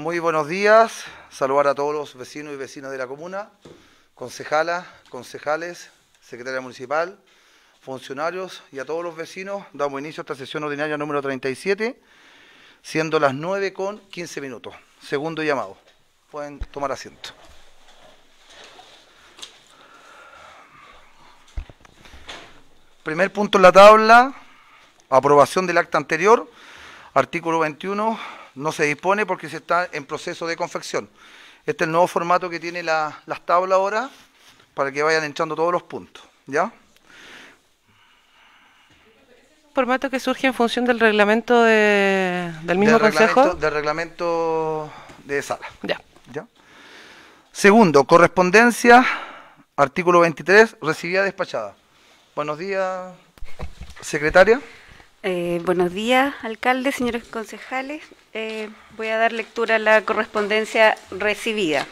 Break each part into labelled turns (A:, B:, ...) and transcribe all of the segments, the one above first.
A: Muy buenos
B: días, saludar a todos los vecinos y vecinas de la comuna, concejalas, concejales, secretaria municipal, funcionarios y a todos los vecinos. Damos inicio a esta sesión ordinaria número 37, siendo las 9 con 15 minutos. Segundo llamado. Pueden tomar asiento. Primer punto en la tabla, aprobación del acta anterior, artículo 21 no se dispone porque se está en proceso de confección. Este es el nuevo formato que tiene la, las tablas ahora para que vayan entrando todos los puntos. ¿Ya?
C: formato que surge en función del reglamento de, del mismo consejo? del reglamento de sala. Ya. ya.
B: Segundo, correspondencia, artículo 23,
D: recibida despachada. Buenos días, secretaria. Eh, buenos días, alcalde, señores concejales. Eh, voy a dar lectura a la correspondencia recibida.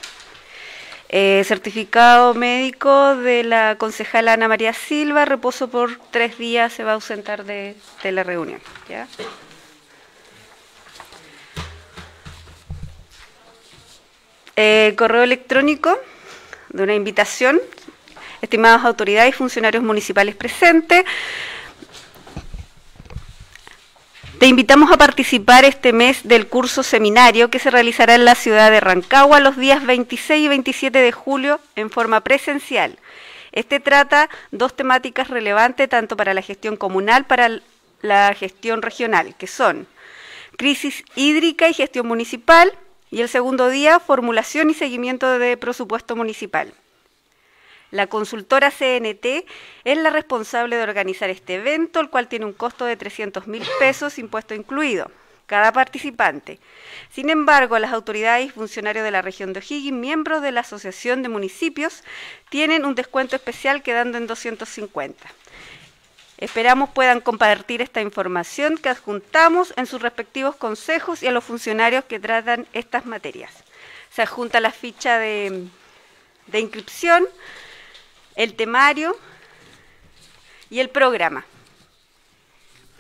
D: Eh, certificado médico de la concejala Ana María Silva, reposo por tres días, se va a ausentar de, la reunión. Eh, correo electrónico de una invitación, estimadas autoridades y funcionarios municipales presentes. Te invitamos a participar este mes del curso seminario que se realizará en la ciudad de Rancagua los días 26 y 27 de julio en forma presencial. Este trata dos temáticas relevantes tanto para la gestión comunal para la gestión regional, que son crisis hídrica y gestión municipal, y el segundo día, formulación y seguimiento de presupuesto municipal. La consultora CNT es la responsable de organizar este evento, el cual tiene un costo de 300 mil pesos, impuesto incluido, cada participante. Sin embargo, las autoridades y funcionarios de la región de O'Higgins, miembros de la Asociación de Municipios, tienen un descuento especial quedando en 250. Esperamos puedan compartir esta información que adjuntamos en sus respectivos consejos y a los funcionarios que tratan estas materias. Se adjunta la ficha de inscripción el temario y el programa.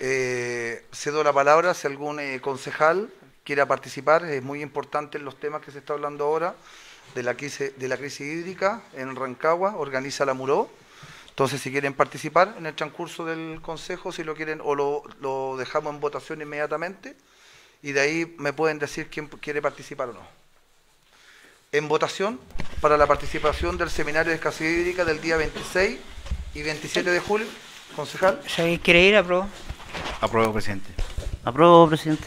B: Eh, cedo la palabra si algún eh, concejal quiera participar. Es muy importante en los temas que se está hablando ahora de la crisis, de la crisis hídrica en Rancagua, organiza la Muro. Entonces, si quieren participar en el transcurso del consejo, si lo quieren, o lo dejamos en votación inmediatamente, y de ahí me pueden decir quién quiere participar o no en votación para la participación del seminario de escasez hídrica del día 26 y 27 de julio.
E: Concejal. Si quiere ir? Apruebo. Aprobo,
F: presidente. Aprobo, presidente.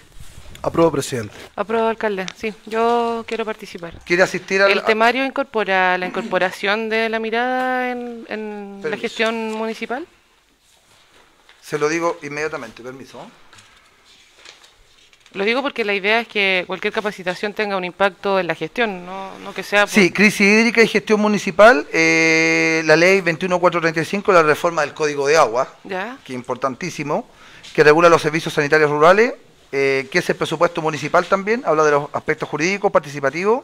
F: Aprobo, presidente.
C: Apruebo, alcalde. Sí, yo quiero participar.
F: ¿Quiere asistir al...? El
C: temario incorpora la incorporación de la mirada en la gestión municipal. Se
B: lo digo inmediatamente, permiso.
C: Lo digo porque la idea es que cualquier capacitación tenga un impacto en la gestión, no, que sea... Sí,
B: crisis hídrica y gestión municipal, eh, la ley 21435, la reforma del Código de Agua, que es importantísimo, que regula los servicios sanitarios rurales, eh, que es el presupuesto municipal también, habla de los aspectos jurídicos, participativos,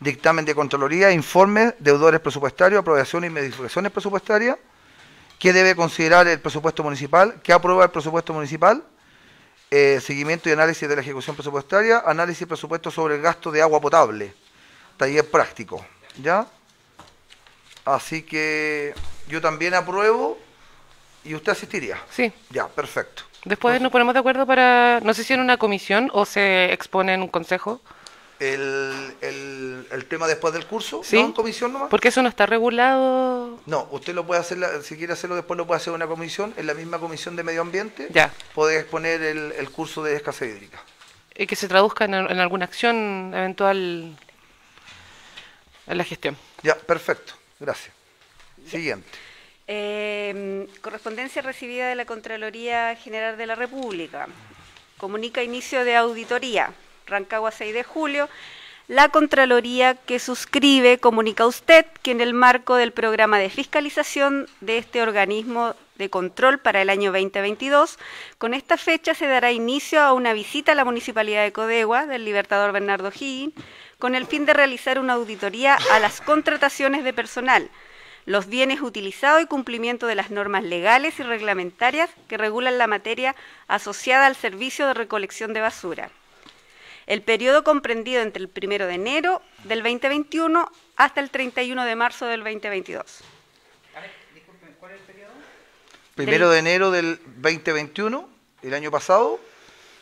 B: dictamen de controloría, informes, deudores presupuestarios, aprobaciones y modificaciones presupuestarias, que debe considerar el presupuesto municipal, qué aprueba el presupuesto municipal, eh, seguimiento y análisis de la ejecución presupuestaria, análisis presupuesto sobre el gasto de agua potable, taller práctico, ¿ya? Así que yo también apruebo y usted asistiría. Sí. Ya, perfecto.
C: Después nos ponemos de acuerdo para, no sé si en una comisión o se expone en un consejo
B: el, tema después del curso, ¿no? En comisión nomás.
C: Porque eso no está regulado.
B: No, usted lo puede hacer, si quiere hacerlo después lo puede hacer una comisión, en la misma comisión de medio ambiente, ya. puede exponer el, curso de escasez hídrica.
C: Y que se traduzca en, alguna acción eventual en la gestión. Ya, perfecto, gracias. Siguiente.
D: Em, correspondencia recibida de la Contraloría General de la República. Comunica inicio de auditoría. Rancagua 6 de julio, la Contraloría que suscribe comunica a usted que en el marco del programa de fiscalización de este organismo de control para el año 2022, con esta fecha se dará inicio a una visita a la Municipalidad de Codegua del Libertador Bernardo Higgin con el fin de realizar una auditoría a las contrataciones de personal, los bienes utilizados y cumplimiento de las normas legales y reglamentarias que regulan la materia asociada al servicio de recolección de basura el periodo comprendido entre el 1 de enero del 2021 hasta el 31 de marzo del 2022. A ver,
B: ¿cuál es el periodo? Primero de enero del 2021, el año pasado,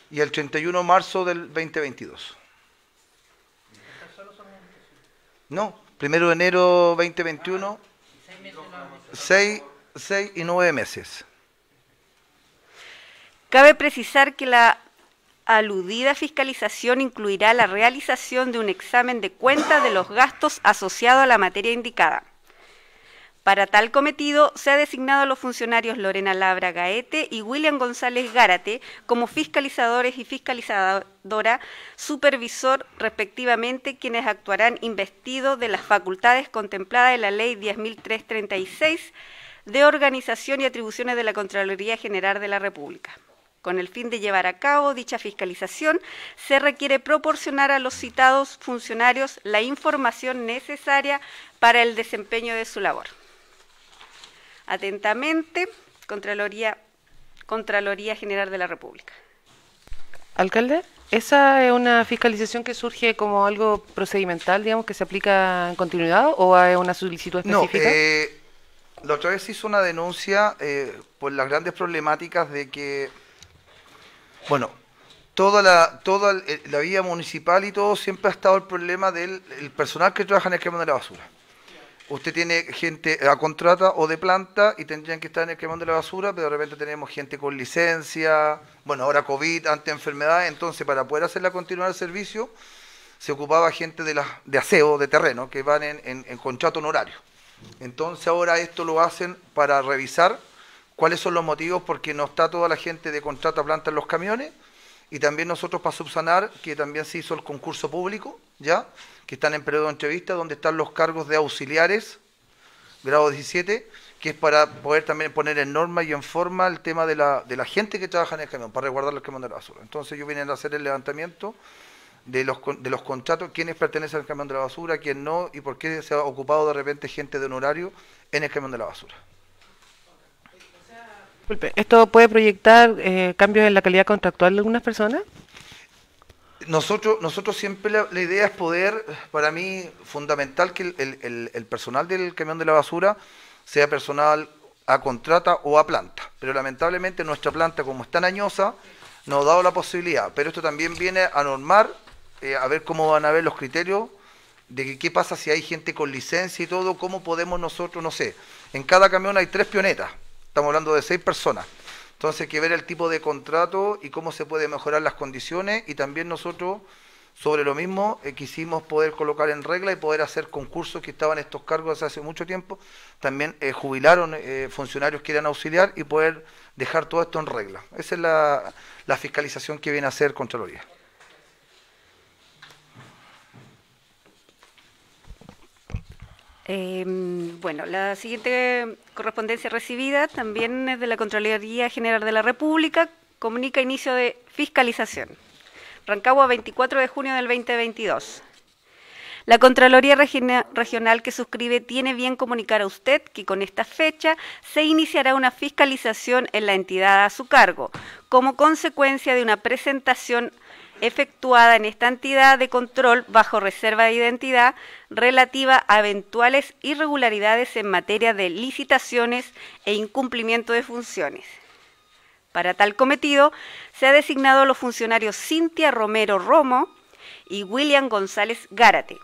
B: y el 31 de marzo del 2022. No, primero de enero 2021, 6 y 9 meses.
D: Cabe precisar que la aludida fiscalización incluirá la realización de un examen de cuenta de los gastos asociados a la materia indicada. Para tal cometido, se ha designado a los funcionarios Lorena Labra Gaete y William González Gárate como fiscalizadores y fiscalizadora supervisor, respectivamente, quienes actuarán investidos de las facultades contempladas en la Ley 10.336 de Organización y Atribuciones de la Contraloría General de la República. Con el fin de llevar a cabo dicha fiscalización, se requiere proporcionar a los citados funcionarios la información necesaria para el desempeño de su labor. Atentamente, Contraloría, General de la República.
C: Alcalde, ¿esa es una fiscalización que surge como algo procedimental, digamos, que se aplica en continuidad o es una solicitud específica? No, eh,
B: la otra vez hizo una denuncia eh, por las grandes problemáticas de que bueno, toda la, toda la vía municipal y todo siempre ha estado el problema del personal que trabaja en el quemón de la basura. Usted tiene gente eh, a contrata o de planta y tendrían que estar en el quemón de la basura, pero de repente tenemos gente con licencia, bueno, ahora COVID, ante enfermedad, entonces para poder hacerla continuar el servicio se ocupaba gente de, la, de aseo, de terreno, que van en, en, en contrato honorario. Entonces ahora esto lo hacen para revisar cuáles son los motivos por porque no está toda la gente de contrato a planta en los camiones y también nosotros para subsanar que también se hizo el concurso público, ¿ya? Que están en periodo de entrevista donde están los cargos de auxiliares, grado 17, que es para poder también poner en norma y en forma el tema de la, gente que trabaja en el camión, para resguardar el camión de la basura. Entonces yo vienen a hacer el levantamiento de los, de los contratos, quiénes pertenecen al camión de la basura, quién no, y por qué se ha ocupado de repente gente de honorario en el camión de la basura.
C: ¿esto puede proyectar eh, cambios en la calidad contractual de algunas personas?
B: Nosotros, nosotros siempre la, idea es poder, para mí, fundamental que el, personal del camión de la basura sea personal a contrata o a planta. Pero lamentablemente nuestra planta, como es tan añosa, nos ha dado la posibilidad. Pero esto también viene a normar, eh, a ver cómo van a ver los criterios de qué pasa si hay gente con licencia y todo, cómo podemos nosotros, no sé. En cada camión hay tres pionetas. Estamos hablando de seis personas. Entonces hay que ver el tipo de contrato y cómo se puede mejorar las condiciones y también nosotros sobre lo mismo eh, quisimos poder colocar en regla y poder hacer concursos que estaban estos cargos hace mucho tiempo. También eh, jubilaron eh, funcionarios que eran auxiliar y poder dejar todo esto en regla. Esa es la, la fiscalización que viene a hacer Contraloría.
D: Em, bueno, la siguiente correspondencia recibida también es de la Contraloría General de la República, comunica inicio de fiscalización. Rancagua, 24 de junio del 2022. La Contraloría Regional que suscribe tiene bien comunicar a usted que con esta fecha se iniciará una fiscalización en la entidad a su cargo, como consecuencia de una presentación efectuada en esta entidad de control bajo reserva de identidad relativa a eventuales irregularidades en materia de licitaciones e incumplimiento de funciones. Para tal cometido, se ha designado a los funcionarios Cintia Romero Romo y William González Gárate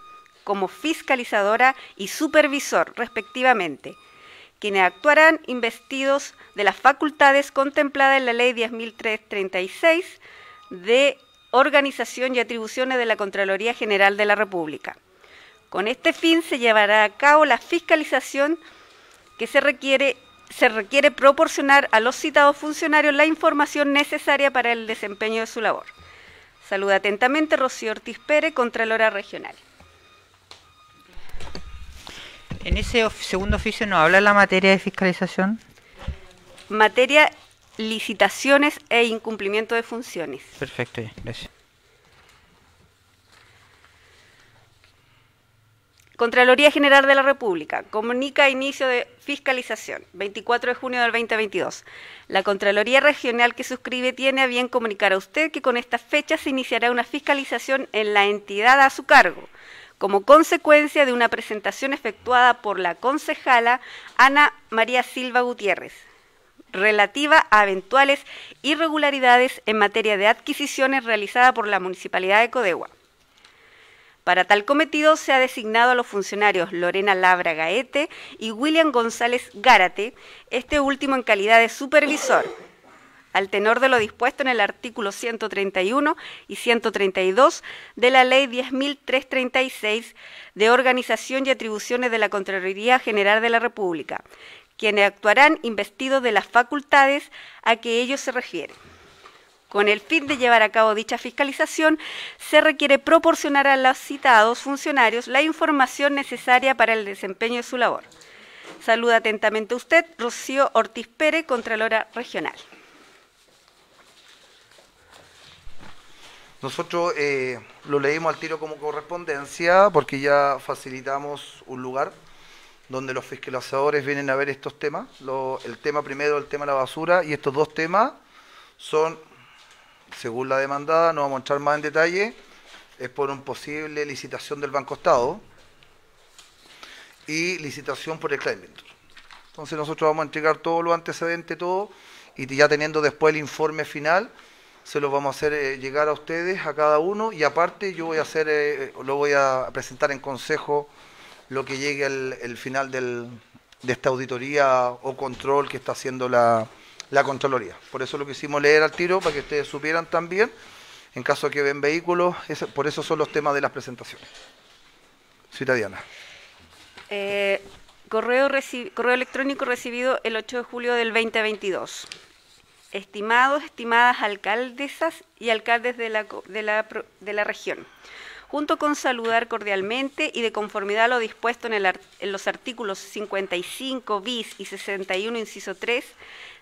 D: como fiscalizadora y supervisor, respectivamente, quienes actuarán investidos de las facultades contempladas en la Ley 10.336 de organización y atribuciones de la Contraloría General de la República. Con este fin se llevará a cabo la fiscalización que se requiere, se requiere proporcionar a los citados funcionarios la información necesaria para el desempeño de su labor. Saluda atentamente Rocío Ortiz Pérez, Contralora Regional.
E: En ese segundo oficio no habla la materia de fiscalización.
D: Materia licitaciones e incumplimiento de funciones.
E: Perfecto, gracias.
D: Contraloría General de la República comunica inicio de fiscalización 24 de junio del 2022. La Contraloría Regional que suscribe tiene a bien comunicar a usted que con esta fecha se iniciará una fiscalización en la entidad a su cargo, como consecuencia de una presentación efectuada por la concejala Ana María Silva Gutiérrez relativa a eventuales irregularidades en materia de adquisiciones realizada por la Municipalidad de Codegua. Para tal cometido se ha designado a los funcionarios Lorena Labra Gaete y William González Gárate, este último en calidad de supervisor, al tenor de lo dispuesto en el artículo 131 y 132 de la Ley 10.336 de Organización y Atribuciones de la Contraloría General de la República, quienes actuarán investidos de las facultades a que ellos se refieren. Con el fin de llevar a cabo dicha fiscalización, se requiere proporcionar a los citados funcionarios la información necesaria para el desempeño de su labor. Saluda atentamente usted, Rocío Ortiz Pérez, Contralora Regional.
B: Nosotros eh, lo leímos al tiro como correspondencia porque ya facilitamos un lugar donde los fiscalizadores vienen a ver estos temas. el tema primero, el tema de la basura, y estos dos temas son, según la demandada, no vamos a entrar más en detalle, es por un posible licitación del Banco Estado y licitación por el Client Entonces nosotros vamos a entregar todo lo antecedente, todo, y ya teniendo después el informe final, se los vamos a hacer eh, llegar a ustedes, a cada uno, y aparte yo voy a hacer, eh, lo voy a presentar en consejo lo que llegue al el final de esta auditoría o control que está haciendo la, la Contraloría. Por eso lo que hicimos leer al tiro, para que ustedes supieran también, en caso de que ven vehículos, por eso son los temas de las presentaciones. Ciudadana.
D: Eh, correo, correo electrónico recibido el 8 de julio del 2022. Estimados, estimadas alcaldesas y alcaldes de la, de la, de la región junto con saludar cordialmente y de conformidad a lo dispuesto en, los artículos 55 bis y 61 inciso 3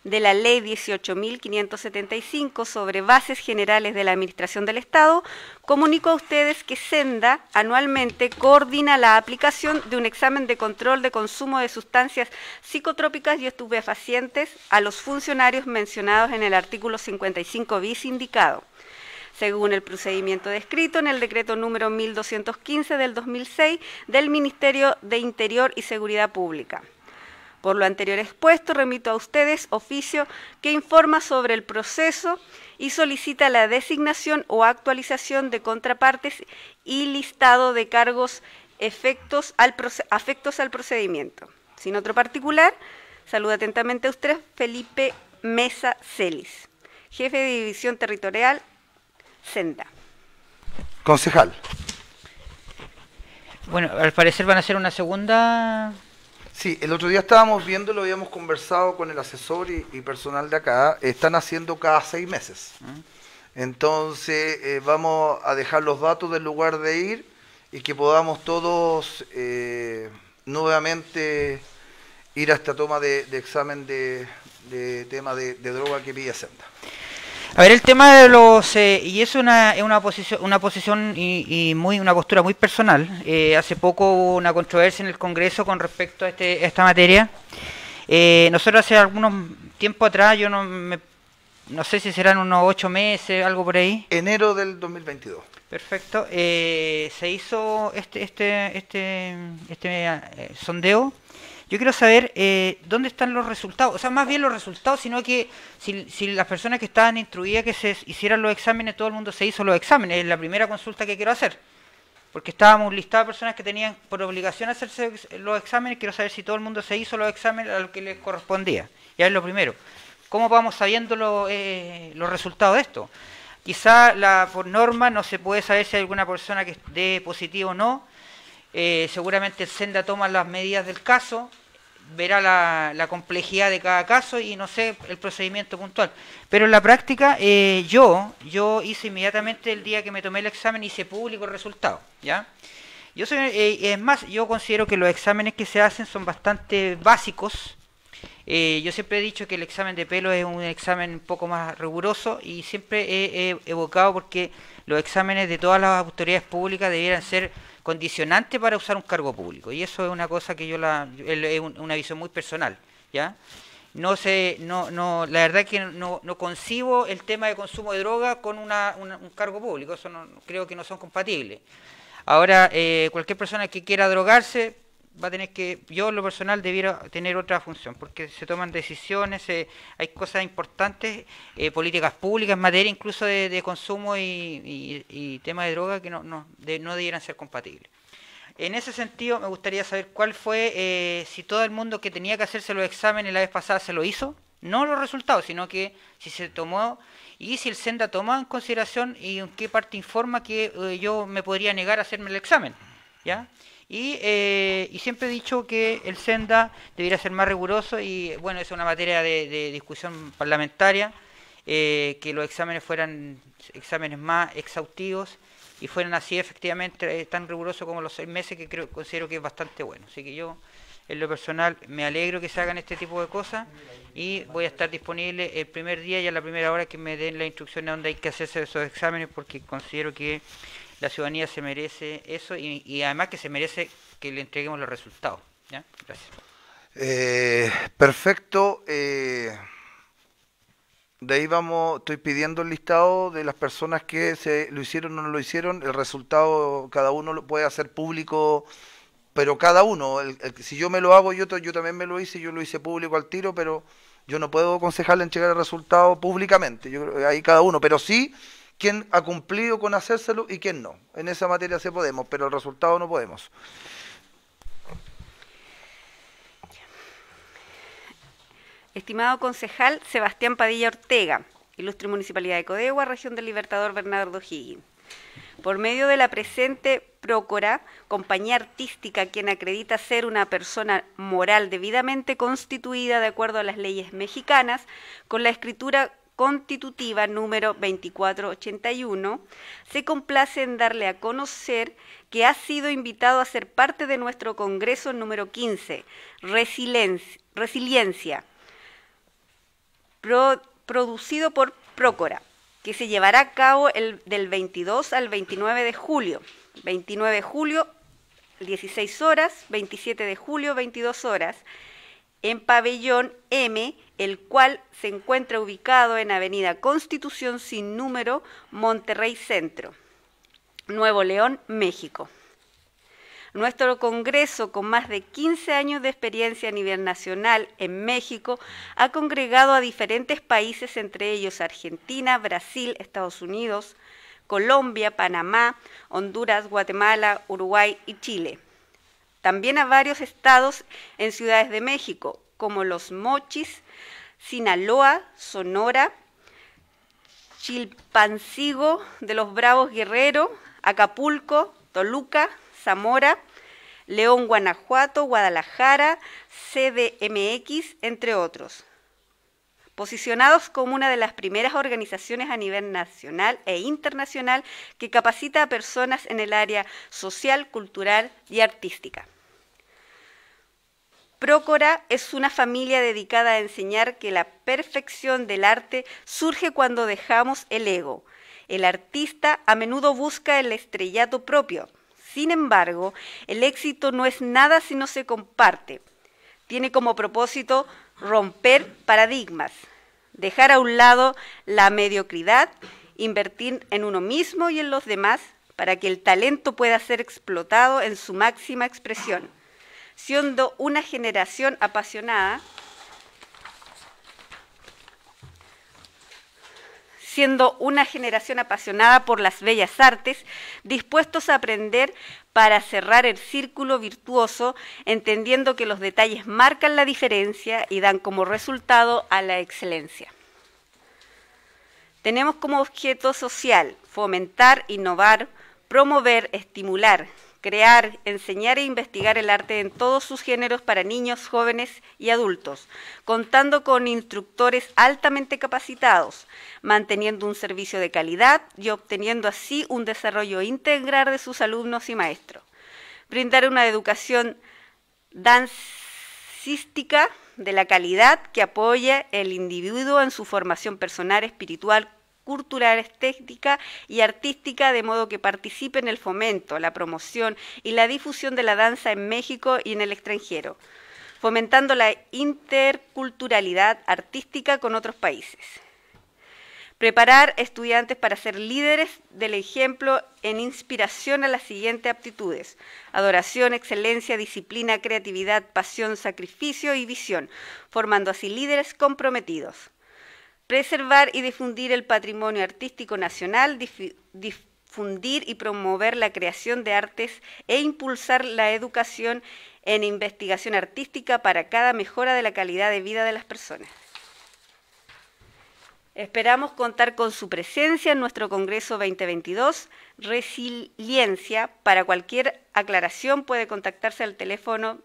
D: de la Ley 18.575 sobre bases generales de la Administración del Estado, comunico a ustedes que Senda anualmente coordina la aplicación de un examen de control de consumo de sustancias psicotrópicas y estupefacientes a los funcionarios mencionados en el artículo 55 bis indicado según el procedimiento descrito en el decreto número 1215 del 2006 del Ministerio de Interior y Seguridad Pública. Por lo anterior expuesto, remito a ustedes oficio que informa sobre el proceso y solicita la designación o actualización de contrapartes y listado de cargos efectos al afectos al procedimiento. Sin otro particular, saluda atentamente a usted Felipe Mesa Celis, jefe de División Territorial Senda.
B: Concejal.
E: Bueno, al parecer van a hacer una segunda... Sí, el otro día estábamos viendo, lo
B: habíamos conversado con el asesor y, personal de acá, están haciendo cada seis meses. Ah. Entonces eh, vamos a dejar los datos del lugar de ir y que podamos todos eh, nuevamente ir a esta toma de, examen de, tema de, de droga que pide Senda.
E: A ver, el tema de los... Eh, y es una, es una posición, una posición y, muy una postura muy personal. Eh, hace poco hubo una controversia en el Congreso con respecto a, este, esta materia. Eh, nosotros hace algunos tiempo atrás, yo no, no sé si serán unos ocho meses, algo por ahí. Enero del 2022. Perfecto. se hizo este, este, este, este sondeo yo quiero saber eh, dónde están los resultados, o sea, más bien los resultados, sino que si, las personas que estaban instruidas que se hicieran los exámenes, todo el mundo se hizo los exámenes, es la primera consulta que quiero hacer. Porque estábamos listadas personas que tenían por obligación hacerse los exámenes, quiero saber si todo el mundo se hizo los exámenes a lo que les correspondía. Ya es lo primero. ¿Cómo vamos sabiendo eh, los resultados de esto? Quizá la, por norma no se puede saber si hay alguna persona que dé positivo o no, eh, seguramente Senda toma las medidas del caso, verá la, complejidad de cada caso y no sé el procedimiento puntual. Pero en la práctica, eh, yo, yo hice inmediatamente el día que me tomé el examen, hice público el resultado. ¿ya? Yo eh, es más, yo considero que los exámenes que se hacen son bastante básicos. yo siempre he dicho que el examen de pelo es un examen un poco más riguroso y siempre he evocado porque los exámenes de todas las autoridades públicas debieran ser condicionante para usar un cargo público. Y eso es una cosa que yo la. es una visión muy personal, ¿ya? No sé, no, no, la verdad es que no, no concibo el tema de consumo de droga con un cargo público, eso no, creo que no son compatibles. Ahora, eh, cualquier persona que quiera drogarse, va a tener que, yo lo personal debiera tener otra función, porque se toman decisiones, hay cosas importantes, eh, políticas públicas, materia incluso de, consumo y, y, temas de droga que no, debieran ser compatibles. En ese sentido, me gustaría saber cuál fue, eh, si todo el mundo que tenía que hacerse los exámenes la vez pasada se lo hizo, no los resultados, sino que si se tomó y si el Senda tomó en consideración y en qué parte informa que eh, yo me podría negar a hacerme el examen. ¿Ya? Eh, y, siempre he dicho que el Senda debería ser más riguroso y bueno, es una materia de, discusión parlamentaria, eh, que los exámenes fueran exámenes más exhaustivos y fueran así efectivamente eh, tan rigurosos como los seis meses que considero que es bastante bueno. Así que yo en lo personal me alegro que se hagan este tipo de cosas y voy a estar disponible el primer día y a la primera hora que me den la instrucción de dónde hay que hacerse esos exámenes porque considero que la ciudadanía se merece eso y, además que se merece que le entreguemos los resultados. ¿ya? Gracias.
B: Eh, perfecto. Eh, de ahí vamos, estoy pidiendo el listado de las personas que se lo hicieron o no lo hicieron. El resultado cada uno lo puede hacer público, pero cada uno. si yo me lo hago, yo, yo también me lo hice, yo lo hice público al tiro, pero yo no puedo aconsejarle entregar el resultado públicamente. Yo, ahí cada uno, pero sí quién ha cumplido con hacérselo y quién no. En esa materia sí podemos, pero el resultado no
D: podemos. Estimado concejal Sebastián Padilla Ortega, ilustre Municipalidad de Codegua, región del Libertador Bernardo Higgins. Por medio de la presente Prócora, compañía artística quien acredita ser una persona moral debidamente constituida de acuerdo a las leyes mexicanas, con la escritura Constitutiva número 2481, se complace en darle a conocer que ha sido invitado a ser parte de nuestro Congreso número 15, Resiliencia, producido por Prócora, que se llevará a cabo el, del 22 al 29 de julio. 29 de julio, 16 horas, 27 de julio, 22 horas en pabellón M, el cual se encuentra ubicado en Avenida Constitución sin número, Monterrey Centro, Nuevo León, México. Nuestro Congreso, con más de 15 años de experiencia a nivel nacional en México, ha congregado a diferentes países, entre ellos Argentina, Brasil, Estados Unidos, Colombia, Panamá, Honduras, Guatemala, Uruguay y Chile también a varios estados en ciudades de México, como Los Mochis, Sinaloa, Sonora, Chilpancigo de los Bravos Guerrero, Acapulco, Toluca, Zamora, León, Guanajuato, Guadalajara, CDMX, entre otros posicionados como una de las primeras organizaciones a nivel nacional e internacional que capacita a personas en el área social, cultural y artística. Prócora es una familia dedicada a enseñar que la perfección del arte surge cuando dejamos el ego. El artista a menudo busca el estrellato propio. Sin embargo, el éxito no es nada si no se comparte. Tiene como propósito romper paradigmas, dejar a un lado la mediocridad, invertir en uno mismo y en los demás para que el talento pueda ser explotado en su máxima expresión, siendo una generación apasionada siendo una generación apasionada por las bellas artes, dispuestos a aprender para cerrar el círculo virtuoso, entendiendo que los detalles marcan la diferencia y dan como resultado a la excelencia. Tenemos como objeto social fomentar, innovar, promover, estimular, crear, enseñar e investigar el arte en todos sus géneros para niños, jóvenes y adultos, contando con instructores altamente capacitados, manteniendo un servicio de calidad y obteniendo así un desarrollo integral de sus alumnos y maestros. Brindar una educación dancística de la calidad que apoya el individuo en su formación personal, espiritual, cultural, estética y artística, de modo que participe en el fomento, la promoción y la difusión de la danza en México y en el extranjero, fomentando la interculturalidad artística con otros países. Preparar estudiantes para ser líderes del ejemplo en inspiración a las siguientes aptitudes. Adoración, excelencia, disciplina, creatividad, pasión, sacrificio y visión, formando así líderes comprometidos preservar y difundir el patrimonio artístico nacional, difundir y promover la creación de artes e impulsar la educación en investigación artística para cada mejora de la calidad de vida de las personas. Esperamos contar con su presencia en nuestro Congreso 2022, Resiliencia. Para cualquier aclaración puede contactarse al teléfono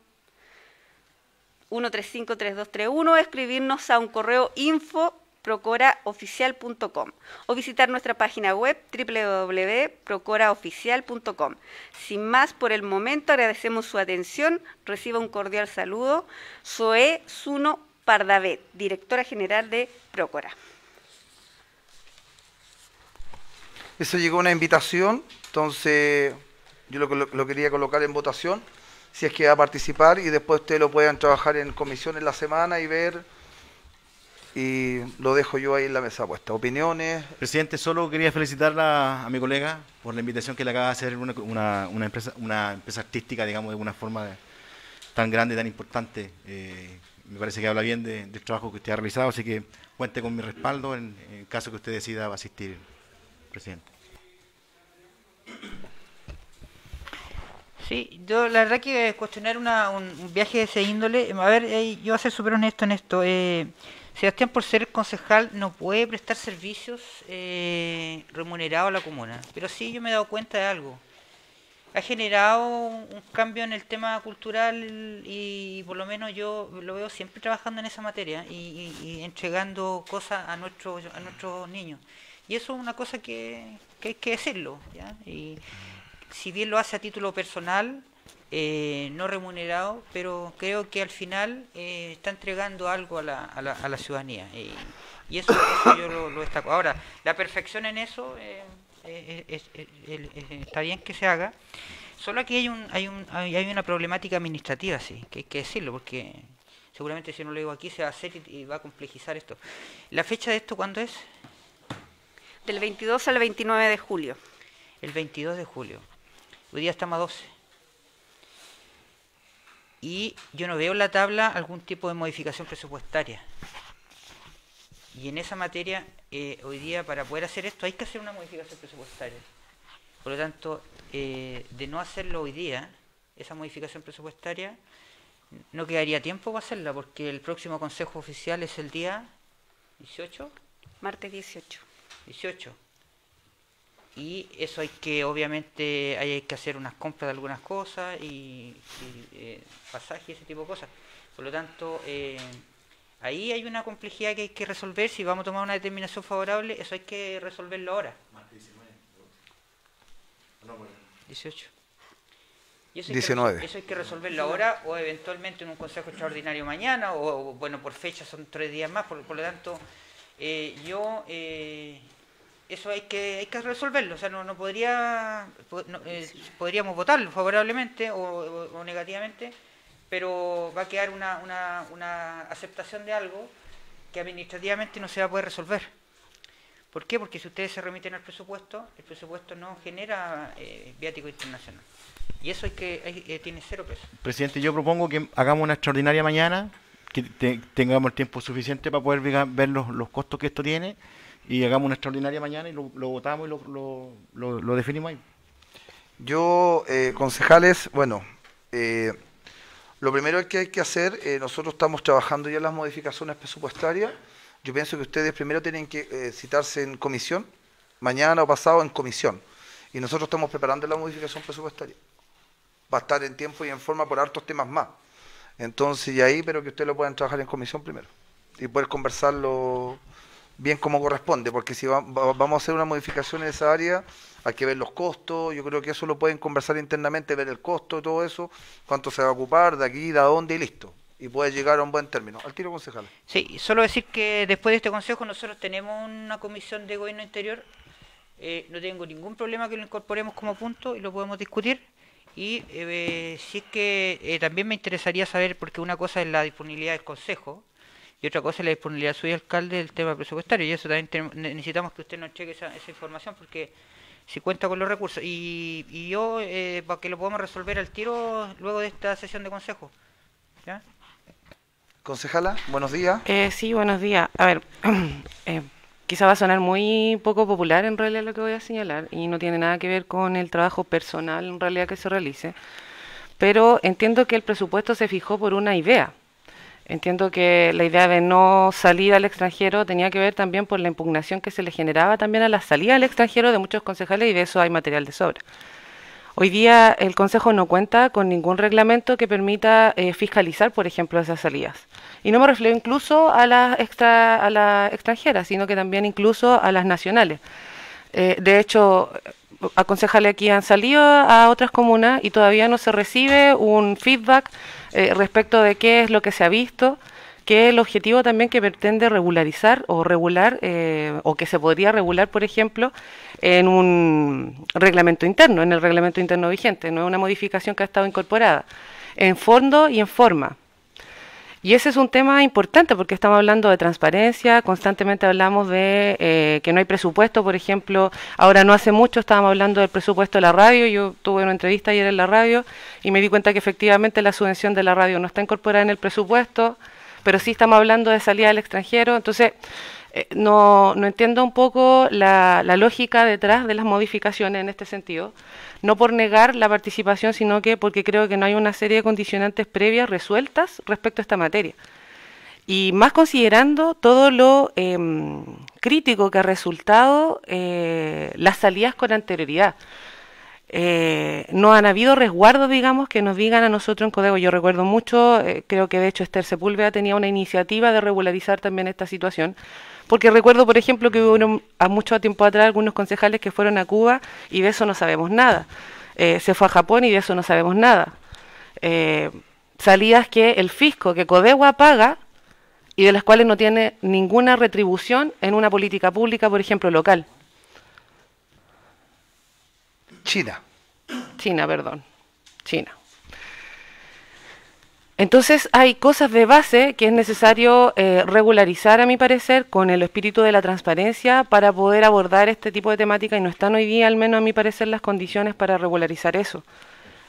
D: 1353231 o escribirnos a un correo info procoraoficial.com o visitar nuestra página web www.procoraoficial.com. Sin más, por el momento agradecemos su atención, reciba un cordial saludo. Zoe Suno Pardavet, directora general de Procora.
B: Eso llegó una invitación, entonces yo lo, lo, quería colocar en votación, si es que va a participar y después ustedes lo puedan trabajar en comisión en la semana y ver
G: y lo dejo yo ahí en la mesa puesta. Opiniones. Presidente, solo quería felicitar a mi colega por la invitación que le acaba de hacer una, una, empresa, una empresa artística, digamos, de una forma tan grande, tan importante. Eh, me parece que habla bien del trabajo que usted ha realizado, así que cuente con mi respaldo en, caso que usted decida asistir, presidente.
E: Sí, yo la verdad que cuestionar un, viaje de ese índole, a ver, eh, yo voy a ser súper honesto en esto. Eh, Sebastián, por ser concejal, no puede prestar servicios eh, remunerados a la comuna. Pero sí yo me he dado cuenta de algo. Ha generado un cambio en el tema cultural y por lo menos yo lo veo siempre trabajando en esa materia y, entregando cosas a, nuestro, a nuestros niños. Y eso es una cosa que, hay que decirlo. Y si bien lo hace a título personal, eh, no remunerado, pero creo que al final eh, está entregando algo a la, a la, a la ciudadanía. Y, eso, yo lo, lo, Ahora, la perfección en eso eh, está bien que se haga. Solo aquí hay, un, hay, un, hay una problemática administrativa, sí, que hay que decirlo, porque seguramente si no lo digo aquí se va a hacer y, y va a complejizar esto. ¿La fecha de esto cuándo es? Del 22 al 29 de julio. El 22 de julio. Hoy día estamos a 12. Y yo no veo en la tabla algún tipo de modificación presupuestaria. Y en esa materia, eh, hoy día, para poder hacer esto, hay que hacer una modificación presupuestaria. Por lo tanto, eh, de no hacerlo hoy día, esa modificación presupuestaria, no quedaría tiempo para hacerla, porque el próximo Consejo Oficial es el día
D: 18. Martes 18.
E: 18 y eso hay que obviamente hay que hacer unas compras de algunas cosas y, eh, pasajes y ese tipo de cosas por lo tanto eh, ahí hay una complejidad que hay que resolver si vamos a tomar una determinación favorable eso hay que resolverlo ahora 18 y eso 19. eso hay que resolverlo ahora o eventualmente en un consejo extraordinario mañana o, bueno por fecha son tres días más por, lo tanto eh, yo eh, eso hay que, hay que resolverlo. O sea, no, no podría, eh, podríamos votarlo favorablemente o, negativamente, pero va a quedar una, una, una, aceptación de algo que administrativamente no se va a poder resolver. ¿Por qué? Porque si ustedes se remiten al presupuesto, el presupuesto no genera eh, viático internacional. Y eso es que, eh, tiene cero peso.
G: Presidente, yo propongo que hagamos una extraordinaria mañana, que tengamos el tiempo suficiente para poder ver los, los costos que esto tiene y hagamos una extraordinaria mañana y lo, votamos y lo, definimos ahí. Yo, eh, concejales, bueno,
B: eh, lo primero que hay que hacer, eh, nosotros estamos trabajando ya en las modificaciones presupuestarias. Yo pienso que ustedes primero tienen que citarse en comisión, mañana o pasado en comisión. Y nosotros estamos preparando la modificación presupuestaria. Va a estar en tiempo y en forma por hartos temas más. Entonces, y ahí, pero que ustedes lo puedan trabajar en comisión primero y poder conversarlo bien como corresponde, porque si vamos a hacer una modificación en esa área, hay que ver los costos, yo creo que eso lo pueden conversar internamente, ver el costo todo eso, cuánto se va a ocupar, de aquí, de dónde y listo. Y puede llegar a un buen término. Al tiro, concejal.
E: Sí, solo decir que después de este consejo nosotros tenemos una comisión de gobierno interior, eh, no tengo ningún problema que lo incorporemos como punto y lo podemos discutir. Y eh, si es que eh, también me interesaría saber, porque una cosa es la disponibilidad del consejo, y otra cosa es la disponibilidad suya, alcalde, del tema presupuestario. Y eso también necesitamos que usted nos cheque esa, información porque si cuenta con los recursos. Y, yo, eh, para que lo podamos resolver al tiro luego de esta sesión de consejo. ¿Ya?
C: Concejala, buenos días. Eh, sí, buenos días. A ver, eh, quizá va a sonar muy poco popular en realidad lo que voy a señalar y no tiene nada que ver con el trabajo personal en realidad que se realice, pero entiendo que el presupuesto se fijó por una idea Entiendo que la idea de no salir al extranjero tenía que ver también por la impugnación que se le generaba también a la salida al extranjero de muchos concejales y de eso hay material de sobra. Hoy día el Consejo no cuenta con ningún reglamento que permita eh, fiscalizar, por ejemplo, esas salidas. Y no me refiero incluso a las, a las extranjeras, sino que también incluso a las nacionales. Eh, de hecho, a concejales aquí han salido a otras comunas y todavía no se recibe un feedback eh, respecto de qué es lo que se ha visto, que el objetivo también que pretende regularizar o regular, eh, o que se podría regular, por ejemplo, en un reglamento interno, en el reglamento interno vigente, no es una modificación que ha estado incorporada, en fondo y en forma. Y ese es un tema importante porque estamos hablando de transparencia, constantemente hablamos de eh, que no hay presupuesto, por ejemplo, ahora no hace mucho estábamos hablando del presupuesto de la radio, yo tuve una entrevista ayer en la radio y me di cuenta que efectivamente la subvención de la radio no está incorporada en el presupuesto, pero sí estamos hablando de salida al extranjero, entonces eh, no, no, entiendo un poco la, lógica detrás de las modificaciones en este sentido, no por negar la participación, sino que porque creo que no hay una serie de condicionantes previas resueltas respecto a esta materia. Y más considerando todo lo em, crítico que ha resultado eh, las salidas con anterioridad. Eh, no han habido resguardos, digamos, que nos digan a nosotros en Codego. Yo recuerdo mucho, creo que de hecho Esther Sepúlveda tenía una iniciativa de regularizar también esta situación, porque recuerdo, por ejemplo, que hubo a mucho tiempo atrás algunos concejales que fueron a Cuba y de eso no sabemos nada. Eh, se fue a Japón y de eso no sabemos nada. Eh, salidas que el fisco, que Codewa paga y de las cuales no tiene ninguna retribución en una política pública, por ejemplo, local. China. China, perdón. China. Entonces hay cosas de base que es necesario eh, regularizar, a mi parecer, con el espíritu de la transparencia para poder abordar este tipo de temática y no están hoy día, al menos a mi parecer, las condiciones para regularizar eso.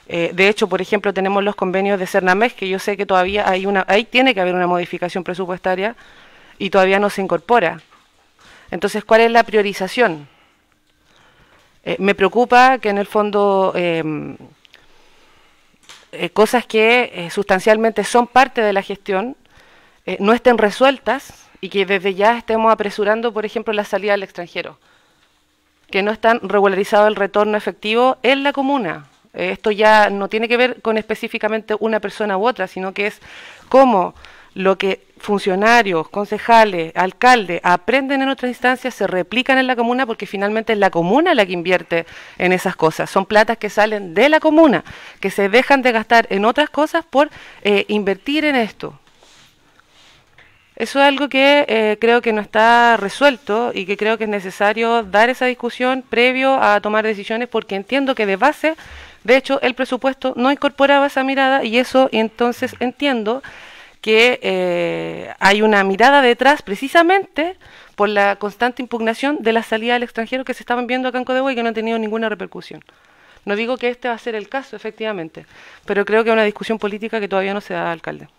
C: Eh, de hecho, por ejemplo, tenemos los convenios de CERNAMES que yo sé que todavía hay una, ahí tiene que haber una modificación presupuestaria y todavía no se incorpora. Entonces, ¿cuál es la priorización? Eh, me preocupa que en el fondo eh, cosas que eh, sustancialmente son parte de la gestión eh, no estén resueltas y que desde ya estemos apresurando, por ejemplo, la salida al extranjero, que no están regularizado el retorno efectivo en la comuna. esto ya no tiene que ver con específicamente una persona u otra, sino que es cómo lo que funcionarios, concejales, alcaldes, aprenden en otras instancias, se replican en la comuna porque finalmente es la comuna la que invierte en esas cosas. Son platas que salen de la comuna, que se dejan de gastar en otras cosas por eh, invertir en esto. Eso es algo que eh, creo que no está resuelto y que creo que es necesario dar esa discusión previo a tomar decisiones porque entiendo que de base, de hecho, el presupuesto no incorporaba esa mirada y eso entonces entiendo que eh, hay una mirada detrás precisamente por la constante impugnación de la salida del extranjero que se estaban viendo acá en Codehue y que no han tenido ninguna repercusión. No digo que este va a ser el caso, efectivamente, pero creo que es una discusión política que todavía no se da, alcalde.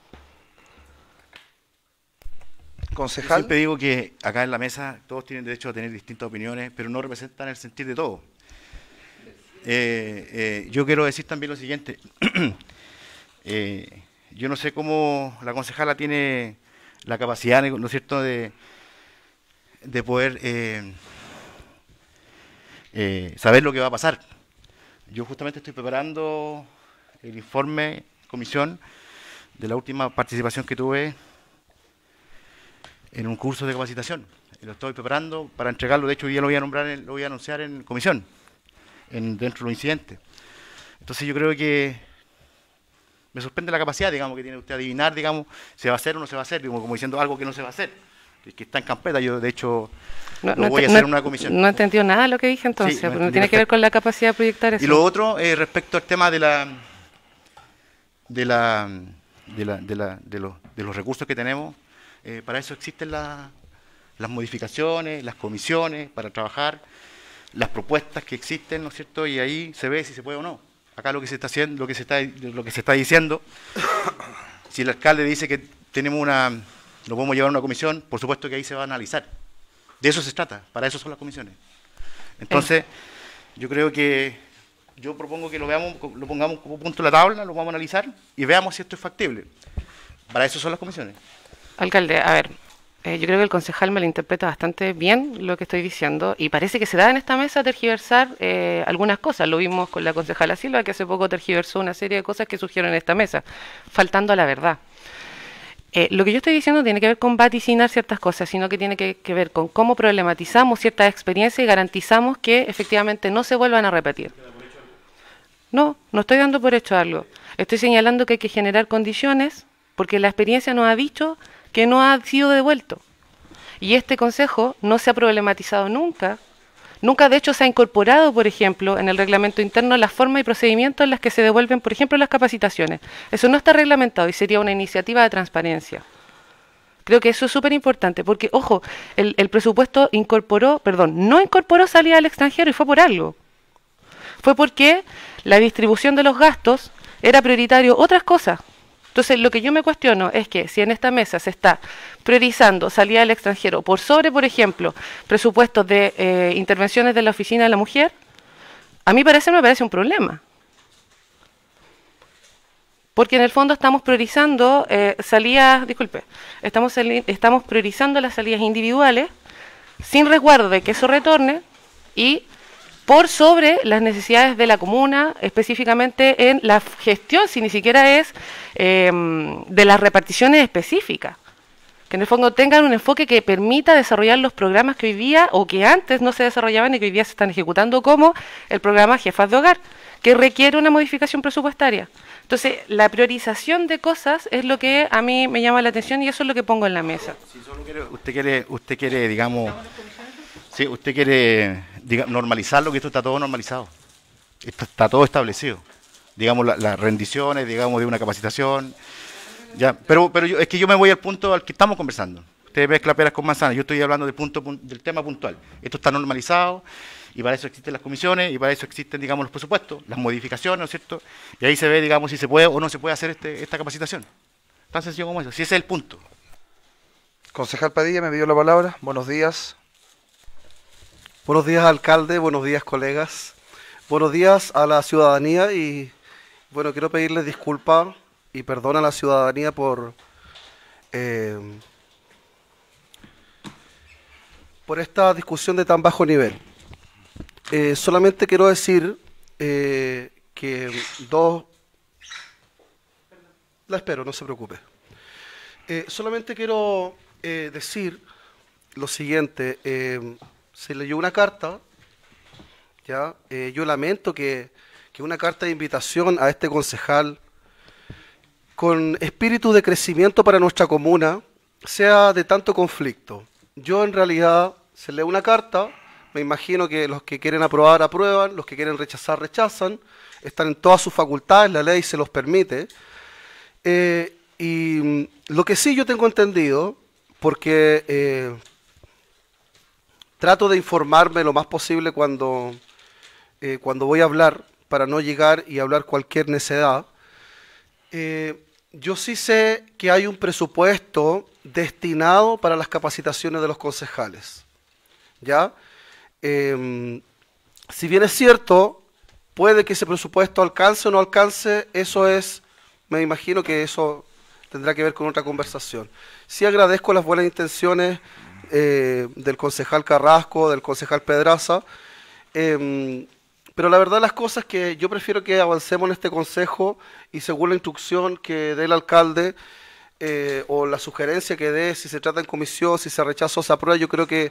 G: Concejal. te digo que acá en la mesa todos tienen derecho a tener distintas opiniones, pero no representan el sentir de todos. Eh, eh, yo quiero decir también lo siguiente. yo no sé cómo la concejala tiene la capacidad, ¿no es cierto?, de, de poder eh, eh, saber lo que va a pasar. Yo justamente estoy preparando el informe, comisión, de la última participación que tuve en un curso de capacitación. Lo estoy preparando para entregarlo, de hecho ya lo voy a nombrar, lo voy a anunciar en comisión, dentro de los incidentes. Entonces yo creo que me sorprende la capacidad, digamos, que tiene usted adivinar, digamos, se va a hacer o no se va a hacer, como, como diciendo algo que no se va a hacer, que está en campeta, yo de hecho no, voy a hacer una comisión. No
C: entendió nada lo que dije entonces, porque no tiene que ver con la capacidad de proyectar eso. Y lo otro,
G: eh, respecto al tema de la de la de, la, de, los, de los recursos que tenemos, eh, para eso existen las modificaciones, las comisiones, para trabajar las propuestas que existen, ¿no es cierto? Y ahí se ve si se puede o no acá lo que se está haciendo, lo que se está, lo que se está diciendo, si el alcalde dice que tenemos una, lo podemos llevar a una comisión, por supuesto que ahí se va a analizar. De eso se trata, para eso son las comisiones. Entonces, yo creo que yo propongo que lo veamos, lo pongamos como punto en la tabla, lo vamos a analizar y veamos si esto es factible. Para eso son las comisiones.
C: Alcalde, a ver, eh, yo creo que el concejal me lo interpreta bastante bien lo que estoy diciendo y parece que se da en esta mesa tergiversar eh, algunas cosas. Lo vimos con la concejala Silva que hace poco tergiversó una serie de cosas que surgieron en esta mesa, faltando a la verdad. Eh, lo que yo estoy diciendo tiene que ver con vaticinar ciertas cosas, sino que tiene que, ver con cómo problematizamos ciertas experiencias y garantizamos que efectivamente no se vuelvan a repetir. No, no estoy dando por hecho algo. Estoy señalando que hay que generar condiciones porque la experiencia nos ha dicho que no ha sido devuelto. Y este consejo no se ha problematizado nunca. Nunca, de hecho, se ha incorporado, por ejemplo, en el reglamento interno las formas y procedimientos en las que se devuelven, por ejemplo, las capacitaciones. Eso no está reglamentado y sería una iniciativa de transparencia. Creo que eso es súper importante, porque, ojo, el, el, presupuesto incorporó, perdón, no incorporó salida al extranjero y fue por algo. Fue porque la distribución de los gastos era prioritario otras cosas. Entonces, lo que yo me cuestiono es que si en esta mesa se está priorizando salida al extranjero por sobre, por ejemplo, presupuestos de eh, intervenciones de la Oficina de la Mujer, a mí parece me parece un problema. Porque en el fondo estamos priorizando eh, salidas, disculpe, estamos, estamos priorizando las salidas individuales sin resguardo de que eso retorne y por sobre las necesidades de la comuna, específicamente en la gestión, si ni siquiera es em, de las reparticiones específicas. Que en el fondo tengan un enfoque que permita desarrollar los programas que hoy día o que antes no se desarrollaban y que hoy día se están ejecutando, como el programa Jefas de Hogar, que requiere una modificación presupuestaria. Entonces, la priorización de cosas es lo que a mí me llama la atención y eso es lo que pongo en la mesa.
G: usted quiere, usted quiere, digamos, si usted quiere normalizarlo, que esto está todo normalizado. está todo establecido. Digamos, las rendiciones, digamos, de una capacitación. Ya, pero, pero es que yo me voy al punto al que estamos conversando. Ustedes mezclan peras con manzanas. Yo estoy hablando del, punto, del tema puntual. Esto está normalizado y para eso existen las comisiones y para eso existen, digamos, los presupuestos, las modificaciones, ¿no es cierto? Y ahí se ve, digamos, si se puede o no se puede hacer este, esta capacitación. Tan sencillo como eso. Si ese es el punto.
H: Concejal Padilla me dio la palabra. Buenos días. Buenos días, alcalde. Buenos días, colegas. Buenos días a la ciudadanía y, bueno, quiero pedirles disculpas y perdón a la ciudadanía por... Eh, por esta discusión de tan bajo nivel. Eh, solamente quiero decir eh, que dos... La espero, no se preocupe. solamente quiero decir lo siguiente se leyó una carta, ¿ya? Eh, yo lamento que, una carta de invitación a este concejal con espíritu de crecimiento para nuestra comuna sea de tanto conflicto. Yo en realidad se lee una carta, me imagino que los que quieren aprobar aprueban, los que quieren rechazar rechazan, están en todas sus facultades, la ley se los permite. Eh, y lo que sí yo tengo entendido, porque eh, trato de informarme lo más posible cuando, eh, cuando voy a hablar, para no llegar y hablar cualquier necedad. Eh, yo sí sé que hay un presupuesto destinado para las capacitaciones de los concejales. ¿Ya? Em, si bien es cierto, puede que ese presupuesto alcance o no alcance, eso es, me imagino que eso tendrá que ver con otra conversación. Sí agradezco las buenas intenciones eh, del concejal Carrasco, del concejal Pedraza. Em, pero la verdad las cosas que yo prefiero que avancemos en este consejo y según la instrucción que dé el alcalde eh, o la sugerencia que dé, si se trata en comisión, si se rechaza o se aprueba, yo creo que...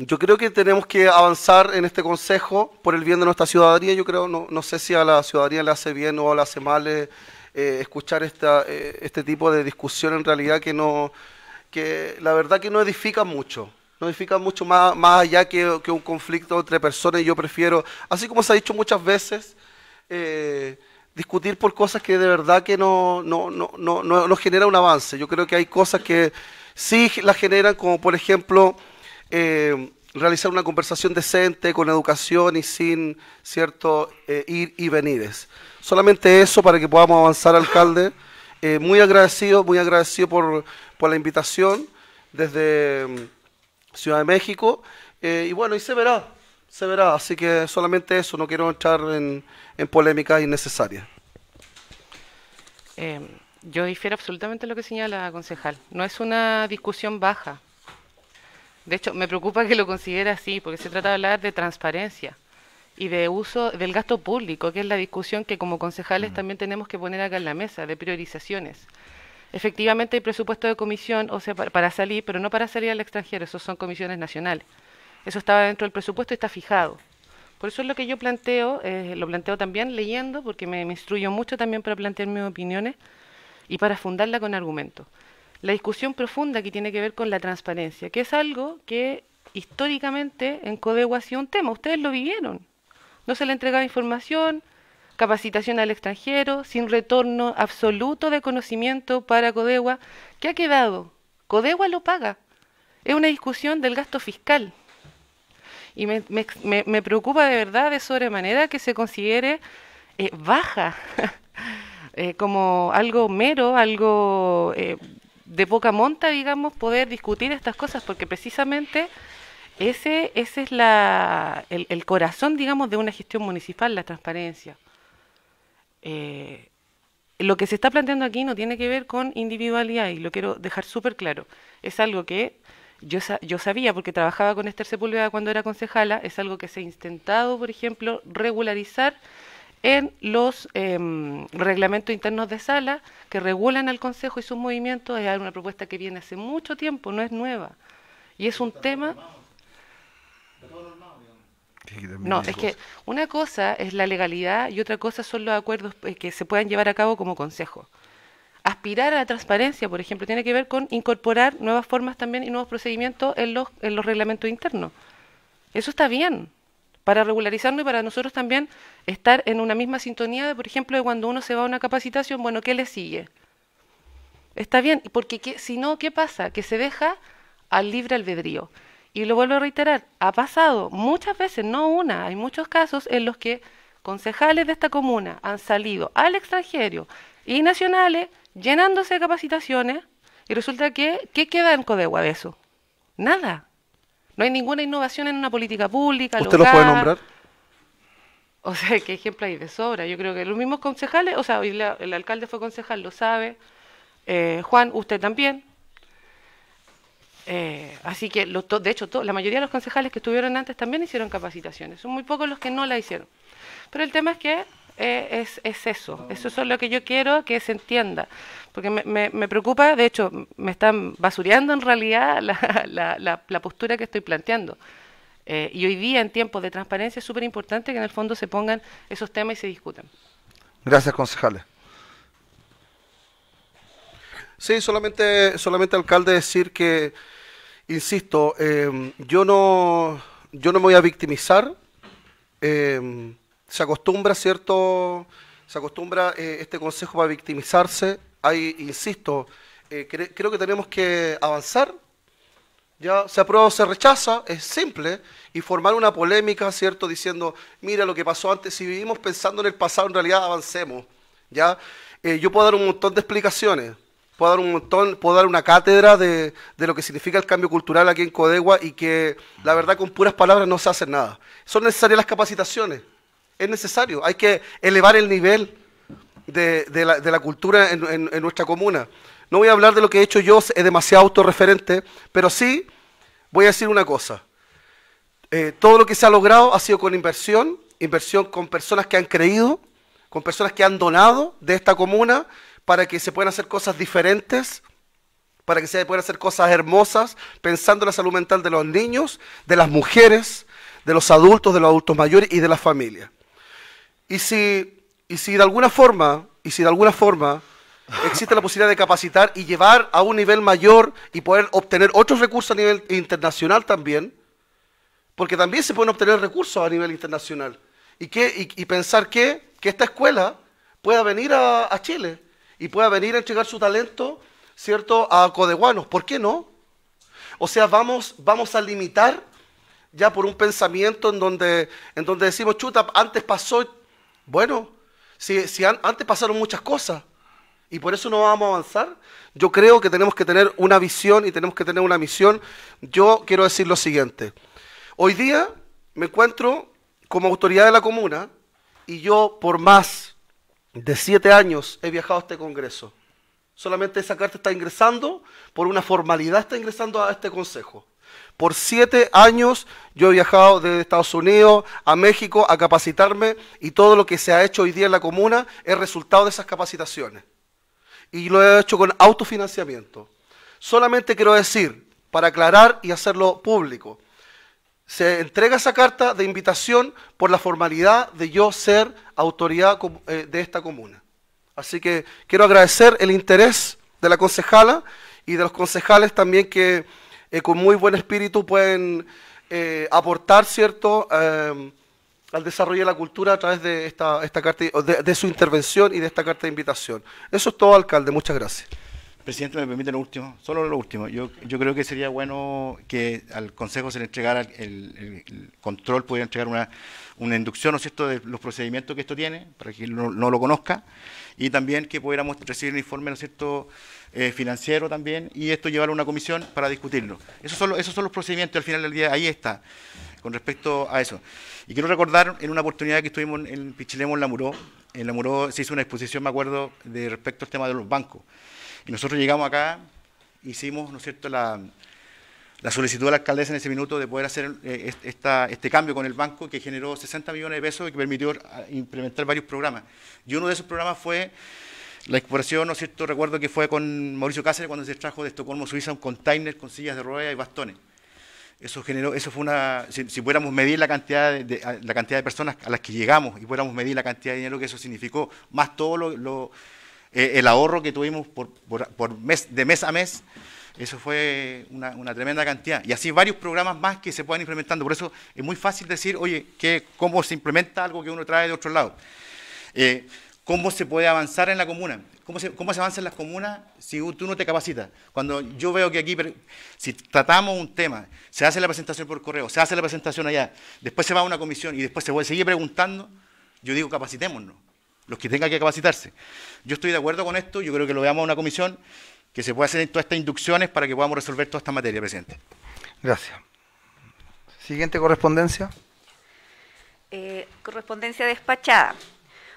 H: Yo creo que tenemos que avanzar en este consejo por el bien de nuestra ciudadanía. Yo creo, no, no sé si a la ciudadanía le hace bien o le hace mal. Eh, eh, escuchar esta, eh, este tipo de discusión en realidad que no, que la verdad que no edifica mucho. No edifica mucho más, más allá que, un conflicto entre personas. yo prefiero, así como se ha dicho muchas veces, eh, discutir por cosas que de verdad que no, no, no, no, no genera un avance. Yo creo que hay cosas que sí las generan, como por ejemplo realizar una conversación decente, con educación y sin cierto eh, ir y venires. Solamente eso para que podamos avanzar, alcalde. Eh, muy agradecido, muy agradecido por, por la invitación desde mm, Ciudad de México. Eh, y bueno, y se verá, se verá. Así que solamente eso, no quiero entrar en, en polémicas innecesarias.
C: Em, yo difiero absolutamente lo que señala, concejal. No es una discusión baja de hecho, me preocupa que lo considere así, porque se trata de hablar de transparencia y de uso del gasto público, que es la discusión que como concejales mm. también tenemos que poner acá en la mesa, de priorizaciones. Efectivamente hay presupuesto de comisión, o sea, para, salir, pero no para salir al extranjero, esos son comisiones nacionales. Eso estaba dentro del presupuesto y está fijado. Por eso es lo que yo planteo, eh, lo planteo también leyendo, porque me, me instruyo mucho también para plantear mis opiniones y para fundarla con argumentos la discusión profunda que tiene que ver con la transparencia, que es algo que históricamente en Codegua ha sido un tema, ustedes lo vivieron. No se le entregaba información, capacitación al extranjero, sin retorno absoluto de conocimiento para Codegua. ¿Qué ha quedado? Codegua lo paga. Es una discusión del gasto fiscal. Y me, preocupa de verdad de sobremanera que se considere eh, baja, eh, como algo mero, algo... Eh, de poca monta, digamos, poder discutir estas cosas, porque precisamente ese, ese es la, el, corazón, digamos, de una gestión municipal, la transparencia. Eh, lo que se está planteando aquí no tiene que ver con individualidad, y lo quiero dejar súper claro. Es algo que yo, yo sabía, porque trabajaba con Esther Sepúlveda cuando era concejala, es algo que se ha intentado, por ejemplo, regularizar en los em, reglamentos internos de sala que regulan al Consejo y sus movimientos. Es una propuesta que viene hace mucho tiempo, no es nueva. Y es un tema... No, es que una cosa es la legalidad y otra cosa son los acuerdos eh, que se puedan llevar a cabo como consejo. Aspirar a la transparencia, por ejemplo, tiene que ver con incorporar nuevas formas también y nuevos procedimientos en los, en los reglamentos internos. Eso está bien para regularizarnos y para nosotros también estar en una misma sintonía, por ejemplo, de cuando uno se va a una capacitación, bueno, ¿qué le sigue? Está bien, porque si no, ¿qué pasa? Que se deja al libre albedrío. Y lo vuelvo a reiterar, ha pasado muchas veces, no una, hay muchos casos en los que concejales de esta comuna han salido al extranjero y nacionales llenándose de capacitaciones y resulta que, ¿qué queda en Codegua de eso? Nada. No hay ninguna innovación en una política pública. ¿Usted lo puede nombrar? O sea, qué ejemplo hay de sobra. Yo creo que los mismos concejales, o sea, el, alcalde fue concejal, lo sabe. Eh, Juan, usted también. Eh, así que, de hecho, la mayoría de los concejales que estuvieron antes también hicieron capacitaciones. Son muy pocos los que no la hicieron. Pero el tema es que es, eso. Eso es lo que yo quiero que se entienda. Porque me, preocupa, de hecho, me están basureando en realidad la, postura que estoy planteando. Eh, y hoy día, en tiempos de transparencia, es súper importante que en el fondo se pongan esos temas y se discutan.
B: Gracias, concejales. Sí,
H: solamente, solamente alcalde, decir que, insisto, eh, yo, no, yo no me voy a victimizar. Eh, se acostumbra, ¿cierto? Se acostumbra eh, este consejo para victimizarse. Ahí, insisto, eh, creo que tenemos que avanzar. Ya se aprueba o se rechaza, es simple, y formar una polémica, ¿cierto? Diciendo, mira lo que pasó antes, si vivimos pensando en el pasado, en realidad avancemos, ¿ya? Eh, yo puedo dar un montón de explicaciones, puedo dar un montón, puedo dar una cátedra de, de, lo que significa el cambio cultural aquí en Codegua y que la verdad con puras palabras no se hace nada. Son necesarias las capacitaciones, es necesario. Hay que elevar el nivel de, la, cultura en, nuestra comuna. No voy a hablar de lo que he hecho yo, es demasiado autorreferente, pero sí voy a decir una cosa. Eh, todo lo que se ha logrado ha sido con inversión, inversión con personas que han creído, con personas que han donado de esta comuna para que se puedan hacer cosas diferentes, para que se puedan hacer cosas hermosas, pensando en la salud mental de los niños, de las mujeres, de los adultos, de los adultos mayores y de las familias. Y si, si de alguna forma, y si de alguna forma existe la posibilidad de capacitar y llevar a un nivel mayor y poder obtener otros recursos a nivel internacional también, porque también se pueden obtener recursos a nivel internacional. Y, que, y, pensar que, esta escuela pueda venir a, Chile y pueda venir a entregar su talento, ¿cierto?, a codeguanos. ¿Por qué no? O sea, vamos, vamos a limitar ya por un pensamiento en donde, en donde decimos, chuta, antes pasó bueno, si, antes pasaron muchas cosas y por eso no vamos a avanzar, yo creo que tenemos que tener una visión y tenemos que tener una misión. Yo quiero decir lo siguiente. Hoy día me encuentro como autoridad de la comuna y yo por más de siete años he viajado a este Congreso. Solamente esa carta está ingresando, por una formalidad está ingresando a este Consejo. Por siete años yo he viajado desde Estados Unidos a México a capacitarme y todo lo que se ha hecho hoy día en la comuna es resultado de esas capacitaciones. Y lo he hecho con autofinanciamiento. Solamente quiero decir, para aclarar y hacerlo público, se entrega esa carta de invitación por la formalidad de yo ser autoridad eh, de esta comuna. Así que quiero agradecer el interés de la concejala y de los concejales también que con muy buen espíritu pueden eh, aportar, ¿cierto?, em, al desarrollo de la cultura a través de esta, carta,
G: de, su intervención y de esta carta de invitación. Eso es todo, alcalde. Muchas gracias. Presidente, me permite lo último, solo lo último. Yo, creo que sería bueno que al Consejo se le entregara el, control, pudiera entregar una, inducción, ¿no es cierto?, de los procedimientos que esto tiene, para que no lo conozca y también que pudiéramos recibir un informe, ¿no es cierto?, eh, financiero también, y esto llevarlo a una comisión para discutirlo. Esos son, los, esos son los procedimientos, al final del día ahí está, con respecto a eso. Y quiero recordar en una oportunidad que estuvimos en Pichilemo, en Muró, en La Lamuró se hizo una exposición, me acuerdo, de respecto al tema de los bancos. Y nosotros llegamos acá, hicimos, ¿no es cierto?, la la solicitud de la alcaldesa en ese minuto de poder hacer eh, este cambio con el banco que generó 60 millones de pesos y que permitió ah, implementar varios programas. Y uno de esos programas fue la exploración, ¿no es cierto? Recuerdo que fue con Mauricio Cáceres cuando se trajo de Estocolmo, Suiza, un container con sillas de ruedas y bastones. Eso generó, eso fue una, si, pudiéramos medir la cantidad de, cantidad de personas a las que llegamos y pudiéramos medir la cantidad de dinero que eso significó, más todo eh, el ahorro que tuvimos mes, de mes a mes, eso fue una, tremenda cantidad. Y así varios programas más que se puedan implementando. Por eso es muy fácil decir, oye, ¿cómo se implementa algo que uno trae de otro lado? Eh, ¿Cómo se puede avanzar en la comuna? ¿Cómo se, ¿Cómo se avanza en las comunas si tú no te capacitas? Cuando yo veo que aquí, si tratamos un tema, se hace la presentación por correo, se hace la presentación allá, después se va a una comisión y después se puede seguir preguntando, yo digo capacitémonos, los que tengan que capacitarse. Yo estoy de acuerdo con esto, yo creo que lo veamos a una comisión que se pueda hacer en todas estas inducciones para que podamos resolver toda esta materia, presidente.
B: Gracias. Siguiente correspondencia.
D: Eh, correspondencia despachada.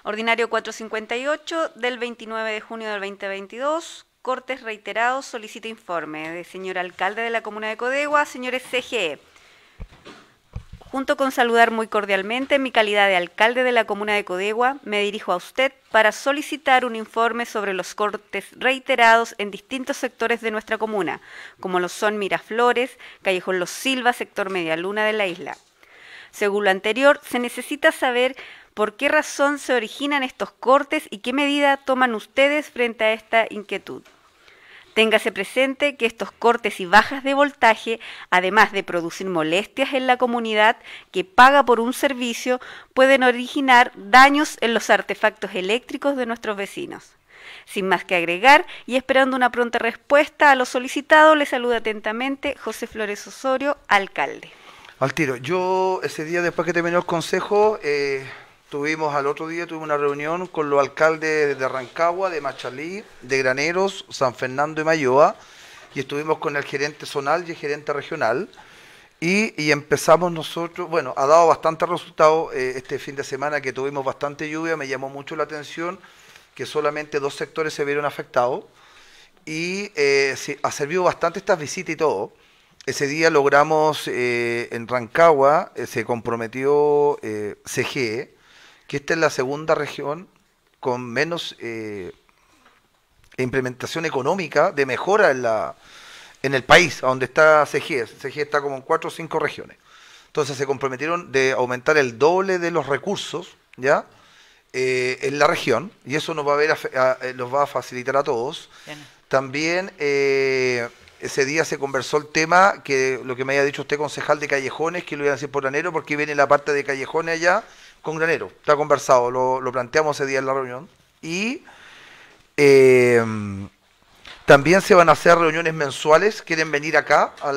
D: Ordinario 458 del 29 de junio del 2022. Cortes reiterados solicita informe de señor alcalde de la comuna de Codegua, señores CGE Junto con saludar muy cordialmente en mi calidad de alcalde de la comuna de Codegua, me dirijo a usted para solicitar un informe sobre los cortes reiterados en distintos sectores de nuestra comuna, como lo son Miraflores, Callejón Los Silva, sector Medialuna de la isla. Según lo anterior, se necesita saber por qué razón se originan estos cortes y qué medida toman ustedes frente a esta inquietud. Téngase presente que estos cortes y bajas de voltaje, además de producir molestias en la comunidad que paga por un servicio, pueden originar daños en los artefactos eléctricos de nuestros vecinos. Sin más que agregar y esperando una pronta respuesta a lo solicitado, le saluda atentamente José Flores Osorio, alcalde.
A: Al
B: tiro, yo ese día después que terminó el consejo... Eh, estuvimos al otro día tuvimos una reunión con los alcaldes de Rancagua, de Machalí, de Graneros, San Fernando y Mayoa, y estuvimos con el gerente zonal y el gerente regional. Y, empezamos nosotros, bueno, ha dado bastante resultado eh, este fin de semana que tuvimos bastante lluvia, me llamó mucho la atención que solamente dos sectores se vieron afectados y eh, ha servido bastante estas visitas y todo. Ese día logramos eh, en Rancagua, se comprometió CGE que esta es la segunda región con menos eh, implementación económica de mejora en, la, en el país, a donde está CGE. CGE está como en cuatro o cinco regiones. Entonces se comprometieron de aumentar el doble de los recursos, ¿ya? Eh, en la región, y eso nos va a, ver a, eh, va a facilitar a todos. También ese día se conversó el tema que lo que me haya dicho usted, concejal de callejones, que lo iban a decir por enero porque viene la parte de callejones allá, con Granero. Está conversado, lo, planteamos ese día en la reunión. Y eh, también se van a hacer reuniones mensuales. Quieren venir acá a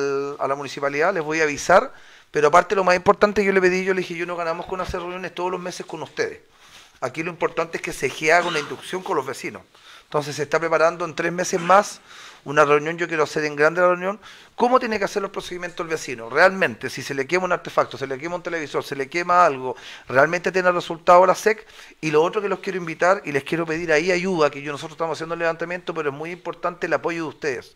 B: la municipalidad, les voy a avisar. Pero aparte, lo más importante, yo le pedí, yo le dije, yo no ganamos con hacer reuniones todos los meses con ustedes. Aquí lo importante es que se haga una inducción con los vecinos. Entonces se está preparando en tres meses más una reunión, yo quiero hacer en grande la reunión, ¿cómo tiene que hacer los procedimientos el vecino? Realmente, si se le quema un artefacto, se le quema un televisor, se le quema algo, realmente tiene resultado la SEC. Y lo otro que los quiero invitar y les quiero pedir ahí ayuda, que yo, nosotros estamos haciendo el levantamiento, pero es muy importante el apoyo de ustedes.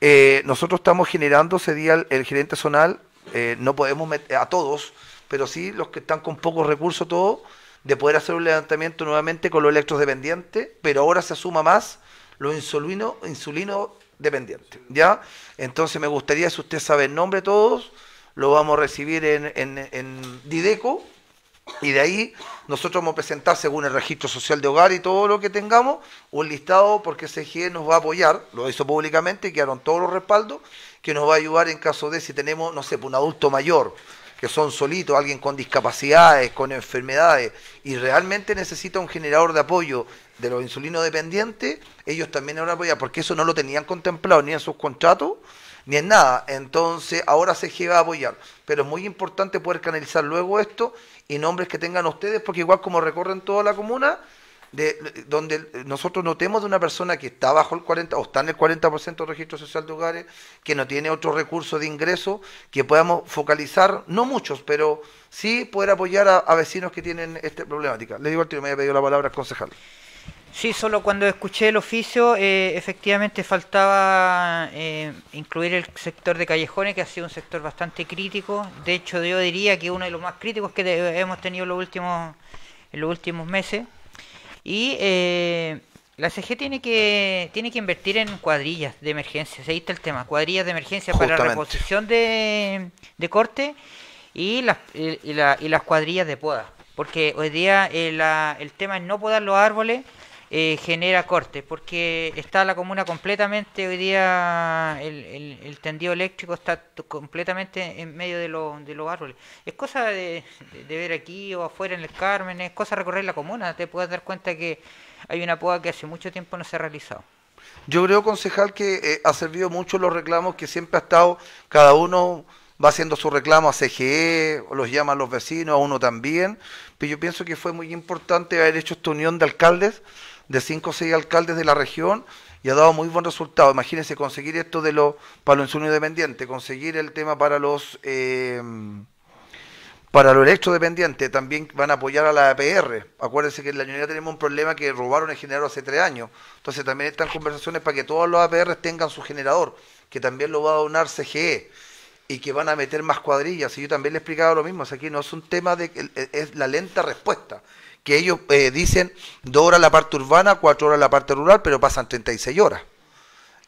B: Eh, nosotros estamos generando, ese día el, gerente zonal, eh, no podemos meter a todos, pero sí los que están con pocos recursos, todo, de poder hacer un levantamiento nuevamente con los electrodependientes, pero ahora se suma más los insulino, insulino dependientes. ¿ya? Entonces me gustaría, si usted sabe el nombre todos, lo vamos a recibir en, Dideco. Y de ahí nosotros vamos a presentar, según el registro social de hogar y todo lo que tengamos, un listado porque CGE nos va a apoyar, lo hizo públicamente, quedaron todos los respaldos, que nos va a ayudar en caso de si tenemos, no sé, un adulto mayor, que son solitos, alguien con discapacidades, con enfermedades, y realmente necesita un generador de apoyo de los insulinos dependientes, ellos también ahora apoyar, porque eso no lo tenían contemplado ni en sus contratos, ni en nada. Entonces, ahora se lleva a apoyar. Pero es muy importante poder canalizar luego esto y nombres que tengan ustedes, porque igual como recorren toda la comuna, de, donde nosotros notemos de una persona que está bajo el 40 o está en el 40% del registro social de hogares, que no tiene otro recurso de ingreso, que podamos focalizar, no muchos, pero sí poder apoyar a, vecinos que tienen esta problemática. Le digo al tiro, me había pedido la palabra al concejal.
E: Sí, solo cuando escuché el oficio, eh, efectivamente faltaba eh, incluir el sector de callejones, que ha sido un sector bastante crítico. De hecho, yo diría que uno de los más críticos que hemos tenido los últimos, en los últimos meses. Y eh, la CG tiene que tiene que invertir en cuadrillas de emergencia. Ahí está el tema. Cuadrillas de emergencia para reposición de, de corte y las, y, y las cuadrillas de poda. Porque hoy día el tema es no podar los árboles eh, genera corte porque está la comuna completamente, hoy día el, el, tendido eléctrico está completamente en medio de, de los árboles. Es cosa de, ver aquí o afuera en el Carmen, es cosa de recorrer la comuna, te puedes dar cuenta que hay una poda que hace mucho tiempo no se ha realizado.
B: Yo creo, concejal, que eh, ha servido mucho los reclamos que siempre ha estado cada uno va haciendo su reclamo a CGE, los llaman los vecinos, a uno también, pero yo pienso que fue muy importante haber hecho esta unión de alcaldes de cinco o seis alcaldes de la región y ha dado muy buen resultado. Imagínense conseguir esto de los para los insumos independientes, conseguir el tema para los eh, para los electrodependientes, también van a apoyar a la APR. Acuérdense que en la Europea tenemos un problema que robaron el generador hace tres años. Entonces también están conversaciones para que todos los APR tengan su generador, que también lo va a donar CGE y que van a meter más cuadrillas. Y yo también le explicado lo mismo. O sea, aquí no es un tema de. es la lenta respuesta que ellos eh, dicen dos horas la parte urbana, cuatro horas la parte rural, pero pasan 36 horas.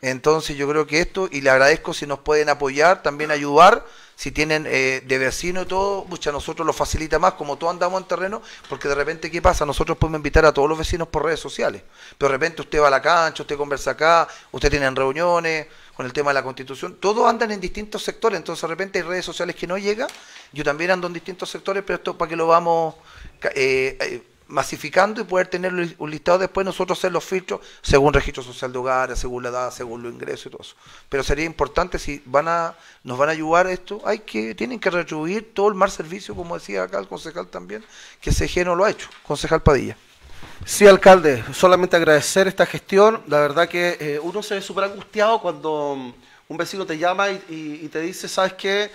B: Entonces yo creo que esto, y le agradezco si nos pueden apoyar, también ayudar, si tienen eh, de vecino y todo, muchas nosotros lo facilita más, como todos andamos en terreno, porque de repente, ¿qué pasa? Nosotros podemos invitar a todos los vecinos por redes sociales, pero de repente usted va a la cancha, usted conversa acá, usted tiene reuniones con el tema de la constitución, todos andan en distintos sectores, entonces de repente hay redes sociales que no llegan yo también ando en distintos sectores, pero esto para que lo vamos eh, eh, masificando y poder tener un listado después nosotros hacer los filtros según registro social de hogares, según la edad, según los ingresos y todo eso. Pero sería importante si van a, nos van a ayudar a esto, hay que, tienen que retribuir todo el mal servicio, como decía acá el concejal también, que CG no lo ha hecho, concejal Padilla. Sí, alcalde, solamente agradecer esta gestión. La verdad que eh, uno se ve súper angustiado
H: cuando mm, un vecino te llama y, te dice, ¿sabes qué?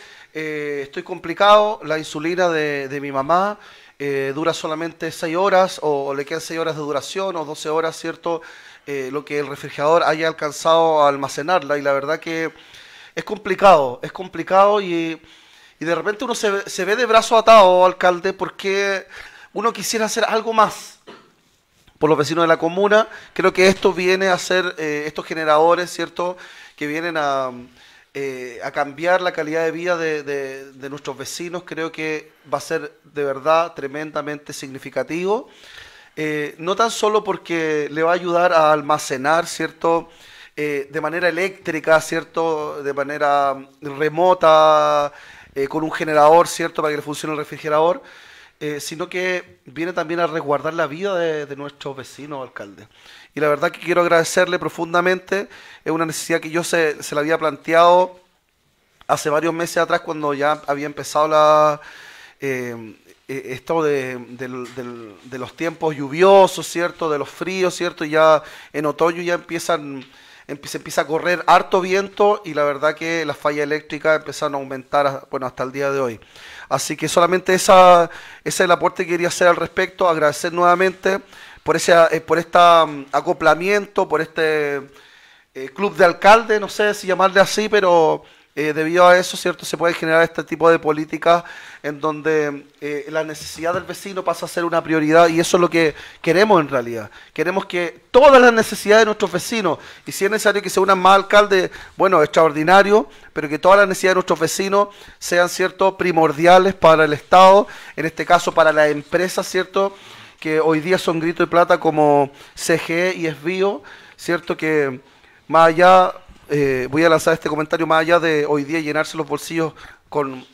H: estoy complicado, la insulina de mi mamá, eh, dura solamente 6 horas o le quedan 6 horas de duración o 12 horas, ¿cierto? Eh, lo que el refrigerador haya alcanzado a almacenarla y la verdad que es complicado, es complicado y, de repente uno se, se ve de brazo atado, alcalde, porque uno quisiera hacer algo más por los vecinos de la comuna. Creo que esto viene a ser eh, estos generadores, ¿cierto? Que vienen a eh, a cambiar la calidad de vida de, nuestros vecinos, creo que va a ser de verdad tremendamente significativo. Eh, no tan solo porque le va a ayudar a almacenar, ¿cierto? Eh, de manera eléctrica, ¿cierto? De manera remota, con un generador, ¿cierto? Para que le funcione el refrigerador, sino que viene también a resguardar la vida de, de nuestros vecinos, alcalde y la verdad que quiero agradecerle profundamente. Es una necesidad que yo se, se la había planteado hace varios meses atrás cuando ya había empezado la, eh, eh, esto de, de, los tiempos lluviosos, ¿cierto? De los fríos, ¿cierto? Y ya en otoño ya empiezan, se empieza a correr harto viento y la verdad que las fallas eléctricas empezaron a aumentar, bueno, hasta el día de hoy. Así que solamente esa, ese es el aporte que quería hacer al respecto, agradecer nuevamente por, ese, eh, por este acoplamiento, por este eh, club de alcalde, no sé si llamarle así, pero eh, debido a eso, ¿cierto? Se puede generar este tipo de políticas en donde la necesidad del vecino pasa a ser una prioridad y eso es lo que queremos en realidad. Queremos que todas las necesidades de nuestros vecinos, y si es necesario que se unan más alcaldes, bueno, extraordinario, pero que todas las necesidades de nuestros vecinos sean, ¿cierto?, primordiales para el Estado, en este caso para la empresa ¿cierto?, que hoy día son grito y plata como CGE y Esbío, ¿cierto? Que más allá, eh, voy a lanzar este comentario, más allá de hoy día llenarse los bolsillos con,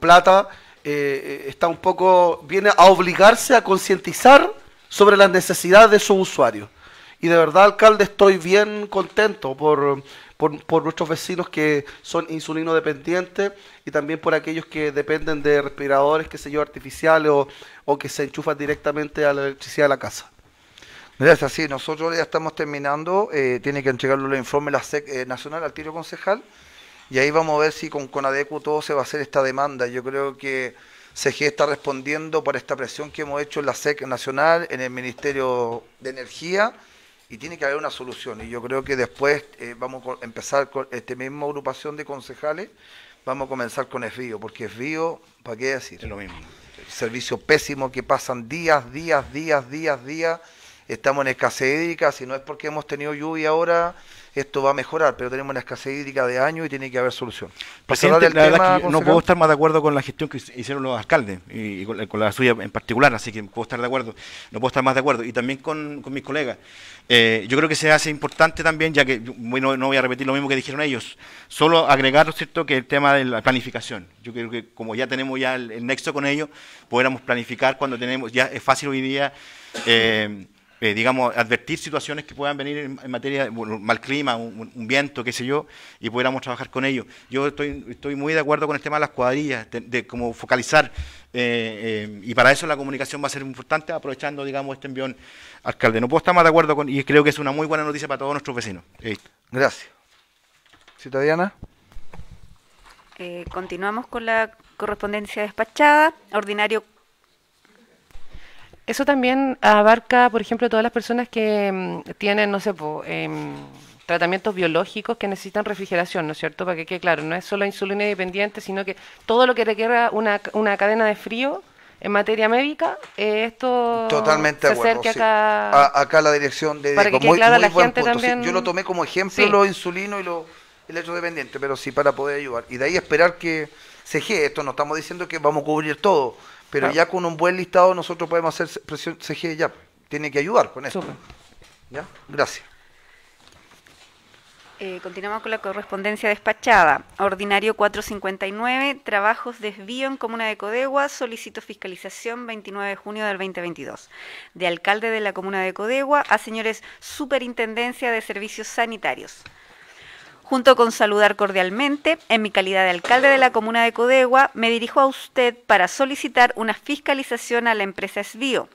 H: plata, eh, eh, está un poco, viene a obligarse a concientizar sobre las necesidades de sus usuarios. Y de verdad, alcalde, estoy bien contento por, por, por, nuestros vecinos que son insulino dependientes y también por aquellos que dependen de respiradores, qué sé yo, artificiales o o que se enchufa directamente a la electricidad de la
B: casa. Es así, nosotros ya estamos terminando, eh, tiene que entregarlo el informe la SEC eh, nacional al tiro concejal y ahí vamos a ver si con Conadecu todo se va a hacer esta demanda. Yo creo que CG está respondiendo por esta presión que hemos hecho en la SEC nacional, en el Ministerio de Energía y tiene que haber una solución. Y yo creo que después eh, vamos a empezar con esta misma agrupación de concejales, vamos a comenzar con Esbío, porque Esbío, ¿para qué decir? Es lo mismo servicio pésimo que pasan días, días, días, días, días. Estamos en escasez hídrica, si no es porque hemos tenido lluvia ahora, esto va a mejorar, pero tenemos una escasez hídrica de año y tiene que haber solución.
G: Presidente, la verdad que no puedo estar más de acuerdo con la gestión que hicieron los alcaldes y, con, la suya en particular, así que puedo estar de acuerdo, no puedo estar más de acuerdo. Y también con, mis colegas. Eh, yo creo que se hace importante también, ya que no voy a repetir lo mismo que dijeron ellos, solo agregar, ¿cierto?, que el tema de la planificación. Yo creo que como ya tenemos ya el, nexo con ellos, pudiéramos planificar cuando tenemos, ya es fácil hoy día. Eh, eh, digamos, advertir situaciones que puedan venir en, materia de mal clima, un, viento, qué sé yo, y pudiéramos trabajar con ellos. Yo estoy, estoy muy de acuerdo con el tema de las cuadrillas, de, cómo focalizar, eh, eh, y para eso la comunicación va a ser importante, aprovechando, digamos, este envión alcalde. No puedo estar más de acuerdo con, y creo que es una muy buena noticia para todos nuestros vecinos. Gracias.
C: Ciudadana.
D: continuamos con la correspondencia despachada. Ordinario
C: eso también abarca, por ejemplo, todas las personas que mm, tienen, no sé, em, tratamientos biológicos que necesitan refrigeración, ¿no es cierto? Para que quede claro, no es solo insulina independiente, sino que todo lo que requiera una, una cadena de frío en materia médica, eh, esto Totalmente acerca
B: acá, a, la dirección de... Para que la gente yo lo tomé como ejemplo, lo insulino y lo dependiente, pero sí para poder ayudar. Y de ahí esperar que se esto no estamos diciendo que vamos a cubrir todo, pero ya con un buen listado nosotros podemos hacer presión CG ya. Tiene que ayudar con eso. ¿Ya? Gracias.
D: Eh, continuamos con la correspondencia despachada. Ordinario 459, trabajos desvío en Comuna de Codegua, solicito fiscalización 29 de junio del 2022. De alcalde de la Comuna de Codegua a señores Superintendencia de Servicios Sanitarios. Junto con saludar cordialmente, en mi calidad de alcalde de la comuna de Codegua, me dirijo a usted para solicitar una fiscalización a la empresa Esbio.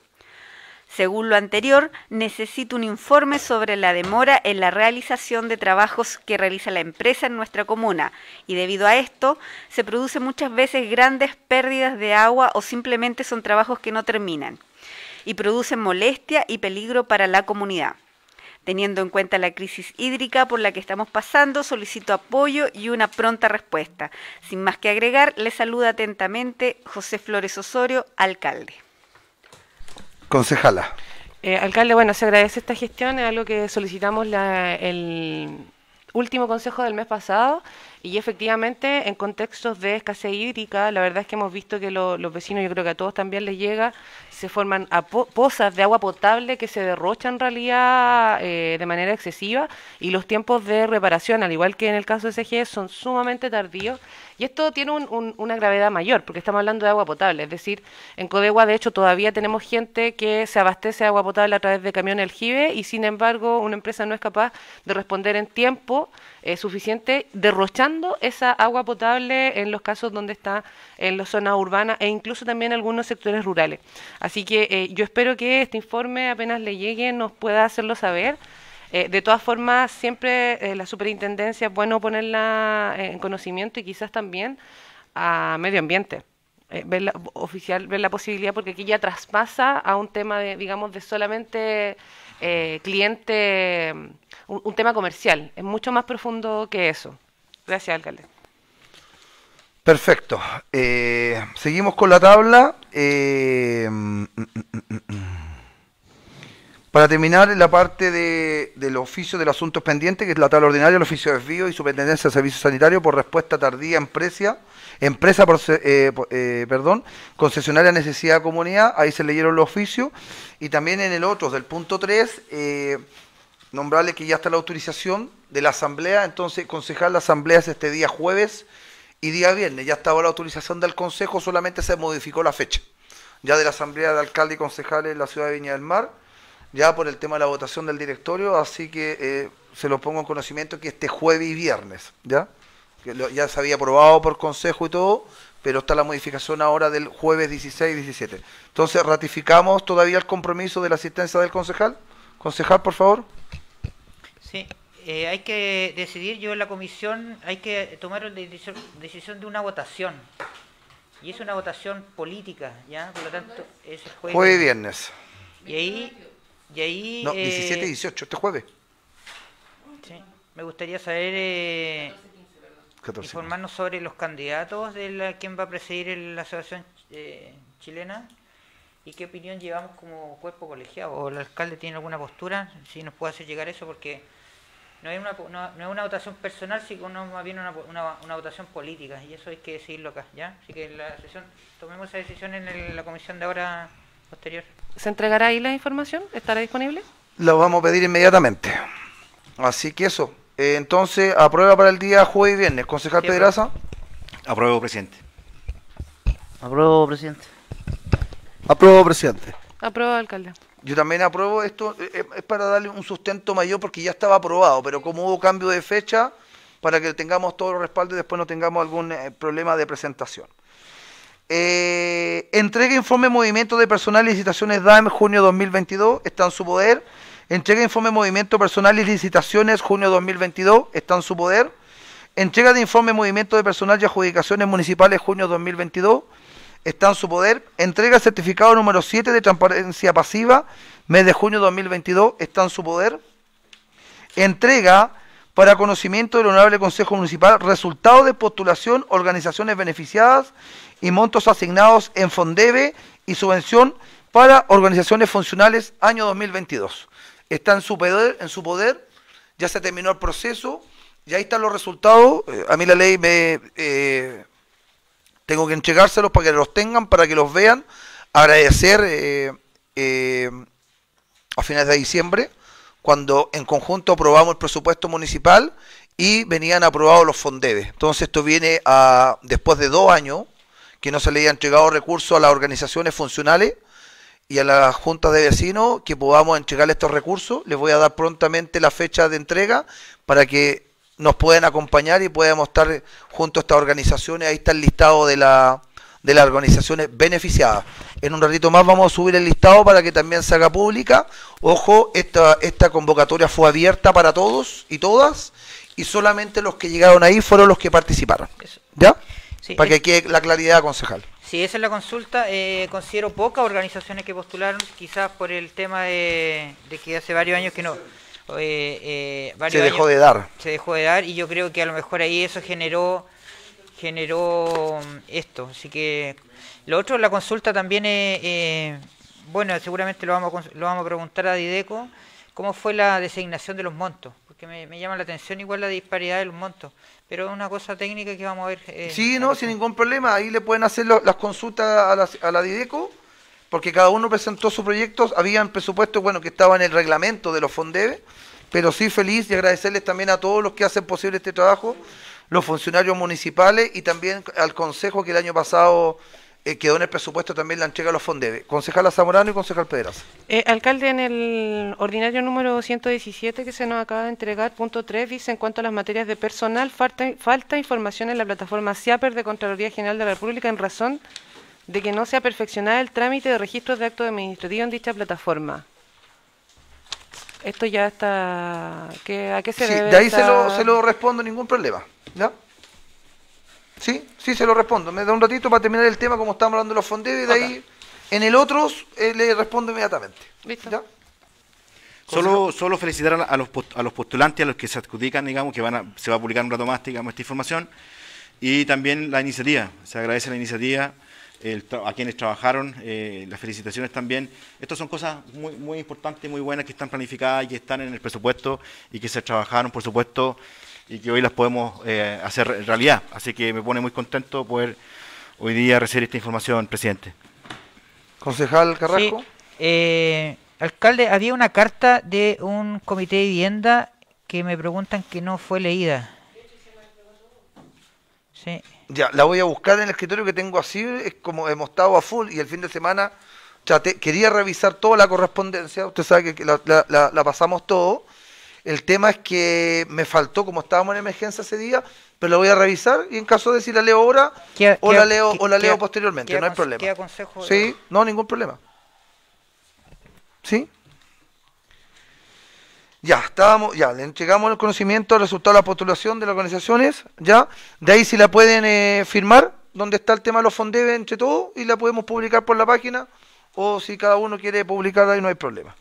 D: Según lo anterior, necesito un informe sobre la demora en la realización de trabajos que realiza la empresa en nuestra comuna y debido a esto se producen muchas veces grandes pérdidas de agua o simplemente son trabajos que no terminan y producen molestia y peligro para la comunidad. Teniendo en cuenta la crisis hídrica por la que estamos pasando, solicito apoyo y una pronta respuesta. Sin más que agregar, le saluda atentamente José Flores Osorio, alcalde. Concejala.
C: Eh, alcalde, bueno, se agradece esta gestión, es algo que solicitamos el último consejo del mes pasado. Y efectivamente, en contextos de escasez hídrica, la verdad es que hemos visto que los vecinos, yo creo que a todos también les llega, se forman pozas de agua potable que se derrochan en realidad eh, de manera excesiva y los tiempos de reparación, al igual que en el caso de CGE, son sumamente tardíos. Y esto tiene una gravedad mayor, porque estamos hablando de agua potable. Es decir, en Codegua, de hecho, todavía tenemos gente que se abastece de agua potable a través de camiones aljibe y, sin embargo, una empresa no es capaz de responder en tiempo eh, suficiente derrochando esa agua potable en los casos donde está en las zonas urbanas e incluso también en algunos sectores rurales. Así que eh, yo espero que este informe apenas le llegue nos pueda hacerlo saber. Eh, de todas formas, siempre eh, la superintendencia es bueno ponerla en conocimiento y quizás también a medio ambiente. ver la, oficial, ver la posibilidad, porque aquí ya traspasa a un tema de, digamos, de solamente cliente, mm, un tema comercial, es mucho más profundo que eso. Gracias, alcalde.
B: Perfecto. Eh, seguimos con la tabla. Eh, para terminar la parte del oficio del asunto pendiente, que es la tabla ordinaria, el oficio de desvío y superintendencia de servicio sanitario por respuesta tardía empresa, empresa por, eh, perdón, concesionaria necesidad de comunidad, ahí se leyeron los oficios, y también en el otro, del punto 3, nombrarle que ya está la autorización de la asamblea, entonces concejal, la asamblea es este día jueves y día viernes, ya estaba la autorización del consejo, solamente se modificó la fecha, ya de la asamblea de alcalde y concejales en la ciudad de Viña del Mar, ya por el tema de la votación del directorio, así que eh, se lo pongo en conocimiento que este jueves y viernes, ¿ya? Que ya se había aprobado por consejo y todo, pero está la modificación ahora del jueves 16 y 17. Entonces, ¿ratificamos todavía el compromiso de la asistencia del concejal? Concejal, por favor.
E: Sí, eh, hay que decidir, yo en la comisión, hay que tomar la decisión de una votación. Y es una votación política, ¿ya? Por lo tanto, es jueves. Jueves y viernes. Y ahí... Y ahí no, 17 eh, y
B: 18, este jueves.
E: Sí, me gustaría saber... Eh, informarnos sobre los candidatos de quién va a presidir la asociación eh, chilena y qué opinión llevamos como cuerpo colegiado. ¿O el alcalde tiene alguna postura? Si nos puede hacer llegar eso, porque no es una, votación personal, sino más bien una, votación política, y eso hay que decidirlo acá, ¿ya? Así que la sesión, tomemos esa decisión en la comisión de ahora posterior.
C: ¿Se entregará ahí la información? ¿Estará disponible?
B: La vamos a pedir inmediatamente. Así que eso. Eh, entonces, aprueba para el día jueves y viernes. Concejal Pedraza. Apruebo, presidente. Apruebo, presidente.
H: Apruebo, presidente.
C: Apruebo, alcalde.
B: Yo también apruebo esto, eh, eh, es para darle un sustento mayor porque ya estaba aprobado, pero como hubo cambio de fecha, para que tengamos todo el respaldo y después no tengamos algún eh, problema de presentación. Entrega entrega informe movimiento de personal y licitaciones DAM junio 2022, está en su poder. Entrega e informe movimiento personal y licitaciones junio 2022, está en su poder. Entrega de informe movimiento de personal y adjudicaciones municipales junio 2022 está en su poder. Entrega certificado número 7 de transparencia pasiva, mes de junio 2022, está en su poder. Entrega para conocimiento del Honorable Consejo Municipal resultado de postulación, organizaciones beneficiadas y montos asignados en FONDEVE y subvención para organizaciones funcionales año 2022. Está en su poder, en su poder ya se terminó el proceso y ahí están los resultados. Eh, a mí la ley me... Eh, tengo que entregárselos para que los tengan, para que los vean. Agradecer eh, eh, a finales de diciembre, cuando en conjunto aprobamos el presupuesto municipal y venían aprobados los fondeves. Entonces esto viene a, después de dos años que no se le había entregado recursos a las organizaciones funcionales y a las juntas de vecinos que podamos entregar estos recursos. Les voy a dar prontamente la fecha de entrega para que nos pueden acompañar y podemos estar junto a estas organizaciones. Ahí está el listado de, la, de las organizaciones beneficiadas. En un ratito más vamos a subir el listado para que también se haga pública. Ojo, esta, esta convocatoria fue abierta para todos y todas y solamente los que llegaron ahí fueron los que participaron. ¿Ya? para que quede la claridad, concejal.
E: Sí, esa es la consulta. Eh, considero pocas organizaciones que postularon, quizás por el tema de que hace varios años que no eh, eh, se dejó de dar. Se dejó de dar y yo creo que a lo mejor ahí eso generó generó mm, esto. Así que lo otro, la consulta también eh, bueno, seguramente lo vamos, a, lo vamos a preguntar a Dideco, ¿cómo fue la designación de los montos? Porque me, llama la atención igual la disparidad de los montos, pero es una cosa técnica que vamos a ver. sí, no, sin ningún problema, ahí le pueden hacer las
B: consultas a la, a la Dideco porque cada uno presentó sus proyectos, habían presupuestos, bueno, que estaba en el reglamento de los Fondeve, pero sí feliz y agradecerles también a todos los que hacen posible este trabajo, los funcionarios municipales y también al Consejo que el año pasado eh, quedó en el presupuesto también la entrega a los Fondeve. Concejala Zamorano y concejal Pedras.
C: Eh, alcalde, en el ordinario número 117 que se nos acaba de entregar, punto 3, dice en cuanto a las materias de personal, falta, falta información en la plataforma SIAPER de Contraloría General de la República en razón de que no sea perfeccionada el trámite de registros de actos administrativos en dicha plataforma. Esto ya está... que ¿A qué se sí, De ahí se, lo, se lo respondo,
B: ningún problema. ¿Ya? Sí, sí, se lo respondo. Me da un ratito para terminar el tema como estamos hablando de los fondos, y de ahí en el otro eh, le respondo inmediatamente. ¿Listo?
G: Solo, solo felicitar a, los, a los postulantes, a los que se adjudican, digamos, que van a, se va a publicar un rato más, digamos, esta información. Y también la iniciativa. Se agradece la iniciativa a quienes trabajaron, eh, las felicitaciones también. Estas son cosas muy, muy importantes, muy buenas que están planificadas y están en el presupuesto y que se trabajaron, por supuesto, y que hoy las podemos eh, hacer realidad. Así que me pone muy contento poder hoy día recibir esta información, presidente. Concejal
B: Carrasco.
E: Eh, alcalde, había una carta de un comité de vivienda que me preguntan que no fue leída. Sí.
B: Ya, la voy a buscar en el escritorio que tengo así, es como hemos estado a full y el fin de semana quería revisar toda la correspondencia, usted sabe que la, pasamos todo. El tema es que me faltó, como estábamos en emergencia ese día, pero la voy a revisar y en caso de si la leo ahora o, la leo, o la leo posteriormente, no hay problema. ¿Sí? No, ningún problema. ¿Sí? ya, estábamos, ya, le entregamos el conocimiento, el resultado de la postulación de las organizaciones, ya, de ahí si la pueden eh, firmar, donde está el tema de los fondeves entre todos, y la podemos publicar por la página, o si cada uno quiere publicarla ahí no hay problema.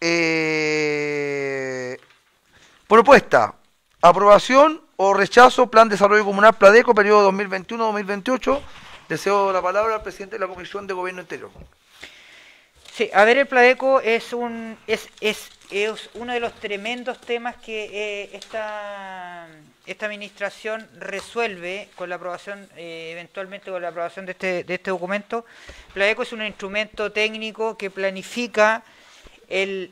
B: Eh, propuesta, aprobación o rechazo, plan de desarrollo comunal Pladeco, periodo 2021-2028. Deseo la palabra al presidente de la Comisión de Gobierno Interior.
E: Sí, a ver, el Pladeco es un es, uno de los tremendos temas que eh, esta, esta administración resuelve con la aprobación, eh, eventualmente con la aprobación de este, de este documento. Pladeco es un instrumento técnico que planifica el,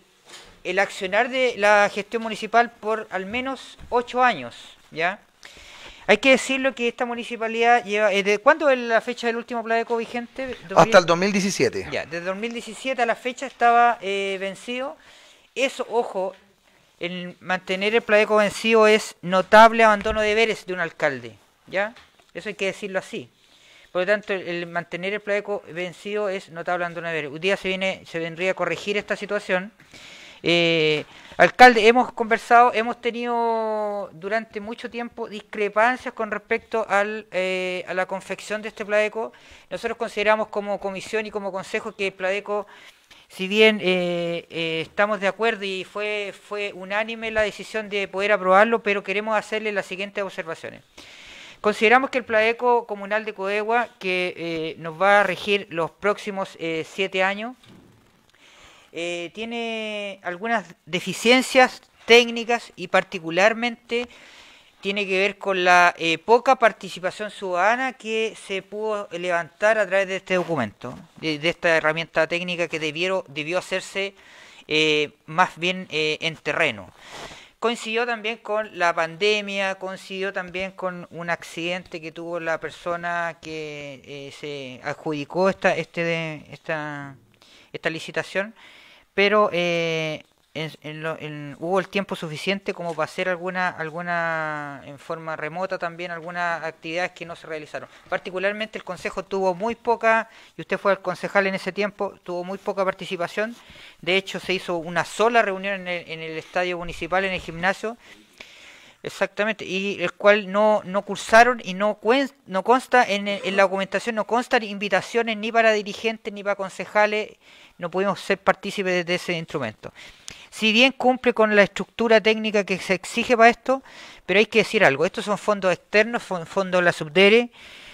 E: el accionar de la gestión municipal por al menos ocho años, ¿ya? Hay que decirlo que esta municipalidad lleva. Eh, ¿de ¿Cuándo es la fecha del último Pladeco vigente? Hasta el
B: 2017. Ya,
E: desde 2017 a la fecha estaba eh, vencido. Eso, ojo, el mantener el Pladeco vencido es notable abandono de deberes de un alcalde. ¿Ya? Eso hay que decirlo así. Por lo tanto, el mantener el Pladeco vencido es notable abandono de deberes. Un día se, viene, se vendría a corregir esta situación. Eh, alcalde, hemos conversado, hemos tenido durante mucho tiempo discrepancias con respecto eh, a la confección de este Pladeco. Nosotros consideramos como comisión y como consejo que el Pladeco si bien eh, eh, estamos de acuerdo y fue, fue unánime la decisión de poder aprobarlo, pero queremos hacerle las siguientes observaciones. Consideramos que el Pladeco Comunal de Codegua, que nos va a regir los próximos siete años, eh, tiene algunas deficiencias técnicas y particularmente tiene que ver con la eh, poca participación ciudadana que se pudo levantar a través de este documento, de, esta herramienta técnica que debió debió hacerse eh, más bien en terreno. Coincidió también con la pandemia, coincidió también con un accidente que tuvo la persona que se adjudicó esta, este, esta, esta licitación pero eh, hubo el tiempo suficiente como para hacer alguna, alguna, en forma remota también, algunas actividades que no se realizaron. Particularmente el Consejo tuvo muy poca, y usted fue el concejal en ese tiempo, tuvo muy poca participación. De hecho, se hizo una sola reunión en el, estadio municipal, en el gimnasio. Exactamente, y el cual no, no cursaron y no, no consta en, en la documentación, no constan invitaciones ni para dirigentes ni para concejales no podemos ser partícipes de ese instrumento. Si bien cumple con la estructura técnica que se exige para esto, pero hay que decir algo, estos son fondos externos, fondos de la subdere,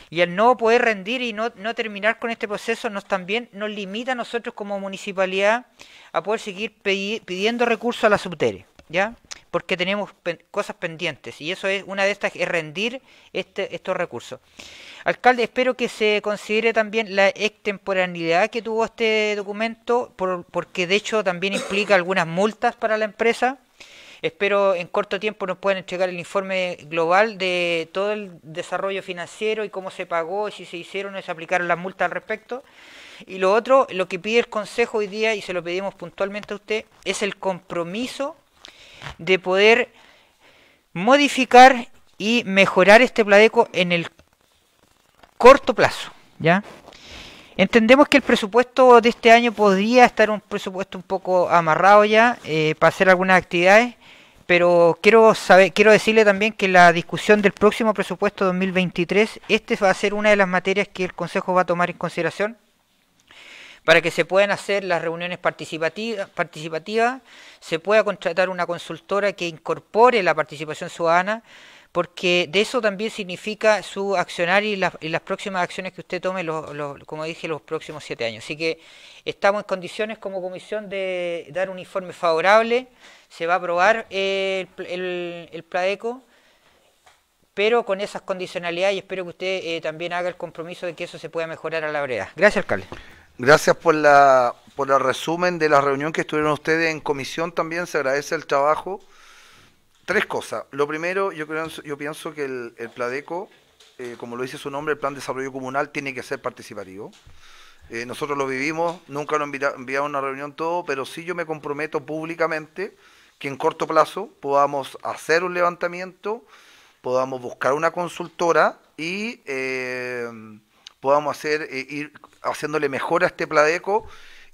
E: y al no poder rendir y no, terminar con este proceso nos también nos limita a nosotros como municipalidad a poder seguir pidiendo recursos a la subdere. ¿ya? Porque tenemos cosas pendientes y eso es una de estas es rendir este, estos recursos. Alcalde, espero que se considere también la extemporaneidad que tuvo este documento, porque de hecho también implica algunas multas para la empresa. Espero en corto tiempo nos puedan entregar el informe global de todo el desarrollo financiero y cómo se pagó, y si se hicieron o se aplicaron las multas al respecto. Y lo otro, lo que pide el Consejo hoy día, y se lo pedimos puntualmente a usted, es el compromiso de poder modificar y mejorar este Pladeco en el corto plazo, ¿ya? Entendemos que el presupuesto de este año podría estar un presupuesto un poco amarrado ya eh, para hacer algunas actividades, pero quiero saber, quiero decirle también que la discusión del próximo presupuesto 2023, este va a ser una de las materias que el Consejo va a tomar en consideración para que se puedan hacer las reuniones participativas, se pueda contratar una consultora que incorpore la participación ciudadana, porque de eso también significa su accionar y, las próximas acciones que usted tome, como dije, los próximos siete años. Así que estamos en condiciones como comisión de dar un informe favorable, se va a aprobar el, PLADECO pero con esas condicionalidades y espero que usted eh, también haga el compromiso de que eso se pueda mejorar a la brevedad.
B: Gracias, alcalde. Gracias por la por el resumen de la reunión que estuvieron ustedes en comisión también, se agradece el trabajo. Tres cosas. Lo primero, yo, creo, yo pienso que el, Pladeco, eh, como lo dice su nombre, el Plan de Desarrollo Comunal tiene que ser participativo. Eh, nosotros lo vivimos, nunca lo enviamos a una reunión todo, pero sí yo me comprometo públicamente que en corto plazo podamos hacer un levantamiento, podamos buscar una consultora y... Eh, podamos hacer, eh, ir haciéndole mejor a este Pladeco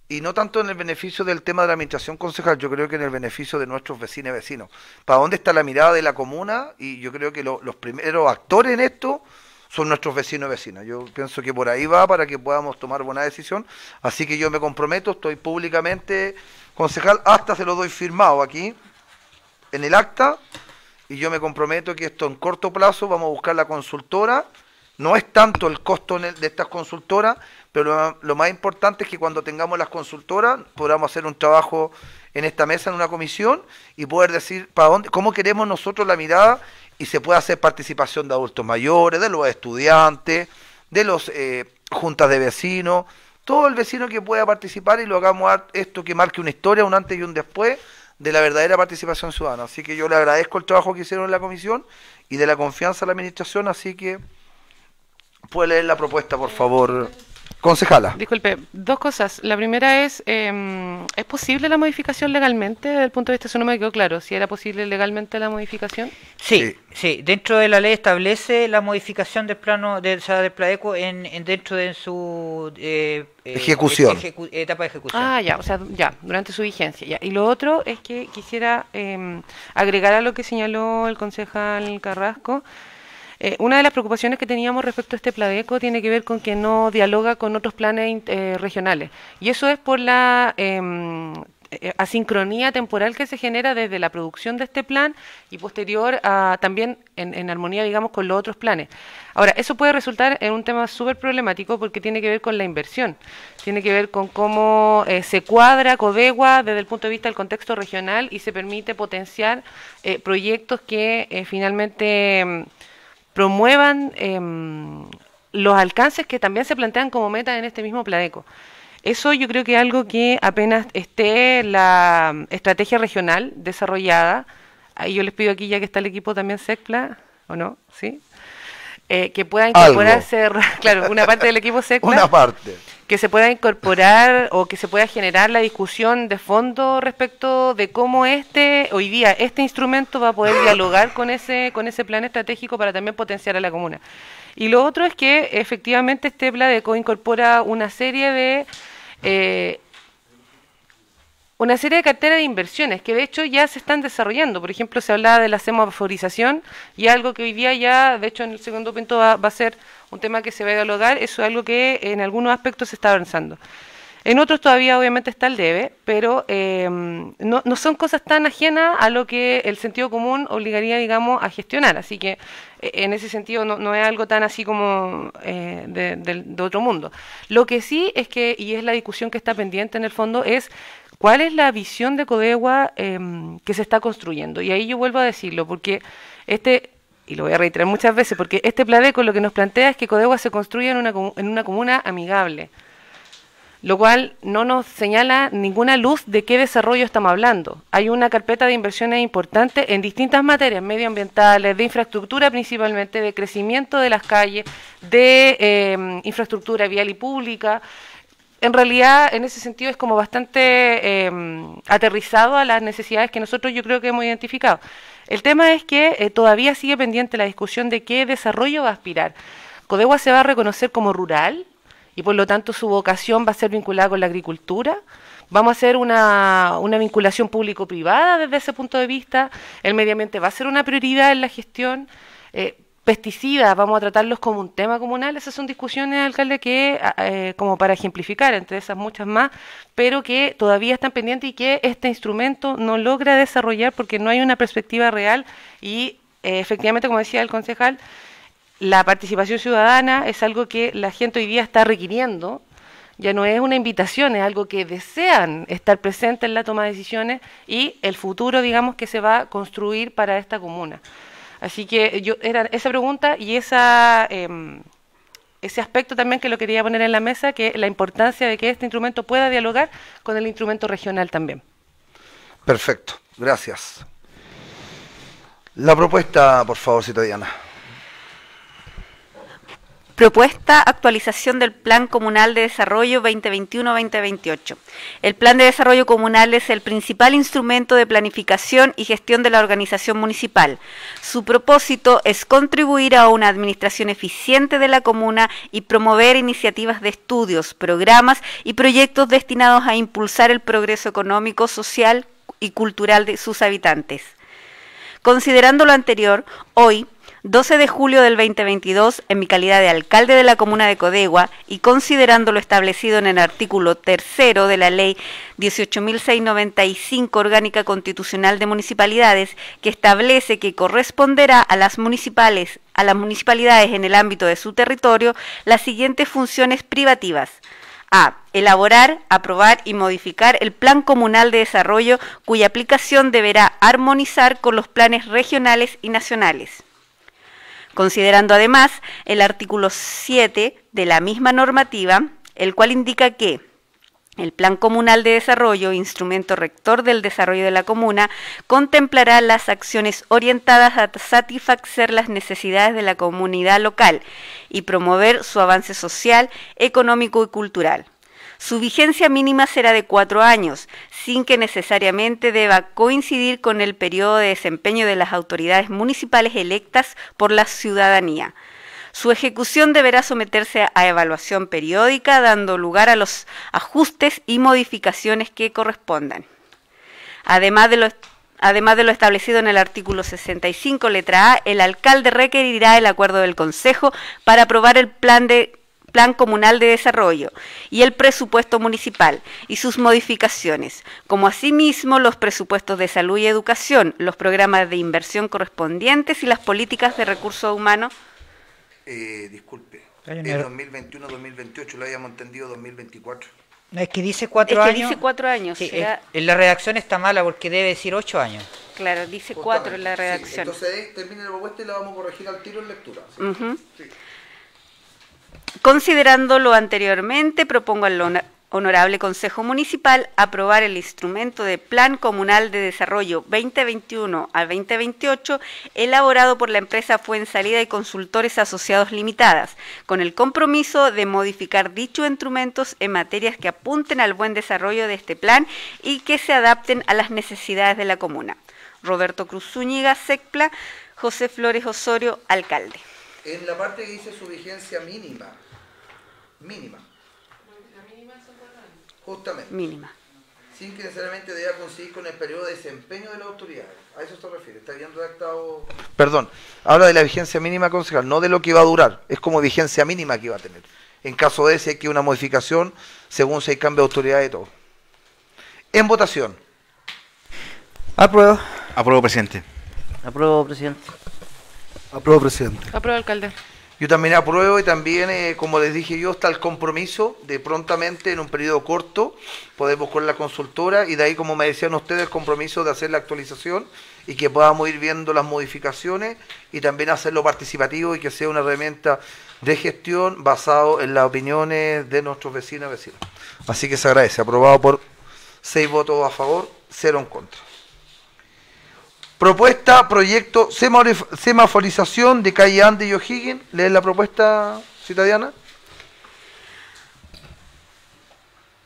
B: y no tanto en el beneficio del tema de la administración concejal, yo creo que en el beneficio de nuestros vecinos y vecinos. ¿Para dónde está la mirada de la comuna? Y yo creo que los primeros actores en esto son nuestros vecinos y vecinas. Yo pienso que por ahí va para que podamos tomar buena decisión. Así que yo me comprometo, estoy públicamente concejal, hasta se lo doy firmado aquí, en el acta, y yo me comprometo que esto en corto plazo vamos a buscar la consultora no es tanto el costo de estas consultoras, pero lo, más importante es que cuando tengamos las consultoras podamos hacer un trabajo en esta mesa, en una comisión, y poder decir para dónde, cómo queremos nosotros la mirada y se puede hacer participación de adultos mayores, de los estudiantes, de los eh, juntas de vecinos, todo el vecino que pueda participar y lo hagamos esto que marque una historia, un antes y un después de la verdadera participación ciudadana. Así que yo le agradezco el trabajo que hicieron en la comisión y de la confianza a la administración, así que... ¿Puede leer la propuesta, por favor? Concejala.
C: Disculpe, dos cosas. La primera es, em, ¿es posible la modificación legalmente? Desde el punto de vista, eso no me quedó claro. ¿Si era posible legalmente la modificación?
E: Sí, sí. Dentro de la ley establece la modificación del plano de, o del Pladeco en, en, dentro de su eh, eh, ejecución. etapa de ejecución. Ah, ya, o sea, ya, durante su
C: vigencia. Ya. Y lo otro es que quisiera em, agregar a lo que señaló el concejal Carrasco. Eh, una de las preocupaciones que teníamos respecto a este Pladeco tiene que ver con que no dialoga con otros planes eh, regionales. Y eso es por la em, eh, asincronía temporal que se genera desde la producción de este plan y posterior también en, armonía, digamos, con los otros planes. Ahora, eso puede resultar en un tema súper problemático porque tiene que ver con la inversión, tiene que ver con cómo se cuadra Codegua desde el punto de vista del contexto regional y se permite potenciar proyectos que finalmente... Em, promuevan em, los alcances que también se plantean como meta en este mismo Planeco. Eso yo creo que es algo que apenas esté la em, estrategia regional desarrollada, ahí yo les pido aquí ya que está el equipo también SECPLA, ¿o no? ¿Sí? eh, que pueda incorporarse, claro, una parte del equipo secular, Una parte. Que se pueda incorporar o que se pueda generar la discusión de fondo respecto de cómo este, hoy día, este instrumento va a poder dialogar con ese, con ese plan estratégico para también potenciar a la comuna. Y lo otro es que efectivamente este Pladeco incorpora una serie de eh, una serie de carteras de inversiones que de hecho ya se están desarrollando. Por ejemplo, se hablaba de la semaforización y algo que hoy día ya, de hecho, en el segundo punto va, a ser un tema que se va a dialogar. Eso es algo que en algunos aspectos se está avanzando. En otros todavía obviamente está el debe, pero em, no, son cosas tan ajenas a lo que el sentido común obligaría, digamos, a gestionar. Así que e, en ese sentido no, es algo tan así como eh, de, otro mundo. Lo que sí es que, y es la discusión que está pendiente en el fondo, es ¿Cuál es la visión de Codegua em, que se está construyendo? Y ahí yo vuelvo a decirlo, porque este, y lo voy a reiterar muchas veces, porque este Pladeco lo que nos plantea es que Codegua se construya en una, en una comuna amigable, lo cual no nos señala ninguna luz de qué desarrollo estamos hablando. Hay una carpeta de inversiones importante en distintas materias, medioambientales, de infraestructura principalmente, de crecimiento de las calles, de em, infraestructura vial y pública, en realidad en ese sentido es como bastante em, aterrizado a las necesidades que nosotros yo creo que hemos identificado. El tema es que eh, todavía sigue pendiente la discusión de qué desarrollo va a aspirar. Codegua se va a reconocer como rural y por lo tanto su vocación va a ser vinculada con la agricultura. Vamos a hacer una, vinculación público-privada desde ese punto de vista. El medio ambiente va a ser una prioridad en la gestión. Eh, pesticidas, vamos a tratarlos como un tema comunal, esas son discusiones, alcalde, que eh, como para ejemplificar, entre esas muchas más, pero que todavía están pendientes y que este instrumento no logra desarrollar porque no hay una perspectiva real y eh, efectivamente, como decía el concejal, la participación ciudadana es algo que la gente hoy día está requiriendo, ya no es una invitación, es algo que desean estar presente en la toma de decisiones y el futuro, digamos, que se va a construir para esta comuna. Así que yo era esa pregunta y em, ese aspecto también que lo quería poner en la mesa, que la importancia de que este instrumento pueda dialogar con el instrumento regional también.
B: Perfecto, gracias. La propuesta, por favor, Citadiana.
D: Propuesta actualización del Plan Comunal de Desarrollo 2021-2028. El Plan de Desarrollo Comunal es el principal instrumento de planificación y gestión de la organización municipal. Su propósito es contribuir a una administración eficiente de la comuna y promover iniciativas de estudios, programas y proyectos destinados a impulsar el progreso económico, social y cultural de sus habitantes. Considerando lo anterior, hoy 12 de julio del 2022, en mi calidad de alcalde de la comuna de Codegua y considerando lo establecido en el artículo tercero de la Ley 18.695 Orgánica Constitucional de Municipalidades, que establece que corresponderá a las municipales, a las municipalidades en el ámbito de su territorio, las siguientes funciones privativas. A. Elaborar, aprobar y modificar el Plan Comunal de Desarrollo cuya aplicación deberá armonizar con los planes regionales y nacionales considerando además el artículo 7 de la misma normativa, el cual indica que el Plan Comunal de Desarrollo, instrumento rector del desarrollo de la comuna, contemplará las acciones orientadas a satisfacer las necesidades de la comunidad local y promover su avance social, económico y cultural. Su vigencia mínima será de cuatro años, sin que necesariamente deba coincidir con el periodo de desempeño de las autoridades municipales electas por la ciudadanía. Su ejecución deberá someterse a evaluación periódica, dando lugar a los ajustes y modificaciones que correspondan. Además de lo Además de lo establecido en el artículo 65, letra A, el alcalde requerirá el acuerdo del Consejo para aprobar el plan de Plan Comunal de Desarrollo y el presupuesto municipal y sus modificaciones, como asimismo los presupuestos de salud y educación, los programas de inversión correspondientes y las políticas de recursos humanos.
B: Eh, disculpe, es 2021-2028, lo habíamos entendido 2024.
D: No, es que dice cuatro es que años. Dice
B: cuatro años.
E: Sí, en la redacción está mala porque debe decir ocho años.
D: Claro, dice cuatro en la redacción. entonces eh, termine la
B: propuesta y la vamos a corregir al tiro en lectura.
D: ¿sí? Considerando lo anteriormente, propongo al Honorable Consejo Municipal aprobar el instrumento de Plan Comunal de Desarrollo 2021 al 2028 elaborado por la empresa Fuensalida y Consultores Asociados Limitadas, con el compromiso de modificar dichos instrumentos en materias que apunten al buen desarrollo de este plan y que se adapten a las necesidades de la comuna. Roberto Cruz Zúñiga, SECPLA, José Flores Osorio, alcalde
B: en la parte que dice su vigencia mínima. Mínima. La
D: mínima son años. Justamente. Mínima.
B: Sin que necesariamente deba coincidir con el periodo de desempeño de la autoridad. A eso se refiere. Está bien redactado. Perdón. Habla de la vigencia mínima, concejal, no de lo que va a durar. Es como vigencia mínima que va a tener. En caso de ese, hay que una modificación, según se hay cambio de autoridad de todo. En votación.
G: Apruebo. Apruebo, presidente.
B: Apruebo, presidente.
G: Aprobo, presidente.
B: Aprobo, alcalde. Yo también apruebo y también, eh, como les dije yo, está el compromiso de prontamente, en un periodo corto, podemos buscar la consultora y de ahí, como me decían ustedes, el compromiso de hacer la actualización y que podamos ir viendo las modificaciones y también hacerlo participativo y que sea una herramienta de gestión basado en las opiniones de nuestros vecinos y vecinas. Así que se agradece. Aprobado por seis votos a favor, cero en contra. Propuesta, proyecto, semaforización de calle Andes y O'Higgins. ¿Lees la propuesta, citadiana?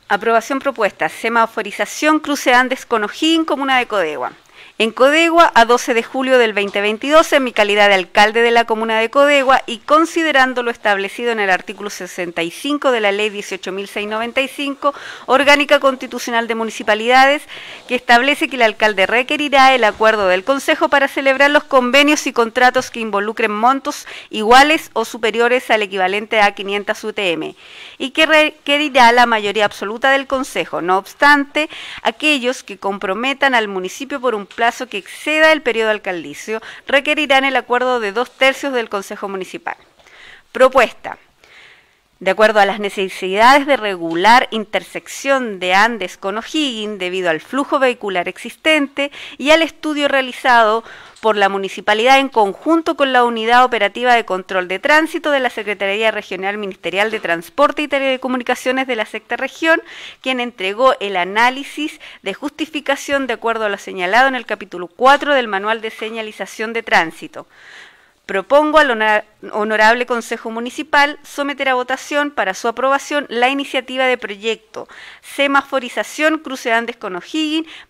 D: Aprobación propuesta, semaforización cruce Andes con O'Higgins, comuna de Codegua en Codegua a 12 de julio del 2022 en mi calidad de alcalde de la comuna de Codegua y considerando lo establecido en el artículo 65 de la ley 18.695, orgánica constitucional de municipalidades, que establece que el alcalde requerirá el acuerdo del Consejo para celebrar los convenios y contratos que involucren montos iguales o superiores al equivalente a 500 UTM y que requerirá la mayoría absoluta del Consejo. No obstante, aquellos que comprometan al municipio por un que exceda el periodo alcaldicio requerirán el acuerdo de dos tercios del Consejo Municipal. Propuesta. De acuerdo a las necesidades de regular intersección de Andes con O'Higgins debido al flujo vehicular existente y al estudio realizado por la municipalidad en conjunto con la Unidad Operativa de Control de Tránsito de la Secretaría Regional Ministerial de Transporte y Telecomunicaciones de la Sexta Región, quien entregó el análisis de justificación de acuerdo a lo señalado en el capítulo 4 del Manual de Señalización de Tránsito. Propongo al Honorable Consejo Municipal someter a votación para su aprobación la iniciativa de proyecto Semaforización Cruce Andes con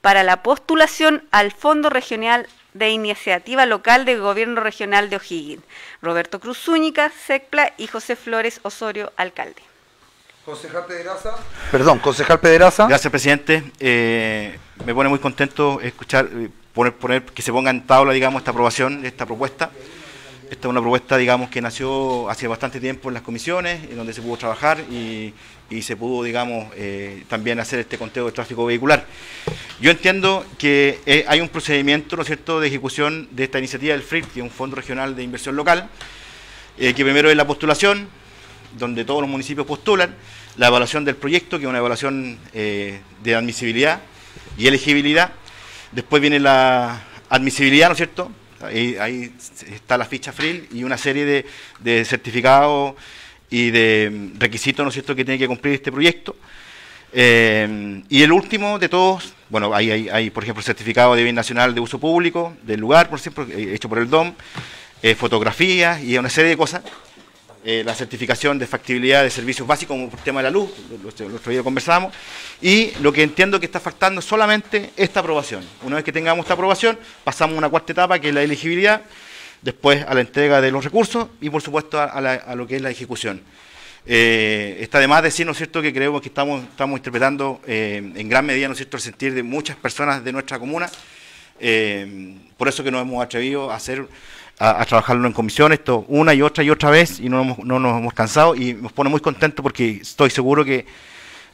D: para la postulación al Fondo Regional de Iniciativa Local del Gobierno Regional de O'Higgins, Roberto Cruz Zúñiga, SECPLA y José Flores Osorio, alcalde. Concejal Pedraza.
G: Perdón, concejal Pederaza. Gracias, presidente. Eh, me pone muy contento escuchar, eh, poner, poner que se ponga en tabla, digamos, esta aprobación, esta propuesta. Esta es una propuesta, digamos, que nació hace bastante tiempo en las comisiones, en donde se pudo trabajar y, se pudo, digamos, eh, también hacer este conteo de tráfico vehicular. Yo entiendo que eh, hay un procedimiento, ¿no es cierto?, de ejecución de esta iniciativa del FRIP, que es un Fondo Regional de Inversión Local, eh, que primero es la postulación, donde todos los municipios postulan, la evaluación del proyecto, que es una evaluación de admisibilidad y elegibilidad, después viene la admisibilidad, ¿no es cierto?, Ahí, está la ficha FRIL y una serie de, certificados y de requisitos ¿no que tiene que cumplir este proyecto. Eh, y el último de todos, bueno, hay, hay, por ejemplo, certificado de bien nacional de uso público del lugar, por ejemplo, eh, hecho por el DOM, eh, fotografías y una serie de cosas eh, la certificación de factibilidad de servicios básicos como el tema de la luz, lo, otro día conversamos, y lo que entiendo que está faltando es solamente esta aprobación. Una vez que tengamos esta aprobación, pasamos a una cuarta etapa que es la elegibilidad, después a la entrega de los recursos y por supuesto a, lo que es la ejecución. Eh, está de más decir, ¿no es cierto?, que creemos que estamos, estamos interpretando eh, en gran medida, ¿no cierto?, el sentir de muchas personas de nuestra comuna. por eso que nos hemos atrevido a hacer a, trabajarlo en comisión, esto una y otra y otra vez, y no, no nos hemos cansado, y nos pone muy contento porque estoy seguro que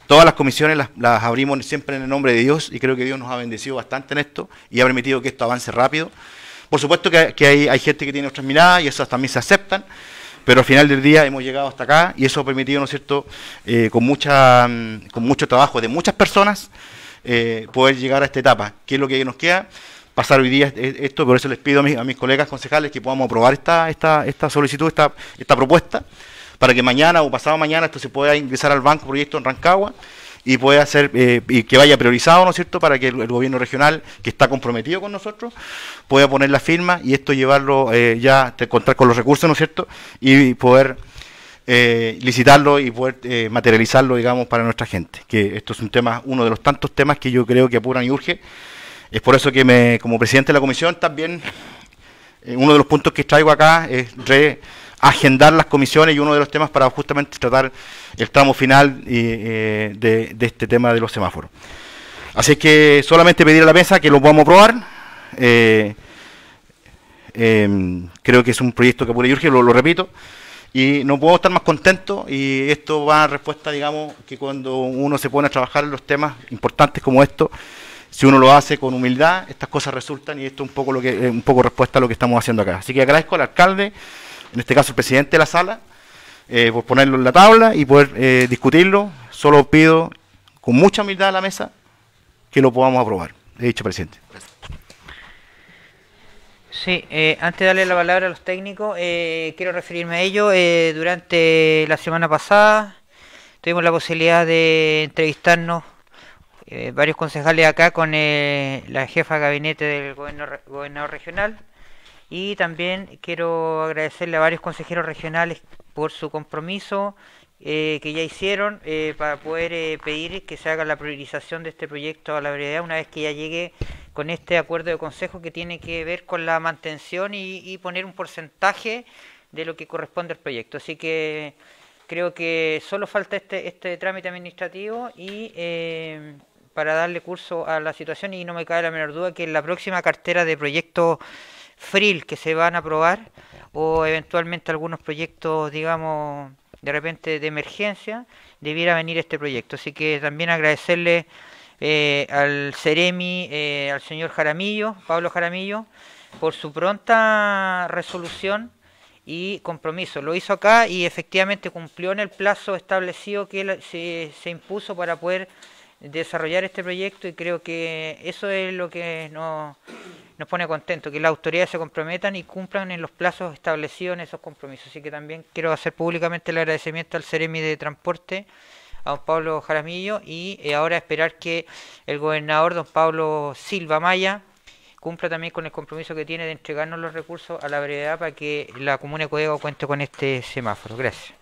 G: todas las comisiones las, abrimos siempre en el nombre de Dios, y creo que Dios nos ha bendecido bastante en esto, y ha permitido que esto avance rápido. Por supuesto que, hay, gente que tiene otras miradas, y esas también se aceptan, pero al final del día hemos llegado hasta acá, y eso ha permitido, ¿no es cierto?, eh, con, mucha, con mucho trabajo de muchas personas, eh, poder llegar a esta etapa. ¿Qué es lo que nos queda? pasar hoy día e-, esto, por eso les pido a mis, colegas concejales que podamos aprobar esta, esta, esta solicitud, esta, esta propuesta, para que mañana o pasado mañana esto se pueda ingresar al banco proyecto en Rancagua y pueda hacer eh, y que vaya priorizado, ¿no es cierto?, para que el, gobierno regional, que está comprometido con nosotros, pueda poner la firma y esto llevarlo eh, ya, contar con los recursos, ¿no es cierto?, y poder eh, licitarlo y poder materializarlo, digamos, para nuestra gente. Que esto es un tema, uno de los tantos temas que yo creo que apuran y urge es por eso que me, como presidente de la comisión también eh, uno de los puntos que traigo acá es reagendar las comisiones y uno de los temas para justamente tratar el tramo final eh, de, este tema de los semáforos. Así que solamente pedir a la mesa que lo podamos aprobar. Eh, em, creo que es un proyecto que apura y urge, lo, repito y no puedo estar más contento y esto va a respuesta, digamos, que cuando uno se pone a trabajar en los temas importantes como estos, si uno lo hace con humildad, estas cosas resultan y esto es un poco, lo que, eh, un poco respuesta a lo que estamos haciendo acá. Así que agradezco al alcalde, en este caso el presidente de la sala, eh, por ponerlo en la tabla y poder eh, discutirlo. Solo pido con mucha humildad a la mesa que lo podamos aprobar. He dicho, presidente.
E: Sí, antes de darle la palabra a los técnicos, quiero referirme a ello. durante la semana pasada tuvimos la posibilidad de entrevistarnos eh, varios concejales acá con eh, la jefa de gabinete del gobernador, gobernador regional y también quiero agradecerle a varios consejeros regionales por su compromiso eh, que ya hicieron para poder pedir que se haga la priorización de este proyecto a la brevedad una vez que ya llegue con este acuerdo de consejo que tiene que ver con la mantención y, y poner un porcentaje de lo que corresponde al proyecto. Así que creo que solo falta este, este trámite administrativo y para darle curso a la situación y no me cae la menor duda que en la próxima cartera de proyectos FRIL que se van a aprobar o eventualmente algunos proyectos, digamos, de repente de emergencia, debiera venir este proyecto. Así que también agradecerle eh, al Ceremi, eh, al señor Jaramillo, Pablo Jaramillo, por su pronta resolución y compromiso. Lo hizo acá y efectivamente cumplió en el plazo establecido que se, se impuso para poder desarrollar este proyecto y creo que eso es lo que nos, nos pone contento que las autoridades se comprometan y cumplan en los plazos establecidos en esos compromisos. Así que también quiero hacer públicamente el agradecimiento al Ceremi de Transporte, a don Pablo Jaramillo, y eh, ahora esperar que el gobernador don Pablo Silva Maya cumpla también con el compromiso que tiene de entregarnos los recursos a la brevedad para que la comuna de Codego cuente con este semáforo. Gracias.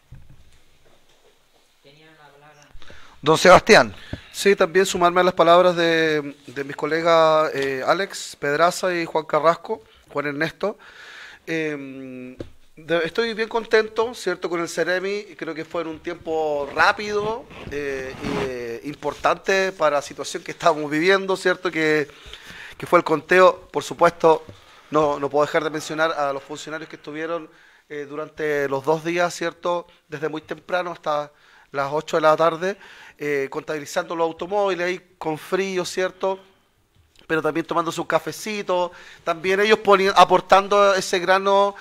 B: Don Sebastián.
H: Sí, también sumarme a las palabras de, mis colegas eh, Alex Pedraza y Juan Carrasco, Juan Ernesto. Em, estoy bien contento, ¿cierto?, con el Ceremi. Creo que fue en un tiempo rápido eh, importante para la situación que estábamos viviendo, ¿cierto?, que, fue el conteo. Por supuesto, no, no puedo dejar de mencionar a los funcionarios que estuvieron eh, durante los dos días, ¿cierto?, desde muy temprano hasta las 8 de la tarde. Eh, contabilizando los automóviles ahí con frío, ¿cierto? Pero también tomando sus cafecito, también ellos aportando ese grano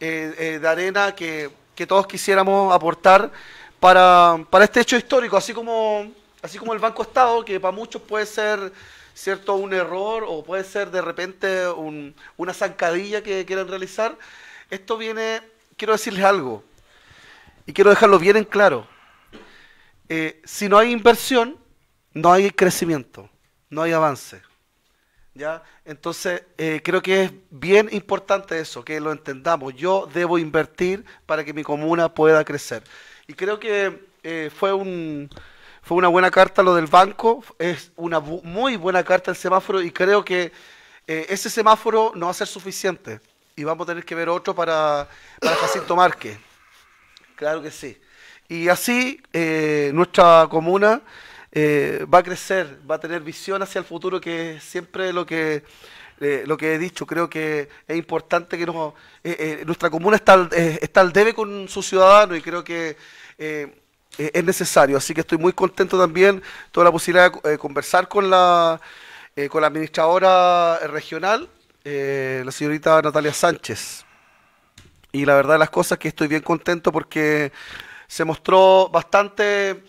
H: eh, eh, de arena que, todos quisiéramos aportar para, este hecho histórico, así como, así como el Banco Estado, que para muchos puede ser cierto un error o puede ser de repente una zancadilla que quieren realizar. Esto viene, quiero decirles algo, y quiero dejarlo bien en claro. Eh, si no hay inversión, no hay crecimiento, no hay avance. ¿ya? Entonces, eh, creo que es bien importante eso, que lo entendamos. Yo debo invertir para que mi comuna pueda crecer. Y creo que eh, fue un fue una buena carta lo del banco, es una muy buena carta el semáforo y creo que ese semáforo no va a ser suficiente y vamos a tener que ver otro para, para Jacinto Márquez. Claro que sí. Y así eh, nuestra comuna eh, va a crecer, va a tener visión hacia el futuro, que siempre lo que, eh, lo que he dicho. Creo que es importante que nuestra comuna está al, debe con sus ciudadanos y creo que es necesario. Así que estoy muy contento también, toda la posibilidad de conversar con la, con la administradora regional, la señorita Natalia Sánchez. Y la verdad de las cosas es que estoy bien contento porque se mostró bastante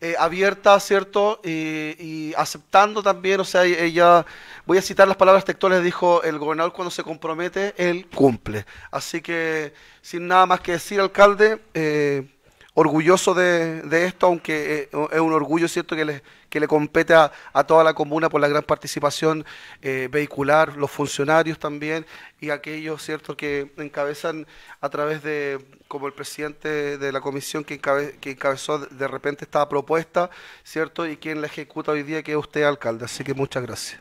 H: eh, abierta, ¿cierto? Y, aceptando también, o sea, e-, ella, voy a citar las palabras textuales, dijo, el gobernador cuando se compromete, él cumple. Así que, sin nada más que decir, alcalde, eh, orgulloso de, esto, aunque eh, es un orgullo, ¿cierto?, que les que le compete a, toda la comuna por la gran participación eh, vehicular, los funcionarios también y aquellos, ¿cierto?, que encabezan a través de, como el presidente de la comisión que, que encabezó de repente esta propuesta, ¿cierto?, y quien la ejecuta hoy día, que es usted, alcalde. Así que muchas gracias.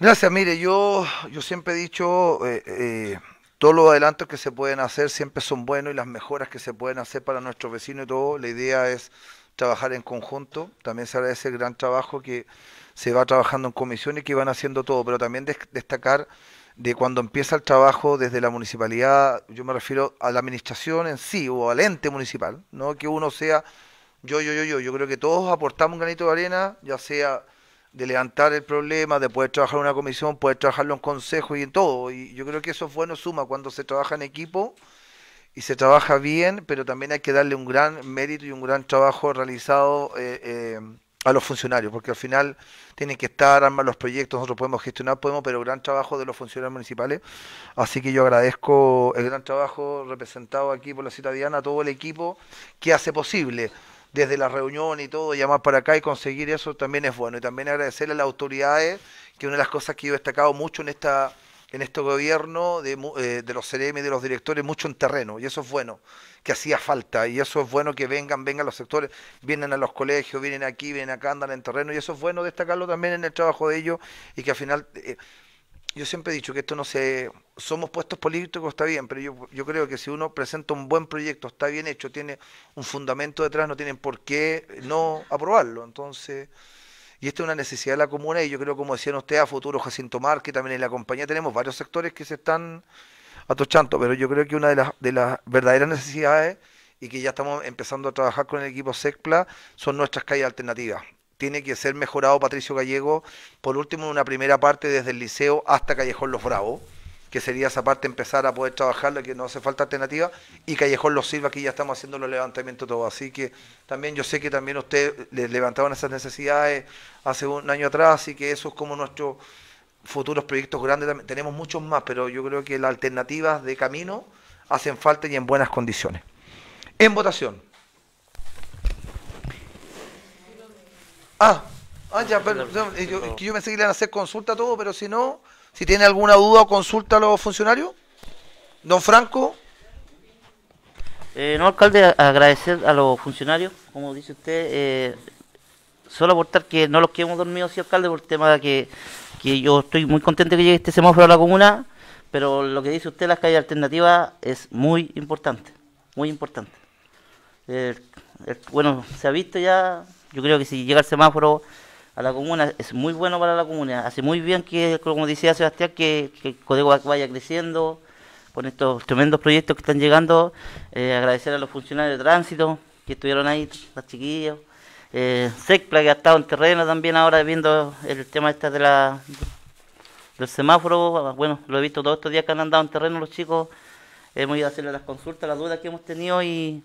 B: Gracias, mire, yo, yo siempre he dicho... Eh, eh, todos los adelantos que se pueden hacer siempre son buenos y las mejoras que se pueden hacer para nuestros vecinos y todo, la idea es trabajar en conjunto. También se agradece el gran trabajo que se va trabajando en comisiones que van haciendo todo, pero también destacar de cuando empieza el trabajo desde la municipalidad, yo me refiero a la administración en sí o al ente municipal, no que uno sea yo, yo, yo, yo. Yo creo que todos aportamos un granito de arena, ya sea de levantar el problema, de poder trabajar en una comisión, poder trabajarlo en consejo y en todo. Y yo creo que eso es bueno, suma, cuando se trabaja en equipo y se trabaja bien, pero también hay que darle un gran mérito y un gran trabajo realizado eh, eh, a los funcionarios, porque al final tienen que estar, armar los proyectos, nosotros podemos gestionar, podemos, pero gran trabajo de los funcionarios municipales. Así que yo agradezco el gran trabajo representado aquí por la ciudadana, todo el equipo que hace posible desde la reunión y todo, llamar para acá y conseguir eso también es bueno. Y también agradecerle a las autoridades, que una de las cosas que yo he destacado mucho en esta en este gobierno de, eh, de los CRM y de los directores mucho en terreno, y eso es bueno, que hacía falta, y eso es bueno que vengan, vengan los sectores, vienen a los colegios, vienen aquí, vienen acá, andan en terreno, y eso es bueno destacarlo también en el trabajo de ellos, y que al final, eh, yo siempre he dicho que esto no sé, somos puestos políticos, está bien, pero yo, yo creo que si uno presenta un buen proyecto, está bien hecho, tiene un fundamento detrás, no tienen por qué no aprobarlo, entonces... Y esta es una necesidad de la comuna y yo creo, como decían ustedes, a futuro Jacinto que también en la compañía tenemos varios sectores que se están atochando, pero yo creo que una de las, de las verdaderas necesidades y que ya estamos empezando a trabajar con el equipo SECPLA son nuestras calles alternativas. Tiene que ser mejorado Patricio Gallego, por último, en una primera parte desde el liceo hasta Callejón Los Bravos que sería esa parte empezar a poder trabajarla, que no hace falta alternativa, y Callejón los sirva, que ya estamos haciendo los levantamientos todos. Así que también yo sé que también ustedes levantaban esas necesidades hace un año atrás, así que eso es como nuestros futuros proyectos grandes, tenemos muchos más, pero yo creo que las alternativas de camino hacen falta y en buenas condiciones. En votación. Ah, ah ya, pero, yo, yo, pensé que iban a hacer consulta todo, pero si no... Si tiene alguna duda o consulta a los funcionarios. Don Franco.
F: Eh, no, alcalde, agradecer a los funcionarios, como dice usted. Eh, solo aportar que no los hemos dormidos, sí, alcalde, por el tema de que, que yo estoy muy contento que llegue este semáforo a la comuna, pero lo que dice usted, las calles alternativas, es muy importante, muy importante. bueno, se ha visto ya, yo creo que si llega el semáforo a la comuna, es muy bueno para la comuna. Hace muy bien que, como decía Sebastián, que, el código vaya creciendo con estos tremendos proyectos que están llegando. Eh, agradecer a los funcionarios de tránsito que estuvieron ahí, las chiquillas. Eh, Secpla que ha estado en terreno también ahora viendo el tema este de la, del semáforo. Bueno, lo he visto todos estos días que han andado en terreno los chicos. Hemos ido a hacerle las consultas, las dudas que hemos tenido y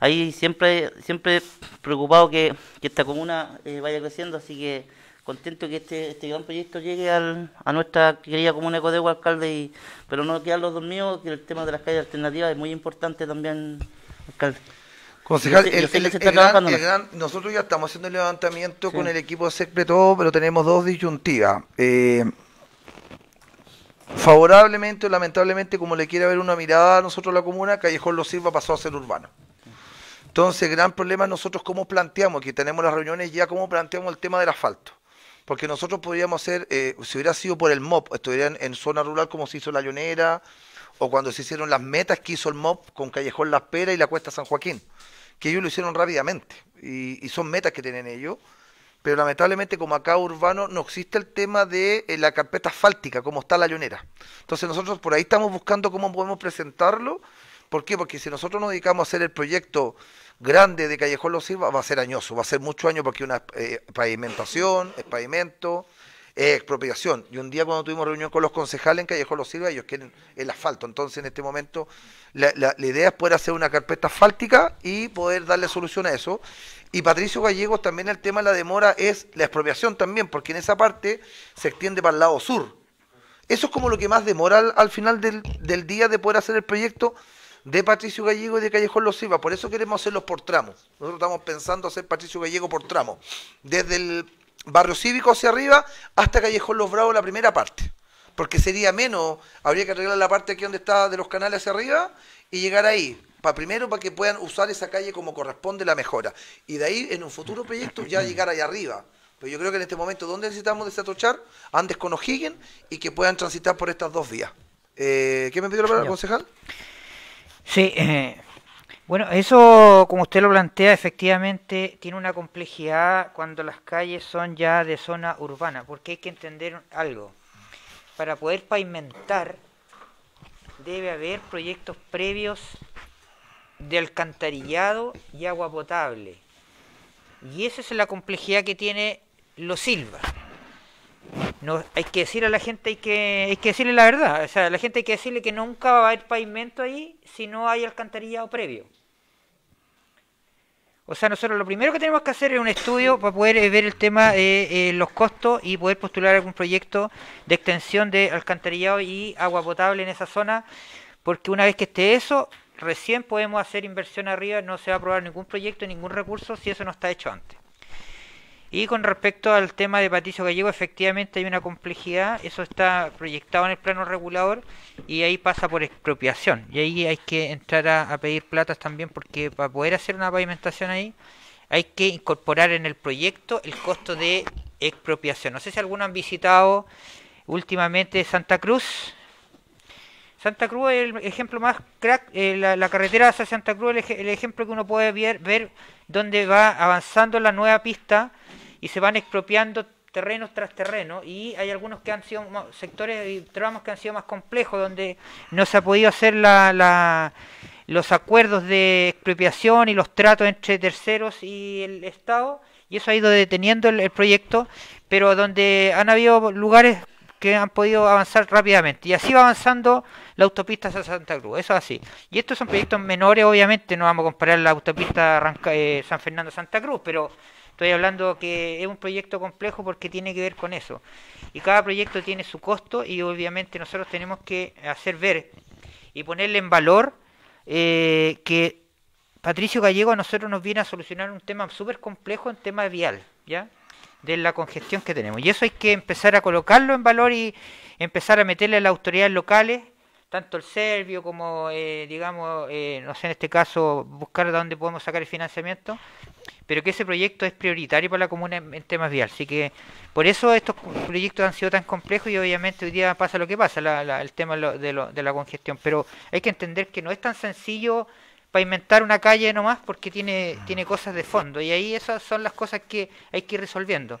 F: ahí siempre, siempre preocupado que, esta comuna eh, vaya creciendo, así que contento que este, este, gran proyecto llegue al, a nuestra querida comuna de Codegua, alcalde, y, pero no quedan los dos míos, que el tema de las calles alternativas es muy importante también, alcalde. Concejal, el, gran, nosotros ya estamos haciendo el levantamiento con el equipo
B: de secreto, pero tenemos dos disyuntivas. Eh, favorablemente o lamentablemente, como le quiera ver una mirada a nosotros la comuna, Callejón Los Silva pasó a ser urbano. Entonces, gran problema nosotros cómo planteamos, que tenemos las reuniones ya, cómo planteamos el tema del asfalto. Porque nosotros podríamos hacer, eh, si hubiera sido por el MOP, estuvieran en zona rural como se hizo La Llonera, o cuando se hicieron las metas que hizo el MOP con Callejón Las Peras y la Cuesta San Joaquín, que ellos lo hicieron rápidamente, y, son metas que tienen ellos pero lamentablemente como acá urbano no existe el tema de eh, la carpeta asfáltica, como está la Llonera. Entonces nosotros por ahí estamos buscando cómo podemos presentarlo ¿Por qué? Porque si nosotros nos dedicamos a hacer el proyecto grande de Callejón Los Silva, va a ser añoso, va a ser mucho año porque una eh, pavimentación, es pavimento, expropiación. Y un día cuando tuvimos reunión con los concejales en Callejón Los Silva, ellos quieren el asfalto. Entonces, en este momento, la, idea es poder hacer una carpeta asfáltica y poder darle solución a eso. Y Patricio Gallegos también el tema de la demora es la expropiación también, porque en esa parte se extiende para el lado sur. Eso es como lo que más demora al, final del, del día de poder hacer el proyecto, de Patricio Gallego y de Callejón Los Silva. Por eso queremos hacerlos por tramos. Nosotros estamos pensando hacer Patricio Gallego por tramos. Desde el barrio cívico hacia arriba hasta Callejón Los Bravos, la primera parte. Porque sería menos, habría que arreglar la parte aquí donde está de los canales hacia arriba y llegar ahí. Para primero para que puedan usar esa calle como corresponde la mejora. Y de ahí en un futuro proyecto ya llegar allá arriba. Pero yo creo que en este momento, donde necesitamos desatochar? Andes con O'Higgins y que puedan transitar por estas dos vías. Eh, ¿Qué me pidió la palabra, concejal?
E: Sí, eh, bueno, eso como usted lo plantea, efectivamente tiene una complejidad cuando las calles son ya de zona urbana, porque hay que entender algo. Para poder pavimentar debe haber proyectos previos de alcantarillado y agua potable. Y esa es la complejidad que tiene los silvas no hay que decirle a la gente hay que decirle la verdad o sea la gente hay que decirle que nunca va a haber pavimento ahí si no hay alcantarillado previo o sea nosotros lo primero que tenemos que hacer es un estudio para poder eh, ver el tema de eh, los costos y poder postular algún proyecto de extensión de alcantarillado y agua potable en esa zona porque una vez que esté eso recién podemos hacer inversión arriba no se va a aprobar ningún proyecto ningún recurso si eso no está hecho antes y con respecto al tema de Patricio Gallego, efectivamente hay una complejidad, eso está proyectado en el plano regulador y ahí pasa por expropiación. Y ahí hay que entrar a, pedir platas también porque para poder hacer una pavimentación ahí hay que incorporar en el proyecto el costo de expropiación. No sé si alguno han visitado últimamente Santa Cruz. Santa Cruz es el ejemplo más crack, eh, la, carretera hacia Santa Cruz, es el ejemplo que uno puede ver, ver dónde va avanzando la nueva pista y se van expropiando terrenos tras terreno y hay algunos que han sido sectores y tramos que han sido más complejos donde no se ha podido hacer la, los acuerdos de expropiación y los tratos entre terceros y el Estado y eso ha ido deteniendo el, proyecto pero donde han habido lugares que han podido avanzar rápidamente. Y así va avanzando la autopista hacia Santa Cruz, eso es así. Y estos son proyectos menores, obviamente no vamos a comparar la autopista eh, San Fernando-Santa Cruz, pero Estoy hablando que es un proyecto complejo porque tiene que ver con eso. Y cada proyecto tiene su costo y obviamente nosotros tenemos que hacer ver y ponerle en valor eh, que Patricio Gallego a nosotros nos viene a solucionar un tema súper complejo en tema vial, ¿ya? De la congestión que tenemos. Y eso hay que empezar a colocarlo en valor y empezar a meterle a las autoridades locales, tanto el serbio como, eh, digamos, eh, no sé, en este caso, buscar de dónde podemos sacar el financiamiento pero que ese proyecto es prioritario para la comuna en, temas vial. Así que por eso estos proyectos han sido tan complejos y obviamente hoy día pasa lo que pasa, el tema de, la congestión. Pero hay que entender que no es tan sencillo pavimentar una calle nomás porque tiene, tiene cosas de fondo y ahí esas son las cosas que hay que ir resolviendo.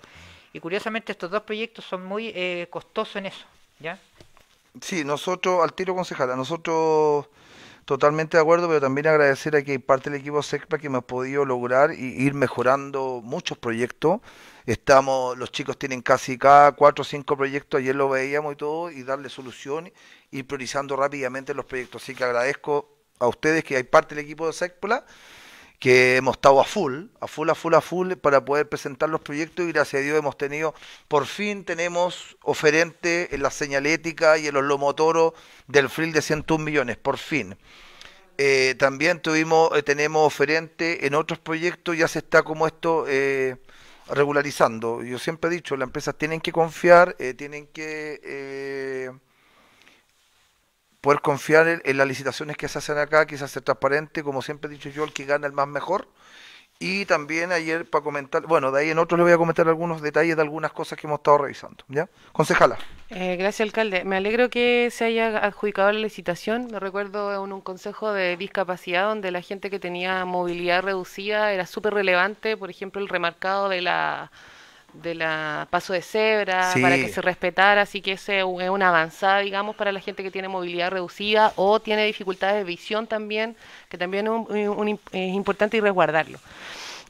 E: Y curiosamente estos dos proyectos son muy eh, costosos en eso. ¿ya?
B: Sí, nosotros, al tiro concejala, nosotros Totalmente de acuerdo, pero también agradecer a que parte del equipo SECPA que me ha podido lograr y ir mejorando muchos proyectos. Estamos, los chicos tienen casi cada cuatro o cinco proyectos, ayer lo veíamos y todo, y darle solución ir priorizando rápidamente los proyectos. Así que agradezco a ustedes que hay parte del equipo de SECPLA que hemos estado a full, a full, a full, a full para poder presentar los proyectos y gracias a Dios hemos tenido, por fin tenemos oferente en la señalética y en los lomotoros del FRIL de 101 millones, por fin. Eh, también tuvimos, eh, tenemos oferente en otros proyectos, ya se está como esto eh, regularizando. Yo siempre he dicho, las empresas tienen que confiar, tienen que poder confiar en, las licitaciones que se hacen acá, quizás ser transparente, como siempre he dicho yo, el que gana el más mejor. Y también ayer para comentar, bueno, de ahí en otro le voy a comentar algunos detalles de algunas cosas que hemos estado revisando. ¿Ya? Concejala.
C: Eh, gracias, alcalde. Me alegro que se haya adjudicado la licitación. Me recuerdo en un consejo de discapacidad donde la gente que tenía movilidad reducida era súper relevante, por ejemplo, el remarcado de la de la paso de cebra para que se respetara, así que ese es una avanzada, digamos, para la gente que tiene movilidad reducida o tiene dificultades de visión también, que también es, importante y resguardarlo.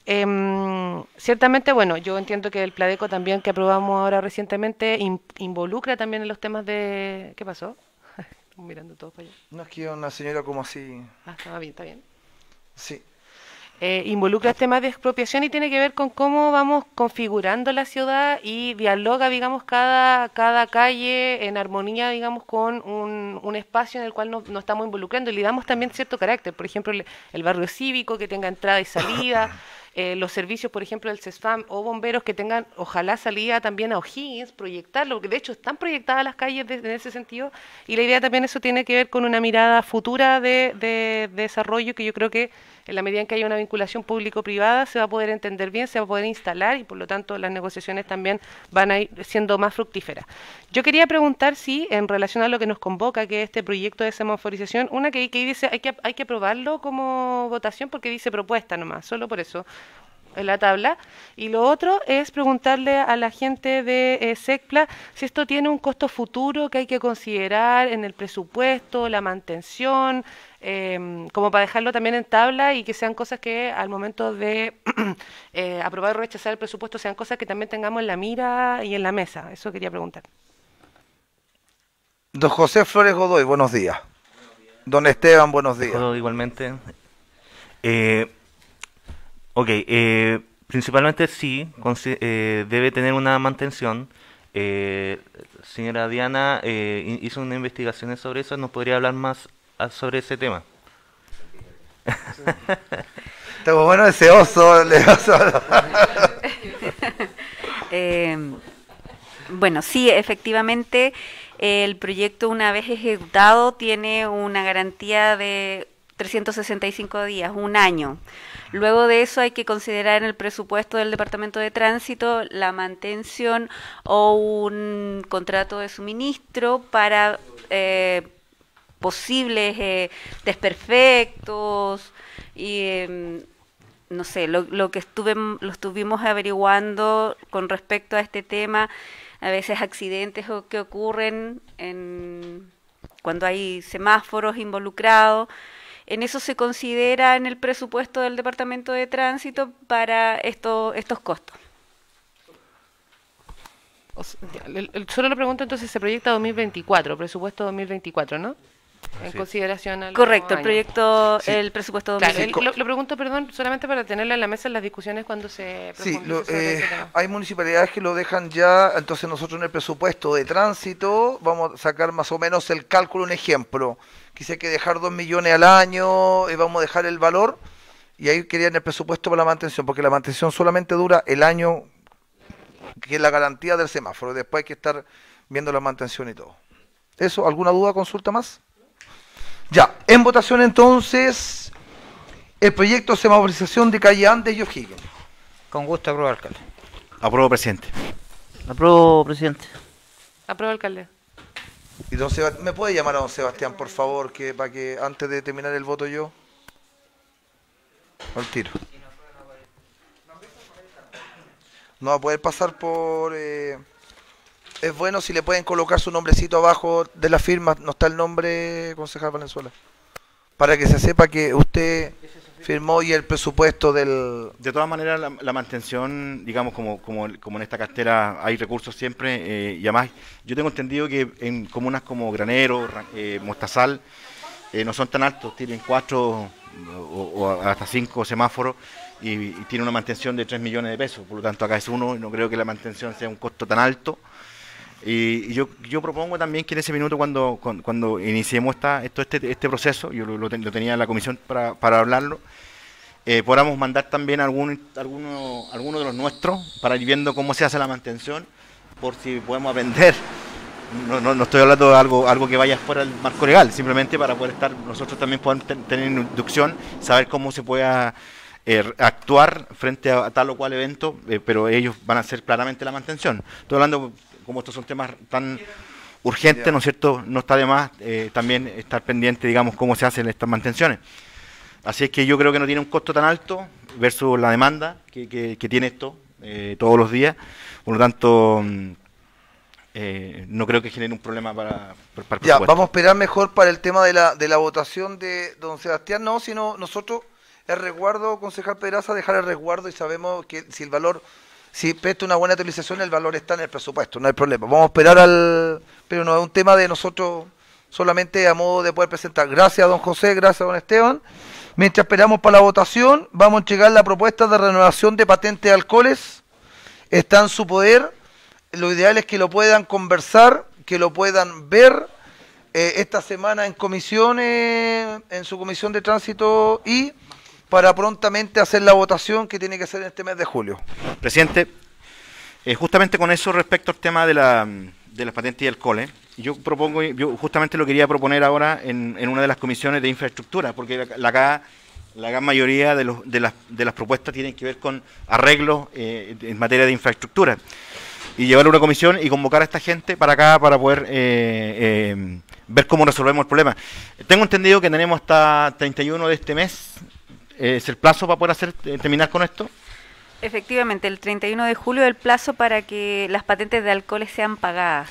C: Em, ciertamente, bueno, yo entiendo que el Pladeco también que aprobamos ahora recientemente involucra también en los temas de... ¿Qué pasó? mirando todo para allá. No es que una señora como así... Ah, está bien, está bien. Sí, eh, involucra temas de expropiación y tiene que ver con cómo vamos configurando la ciudad y dialoga, digamos, cada, cada calle en armonía, digamos, con un, espacio en el cual nos, estamos involucrando y le damos también cierto carácter, por ejemplo, el barrio cívico que tenga entrada y salida. Eh, los servicios, por ejemplo, del CESFAM o bomberos que tengan, ojalá salida también a O'Higgins, proyectarlo, que de hecho están proyectadas las calles en ese sentido, y la idea también eso tiene que ver con una mirada futura de, desarrollo que yo creo que en la medida en que haya una vinculación público-privada se va a poder entender bien, se va a poder instalar y por lo tanto las negociaciones también van a ir siendo más fructíferas. Yo quería preguntar si en relación a lo que nos convoca, que es este proyecto de semaforización, una que, dice hay que, hay que aprobarlo como votación porque dice propuesta nomás, solo por eso en la tabla. Y lo otro es preguntarle a la gente de eh, SECPLA si esto tiene un costo futuro que hay que considerar en el presupuesto, la mantención, em, como para dejarlo también en tabla y que sean cosas que al momento de eh, aprobar o rechazar el presupuesto sean cosas que también tengamos en la mira y en la mesa. Eso quería preguntar.
B: Don José Flores Godoy, buenos días. Don Esteban, buenos días. igualmente.
F: Eh, Ok, eh, principalmente sí, eh, debe tener una mantención. Eh, señora Diana eh, hizo una investigación sobre eso, ¿nos podría hablar más ah, sobre ese tema?
B: bueno ese oso.
A: oso.
D: bueno, sí, efectivamente, el proyecto una vez ejecutado tiene una garantía de 365 días, un año. Luego de eso hay que considerar en el presupuesto del Departamento de Tránsito la mantención o un contrato de suministro para eh, posibles eh, desperfectos y em, no sé, lo, lo que estuve, lo estuvimos averiguando con respecto a este tema, a veces accidentes o que ocurren en, cuando hay semáforos involucrados. En eso se considera en el presupuesto del Departamento de Tránsito para estos costos.
C: solo le pregunto, entonces se proyecta 2024, presupuesto 2024, ¿no? en consideración al Correcto, el proyecto, el presupuesto lo, pregunto, perdón, solamente para tenerla en la mesa en las discusiones cuando se... Sí, este eh,
B: hay municipalidades que lo dejan ya, entonces nosotros en el presupuesto de tránsito vamos a sacar más o menos el cálculo, un ejemplo quizá que dejar dos millones al año, y eh, vamos a dejar el valor, y ahí querían el presupuesto para la mantención, porque la mantención solamente dura el año, que es la garantía del semáforo, después hay que estar viendo la mantención y todo. ¿Eso? ¿Alguna duda, consulta más? Ya, en votación entonces, el proyecto de semaforización de calle Andes y O'Higgins.
E: Con gusto, apruebo, alcalde.
G: Apruebo, presidente.
E: Apruebo, presidente.
C: Apruebo, alcalde.
B: ¿Me puede llamar a don Sebastián, por favor, que para que antes de terminar el voto yo? Al tiro. No va a poder pasar por... Eh, es bueno si le pueden colocar su nombrecito abajo de la firma, no está el nombre, concejal Valenzuela.
G: Para que se sepa que usted firmó y el presupuesto del... De todas maneras, la, mantención, digamos, como, como, en esta cartera hay recursos siempre, eh, y además yo tengo entendido que en comunas como Granero, eh, Mostazal, eh, no son tan altos, tienen cuatro o, hasta cinco semáforos y, y, tiene una mantención de 3 millones de pesos, por lo tanto acá es uno, y no creo que la mantención sea un costo tan alto y yo, yo propongo también que en ese minuto, cuando, cuando, iniciemos esta, esto, este, este proceso, yo lo, tenía en la comisión para, hablarlo, eh, podamos mandar también a alguno, alguno de los nuestros para ir viendo cómo se hace la mantención, por si podemos aprender. No, no, estoy hablando de algo, algo que vaya fuera del marco legal, simplemente para poder estar, nosotros también podemos tener inducción, saber cómo se pueda eh, actuar frente a, tal o cual evento, eh, pero ellos van a hacer claramente la mantención. Estoy hablando como estos son temas tan urgentes, ¿no es cierto? No está de más eh, también estar pendiente, digamos, cómo se hacen estas mantenciones. Así es que yo creo que no tiene un costo tan alto versus la demanda que, tiene esto eh, todos los días. Por lo tanto, mm, eh, no creo que genere un problema para, para Ya, vamos a
B: esperar mejor para el tema de la, de la votación de don Sebastián. No, sino nosotros, el resguardo, concejal Pedraza, dejar el resguardo y sabemos que si el valor si presta una buena utilización, el valor está en el presupuesto, no hay problema. Vamos a esperar al. Pero no es un tema de nosotros solamente a modo de poder presentar. Gracias, don José, gracias, don Esteban. Mientras esperamos para la votación, vamos a llegar la propuesta de renovación de patente de alcoholes. Está en su poder. Lo ideal es que lo puedan conversar, que lo puedan ver eh, esta semana en comisiones, en su comisión de tránsito y para prontamente hacer la votación que tiene que ser
G: en este mes de julio. Presidente, eh, justamente con eso respecto al tema de, la, de las patentes y el cole, yo propongo, yo justamente lo quería proponer ahora en, en una de las comisiones de infraestructura, porque la, la, la gran mayoría de, los, de, las, de, las, propuestas tienen que ver con arreglos eh, en materia de infraestructura. Y llevar una comisión y convocar a esta gente para acá para poder eh, ver cómo resolvemos el problema. Tengo entendido que tenemos hasta 31 de este mes eh, ¿Es el plazo para poder hacer eh, terminar con esto?
D: Efectivamente, el 31 de julio es el plazo para que las patentes de alcoholes sean pagadas.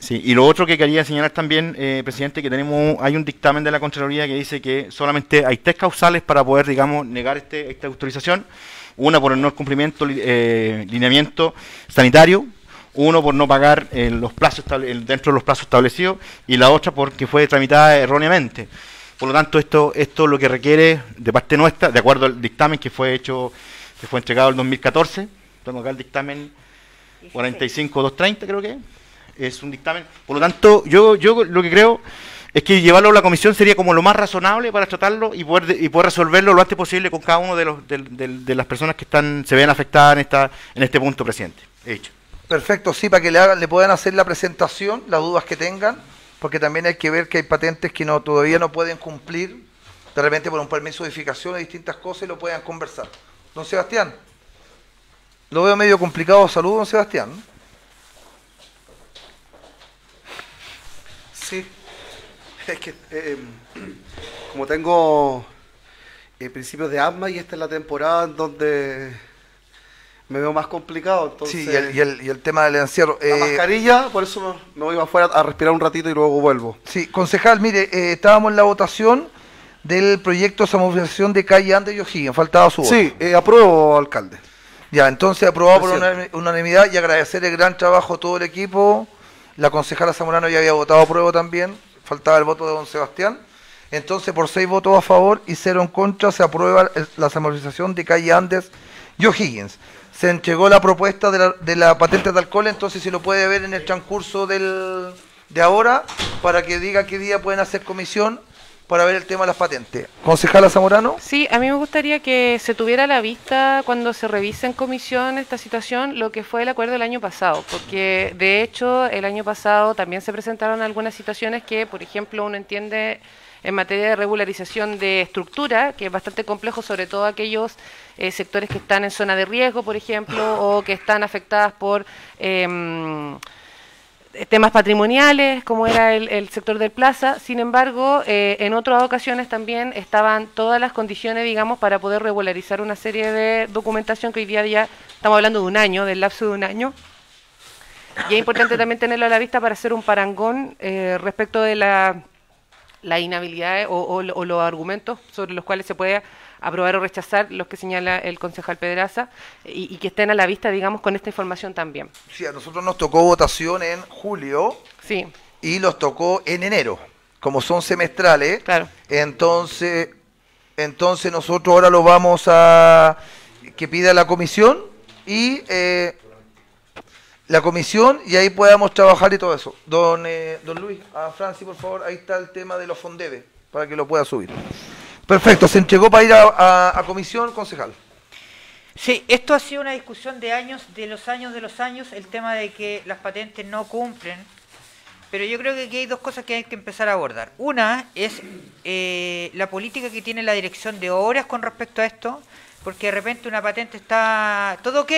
G: Sí, y lo otro que quería señalar también, eh, presidente, que tenemos hay un dictamen de la Contraloría que dice que solamente hay tres causales para poder, digamos, negar este, esta autorización. Una por el no cumplimiento del eh, lineamiento sanitario, uno por no pagar los plazos dentro de los plazos establecidos y la otra porque fue tramitada erróneamente. Por lo tanto, esto, esto lo que requiere de parte nuestra, de acuerdo al dictamen que fue hecho, que fue entregado en 2014, tengo acá el dictamen 45.230 creo que es un dictamen. Por lo tanto, yo, yo lo que creo es que llevarlo a la comisión sería como lo más razonable para tratarlo y poder, y poder resolverlo lo antes posible con cada uno de, los, de, las personas que están se vean afectadas en, esta, en este punto presente. hecho. Perfecto, sí, para que le, hagan, le puedan hacer la
B: presentación, las dudas que tengan porque también hay que ver que hay patentes que todavía no pueden cumplir, de repente por un permiso de edificación o distintas cosas y lo puedan conversar. Don Sebastián, lo veo medio complicado. Saludos, don Sebastián.
H: Sí, es que eh, em, como tengo eh, principios de asma y esta es la temporada en donde me veo más complicado. Entonces, sí, y
B: el, tema del encierro. La eh, mascarilla,
H: por eso me, voy afuera a respirar un ratito y luego vuelvo. Sí,
B: concejal, mire, eh, estábamos en la votación del proyecto de samorización de calle Andes y O'Higgins, faltaba su voto. Sí, eh, apruebo, alcalde. Ya, entonces aprobado por unanimidad y agradecer el gran trabajo a todo el equipo. La concejala Zamorano ya había votado a prueba también, faltaba el voto de don Sebastián. Entonces, por seis votos a favor y cero en contra, se aprueba la samorización de calle Andes y O'Higgins se entregó la propuesta de la, de la patente de alcohol, entonces se lo puede ver en el transcurso del, de ahora para que diga qué día pueden hacer comisión para ver el tema de las patentes. Concejala Zamorano.
C: Sí, a mí me gustaría que se tuviera a la vista cuando se revise en comisión esta situación lo que fue el acuerdo del año pasado, porque de hecho el año pasado también se presentaron algunas situaciones que, por ejemplo, uno entiende en materia de regularización de estructura, que es bastante complejo, sobre todo aquellos eh, sectores que están en zona de riesgo, por ejemplo, o que están afectadas por em, temas patrimoniales, como era el, sector del plaza. Sin embargo, eh, en otras ocasiones también estaban todas las condiciones, digamos, para poder regularizar una serie de documentación que hoy día ya estamos hablando de un año, del lapso de un año. Y es importante también tenerlo a la vista para hacer un parangón eh, respecto de la, inhabilidad o los argumentos sobre los cuales se puede aprobar o rechazar los que señala el concejal Pedraza y, que estén a la vista, digamos, con esta información también.
B: Sí, a nosotros nos tocó votación en julio sí. y los tocó en enero. Como son semestrales, claro. entonces, entonces nosotros ahora lo vamos a que pida la comisión y eh, la comisión y ahí podamos trabajar y todo eso. Don, eh, don Luis, a Franci, por favor, ahí está el tema de los fondebes para que lo pueda subir. Perfecto, se entregó para ir a, comisión, concejal.
E: Sí, esto ha sido una discusión de años, de los años, de los años, el tema de que las patentes no cumplen, pero yo creo que aquí hay dos cosas que hay que empezar a abordar. Una es eh, la política que tiene la dirección de obras con respecto a esto, porque de repente una patente está todo ok,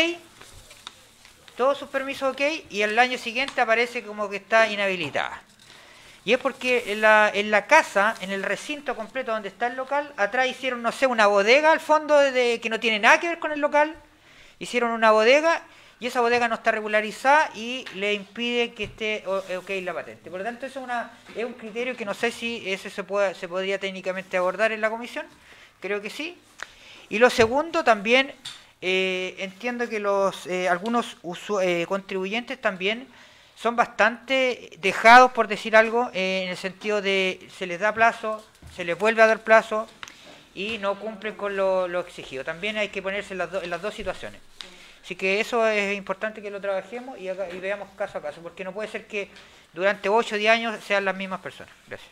E: todos sus permisos ok, y al año siguiente aparece como que está inhabilitada. Y es porque en la, casa, en el recinto completo donde está el local, atrás hicieron, no sé, una bodega al fondo de, que no tiene nada que ver con el local. Hicieron una bodega y esa bodega no está regularizada y le impide que esté eh, ok la patente. Por lo tanto, eso es, una, es un criterio que no sé si ese se, puede, se podría técnicamente abordar en la comisión. Creo que sí. Y lo segundo también, eh, entiendo que los eh, algunos contribuyentes también son bastante dejados, por decir algo, eh, en el sentido de se les da plazo, se les vuelve a dar plazo y no cumplen con lo, exigido. También hay que ponerse en las, dos situaciones. Así que eso es importante que lo trabajemos y, veamos caso a caso, porque no puede ser que durante 8 o 10 años sean las mismas personas. Gracias.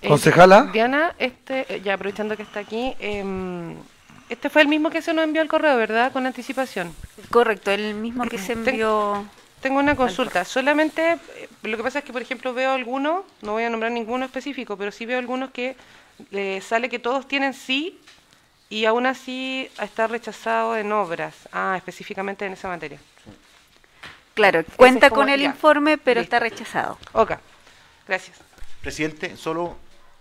B: Eh,
C: Concejala. Diana, este, eh, ya aprovechando que está aquí, em, este fue el mismo que se nos envió el correo, ¿verdad? Con anticipación. Correcto, el mismo que se envió tengo una consulta. Solamente, eh, lo que pasa es que, por ejemplo, veo algunos, no voy a nombrar ninguno específico, pero sí veo algunos que eh, sale que todos tienen sí y aún así está rechazado en obras, ah, específicamente en esa materia.
D: Claro, cuenta con el informe, pero está rechazado. Ok, gracias.
G: Presidente, solo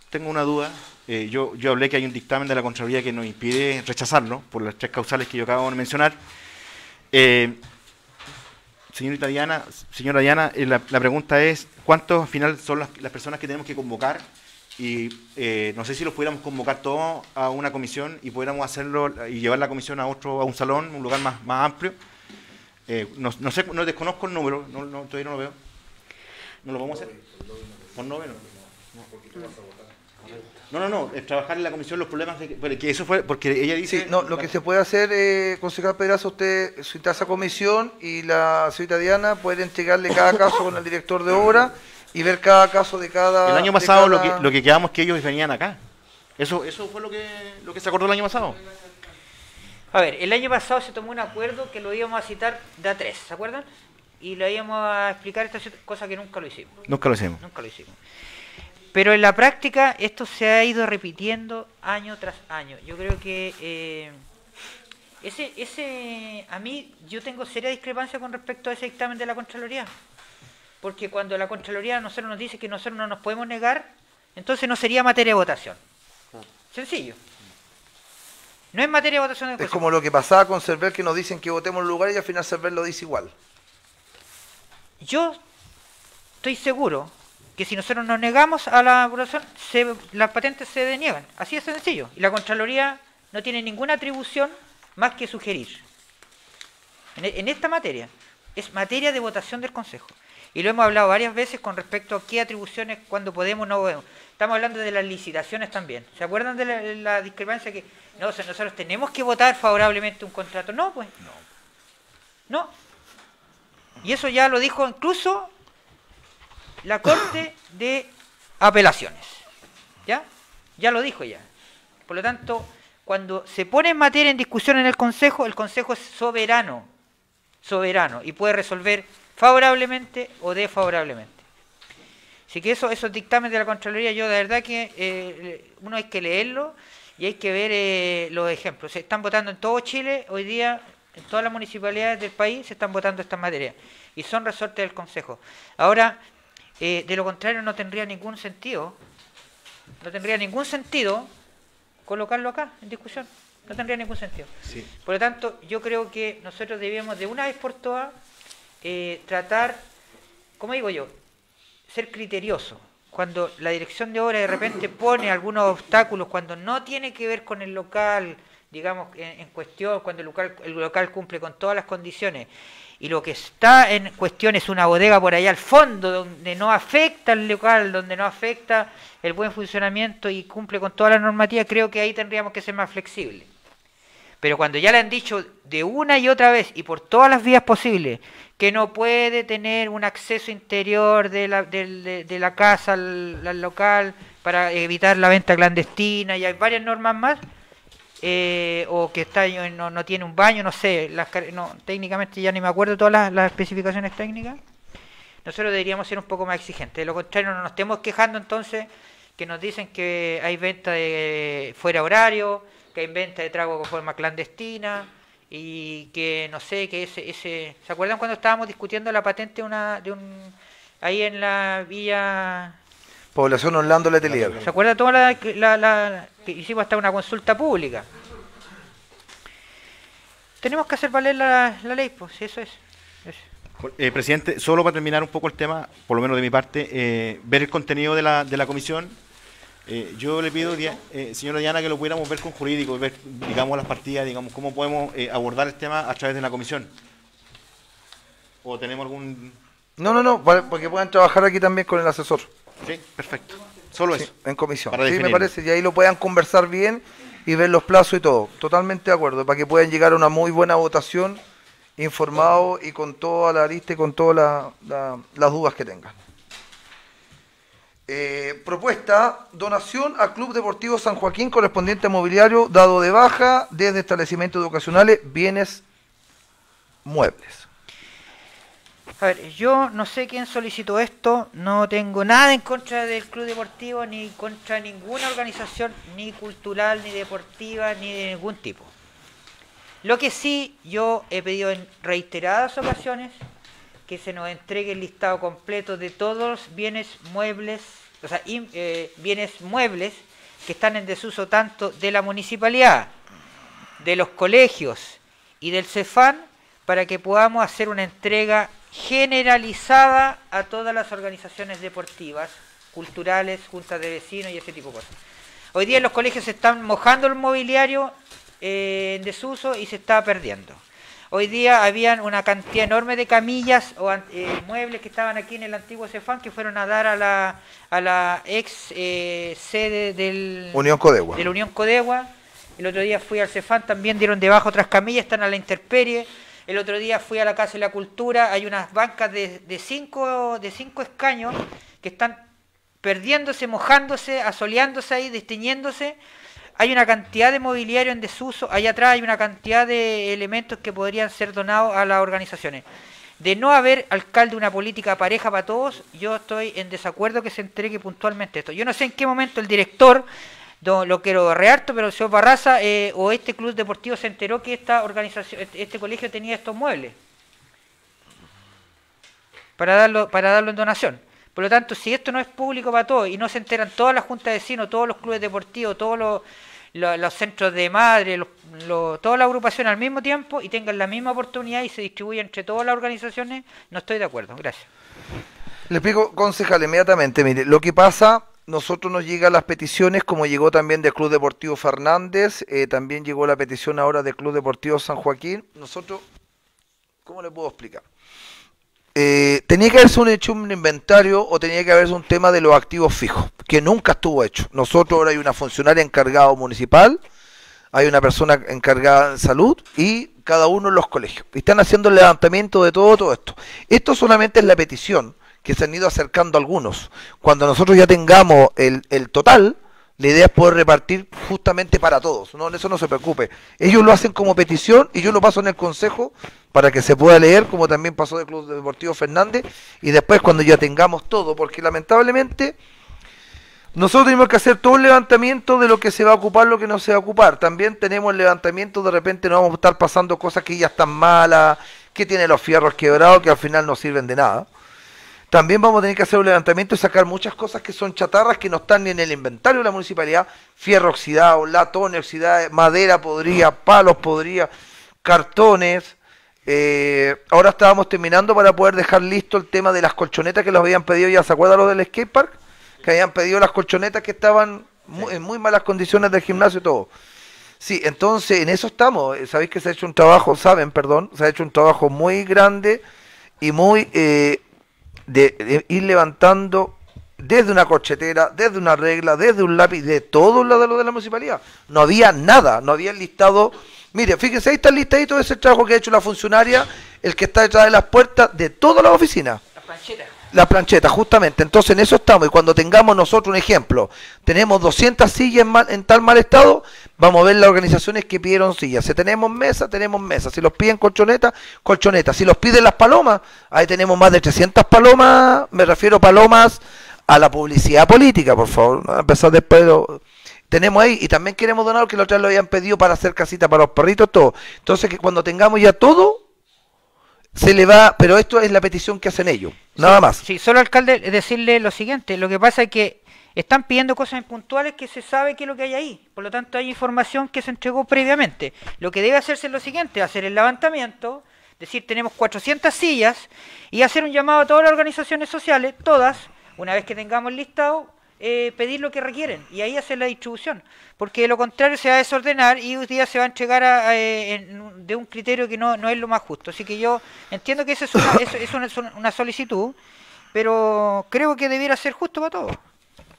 G: tengo una duda. Eh, yo, yo hablé que hay un dictamen de la Contraloría que nos impide rechazarlo por las tres causales que yo acabo de mencionar. Eh, señorita Diana, señora Diana, eh, la, pregunta es, ¿cuántos al final son las, personas que tenemos que convocar? Y eh, no sé si los pudiéramos convocar todos a una comisión y pudiéramos hacerlo y llevar la comisión a otro, a un salón, un lugar más, más amplio. Eh, no, sé, no desconozco el número, no, todavía no lo veo. ¿No lo vamos a hacer? ¿Por noveno?
A: No, porque tú vas a
G: no, no, no, es trabajar en la comisión los problemas de que, eso fue, porque ella dice... Sí, no, lo
B: que se puede hacer, eh, concejal Pedraza, usted cita esa comisión y la señorita Diana puede entregarle cada caso con el director de obra y ver cada caso de cada... El año pasado lo, que, lo
G: que quedamos que ellos venían acá. Eso, eso fue lo
E: que, lo que se acordó el año pasado. A ver, el año pasado se tomó un acuerdo que lo íbamos a citar de a tres, ¿se acuerdan? Y lo íbamos a explicar esta cosa que nunca lo hicimos. Nunca lo hicimos. Nunca lo hicimos. Pero en la práctica esto se ha ido repitiendo año tras año. Yo creo que eh, ese, ese, a mí yo tengo seria discrepancia con respecto a ese dictamen de la Contraloría. Porque cuando la Contraloría a nosotros nos dice que nosotros no nos podemos negar, entonces no sería materia de votación. Sencillo. No es materia de votación. De es
B: como lo que pasaba con Cervel, que nos dicen que votemos un lugar y al final Cervel lo dice igual.
E: Yo estoy seguro que si nosotros nos negamos a la aprobación, las patentes se deniegan. Así de sencillo. Y la Contraloría no tiene ninguna atribución más que sugerir. En, esta materia. Es materia de votación del Consejo. Y lo hemos hablado varias veces con respecto a qué atribuciones, cuando podemos, no podemos. Estamos hablando de las licitaciones también. ¿Se acuerdan de la, discrepancia que no, nosotros tenemos que votar favorablemente un contrato? No, pues. No. No. Y eso ya lo dijo incluso la Corte de Apelaciones. ¿Ya? Ya lo dijo ya. Por lo tanto, cuando se pone en materia en discusión en el Consejo, el Consejo es soberano, soberano, y puede resolver favorablemente o desfavorablemente. Así que eso, esos dictámenes de la Contraloría, yo de verdad que eh, uno hay que leerlo y hay que ver eh, los ejemplos. Se están votando en todo Chile, hoy día en todas las municipalidades del país se están votando estas materias y son resortes del Consejo. Ahora, eh, de lo contrario no tendría ningún sentido, no tendría ningún sentido colocarlo acá en discusión, no tendría ningún sentido. Por lo tanto, yo creo que nosotros debíamos de una vez por todas eh, tratar, como digo yo, ser criterioso. Cuando la dirección de obra de repente pone algunos obstáculos, cuando no tiene que ver con el local, digamos, en, en cuestión, cuando el el local cumple con todas las condiciones, y lo que está en cuestión es una bodega por allá al fondo, donde no afecta el local, donde no afecta el buen funcionamiento y cumple con toda la normativa, creo que ahí tendríamos que ser más flexibles. Pero cuando ya le han dicho de una y otra vez y por todas las vías posibles que no puede tener un acceso interior de la, casa al local para evitar la venta clandestina y hay varias normas más, eh, o que está no, tiene un baño, no sé, las, no, técnicamente ya ni me acuerdo todas las, especificaciones técnicas, nosotros deberíamos ser un poco más exigentes. De lo contrario, no nos estemos quejando entonces que nos dicen que hay venta de fuera horario, que hay venta de trago con forma clandestina y que no sé, que ese, ese... ¿Se acuerdan cuando estábamos discutiendo la patente una, de un... ahí en la vía…
B: Población Orlando La ¿Se
E: acuerda toda la, que hicimos hasta una consulta pública? Tenemos que hacer valer la, ley, pues, eso es.
G: Eh, presidente, solo para terminar un poco el tema, por lo menos de mi parte, eh, ver el contenido de la, de la comisión. Eh, yo le pido, señora Diana, que lo pudiéramos ver con jurídico, ver, digamos, las partidas, digamos, cómo podemos abordar el tema a través de la comisión. ¿O tenemos algún...? No, no, no,
B: porque puedan trabajar aquí también con el asesor. Sí, perfecto. Solo eso. En comisión. sí, me parece. Y ahí lo puedan conversar bien y ver los plazos y todo. Totalmente de acuerdo. Para que puedan llegar a una muy buena votación informado y con toda la lista y con todas las dudas que tengan. Eh, propuesta, donación a Club Deportivo San Joaquín correspondiente a mobiliario dado de baja desde establecimientos educacionales, bienes muebles.
E: A ver, yo no sé quién solicitó esto, no tengo nada en contra del club deportivo, ni contra ninguna organización, ni cultural, ni deportiva, ni de ningún tipo. Lo que sí yo he pedido en reiteradas ocasiones que se nos entregue el listado completo de todos los bienes muebles, o sea, eh, bienes muebles que están en desuso tanto de la municipalidad, de los colegios y del CEFAN para que podamos hacer una entrega generalizada a todas las organizaciones deportivas, culturales, juntas de vecinos y ese tipo de cosas. Hoy día los colegios se están mojando el mobiliario eh, en desuso y se está perdiendo. Hoy día habían una cantidad enorme de camillas o eh, muebles que estaban aquí en el antiguo Cefán que fueron a dar a la, ex eh, sede del Unión Codegua. De la Unión Codegua. El otro día fui al Cefán, también dieron debajo otras camillas, están a la Interperie, el otro día fui a la Casa de la Cultura, hay unas bancas de, cinco, de cinco escaños que están perdiéndose, mojándose, asoleándose ahí, desteñiéndose. Hay una cantidad de mobiliario en desuso, allá atrás hay una cantidad de elementos que podrían ser donados a las organizaciones. De no haber alcalde una política pareja para todos, yo estoy en desacuerdo que se entregue puntualmente esto. Yo no sé en qué momento el director lo quiero rearto, pero el señor Barraza eh, o este club deportivo se enteró que esta organización, este, este colegio tenía estos muebles para darlo, para darlo en donación. Por lo tanto, si esto no es público para todos y no se enteran todas las juntas de vecinos, todos los clubes deportivos, todos los, centros de madre, toda la agrupación al mismo tiempo y tengan la misma oportunidad y se distribuye entre todas las organizaciones, no estoy de acuerdo. Gracias.
B: Le explico, concejal, inmediatamente. Mire, lo que pasa nosotros nos llegan las peticiones, como llegó también del Club Deportivo Fernández, eh, también llegó la petición ahora del Club Deportivo San Joaquín. Nosotros, ¿cómo le puedo explicar? Eh, tenía que haberse un hecho un inventario o tenía que haberse un tema de los activos fijos, que nunca estuvo hecho. Nosotros ahora hay una funcionaria encargada municipal, hay una persona encargada de salud y cada uno en los colegios. están haciendo el levantamiento de todo, todo esto. Esto solamente es la petición que se han ido acercando algunos. Cuando nosotros ya tengamos el, total, la idea es poder repartir justamente para todos, no, eso no se preocupe. Ellos lo hacen como petición y yo lo paso en el consejo para que se pueda leer, como también pasó del Club Deportivo Fernández, y después cuando ya tengamos todo, porque lamentablemente nosotros tenemos que hacer todo un levantamiento de lo que se va a ocupar, lo que no se va a ocupar. También tenemos el levantamiento, de repente no vamos a estar pasando cosas que ya están malas, que tienen los fierros quebrados, que al final no sirven de nada. También vamos a tener que hacer un levantamiento y sacar muchas cosas que son chatarras que no están ni en el inventario de la municipalidad. Fierro oxidado, latones oxidados, madera podría, palos podría, cartones. Eh, ahora estábamos terminando para poder dejar listo el tema de las colchonetas que los habían pedido ya. ¿Se acuerdan los del skatepark? Que habían pedido las colchonetas que estaban en muy malas condiciones del gimnasio y todo. Sí, entonces en eso estamos. Eh, Sabéis que se ha hecho un trabajo, saben, perdón, se ha hecho un trabajo muy grande y muy eh, de, ir levantando desde una corchetera, desde una regla, desde un lápiz, de todo lado de lo de la municipalidad. No había nada, no había listado. Mire, fíjense, ahí está el listadito de ese trabajo que ha hecho la funcionaria, el que está detrás de las puertas de todas las oficinas. Las la plancheta, justamente. Entonces en eso estamos. Y cuando tengamos nosotros un ejemplo, tenemos 200 sillas en, en, tal mal estado, vamos a ver las organizaciones que pidieron sillas. Si tenemos mesa, tenemos mesa. Si los piden colchoneta, colchoneta. Si los piden las palomas, ahí tenemos más de 300 palomas. Me refiero palomas a la publicidad política, por favor. A pesar después... tenemos ahí y también queremos donar que los otros lo habían pedido para hacer casita para los perritos, todo. Entonces que cuando tengamos ya todo, se le va, pero esto es la petición que hacen ellos, nada más.
E: Sí, solo alcalde decirle lo siguiente, lo que pasa es que están pidiendo cosas puntuales que se sabe qué es lo que hay ahí, por lo tanto hay información que se entregó previamente. Lo que debe hacerse es lo siguiente, hacer el levantamiento, decir tenemos 400 sillas y hacer un llamado a todas las organizaciones sociales, todas, una vez que tengamos listado, eh, pedir lo que requieren y ahí hacer la distribución, porque de lo contrario se va a desordenar y un día se va a entregar a, eh, de un criterio que no, no, es lo más justo. Así que yo entiendo que eso es una, eso es una, solicitud, pero creo que debiera ser justo para todos.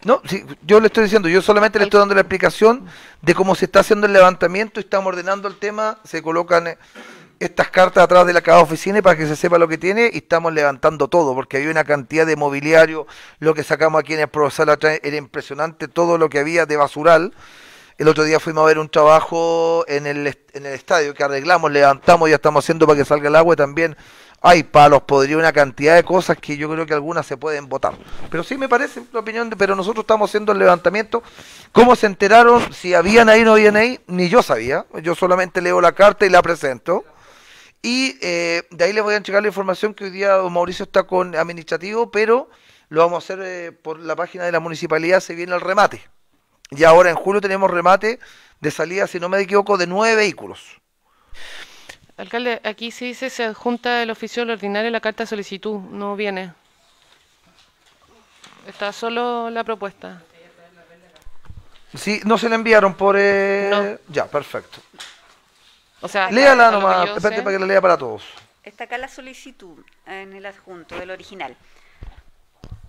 B: No, yo le estoy diciendo, yo solamente le estoy dando la explicación de cómo se está haciendo el levantamiento y estamos ordenando el tema, se colocan... Eh, estas cartas atrás de la cada oficina para que se sepa lo que tiene y estamos levantando todo, porque hay una cantidad de mobiliario, lo que sacamos aquí en el era impresionante, todo lo que había de basural. El otro día fuimos a ver un trabajo en el, en el estadio que arreglamos, levantamos, ya estamos haciendo para que salga el agua también hay palos, podría una cantidad de cosas que yo creo que algunas se pueden votar. Pero sí me parece la opinión, pero nosotros estamos haciendo el levantamiento. ¿Cómo se enteraron? Si habían ahí, no habían ahí, ni yo sabía. Yo solamente leo la carta y la presento. Y eh, de ahí les voy a entregar la información que hoy día Mauricio está con administrativo, pero lo vamos a hacer eh, por la página de la municipalidad, se viene el remate. Y ahora en julio tenemos remate de salida, si no me equivoco, de nueve vehículos.
C: Alcalde, aquí se dice se adjunta el oficio ordinario la carta de solicitud, no viene. Está solo la propuesta.
B: Sí, no se le enviaron por... Eh, ya, perfecto.
C: O
D: sea, Léala nomás, espérate para que la lea para todos. Está acá la solicitud en el adjunto del original.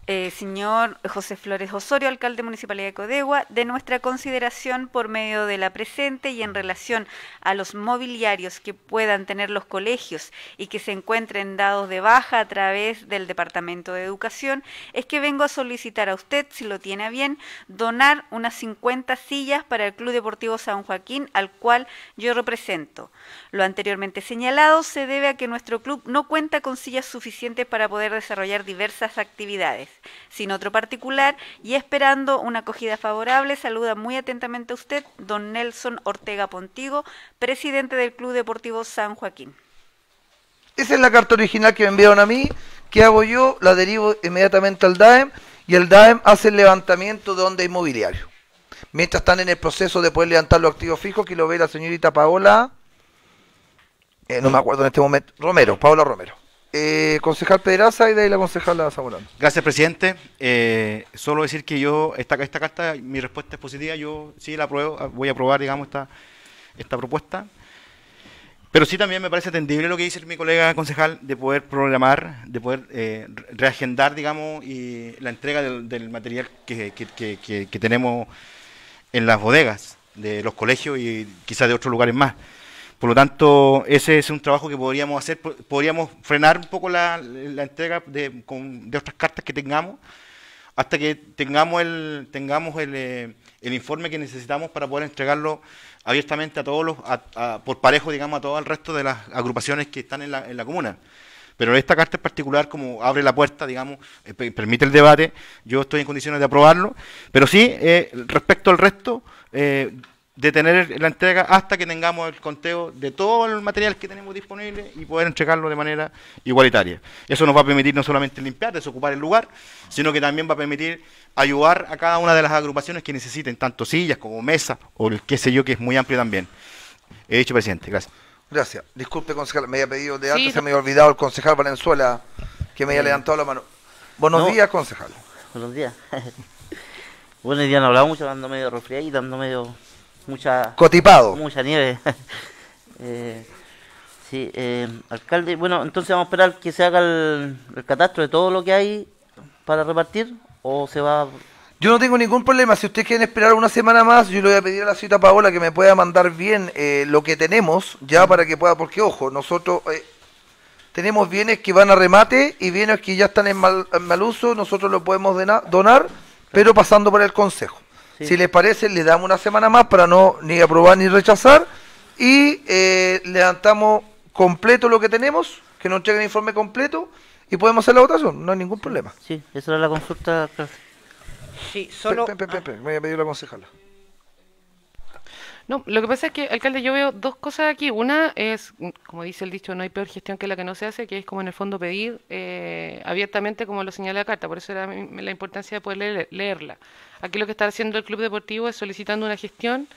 D: Eh, señor José Flores Osorio, alcalde Municipalidad de Codegua, de nuestra consideración por medio de la presente y en relación a los mobiliarios que puedan tener los colegios y que se encuentren dados de baja a través del Departamento de Educación, es que vengo a solicitar a usted, si lo tiene bien, donar unas 50 sillas para el Club Deportivo San Joaquín, al cual yo represento. Lo anteriormente señalado se debe a que nuestro club no cuenta con sillas suficientes para poder desarrollar diversas actividades sin otro particular, y esperando una acogida favorable, saluda muy atentamente a usted, don Nelson Ortega Pontigo, presidente del Club Deportivo San Joaquín.
B: Esa es la carta original que me enviaron a mí. ¿Qué hago yo? La derivo inmediatamente al DAEM y el DAEM hace el levantamiento de onda inmobiliario. Mientras están en el proceso de poder levantar los activos fijos, que lo ve la señorita Paola, eh, no me acuerdo en este momento, Romero, Paola Romero. Eh, concejal Pedraza y de ahí la concejala Zamorano.
G: Gracias, presidente. Eh, solo decir que yo, esta, esta carta, mi respuesta es positiva. Yo sí la apruebo, ah, voy a aprobar, digamos, esta, esta propuesta. Pero sí también me parece atendible lo que dice mi colega concejal de poder programar, de poder eh, reagendar, digamos, y la entrega del, material que tenemos en las bodegas de los colegios y quizás de otros lugares más. Por lo tanto, ese es un trabajo que podríamos hacer, podríamos frenar un poco la, entrega de, otras cartas que tengamos hasta que tengamos el tengamos el, eh, informe que necesitamos para poder entregarlo abiertamente a todos los por parejo digamos a todo el resto de las agrupaciones que están en la, comuna pero esta carta en particular como abre la puerta, digamos, eh, permite el debate, yo estoy en condiciones de aprobarlo, pero sí, eh, respecto al resto, tener la entrega hasta que tengamos el conteo de todo el material que tenemos disponible y poder entregarlo de manera igualitaria. Eso nos va a permitir no solamente limpiar, desocupar el lugar, sino que también va a permitir ayudar a cada una de las agrupaciones que necesiten, tanto sillas como mesas o el qué sé yo, que es muy amplio también. He dicho, presidente, gracias.
B: Gracias. Disculpe,
F: concejal, me había pedido de antes, se me había
B: olvidado el concejal Valenzuela que me había eh. levantado la mano. Buenos días,
F: concejal. Buenos días. Buenos días, no hablaba mucho, dando medio resfriado y dando medio Mucha, Cotipado. Mucha nieve. Eh, sí, eh, alcalde, bueno, entonces vamos a esperar que se haga el, catastro de todo lo que hay para repartir o se va yo no tengo ningún problema. Si ustedes quieren esperar una semana más,
B: yo le voy a pedir a la cita Paola que me pueda mandar bien eh, lo que tenemos, ya para que pueda, porque ojo, nosotros tenemos bienes que van a remate y bienes que ya están en mal, uso, nosotros los podemos donar, pero pasando por el consejo. Si les parece, le damos una semana más para no ni aprobar ni rechazar y eh, levantamos completo lo que tenemos, que nos entreguen el informe completo y podemos hacer la votación, no hay ningún problema. Sí,
F: esa era la consulta. Sí, solo. Me voy a pedir la concejala.
C: No, lo que pasa es que, alcalde, yo veo dos cosas aquí. Una es, como dice el dicho, no hay peor gestión que la que no se hace, que es como en el fondo pedir eh, abiertamente, como lo señala la carta. Por eso era la importancia de poder leerla. Aquí lo que está haciendo el club deportivo es solicitando una gestión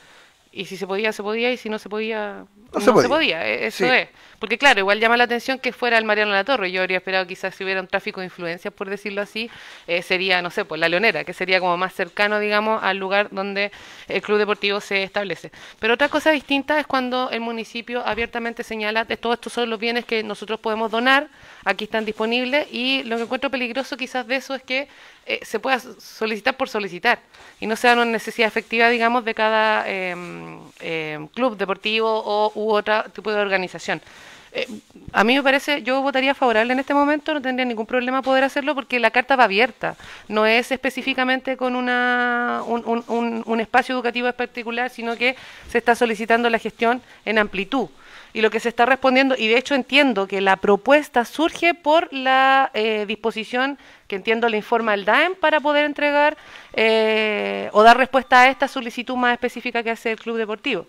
C: y si se podía, se podía, y si no se podía, no, se podía. E-, eso es. Porque claro, igual llama la atención que fuera el Mariano La Torre. Yo habría esperado quizás si hubiera un tráfico de influencias, por decirlo así, eh, sería, no sé, pues la Leonera, que sería como más cercano, digamos, al lugar donde el club deportivo se establece. Pero otra cosa distinta es cuando el municipio abiertamente señala, todos estos son los bienes que nosotros podemos donar, aquí están disponibles, y lo que encuentro peligroso quizás de eso es que eh, se pueda solicitar por solicitar y no sea una necesidad efectiva, digamos, de cada em, em, club deportivo o u otro tipo de organización. Eh, a mí me parece, yo votaría favorable en este momento, no tendría ningún problema poder hacerlo porque la carta va abierta, no es específicamente con una, un, espacio educativo en particular, sino que se está solicitando la gestión en amplitud y lo que se está respondiendo, y de hecho entiendo que la propuesta surge por la eh, disposición que entiendo le informa el DAEM para poder entregar eh, o dar respuesta a esta solicitud más específica que hace el Club Deportivo.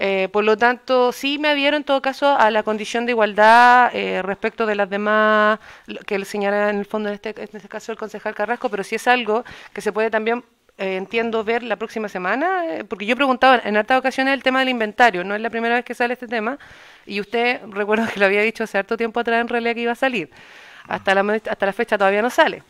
C: Eh, por lo tanto, sí me abrieron en todo caso a la condición de igualdad eh, respecto de las demás, que señala en el fondo en este, en este caso el concejal Carrasco, pero sí es algo que se puede también eh, entiendo ver la próxima semana, porque yo preguntaba en hartas ocasiones el tema del inventario, no es la primera vez que sale este tema, y usted recuerdo que lo había dicho hace harto tiempo atrás en realidad que iba a salir, hasta la, hasta la fecha todavía no sale.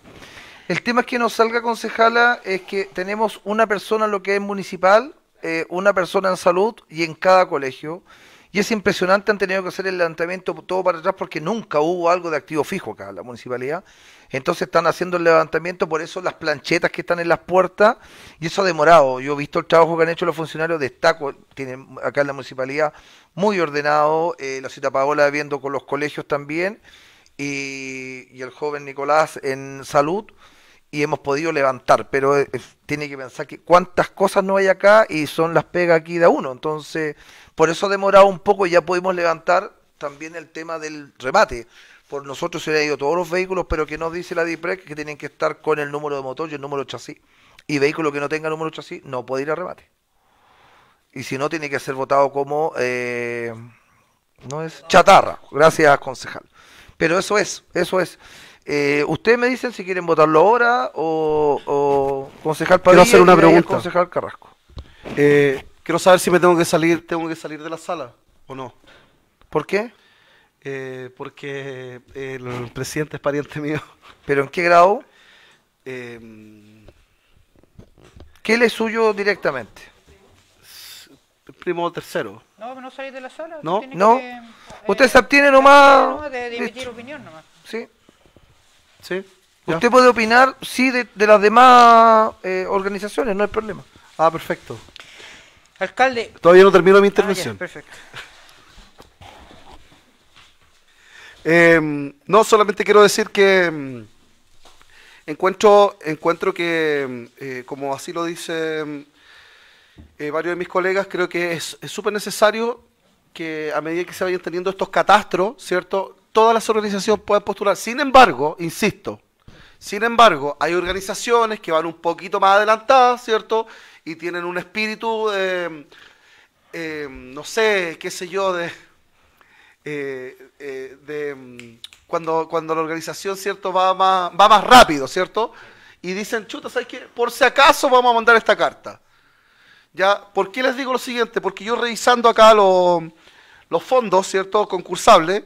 B: El tema es que no salga concejala, es que tenemos una persona en lo que es municipal eh, una persona en salud y en cada colegio. Y es impresionante, han tenido que hacer el levantamiento todo para atrás porque nunca hubo algo de activo fijo acá en la municipalidad. Entonces están haciendo el levantamiento, por eso las planchetas que están en las puertas, y eso ha demorado. Yo he visto el trabajo que han hecho los funcionarios, destaco, tienen acá en la municipalidad muy ordenado, eh, la cita Paola viendo con los colegios también, y el joven Nicolás en salud y hemos podido levantar, pero eh, eh, tiene que pensar que cuántas cosas no hay acá y son las pega aquí de uno. Entonces, por eso ha demorado un poco y ya pudimos levantar también el tema del remate. Por nosotros se le han ido todos los vehículos, pero que nos dice la DIPREC que tienen que estar con el número de motor y el número de chasis. Y vehículo que no tenga número de chasis no puede ir a remate. Y si no, tiene que ser votado como... Eh, no es chatarra. Gracias, concejal. Pero eso es, eso es. Eh, Ustedes me dicen si quieren votarlo ahora o, o concejal Padilla. Quiero hacer una pregunta. Concejal Carrasco.
H: Eh, quiero saber si me tengo que salir, tengo que salir de la sala o no. ¿Por qué? Eh, porque el presidente es pariente mío. ¿Pero en qué grado?
B: Eh, ¿Qué le suyo directamente? primo o tercero.
E: No, no salir de la sala. No, Usted se abstiene nomás. No, de opinión nomás.
B: ¿sí? Usted puede opinar, sí, de, las demás eh, organizaciones, no hay problema. Ah, perfecto.
E: Alcalde. Todavía no termino mi ah, intervención. perfecto.
H: Em, no, solamente quiero decir que em, encuentro, encuentro que, em, eh, como así lo dicen eh, varios de mis colegas, creo que es súper necesario que a medida que se vayan teniendo estos catastros, ¿cierto? todas las organizaciones pueden postular. Sin embargo, insisto, sin embargo, hay organizaciones que van un poquito más adelantadas, ¿cierto? Y tienen un espíritu, de, eh, eh, no sé, qué sé yo, de, eh, de cuando, cuando la organización, ¿cierto? Va más, va más rápido, ¿cierto? Y dicen, chuta, ¿sabes qué? Por si acaso vamos a mandar esta carta. ¿Ya? ¿Por qué les digo lo siguiente? Porque yo revisando acá los fondos, ¿cierto? Concursables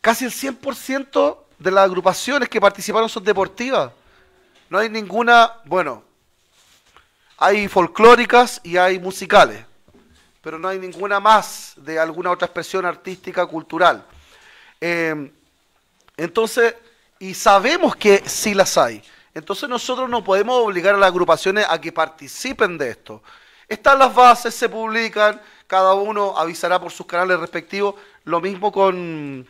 H: Casi el 100% de las agrupaciones que participaron son deportivas. No hay ninguna, bueno, hay folclóricas y hay musicales, pero no hay ninguna más de alguna otra expresión artística, cultural. Em, entonces, y sabemos que sí las hay. Entonces nosotros no podemos obligar a las agrupaciones a que participen de esto. Están las bases, se publican, cada uno avisará por sus canales respectivos. Lo mismo con,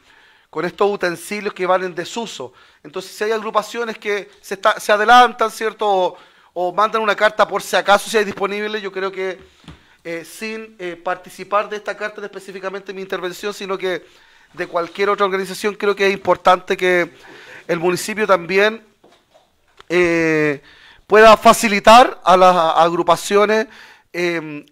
H: con estos utensilios que van en desuso. Entonces, si hay agrupaciones que se, adelantan, ¿cierto? O, mandan una carta por si acaso, si hay disponible, yo creo que eh, sin eh, participar de esta carta específicamente en mi intervención, sino que de cualquier otra organización, creo que es importante que el municipio también eh, pueda facilitar a las agrupaciones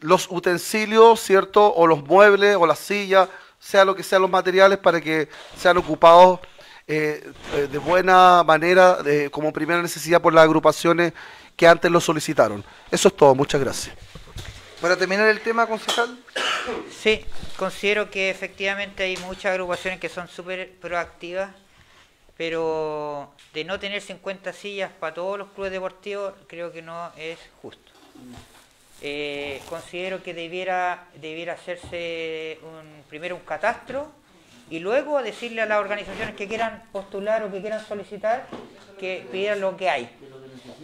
H: los utensilios, ¿cierto? O los muebles o las sillas sea lo que sean los materiales, para que sean ocupados eh, eh, de buena manera, como primera necesidad por las agrupaciones que antes lo solicitaron. Eso es todo, muchas gracias.
E: Para terminar el tema, concejal. Sí, considero que efectivamente hay muchas agrupaciones que son súper proactivas, pero de no tener 50 sillas para todos los clubes deportivos creo que no es justo.
F: Eh,
E: considero que debiera, debiera hacerse un, primero un catastro y luego decirle a las organizaciones que quieran postular o que quieran solicitar que pidan lo que hay.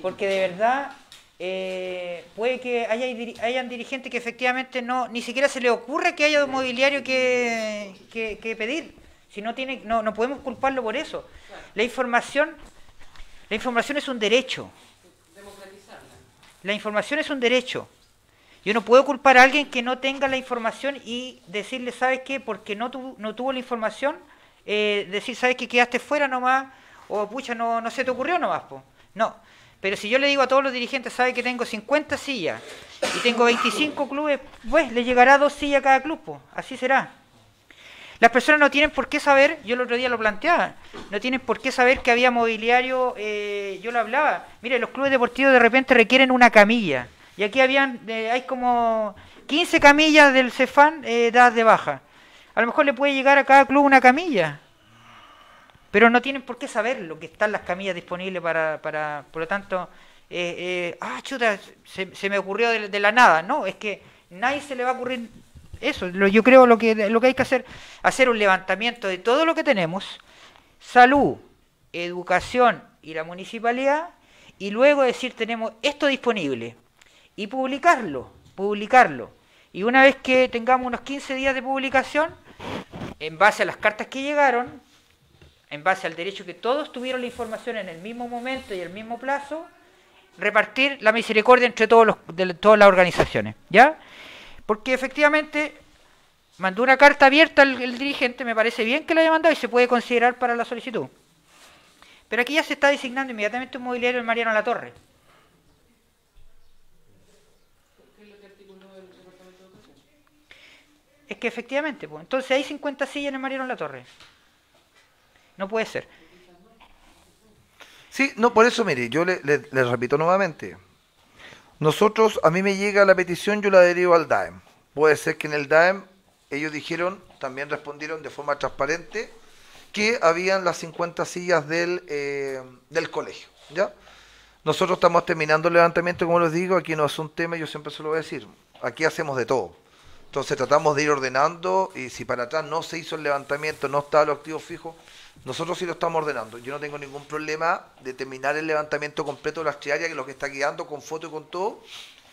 E: Porque de verdad eh, puede que haya, hayan dirigentes que efectivamente no ni siquiera se les ocurre que haya un mobiliario que, pedir. Si no, tiene, no, no podemos culparlo por eso. La información, la información es un derecho. La información es un derecho. Yo no puedo culpar a alguien que no tenga la información y decirle, ¿sabes qué? Porque no, no tuvo la información, eh, decir, ¿sabes qué? Quedaste fuera nomás, o pucha, no, se te ocurrió nomás, po. No. Pero si yo le digo a todos los dirigentes, ¿sabes que tengo 50 sillas y tengo 25 clubes? Pues le llegará dos sillas a cada club, po. Así será. Las personas no tienen por qué saber, yo el otro día lo planteaba, no tienen por qué saber que había mobiliario, eh, yo lo hablaba. Mire, los clubes deportivos de repente requieren una camilla. Y aquí habían, eh, hay como 15 camillas del Cefán eh, dadas de baja. A lo mejor le puede llegar a cada club una camilla, pero no tienen por qué saber lo que están las camillas disponibles para, para por lo tanto, eh, eh, ah, chuta, se, me ocurrió de, la nada. No, es que nadie se le va a ocurrir eso. yo creo lo que, lo que hay que hacer, hacer un levantamiento de todo lo que tenemos, salud, educación y la municipalidad, y luego decir tenemos esto disponible, y publicarlo, publicarlo. Y una vez que tengamos unos 15 días de publicación, en base a las cartas que llegaron, en base al derecho que todos tuvieron la información en el mismo momento y el mismo plazo, repartir la misericordia entre todos los, de todas las organizaciones, ¿ya? Porque efectivamente mandó una carta abierta el, dirigente, me parece bien que la haya mandado y se puede considerar para la solicitud. Pero aquí ya se está designando inmediatamente un mobiliario en Mariano La Torre. Es que efectivamente, pues, entonces hay 50 sillas en el Mariano La Torre. No puede ser. Sí, no,
B: por eso, mire, yo le, repito nuevamente. Nosotros, a mí me llega la petición, yo la derivo al DAEM. Puede ser que en el DAEM ellos dijeron, también respondieron de forma transparente, que habían las 50 sillas eh, del, colegio, ¿ya? Nosotros estamos terminando el levantamiento, como les digo, aquí no es un tema, yo siempre se lo voy a decir. Aquí hacemos de todo. Entonces tratamos de ir ordenando y si para atrás no se hizo el levantamiento, no estaba los activo fijos, nosotros sí lo estamos ordenando. Yo no tengo ningún problema de terminar el levantamiento completo de las triarias, que lo que está quedando con foto y con todo,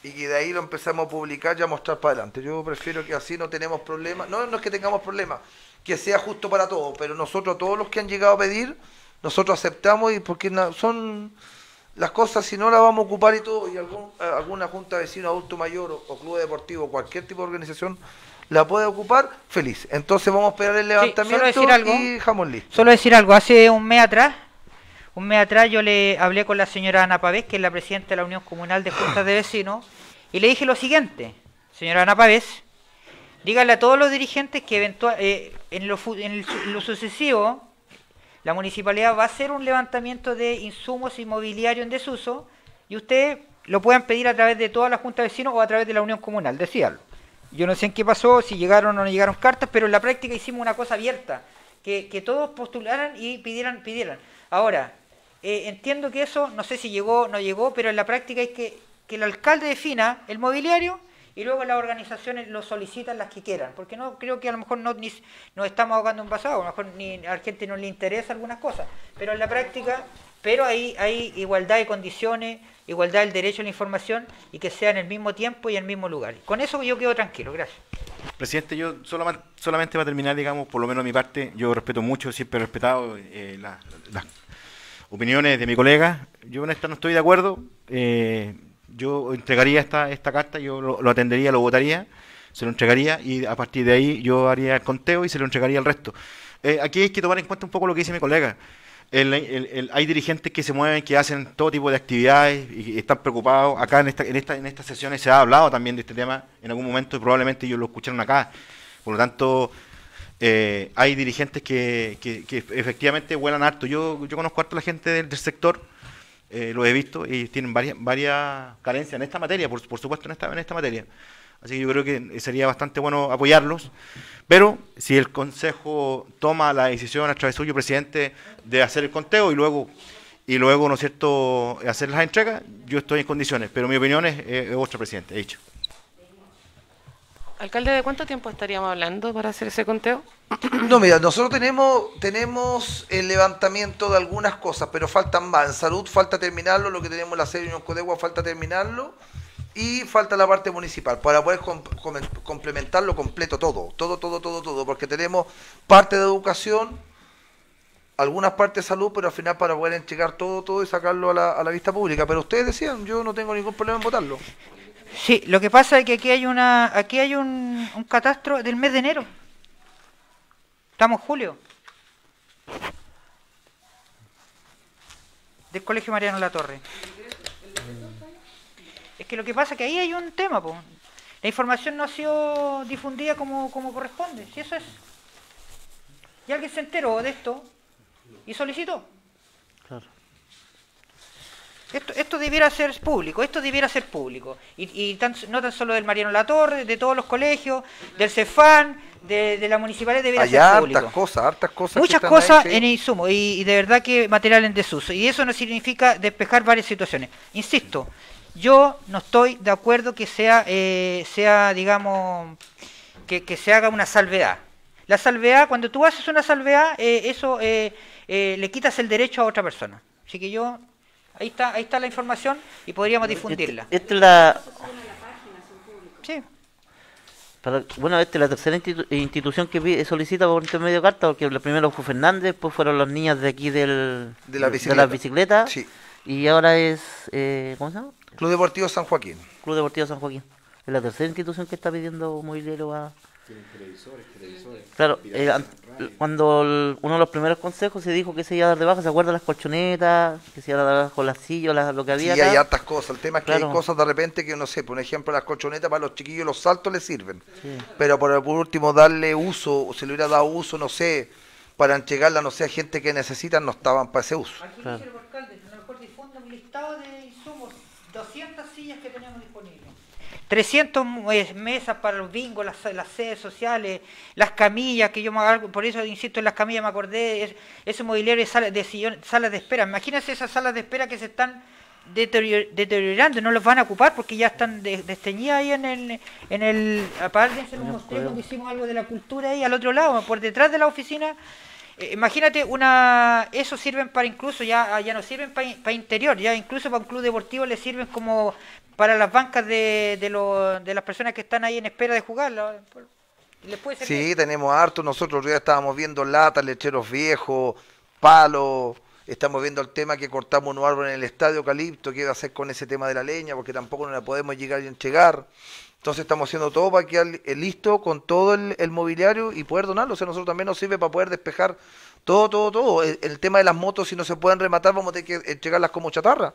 B: y que de ahí lo empezamos a publicar y a mostrar para adelante. Yo prefiero que así no tenemos problemas. No, no es que tengamos problemas, que sea justo para todos, pero nosotros, todos los que han llegado a pedir, nosotros aceptamos y porque son las cosas si no las vamos a ocupar y todo, y algún, eh, alguna junta de vecino, adulto mayor o, club deportivo, cualquier tipo de organización la puede ocupar, feliz. Entonces vamos a esperar el levantamiento
E: solo y jamón listo. Solo decir algo, hace un mes atrás, un mes atrás yo le hablé con la señora Ana Pavés, que es la presidenta de la Unión Comunal de Juntas de Vecinos, y le dije lo siguiente, señora Ana Pavés, dígale a todos los dirigentes que eventual, en, eh, en, en lo sucesivo la municipalidad va a hacer un levantamiento de insumos inmobiliarios en desuso y ustedes lo puedan pedir a través de toda la Junta de Vecinos o a través de la Unión Comunal, decíalo. Yo no sé en qué pasó, si llegaron o no llegaron cartas, pero en la práctica hicimos una cosa abierta, que, todos postularan y pidieran, pidieran. Ahora, eh, entiendo que eso, no sé si llegó o no llegó, pero en la práctica es que, que el alcalde defina el mobiliario y luego las organizaciones lo solicitan las que quieran, porque no creo que a lo mejor no nos estamos ahogando un pasado, a lo mejor ni, a la gente no le interesa algunas cosas, pero en la práctica, pero ahí hay igualdad de condiciones, igualdad del derecho a la información y que sea en el mismo tiempo y en el mismo lugar. Con eso yo quedo tranquilo, gracias.
G: Presidente, yo solamente, solamente para terminar, digamos, por lo menos mi parte, yo respeto mucho, siempre he respetado eh, las opiniones de mi colega. Yo en esta no estoy de acuerdo. Eh, yo entregaría esta, esta carta, yo lo, atendería, lo votaría, se lo entregaría y a partir de ahí yo haría el conteo y se lo entregaría al resto. Eh, aquí hay que tomar en cuenta un poco lo que dice mi colega. hay dirigentes que se mueven, que hacen todo tipo de actividades y, están preocupados. Acá en, esta, en, esta, en estas sesiones se ha hablado también de este tema en algún momento y probablemente ellos lo escucharon acá. Por lo tanto, eh, hay dirigentes que, que, efectivamente vuelan harto. Yo, yo conozco harto a la gente del sector eh, lo he visto y tienen varias, varias carencias en esta materia, por, supuesto en esta, en esta materia. Así que yo creo que sería bastante bueno apoyarlos. Pero si el Consejo toma la decisión a través suyo, presidente, de hacer el conteo y luego, y luego ¿no es cierto?, hacer las entregas, yo estoy en condiciones. Pero mi opinión es, es otra, presidente, he dicho.
C: Alcalde, ¿de cuánto tiempo estaríamos hablando para hacer ese conteo?
G: No, mira,
B: nosotros tenemos, tenemos el levantamiento de algunas cosas, pero faltan más. En salud falta terminarlo, lo que tenemos en la serie de Unión Codegua falta terminarlo y falta la parte municipal para poder complementarlo completo todo, todo, todo, todo, todo, porque tenemos parte de educación, algunas partes de salud, pero al final para poder entregar todo, todo y sacarlo a la, a la vista pública. Pero ustedes decían, yo no tengo ningún problema en votarlo.
E: Sí, lo que pasa es que aquí hay una, aquí hay un, un catastro del mes de enero. Estamos en julio. Del Colegio Mariano La Torre. Es que lo que pasa es que ahí hay un tema, po. La información no ha sido difundida como, como corresponde, si eso es. Y alguien se enteró de esto y solicitó. Esto, esto debiera ser público, esto debiera ser público. Y, y no tan solo del Mariano Latorre, de todos los colegios, del CEFAN, de, de la municipalidad, debiera ser público. hartas cosas, hartas cosas. Muchas cosas en insumo y, de verdad que material en desuso. Y eso no significa despejar varias situaciones. Insisto, yo no estoy de acuerdo que sea, eh, sea digamos, que, se haga una salvedad. La salvedad, cuando tú haces una salvedad, eh, eso eh, le quitas el derecho a otra persona. Así que yo Ahí está, ahí está la información y podríamos este, difundirla. Esta es la... Sí.
F: bueno, esta es la tercera institución que solicita por intermedio de carta, porque primero fue Fernández, después fueron las niñas de aquí del, de la bicicleta. sí. Y ahora es, eh, ¿cómo se llama? Club Deportivo San Joaquín. Club Deportivo San Joaquín. Es la tercera institución que está pidiendo movilero a...
A: Tienen televisores, televisores.
F: Claro, eh, cuando uno de los primeros consejos se dijo que se iba a dar de baja, se acuerdan las colchonetas, que se iba a dar de con las sillas, lo que había. Sí, hay hartas cosas. El tema es que hay cosas
B: de repente que no sé, por ejemplo, las colchonetas para los chiquillos los saltos les sirven. Pero por, último, darle uso, o se le hubiera dado uso, no sé, para entregarla, no sé, a gente que necesita no estaban para ese uso. Aquí
E: 200 sillas que tenemos 300 eh, mesas para los bingos, las, sedes sociales, las camillas, que yo me hago, por eso insisto en las camillas, me acordé, esos ese de, salas de salas de espera. Imagínense esas salas de espera que se están deteriorando, no los van a ocupar porque ya están desteñidas ahí en el, en el aparte hicimos algo de la cultura ahí al otro lado, por detrás de la oficina eh, imagínate una eso sirven para incluso ya ah, ya no sirven para, para interior ya incluso para un club deportivo le sirven como para las bancas de, de, las personas que están ahí en espera de jugar ¿Les puede
B: Sí, tenemos harto. Nosotros ya estábamos viendo latas, lecheros viejos, palos. Estamos viendo el tema que cortamos un árbol en el estadio Calipto, qué va a hacer con ese tema de la leña, porque tampoco nos la podemos llegar y entregar. Entonces estamos haciendo todo para quedar eh, listo con todo el, mobiliario y poder donarlo. O sea, nosotros también nos sirve para poder despejar todo, todo, todo. El, el tema de las motos, si no se pueden rematar, vamos a tener que entregarlas como chatarra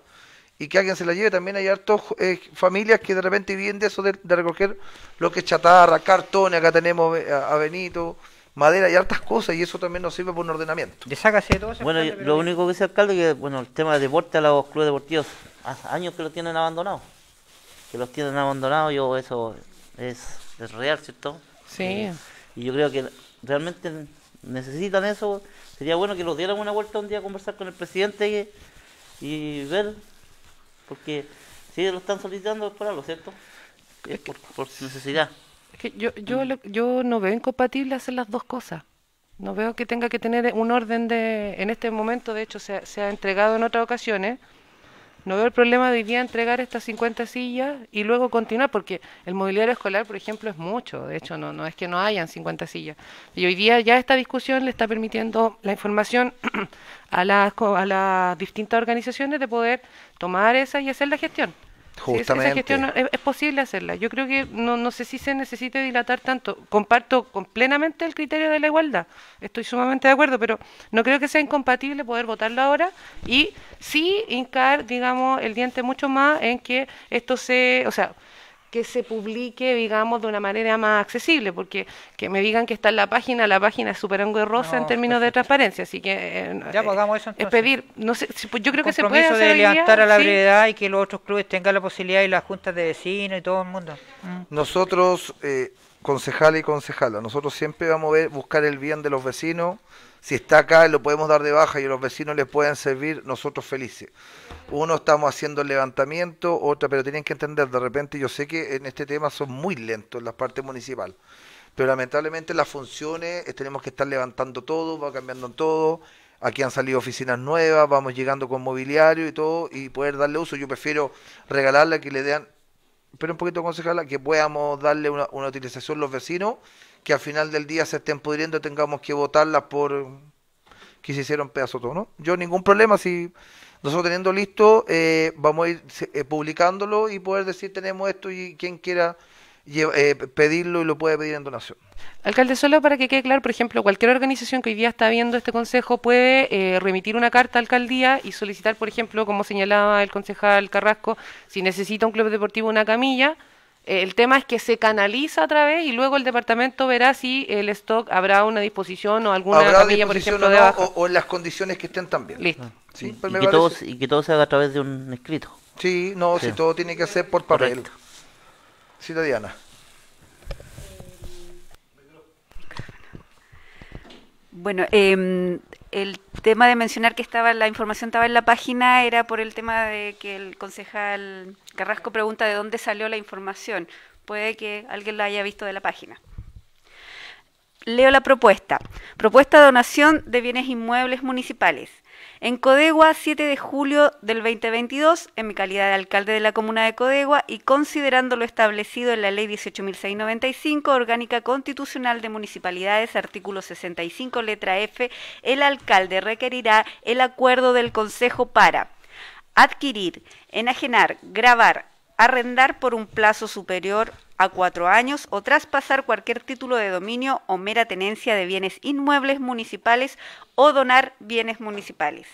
B: y que alguien se la lleve. También hay hartos eh, familias que de repente vienen de eso, de, recoger lo que es chatarra, cartones, acá tenemos eh, a, Benito madera y hartas cosas y eso también nos sirve por un ordenamiento. De
F: todo bueno, lo único que dice alcalde es que bueno, el tema de deporte a los clubes deportivos hace años que lo tienen abandonado. Que los tienen abandonados, yo eso es, real, ¿cierto? Sí. y yo creo que realmente necesitan eso. Sería bueno que los dieran una vuelta un día a conversar con el presidente y ver porque si lo están solicitando es por algo, ¿cierto? Es por, necesidad.
C: Es que yo, yo, yo no veo incompatible hacer las dos cosas. No veo que tenga que tener un orden de, en este momento, de hecho, se ha entregado en otras ocasiones, no veo el problema de hoy día entregar estas 50 sillas y luego continuar, porque el mobiliario escolar, por ejemplo, es mucho. De hecho, no, es que no hayan 50 sillas. Y hoy día ya esta discusión le está permitiendo la información a las, a las distintas organizaciones de poder tomar esa y hacer la gestión es, posible hacerla. Yo creo que no, no sé si se necesite dilatar tanto. Comparto plenamente el criterio de la igualdad. Estoy sumamente de acuerdo, pero no creo que sea incompatible poder votarlo ahora y sí hincar, digamos, el diente mucho más en que esto se, o sea, que se publique, digamos, de una manera más accesible, porque que me digan que está en la página, la página es súper rosa en términos de transparencia, así que... Eh, eh, ya, pues, eh, eso Es pedir, pues, yo creo que se puede hacer de levantar a la brevedad
E: y que los otros clubes tengan la posibilidad y las juntas de vecinos y todo el mundo. Mm.
B: Nosotros, eh, concejales y concejala, nosotros siempre vamos a buscar el bien de los vecinos, si está acá lo podemos dar de baja y a los vecinos les pueden servir, nosotros felices. Uno estamos haciendo el levantamiento, otra, pero tienen que entender, de repente yo sé que en este tema son muy lentos las partes municipales, pero lamentablemente las funciones eh, tenemos que estar levantando todo, va cambiando en todo, aquí han salido oficinas nuevas, vamos llegando con mobiliario y todo, y poder darle uso, yo prefiero regalarla que le den pero un poquito aconsejarla, que podamos darle una, utilización a los vecinos, que al final del día se estén pudriendo, tengamos que votarlas por que se hicieron pedazos todo, ¿no? Yo ningún problema, si nosotros teniendo listo, eh, vamos a ir eh, publicándolo y poder decir tenemos esto y quien quiera eh, pedirlo y lo puede pedir en donación.
C: Alcalde, solo para que quede claro, por ejemplo, cualquier organización que hoy día está viendo este consejo puede eh, remitir una carta a alcaldía y solicitar, por ejemplo, como señalaba el concejal Carrasco, si necesita un club deportivo una camilla. Eh, el tema es que se canaliza a través y luego el departamento verá si el stock habrá una disposición o alguna camilla, por ejemplo, o,
B: o, las condiciones que estén también. Listo. Ah, y,
F: que todo, se haga a través de un escrito. Sí, no, si todo tiene
B: que ser por papel. Sí, Diana.
D: Bueno, em, el tema de mencionar que estaba la información estaba en la página era por el tema de que el concejal Carrasco pregunta de dónde salió la información. Puede que alguien la haya visto de la página. Leo la propuesta. Propuesta de donación de bienes inmuebles municipales en Codegua 7 de julio del 2022, en mi calidad de alcalde de la comuna de Codegua y considerando lo establecido en la Ley 18.695, Orgánica Constitucional de Municipalidades, artículo 65, letra F, el alcalde requerirá el acuerdo del Consejo para adquirir, enajenar, grabar, arrendar por un plazo superior a cuatro años o traspasar cualquier título de dominio o mera tenencia de bienes inmuebles municipales o donar bienes municipales.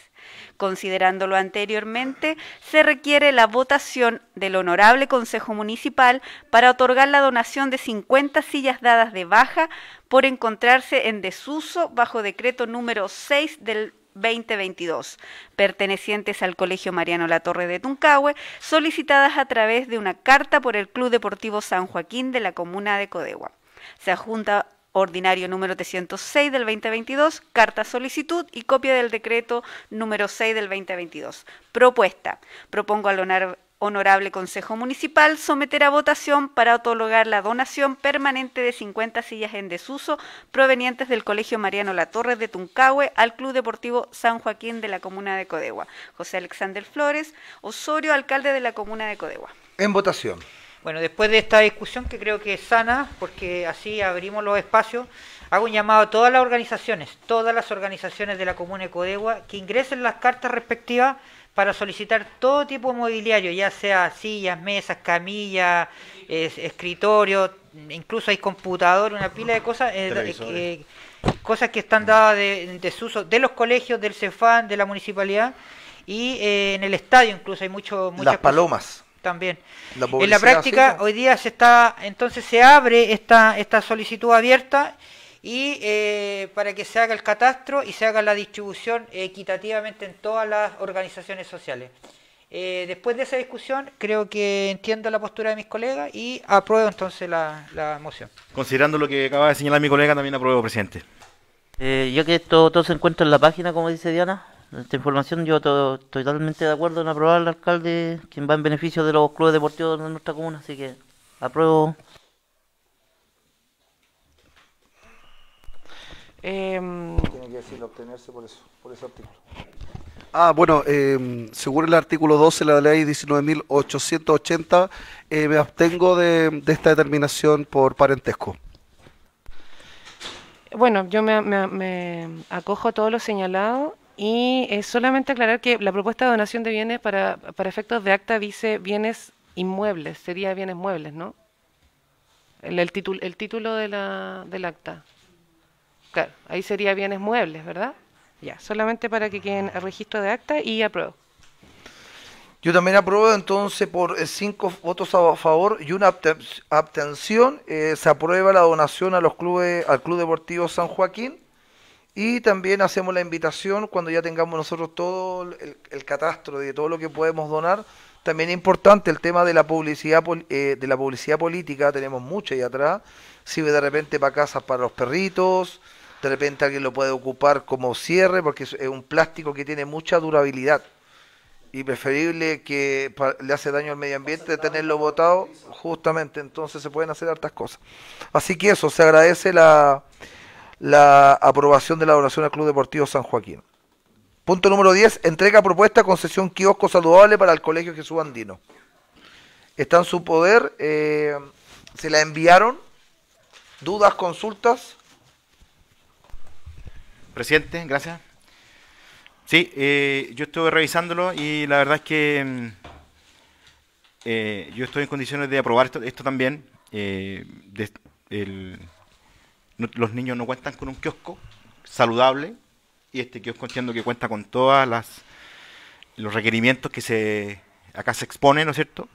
D: Considerándolo anteriormente, se requiere la votación del Honorable Consejo Municipal para otorgar la donación de 50 sillas dadas de baja por encontrarse en desuso bajo decreto número 6 del 2022, pertenecientes al Colegio Mariano La Torre de Tuncahue, solicitadas a través de una carta por el Club Deportivo San Joaquín de la comuna de Codegua. Se adjunta ordinario número 306 del 2022, carta solicitud y copia del decreto número 6 del 2022. Propuesta. Propongo a Leonardo Honorable Consejo Municipal someter a votación para otorgar la donación permanente de 50 sillas en desuso provenientes del Colegio Mariano La Torres de Tuncahue al Club Deportivo San Joaquín de la comuna de Codegua. José Alexander Flores, Osorio, alcalde de la comuna de Codegua.
B: En votación.
D: Bueno, después de esta discusión que
E: creo que es sana, porque así abrimos los espacios, hago un llamado a todas las organizaciones, todas las organizaciones de la comuna de Codegua, que ingresen las cartas respectivas para solicitar todo tipo de mobiliario, ya sea sillas, mesas, camillas, escritorio, incluso hay computador, una pila de cosas, eh, eh, cosas que están dadas de, desuso de los colegios, del Cefan, de la municipalidad y eh, en el estadio incluso hay mucho, muchas Las palomas. también. en la práctica, hoy día se está, entonces se abre esta, esta solicitud abierta y eh, para que se haga el catastro y se haga la distribución equitativamente en todas las organizaciones sociales. Eh, después de esa discusión, creo que entiendo la postura de mis colegas y apruebo entonces la, moción.
F: Considerando lo que acaba de señalar mi colega, también apruebo, presidente. Eh, ya que esto todo se encuentra en la página, como dice Diana, esta información yo estoy totalmente de acuerdo en aprobar al alcalde, quien va en beneficio de los clubes deportivos de nuestra comuna, así que apruebo Em,
B: Tiene que obtenerse por, ese artículo.
H: Ah, bueno, em, según el artículo 12 de la ley 19.880, eh, me abstengo de, esta determinación por parentesco.
C: Bueno, yo me, acojo a todo lo señalado y solamente aclarar que la propuesta de donación de bienes para, efectos de acta dice bienes inmuebles, sería bienes muebles, ¿no? El, el título de la, del acta. Claro, ahí sería bienes muebles, ¿verdad? Ya, solamente para que queden a registro de acta y apruebo.
B: Yo también apruebo, entonces, por eh, cinco votos a favor y una abstención, eh, se aprueba la donación a los clubes, al Club Deportivo San Joaquín. Y también hacemos la invitación cuando ya tengamos nosotros todo el, catastro de todo lo que podemos donar. También es importante el tema de la publicidad eh, de la publicidad política, tenemos mucha ahí atrás. Sirve de repente para casas para los perritos, de repente alguien lo puede ocupar como cierre porque es un plástico que tiene mucha durabilidad y preferible que le hace daño al medio ambiente de tenerlo botado justamente entonces se pueden hacer hartas cosas así que eso se agradece la, la aprobación de la oración al Club Deportivo San Joaquín punto número 10 entrega propuesta concesión kiosco saludable para el Colegio Jesús Andino está en su poder eh, se la
G: enviaron dudas consultas Presidente, gracias. Sí, eh, yo estuve revisándolo y la verdad es que mm, eh, yo estoy en condiciones de aprobar esto, también. Eh, los niños no cuentan con un kiosco saludable y este kiosco entiendo que cuenta con todas las los requerimientos que se acá se exponen, ¿no es cierto?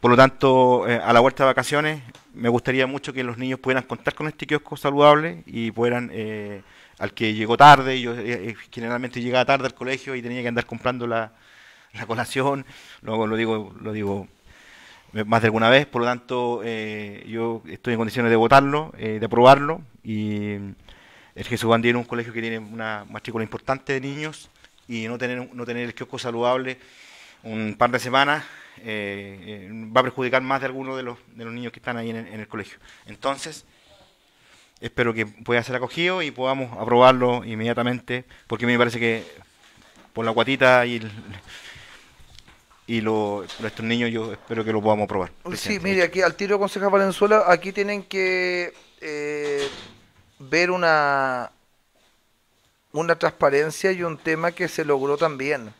G: Por lo tanto, a la vuelta de vacaciones, me gustaría mucho que los niños pudieran contar con este kiosco saludable y pudieran al que llegó tarde, yo eh, eh, generalmente llegaba tarde al colegio y tenía que andar comprando la, colación, luego lo digo, lo digo más de alguna vez, por lo tanto eh, yo estoy en condiciones de votarlo, de aprobarlo, y mm, el Jesús es un colegio que tiene una matrícula importante de niños, y no tener, no tener el kiosco saludable un par de semanas va a perjudicar más de algunos de los, de los niños que están ahí en, en el colegio. Entonces, Espero que pueda ser acogido y podamos aprobarlo inmediatamente, porque me parece que por la cuatita y y lo, nuestros niños yo espero que lo podamos aprobar. Sí,
B: mire, aquí al tiro de Valenzuela, aquí tienen que eh, ver una, una transparencia y un tema que se logró también.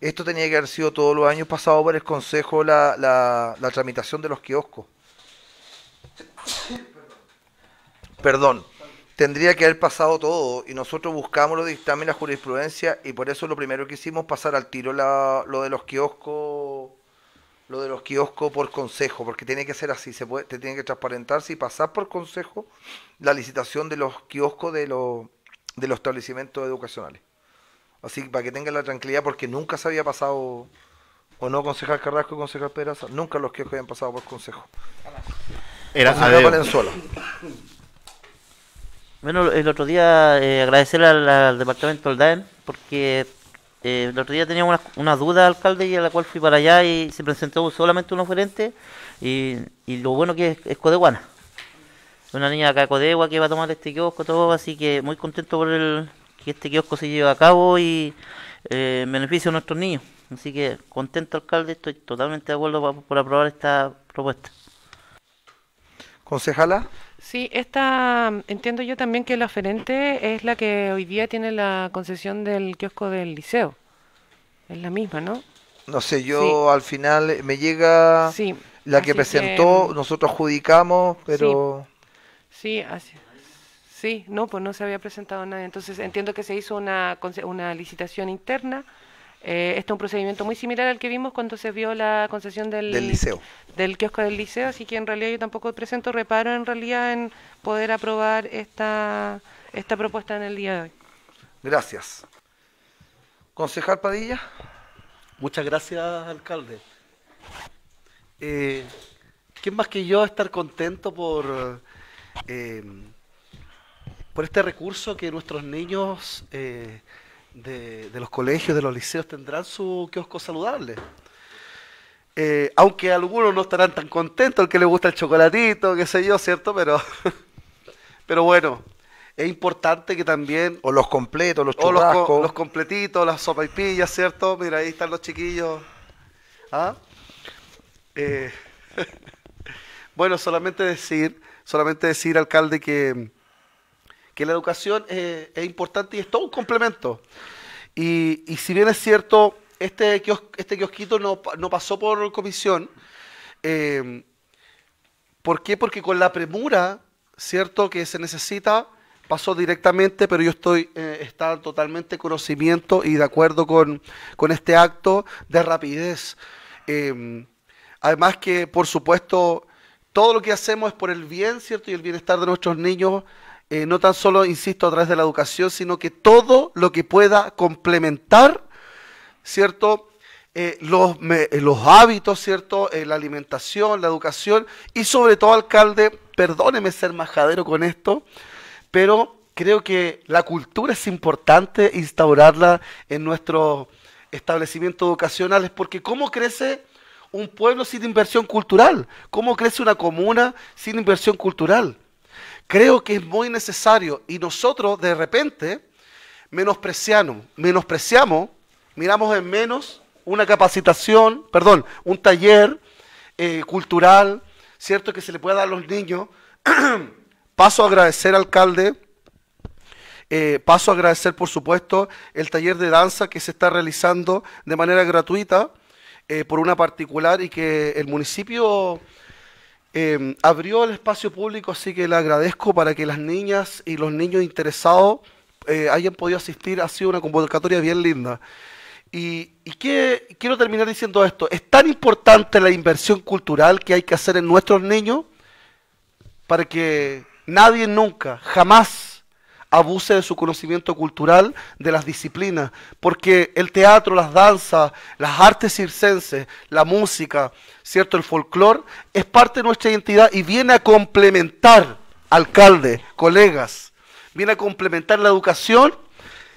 B: Esto tenía que haber sido todos los años pasado por el Consejo la, la tramitación de los kioscos perdón, tendría que haber pasado todo y nosotros buscamos los dictámenes de la jurisprudencia y por eso lo primero que hicimos pasar al tiro lo de los kioscos lo de los kioscos por consejo, porque tiene que ser así, se te tiene que transparentarse y pasar por consejo la licitación de los kioscos de los, de los establecimientos educacionales. Así que para que tengan la tranquilidad, porque nunca se había pasado, o no, concejal Carrasco y concejal Pedraza, nunca los kioscos habían pasado por consejo.
F: Era Valenzuela. Bueno, el otro día eh, agradecer al, departamento del porque eh, el otro día tenía una, duda, alcalde, y a la cual fui para allá y se presentó solamente un oferente y, lo bueno que es, codeguana. Una niña de acá de Codegua que va a tomar este kiosco, todo, así que muy contento por el que este kiosco se lleve a cabo y eh, beneficio a nuestros niños. Así que contento, alcalde, estoy totalmente de acuerdo por, por aprobar esta propuesta. Concejala.
C: Sí, esta entiendo yo también que la oferente es la que hoy día tiene la concesión del kiosco del liceo. Es la misma, ¿no?
B: No sé, yo al final eh, me llega la que presentó, nosotros adjudicamos, pero...
C: Sí, sí, no, pues no se había presentado nadie, Entonces entiendo que se hizo una, una licitación interna eh, este es un procedimiento muy similar al que vimos cuando se vio la concesión del, liceo. del kiosco del liceo, así que en realidad yo tampoco presento reparo en realidad en poder aprobar esta, esta propuesta en el día de hoy.
B: Gracias. Concejal Padilla. Muchas gracias,
H: alcalde. Eh, ¿Quién más que yo estar contento por, eh, por este recurso que nuestros niños de, los colegios, de los liceos, tendrán su kiosco saludable. Eh, aunque algunos no estarán tan contentos, el que le gusta el chocolatito, qué sé yo, ¿cierto? Pero, pero bueno, es importante que también...
B: O los completos, los churrascos. Los, los,
H: completitos, las pillas, ¿cierto? Mira, ahí están los chiquillos. ¿Ah? Eh, bueno, solamente decir, solamente decir, alcalde, que que la educación eh, es importante y es todo un complemento. Y, si bien es cierto, este, este kiosquito no, no, pasó por comisión. Eh, ¿Por qué? Porque con la premura, ¿cierto?, que se necesita, pasó directamente, pero yo estoy eh, está totalmente conocimiento y de acuerdo con, este acto de rapidez. además que, por supuesto, todo lo que hacemos es por el bien, ¿cierto? Y el bienestar de nuestros niños eh, no tan solo, insisto, a través de la educación, sino que todo lo que pueda complementar, ¿cierto? Eh, eh, los, hábitos, ¿cierto? la alimentación, la educación y sobre todo, alcalde, perdóneme ser majadero con esto, pero creo que la cultura es importante instaurarla en nuestros establecimientos educacionales, porque ¿cómo crece un pueblo sin inversión cultural? ¿Cómo crece una comuna sin inversión cultural? Creo que es muy necesario y nosotros de repente menospreciamos, menospreciamos, miramos en menos una capacitación, perdón, un taller eh, cultural, ¿cierto? Que se le pueda dar a los niños. paso a agradecer, alcalde. Eh, paso a agradecer, por supuesto, el taller de danza que se está realizando de manera gratuita eh, por una particular y que el municipio Em, abrió el espacio público, así que le agradezco para que las niñas y los niños interesados eh, hayan podido asistir. Ha sido una convocatoria bien linda. Y, quiero terminar diciendo esto. Es tan importante la inversión cultural que hay que hacer en nuestros niños para que nadie nunca, jamás abuse de su conocimiento cultural de las disciplinas, porque el teatro, las danzas, las artes circenses, la música, ¿cierto? El folclore es parte de nuestra identidad y viene a complementar, alcalde, colegas, viene a complementar la educación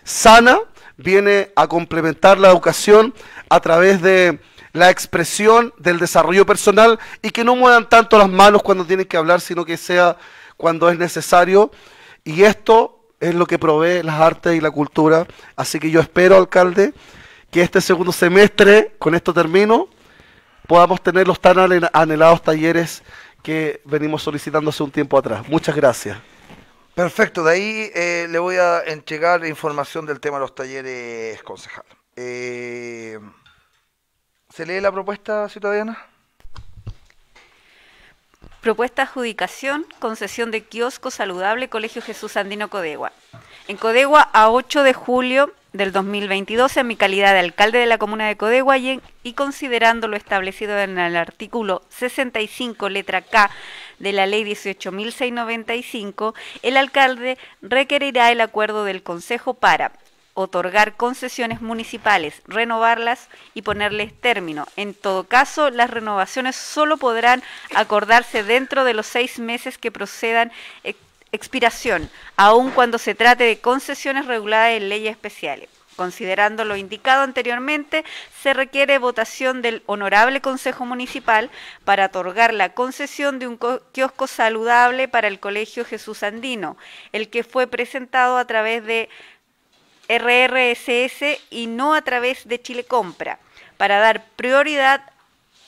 H: sana, viene a complementar la educación a través de la expresión del desarrollo personal y que no muevan tanto las manos cuando tienen que hablar, sino que sea cuando es necesario. Y esto es lo que provee las artes y la cultura. Así que yo espero, alcalde, que este segundo semestre, con esto termino, podamos tener los tan anhelados talleres que venimos solicitando hace un tiempo atrás. Muchas gracias.
B: Perfecto, de ahí eh, le voy a entregar información del tema de los talleres, concejal. Eh,
D: ¿Se lee la propuesta, ciudadana? Propuesta adjudicación, concesión de kiosco saludable Colegio Jesús Andino Codegua. En Codegua a 8 de julio del 2022 en mi calidad de alcalde de la comuna de Codegua y, y, considerando lo establecido en el artículo 65, letra K de la ley 18.695, el alcalde requerirá el acuerdo del Consejo para otorgar concesiones municipales, renovarlas y ponerles término. En todo caso, las renovaciones solo podrán acordarse dentro de los seis meses que procedan expiración, aun cuando se trate de concesiones reguladas en leyes especiales. Considerando lo indicado anteriormente, se requiere votación del Honorable Consejo Municipal para otorgar la concesión de un kiosco saludable para el Colegio Jesús Andino, el que fue presentado a través de RRSS y no a través de Chile Compra, para dar prioridad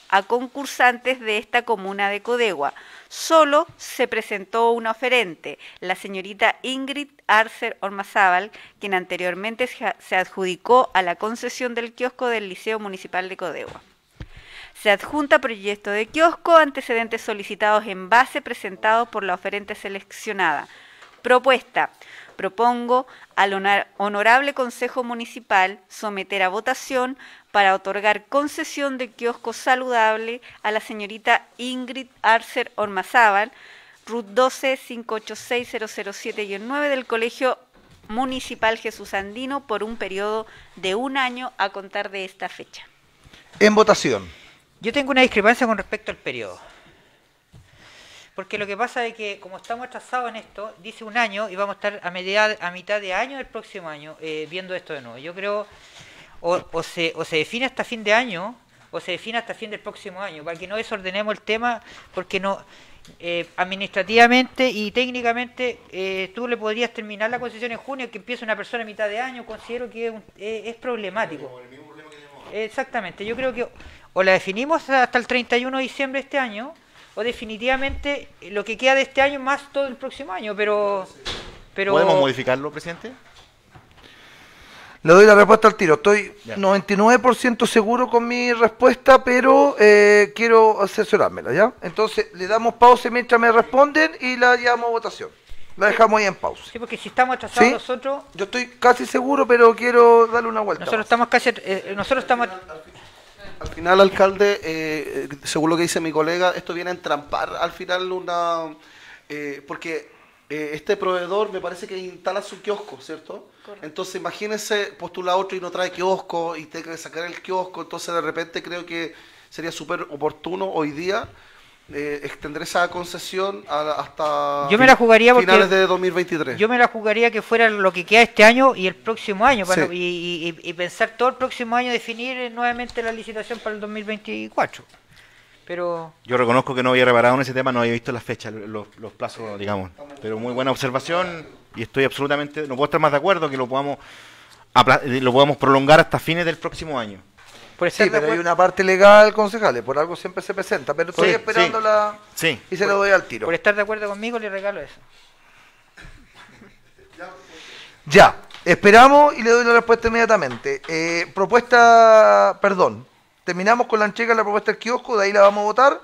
D: a concursantes de esta comuna de Codegua. Solo se presentó una oferente, la señorita Ingrid Arcer Ormazábal, quien anteriormente se adjudicó a la concesión del kiosco del Liceo Municipal de Codegua. Se adjunta proyecto de kiosco, antecedentes solicitados en base presentados por la oferente seleccionada. Propuesta. Propongo al Honorable Consejo Municipal someter a votación para otorgar concesión de kiosco saludable a la señorita Ingrid Arcer Ormazábal, RUT 12 586 9 del Colegio Municipal Jesús Andino por un periodo de un año a contar de esta fecha.
E: En votación. Yo tengo una discrepancia con respecto al periodo. Porque lo que pasa es que, como estamos atrasados en esto, dice un año y vamos a estar a, media, a mitad de año del próximo año eh, viendo esto de nuevo. Yo creo, o, o, se, define hasta fin de año, o se define hasta fin del próximo año, para que no desordenemos el tema, porque no eh, administrativamente y técnicamente eh, tú le podrías terminar la concesión en junio, que empiece una persona a mitad de año, considero que es, es problemático. Exactamente, yo creo que o la definimos hasta el 31 de diciembre de este año, o definitivamente lo que queda de este año más todo el próximo año, pero... pero... ¿Podemos
G: modificarlo, presidente?
B: Le doy la respuesta al tiro. Estoy 99% seguro con mi respuesta, pero eh, quiero asesorármela, ¿ya? Entonces, le damos pausa mientras me responden y la llevamos a votación. La dejamos ahí en pausa. Sí, porque si estamos atrasados nosotros... Yo estoy casi seguro, pero quiero darle una vuelta.
E: Nosotros estamos casi... Eh, nosotros estamos
H: al final, alcalde, eh, eh, según lo que dice mi colega, esto viene a entrampar al final una... Eh, porque este proveedor me parece que instala su kiosco, ¿cierto? Entonces imagínense, postula otro y no trae kiosco y tiene que sacar el kiosco, entonces de repente creo que sería súper oportuno hoy día eh, extender esa concesión hasta la jugaría finales
E: de 2023. Yo me la jugaría que fuera lo que queda este año y el próximo año, para y, pensar todo el próximo año, definir eh, nuevamente la licitación para el 2024. Pero...
G: Yo reconozco que no había reparado en ese tema, no había visto las fechas, los, los plazos, digamos. Pero muy buena observación y estoy absolutamente, no puedo estar más de acuerdo que lo podamos, lo podamos prolongar hasta fines del próximo año
B: sí, pero hay una parte legal, concejales, por algo siempre se presenta, pero estoy sí, esperando Sí.
E: Y se lo doy al tiro. Por estar de acuerdo conmigo le regalo eso.
B: Ya, esperamos y le doy la respuesta inmediatamente. Eh, propuesta, perdón, terminamos con la entrega de la propuesta del kiosco, de ahí la vamos a votar.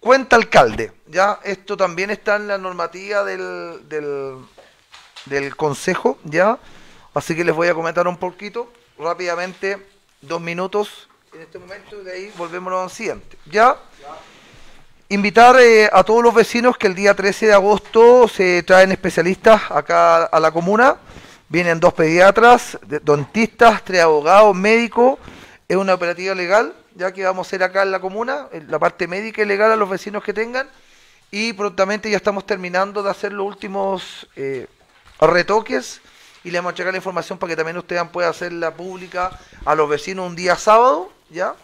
B: Cuenta alcalde, ya, esto también está en la normativa del, del, del consejo, ya, así que les voy a comentar un poquito rápidamente dos minutos en este momento y de ahí volvemos a siguiente. ¿Ya? Invitar eh, a todos los vecinos que el día 13 de agosto se traen especialistas acá a la comuna. Vienen dos pediatras, dentistas, tres abogados, médicos. Es una operativa legal, ya que vamos a hacer acá en la comuna, en la parte médica y legal a los vecinos que tengan. Y prontamente ya estamos terminando de hacer los últimos eh, retoques y le vamos a checar la información para que también ustedes puedan hacerla pública a los vecinos un día sábado, ¿ya?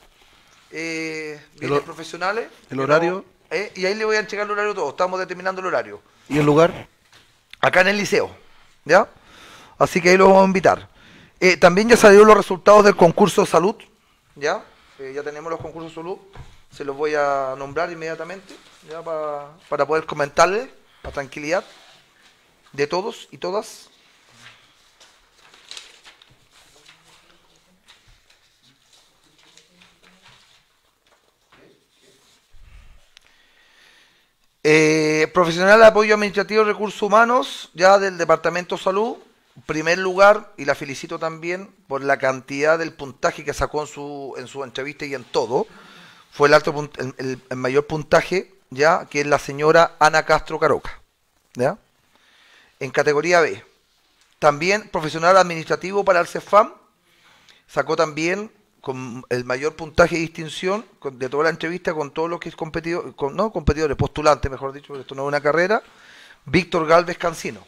B: Eh, profesionales. ¿El horario? Eh, y ahí le voy a checar el horario todo, estamos determinando el horario. ¿Y el lugar? Acá en el liceo, ¿ya? Así que ahí lo vamos a invitar. Eh, también ya salieron los resultados del concurso de salud, ¿ya? Eh, ya tenemos los concursos de salud, se los voy a nombrar inmediatamente, ¿ya? Para, poder comentarles a tranquilidad de todos y todas. Eh, profesional de apoyo administrativo y recursos humanos, ya del Departamento de Salud, primer lugar, y la felicito también por la cantidad del puntaje que sacó en su, entrevista y en todo. Fue el, alto, mayor puntaje, ya, que es la señora Ana Castro Caroca, ya, en categoría B. También profesional administrativo para el CEFAM, sacó también con el mayor puntaje y distinción de toda la entrevista con todos los que es competido, con, competidores, postulantes, mejor dicho, porque esto no es una carrera, Víctor Galvez Cancino.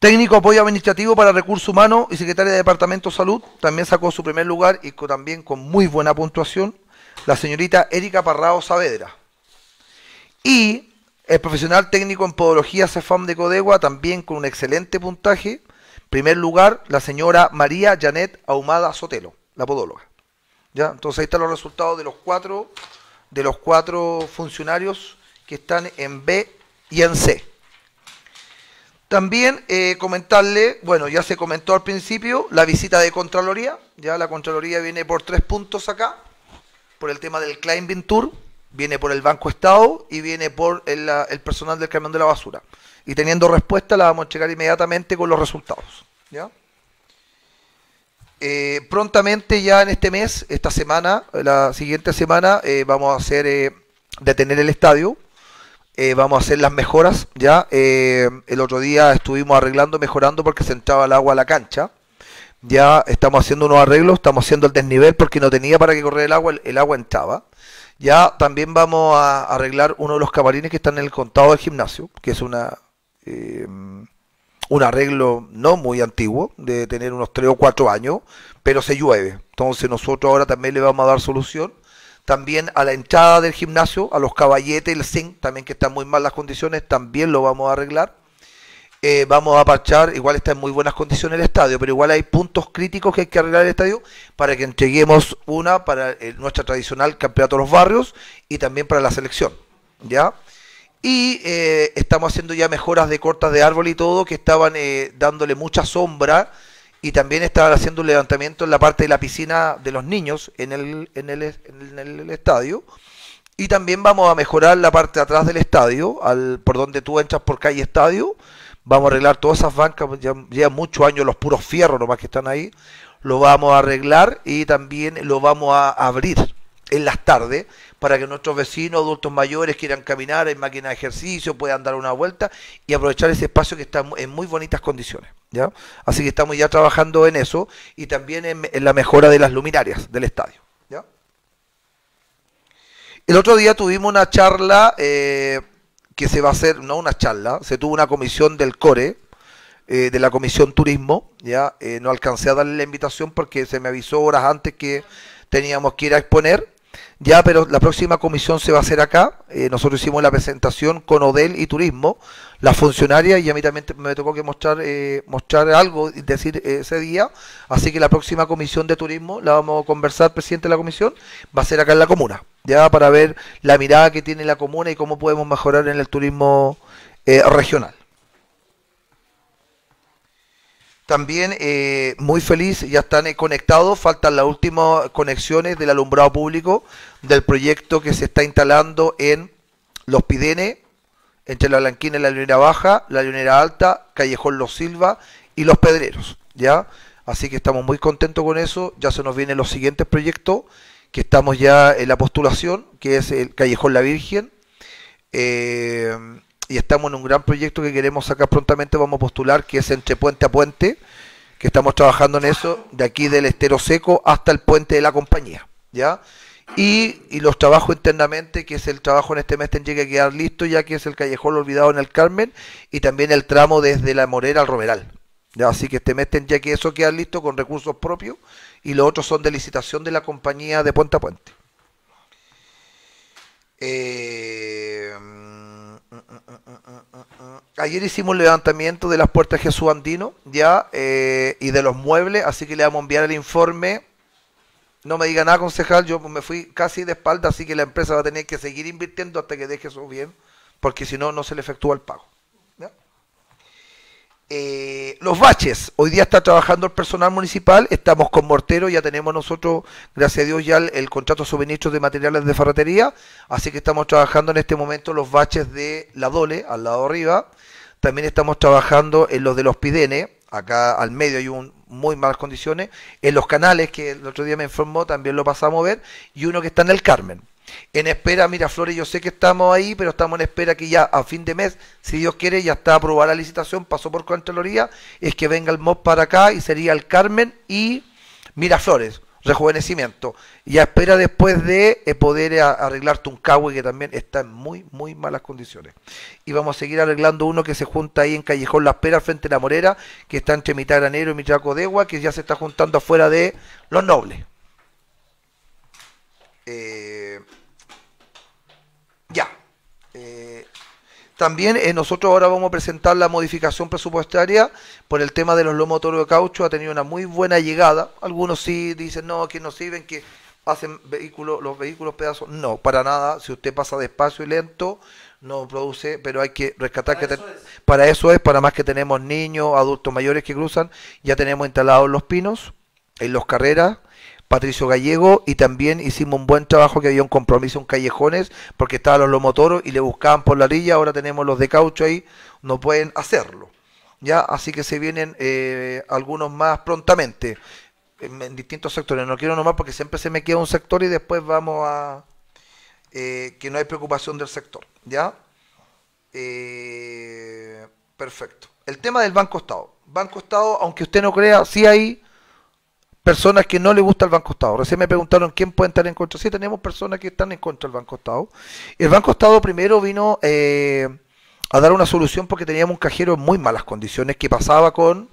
B: Técnico apoyo administrativo para recursos humanos y secretaria de Departamento de Salud, también sacó su primer lugar y también con muy buena puntuación, la señorita Erika Parrao Saavedra. Y el profesional técnico en podología CEFAM de Codegua, también con un excelente puntaje, Primer lugar, la señora María Janet Ahumada Sotelo, la podóloga. ¿Ya? Entonces ahí están los resultados de los cuatro, de los cuatro funcionarios que están en B y en C. También eh, comentarle, bueno, ya se comentó al principio, la visita de Contraloría. Ya la Contraloría viene por tres puntos acá, por el tema del Climbing Tour, viene por el Banco Estado y viene por el, el personal del camión de la basura y teniendo respuesta la vamos a entregar inmediatamente con los resultados. Eh, prontamente ya en este mes, esta semana, la siguiente semana, eh, vamos a hacer eh, detener el estadio, vamos a hacer las mejoras, ya el otro día estuvimos arreglando, mejorando porque se entraba el agua a la cancha, ya estamos haciendo unos arreglos, estamos haciendo el desnivel porque no tenía para que correr el agua, el, el agua entraba. Ya también vamos a arreglar uno de los camarines que están en el contado del gimnasio, que es una Em, un arreglo no muy antiguo, de tener unos 3 o 4 años, pero se llueve. Entonces nosotros ahora también le vamos a dar solución. También a la entrada del gimnasio, a los caballetes, el zinc, también que están muy mal las condiciones, también lo vamos a arreglar. Eh, vamos a parchar, igual está en muy buenas condiciones el estadio, pero igual hay puntos críticos que hay que arreglar el estadio para que entreguemos una para eh, nuestra tradicional campeonato de los barrios y también para la selección. ¿Ya? Y eh, estamos haciendo ya mejoras de cortas de árbol y todo, que estaban eh, dándole mucha sombra. Y también estaban haciendo un levantamiento en la parte de la piscina de los niños en el, en el, estadio. Y también vamos a mejorar la parte de atrás del estadio, al, por donde tú entras por calle estadio. Vamos a arreglar todas esas bancas, ya muchos años los puros fierros nomás que están ahí. Lo vamos a arreglar y también lo vamos a abrir en las tardes para que nuestros vecinos, adultos mayores, quieran caminar en máquina de ejercicio, puedan dar una vuelta y aprovechar ese espacio que está en muy bonitas condiciones. ¿ya? Así que estamos ya trabajando en eso y también en, la mejora de las luminarias del estadio. ¿ya? El otro día tuvimos una charla eh, que se va a hacer, no una charla, se tuvo una comisión del CORE, eh, de la Comisión Turismo, ya eh, no alcancé a darle la invitación porque se me avisó horas antes que teníamos que ir a exponer ya, pero la próxima comisión se va a hacer acá. Eh, nosotros hicimos la presentación con Odel y Turismo, la funcionaria, y a mí también me tocó que mostrar, eh, mostrar algo, decir eh, ese día. Así que la próxima comisión de turismo la vamos a conversar, presidente de la comisión, va a ser acá en la comuna, ya para ver la mirada que tiene la comuna y cómo podemos mejorar en el turismo eh, regional. También muy feliz, ya están conectados, faltan las últimas conexiones del alumbrado público del proyecto que se está instalando en Los Pidenes, entre la Blanquina y la Leonera Baja, la Leonera Alta, Callejón Los Silva y Los Pedreros, ¿ya? Así que estamos muy contentos con eso, ya se nos vienen los siguientes proyectos, que estamos ya en la postulación, que es el Callejón La Virgen, eh, y estamos en un gran proyecto que queremos sacar prontamente, vamos a postular, que es entre puente a puente, que estamos trabajando en eso, de aquí del estero seco hasta el puente de la compañía, ¿ya? Y, los trabajos internamente, que es el trabajo en este mes tendría que quedar listo, ya que es el callejón olvidado en el Carmen, y también el tramo desde la Morera al Romeral. ¿Ya? Así que este mes tendría que eso quedar listo con recursos propios, y los otros son de licitación de la compañía de Puente a Puente. Eh, ayer hicimos el levantamiento de las puertas Jesús Andino, ya, eh, y de los muebles, así que le vamos a enviar el informe no me diga nada, concejal, yo me fui casi de espalda, así que la empresa va a tener que seguir invirtiendo hasta que deje su bien, porque si no, no se le efectúa el pago. Eh, los baches, hoy día está trabajando el personal municipal, estamos con mortero, ya tenemos nosotros, gracias a Dios, ya el, contrato contrato suministro de materiales de ferretería, así que estamos trabajando en este momento los baches de la Dole, al lado arriba, también estamos trabajando en los de los PIDENE, acá al medio hay un, muy malas condiciones. En los canales, que el otro día me informó, también lo pasamos a ver. Y uno que está en el Carmen. En espera, mira, Flores, yo sé que estamos ahí, pero estamos en espera que ya a fin de mes, si Dios quiere, ya está aprobada la licitación, pasó por Contraloría, es que venga el MOP para acá y sería el Carmen y Miraflores rejuvenecimiento y a espera después de eh, poder eh, arreglar Tuncahue que también está en muy muy malas condiciones y vamos a seguir arreglando uno que se junta ahí en Callejón Las Peras frente a La Morera que está entre mitad granero y de Agua, que ya se está juntando afuera de Los Nobles eh, También eh, nosotros ahora vamos a presentar la modificación presupuestaria por el tema de los lomos de caucho. Ha tenido una muy buena llegada. Algunos sí dicen, no, que no sirven, que hacen vehículos, los vehículos pedazos. No, para nada. Si usted pasa despacio y lento, no produce, pero hay que rescatar que para eso es, para más que tenemos niños, adultos mayores que cruzan, ya tenemos instalados los pinos, en los carreras, Patricio Gallego y también hicimos un buen trabajo que había un compromiso en Callejones porque estaban los motoros y le buscaban por la orilla, ahora tenemos los de caucho ahí, no pueden hacerlo. ¿ya? Así que se vienen eh, algunos más prontamente en, distintos sectores. No quiero nomás porque siempre se me queda un sector y después vamos a... Eh, que no hay preocupación del sector, ¿ya? Eh, perfecto. El tema del Banco Estado. Banco Estado, aunque usted no crea, sí hay personas que no le gusta el Banco Estado. Recién me preguntaron quién puede estar en contra. Sí, tenemos personas que están en contra del Banco Estado. El Banco Estado primero vino eh, a dar una solución porque teníamos un cajero en muy malas condiciones que pasaba con,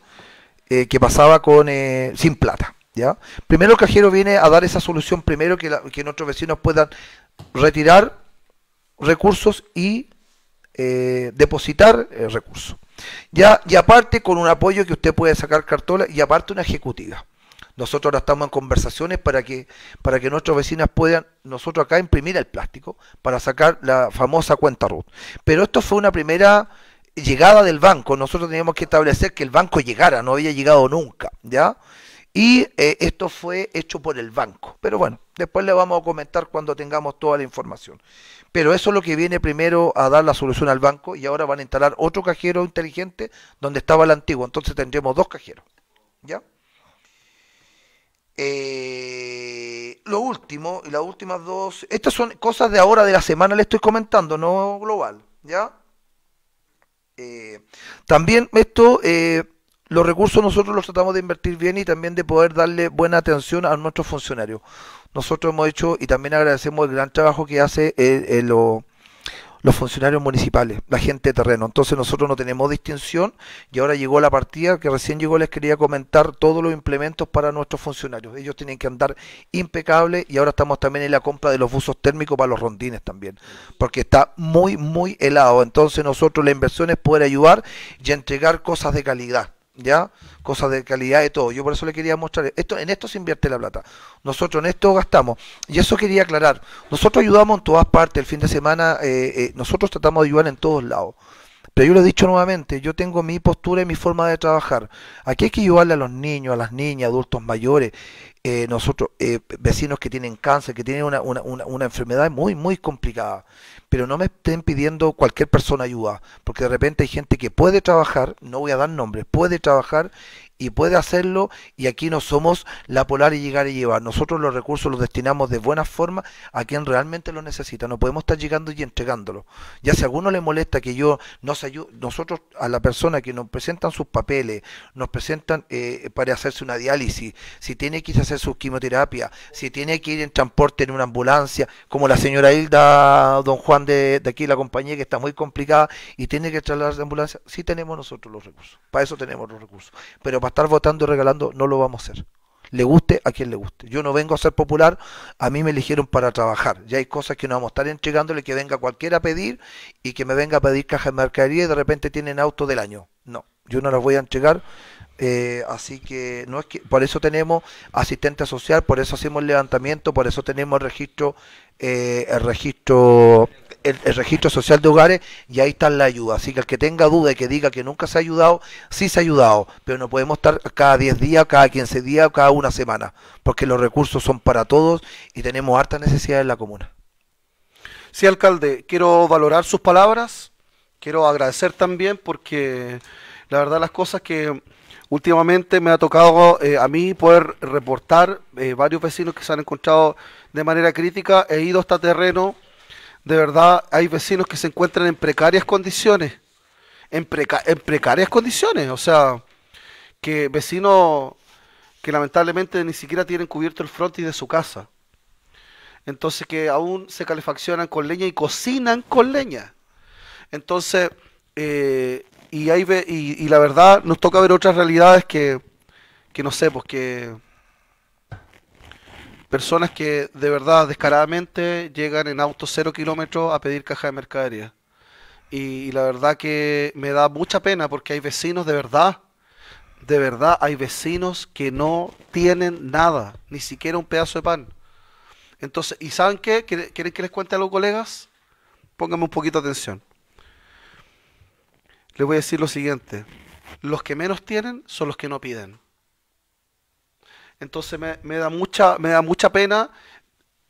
B: eh, que pasaba con eh, sin plata. ¿ya? Primero el cajero viene a dar esa solución, primero que, que nuestros vecinos puedan retirar recursos y depositar recursos. Ya, y aparte con un apoyo que usted puede sacar cartola y aparte una ejecutiva. Nosotros ahora estamos en conversaciones para que, para que nuestros vecinas puedan, nosotros acá imprimir el plástico para sacar la famosa cuenta RUT. Pero esto fue una primera llegada del banco. Nosotros teníamos que establecer que el banco llegara, no había llegado nunca, ¿ya? Y eh, esto fue hecho por el banco. Pero bueno, después le vamos a comentar cuando tengamos toda la información. Pero eso es lo que viene primero a dar la solución al banco y ahora van a instalar otro cajero inteligente donde estaba el antiguo. Entonces tendremos dos cajeros. ¿Ya? Eh, lo último, y las últimas dos, estas son cosas de ahora de la semana, le estoy comentando, no global, ¿ya? Eh, también esto, eh, los recursos nosotros los tratamos de invertir bien y también de poder darle buena atención a nuestros funcionarios. Nosotros hemos hecho, y también agradecemos el gran trabajo que hace el, los funcionarios municipales, la gente de terreno. Entonces nosotros no tenemos distinción y ahora llegó la partida que recién llegó, les quería comentar todos los implementos para nuestros funcionarios. Ellos tienen que andar impecables y ahora estamos también en la compra de los buzos térmicos para los rondines también, porque está muy, muy helado. Entonces nosotros la inversión es poder ayudar y entregar cosas de calidad. ¿ya? Cosas de calidad y todo. Yo por eso le quería mostrar, esto, en esto se invierte la plata. Nosotros en esto gastamos. Y eso quería aclarar. Nosotros ayudamos en todas partes, el fin de semana, eh, eh, nosotros tratamos de ayudar en todos lados. Pero yo lo he dicho nuevamente, yo tengo mi postura y mi forma de trabajar. Aquí hay que ayudarle a los niños, a las niñas, adultos mayores, eh, nosotros, vecinos que tienen cáncer, que tienen una, una, una enfermedad muy, muy complicada pero no me estén pidiendo cualquier persona ayuda, porque de repente hay gente que puede trabajar, no voy a dar nombres, puede trabajar y puede hacerlo y aquí no somos la polar y llegar y llevar. Nosotros los recursos los destinamos de buena forma a quien realmente los necesita. No podemos estar llegando y entregándolo. Ya si a alguno le molesta que yo nos ayude, nosotros a la persona que nos presentan sus papeles, nos presentan eh, para hacerse una diálisis, si tiene que hacer su quimioterapia, si tiene que ir en transporte en una ambulancia, como la señora Hilda Don Juan de, aquí, la compañía que está muy complicada y tiene que trasladar de ambulancia, sí tenemos nosotros los recursos. Para eso tenemos los recursos. Pero para estar votando y regalando, no lo vamos a hacer. Le guste a quien le guste. Yo no vengo a ser popular, a mí me eligieron para trabajar. Ya hay cosas que no vamos a estar entregándole que venga cualquiera a pedir y que me venga a pedir caja de mercadería y de repente tienen auto del año. No, yo no las voy a entregar. Eh, así que no es que por eso tenemos asistente social, por eso hacemos el levantamiento, por eso tenemos el registro, eh, el registro el, registro social de hogares y ahí está la ayuda. Así que el que tenga duda y que diga que nunca se ha ayudado, sí se ha ayudado, pero no podemos estar cada 10 días, cada 15 días, cada una semana, porque los recursos son para todos y tenemos harta necesidad en la comuna.
H: Sí, alcalde, quiero valorar sus palabras, quiero agradecer también porque la verdad las cosas que últimamente me ha tocado eh, a mí poder reportar eh, varios vecinos que se han encontrado de manera crítica, he ido hasta este terreno, de verdad hay vecinos que se encuentran en precarias condiciones, en, precarias condiciones, o sea, que vecinos que lamentablemente ni siquiera tienen cubierto el frontis de su casa. Entonces que aún se calefaccionan con leña y cocinan con leña. Entonces, eh, y, la verdad nos toca ver otras realidades que, que no sé, pues que personas que de verdad descaradamente llegan en auto cero kilómetros a pedir caja de mercadería. Y, la verdad que me da mucha pena porque hay vecinos de verdad, de verdad, hay vecinos que no tienen nada, ni siquiera un pedazo de pan. Entonces, ¿y saben qué? ¿Quieren que les cuente a los colegas? Pónganme un poquito de atención. Les voy a decir lo siguiente. Los que menos tienen son los que no piden. Entonces me, da, mucha, me da mucha pena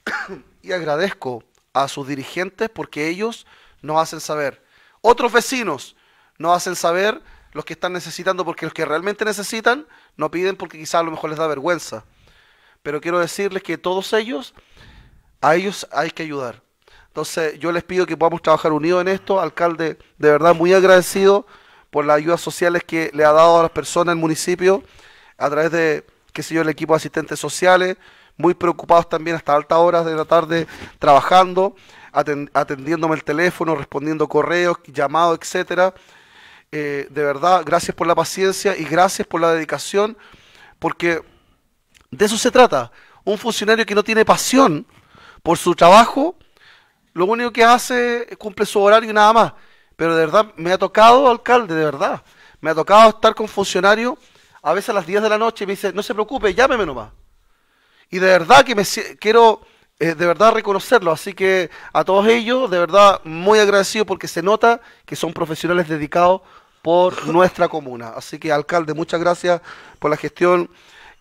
H: y agradezco a sus dirigentes porque ellos nos hacen saber. Otros vecinos nos hacen saber los que están necesitando, porque los que realmente necesitan no piden porque quizás a lo mejor les da vergüenza. Pero quiero decirles que todos ellos, a ellos hay que ayudar. Entonces yo les pido que podamos trabajar unidos en esto. Alcalde, de verdad muy agradecido por las ayudas sociales que le ha dado a las personas del municipio a través de qué sé yo, el equipo de asistentes sociales, muy preocupados también hasta altas horas de la tarde trabajando, atendiéndome el teléfono, respondiendo correos, llamados, etcétera. Eh, de verdad, gracias por la paciencia y gracias por la dedicación, porque de eso se trata. Un funcionario que no tiene pasión por su trabajo, lo único que hace es cumple su horario y nada más. Pero de verdad, me ha tocado, alcalde, de verdad, me ha tocado estar con funcionarios a veces a las 10 de la noche me dice, no se preocupe, llámeme nomás. Y de verdad que me quiero eh, de verdad reconocerlo. Así que a todos ellos, de verdad, muy agradecido porque se nota que son profesionales dedicados por nuestra comuna. Así que, alcalde, muchas gracias por la gestión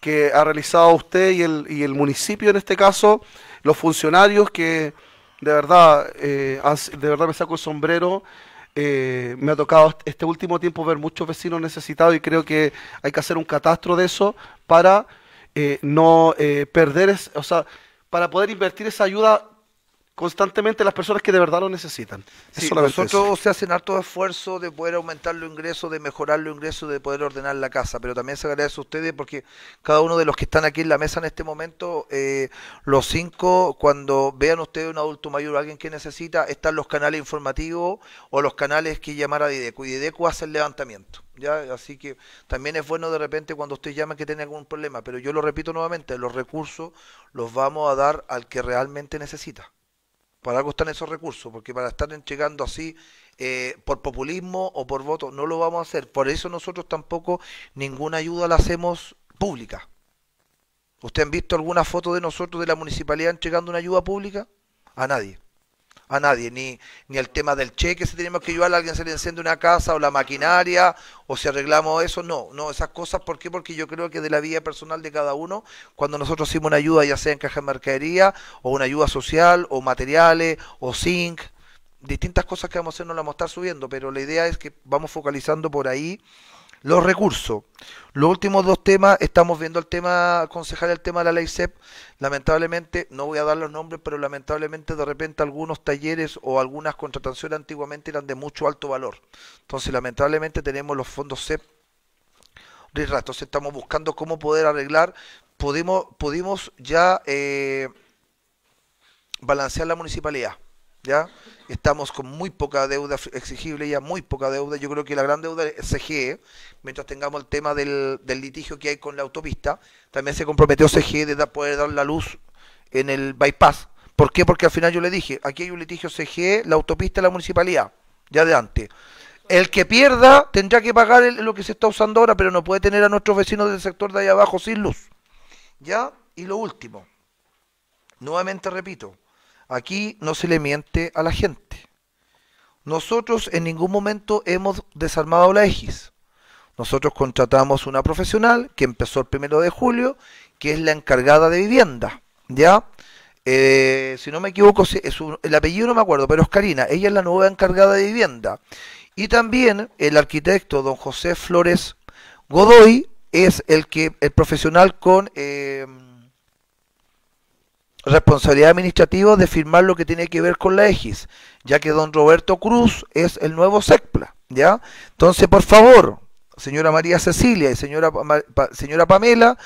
H: que ha realizado usted y el, municipio en este caso, los funcionarios que de verdad, eh, de verdad me saco el sombrero eh, me ha tocado este último tiempo ver muchos vecinos necesitados y creo que hay que hacer un catastro de eso para eh, no eh, perder, o sea, para
B: poder invertir esa ayuda constantemente las personas que de verdad lo necesitan. Sí, nosotros se hacen harto esfuerzo de poder aumentar los ingresos, de mejorar los ingresos, de poder ordenar la casa, pero también se agradece a ustedes porque cada uno de los que están aquí en la mesa en este momento, eh, los cinco, cuando vean ustedes un adulto mayor o alguien que necesita, están los canales informativos o los canales que llamar a Dideco. Y Dideco hace el levantamiento. ¿ya? Así que también es bueno de repente cuando usted llama que tiene algún problema, pero yo lo repito nuevamente, los recursos los vamos a dar al que realmente necesita. Para algo están esos recursos, porque para estar entregando así eh, por populismo o por voto no lo vamos a hacer. Por eso nosotros tampoco ninguna ayuda la hacemos pública. ¿Usted han visto alguna foto de nosotros de la municipalidad entregando una ayuda pública? A nadie a nadie, ni, ni el tema del cheque, si tenemos que ayudar a alguien se le enciende una casa o la maquinaria, o si arreglamos eso, no, no, esas cosas, ¿por qué? Porque yo creo que de la vida personal de cada uno, cuando nosotros hicimos una ayuda, ya sea en caja de mercadería, o una ayuda social, o materiales, o zinc, distintas cosas que vamos a hacer, nos las vamos a estar subiendo, pero la idea es que vamos focalizando por ahí los recursos. Los últimos dos temas, estamos viendo el tema, concejal, el tema de la ley CEP. Lamentablemente, no voy a dar los nombres, pero lamentablemente de repente algunos talleres o algunas contrataciones antiguamente eran de mucho alto valor. Entonces, lamentablemente tenemos los fondos CEP. Entonces estamos buscando cómo poder arreglar. Podemos, pudimos ya eh, balancear la municipalidad. ¿ya? Estamos con muy poca deuda exigible, ya muy poca deuda. Yo creo que la gran deuda es CGE, mientras tengamos el tema del, litigio que hay con la autopista. También se comprometió CGE de poder dar la luz en el bypass. ¿Por qué? Porque al final yo le dije, aquí hay un litigio CGE, la autopista, la municipalidad, ya de antes. El que pierda tendrá que pagar lo que se está usando ahora, pero no puede tener a nuestros vecinos del sector de ahí abajo sin luz. ¿Ya? Y lo último, nuevamente repito, Aquí no se le miente a la gente. Nosotros en ningún momento hemos desarmado la EGIS. Nosotros contratamos una profesional que empezó el primero de julio, que es la encargada de vivienda. ¿Ya? Eh, si no me equivoco, es el apellido no me acuerdo, pero es Karina. Ella es la nueva encargada de vivienda. Y también el arquitecto don José Flores Godoy es el que el profesional con eh, responsabilidad administrativa de firmar lo que tiene que ver con la EGIS, ya que don Roberto Cruz es el nuevo SECPLA, ¿ya? Entonces, por favor, señora María Cecilia y señora, señora Pamela,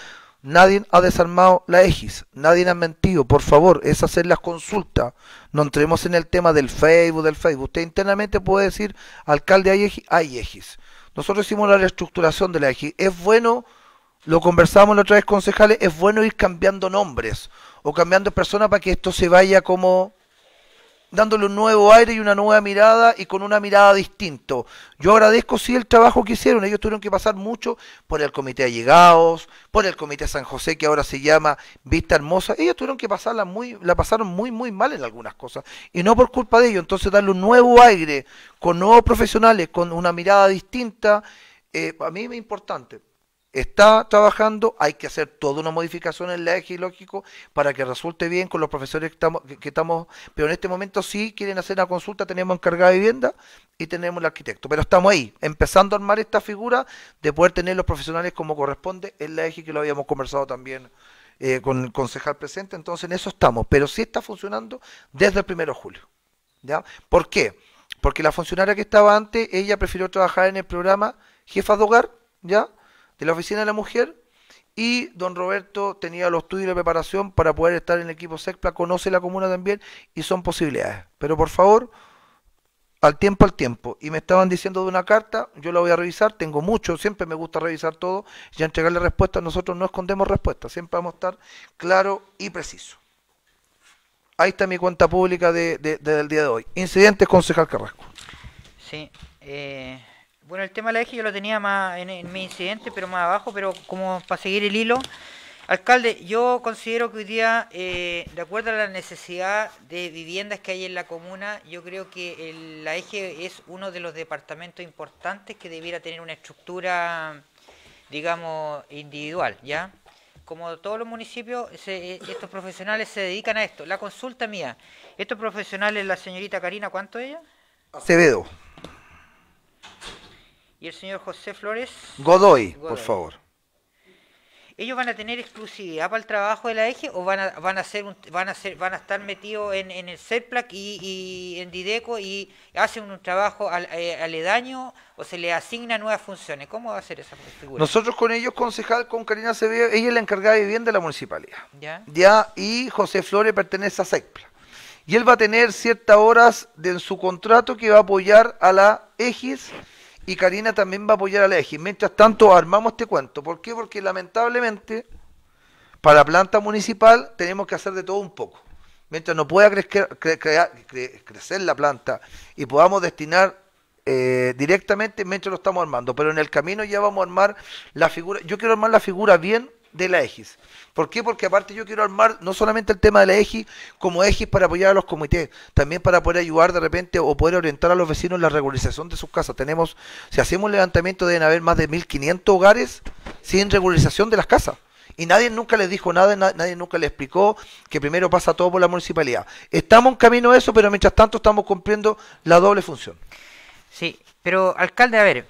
B: nadie ha desarmado la EGIS, nadie ha mentido, por favor, es hacer las consultas, no entremos en el tema del Facebook, del Facebook, usted internamente puede decir, alcalde, hay EGIS. Nosotros hicimos la reestructuración de la EGIS, es bueno lo conversamos la otra vez, concejales, es bueno ir cambiando nombres o cambiando personas para que esto se vaya como dándole un nuevo aire y una nueva mirada y con una mirada distinto. Yo agradezco sí el trabajo que hicieron, ellos tuvieron que pasar mucho por el comité de llegados, por el comité San José que ahora se llama Vista Hermosa, ellos tuvieron que pasarla muy, la pasaron muy muy mal en algunas cosas y no por culpa de ellos, entonces darle un nuevo aire con nuevos profesionales, con una mirada distinta, eh, a mí me es importante está trabajando, hay que hacer toda una modificación en la eje lógico para que resulte bien con los profesores que estamos, que, estamos, pero en este momento sí quieren hacer una consulta, tenemos encargada de vivienda y tenemos el arquitecto, pero estamos ahí, empezando a armar esta figura de poder tener los profesionales como corresponde en la eje que lo habíamos conversado también eh, con el concejal presente, entonces en eso estamos, pero sí está funcionando desde el primero de julio. ¿ya? ¿Por qué? Porque la funcionaria que estaba antes, ella prefirió trabajar en el programa Jefas de Hogar, ¿ya? en la oficina de la mujer y don Roberto tenía los estudios y la preparación para poder estar en el equipo SECPLA, conoce la comuna también y son posibilidades. Pero por favor, al tiempo al tiempo. Y me estaban diciendo de una carta, yo la voy a revisar, tengo mucho, siempre me gusta revisar todo y entregarle respuesta nosotros no escondemos respuestas, siempre vamos a estar claro y preciso. Ahí está mi cuenta pública de, el del día de hoy. Incidentes, concejal Carrasco.
E: Sí. Eh, bueno, el tema de la eje yo lo tenía más en, mi incidente, pero más abajo, pero como para seguir el hilo. Alcalde, yo considero que hoy día, eh, de acuerdo a la necesidad de viviendas que hay en la comuna, yo creo que el, la eje es uno de los departamentos importantes que debiera tener una estructura, digamos, individual, ¿ya? Como todos los municipios, eh, estos profesionales se dedican a esto. La consulta mía, estos profesionales, la señorita Karina, ¿cuánto ella? Acevedo y el señor José Flores Godoy, por favor. ¿Ellos van a tener exclusividad para el trabajo de la eje e o van a, van a, ser van a, ser, van a estar metidos en, el CERPLAC y, en Dideco y hacen un trabajo eh, aledaño o se le asigna nuevas funciones? ¿Cómo va a ser esa figura?
B: Nosotros con ellos, concejal, con Karina Acevedo, ella es la encargada de vivienda de la municipalidad. ¿Ya? ya y José Flores pertenece a Cepla Y él va a tener ciertas horas de, en su contrato que va a apoyar a la EGIS e y Karina también va a apoyar a la EGI. Mientras tanto, armamos este cuento. ¿Por qué? Porque lamentablemente, para planta municipal, tenemos que hacer de todo un poco. Mientras no pueda crecer, la planta y podamos destinar eh, directamente, mientras lo estamos armando. Pero en el camino ya vamos a armar la figura. Yo quiero armar la figura bien de la EGIS. ¿Por qué? Porque aparte yo quiero armar no solamente el tema de la EGIS como EGIS para apoyar a los comités, también para poder ayudar de repente o poder orientar a los vecinos en la regularización de sus casas. Tenemos, si hacemos un levantamiento deben haber más de 1.500 hogares sin regularización de las casas. Y nadie nunca les dijo nada, nadie nunca les explicó que primero pasa todo por la municipalidad. Estamos en camino a eso, pero mientras tanto estamos cumpliendo la doble función.
E: Sí, pero alcalde, a ver,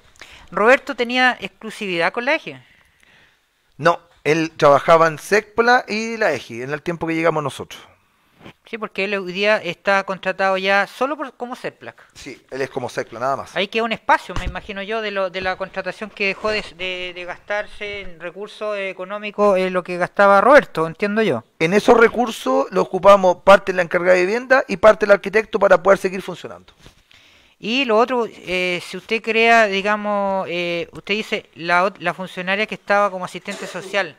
E: Roberto tenía exclusividad con la EGIS.
B: No, él trabajaba en SECPLA y la EGI, en el tiempo que llegamos nosotros.
E: Sí, porque él hoy día está contratado ya solo por, como Seppla.
B: Sí, él es como Seppla,
E: nada más. Hay que un espacio, me imagino yo, de, lo, de la contratación que dejó de, gastarse en recursos económicos eh, lo que gastaba Roberto, entiendo yo. En esos recursos lo ocupamos parte de la encargada de vivienda y parte del arquitecto para poder seguir funcionando. Y lo otro, eh, si usted crea, digamos, eh, usted dice, la, funcionaria que estaba como asistente social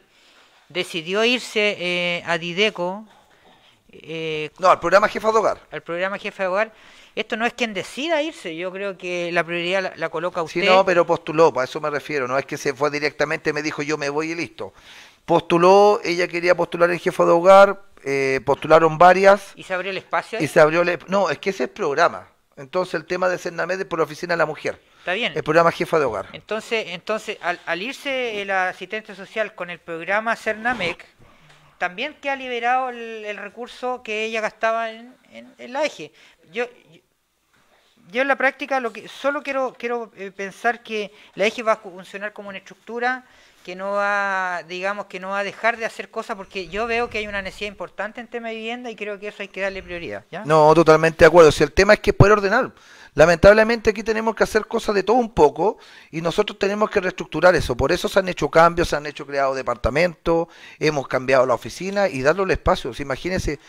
E: decidió irse eh, a Dideco. no, al programa jefa de hogar. Al programa Jefe de hogar. Esto no es quien decida irse, yo creo que la prioridad la, coloca usted. Sí, no,
B: pero postuló, para eso me refiero, no es que se fue directamente, me dijo yo me voy y listo. Postuló, ella quería postular el Jefe de hogar, postularon varias.
E: ¿Y se abrió el espacio? Y se
B: abrió el... No, es que ese es programa. Entonces el tema de Cernamed es por la oficina de la mujer. Está bien. El programa Jefa de Hogar.
E: Entonces, entonces al, irse el asistente social con el programa Cernamec, también que ha liberado el, recurso que ella gastaba en, la eje. Yo, yo, en la práctica lo que solo quiero, quiero eh, pensar que la eje va a funcionar como una estructura que no va, digamos, que no va a dejar de hacer cosas porque yo veo que hay una necesidad importante en tema de vivienda y creo que eso hay que darle prioridad. ¿ya? No,
B: totalmente de acuerdo. Si el tema es que poder ordenar. Lamentablemente aquí tenemos que hacer cosas de todo un poco y nosotros tenemos que reestructurar eso. Por eso se han hecho cambios, se han hecho creados departamentos, hemos cambiado la oficina y darle el espacio. Pues imagínense,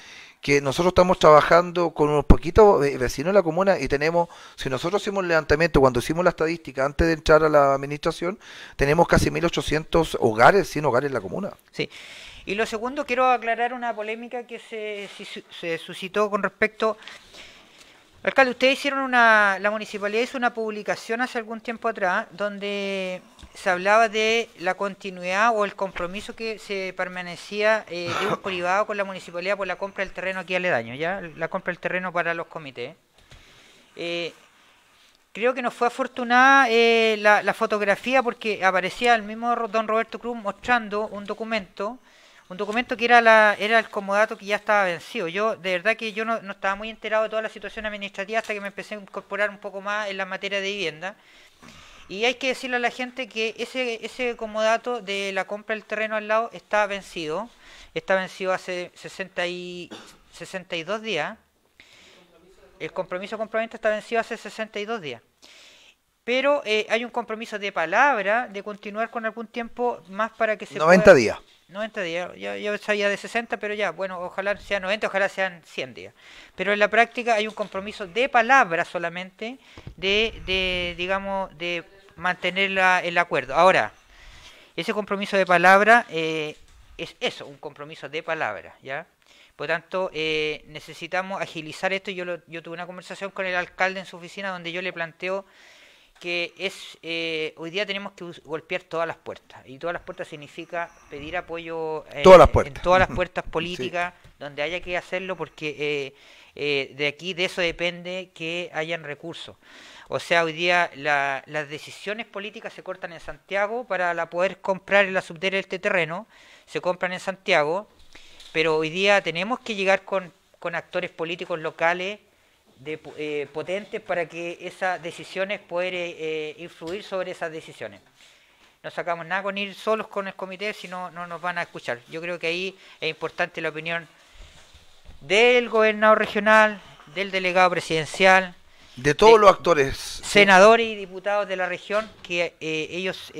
B: que nosotros estamos trabajando con unos poquitos vecinos de la comuna y tenemos, si nosotros hicimos el levantamiento, cuando hicimos la estadística antes de entrar a la administración, tenemos casi 1.800 hogares, sin hogares en la comuna.
E: Sí. Y lo segundo, quiero aclarar una polémica que se, se, se suscitó con respecto Alcalde, ustedes hicieron una, la municipalidad hizo una publicación hace algún tiempo atrás donde se hablaba de la continuidad o el compromiso que se permanecía eh, privado con la municipalidad por la compra del terreno aquí aledaño, ya la compra del terreno para los comités. Eh, creo que nos fue afortunada eh, la, fotografía porque aparecía el mismo don Roberto Cruz mostrando un documento un documento que era la era el comodato que ya estaba vencido. Yo, de verdad que yo no, estaba muy enterado de toda la situación administrativa hasta que me empecé a incorporar un poco más en la materia de vivienda. Y hay que decirle a la gente que ese, ese comodato de la compra del terreno al lado está vencido. Está vencido hace 60 y, 62 días. El compromiso de compromiso está vencido hace 62 días. Pero eh, hay un compromiso de palabra de continuar con algún tiempo más para que se 90 días. 90 días. Yo, yo sabía de 60, pero ya, bueno, ojalá sean 90, ojalá sean 100 días. Pero en la práctica hay un compromiso de palabra solamente de, de digamos, de mantener el acuerdo. Ahora, ese compromiso de palabra eh, es eso, un compromiso de palabra, ¿ya? Por tanto, eh, necesitamos agilizar esto. Yo, yo tuve una conversación con el alcalde en su oficina donde yo le planteo que es eh, hoy día tenemos que golpear todas las puertas y todas las puertas significa pedir apoyo en eh, todas las puertas políticas donde haya que hacerlo porque eh, de aquí de eso depende que hayan recursos o sea hoy día las decisiones políticas se cortan en Santiago para la poder comprar en la de este terreno se compran en Santiago pero hoy día tenemos que llegar con, con actores políticos locales de, eh, potentes para que esas decisiones, puedan eh, influir sobre esas decisiones. No sacamos nada con ir solos con el comité si no, nos van a escuchar. Yo creo que ahí es importante la opinión del gobernador regional, del delegado presidencial, de todos los actores. Senadores y diputados de la región, que eh, ellos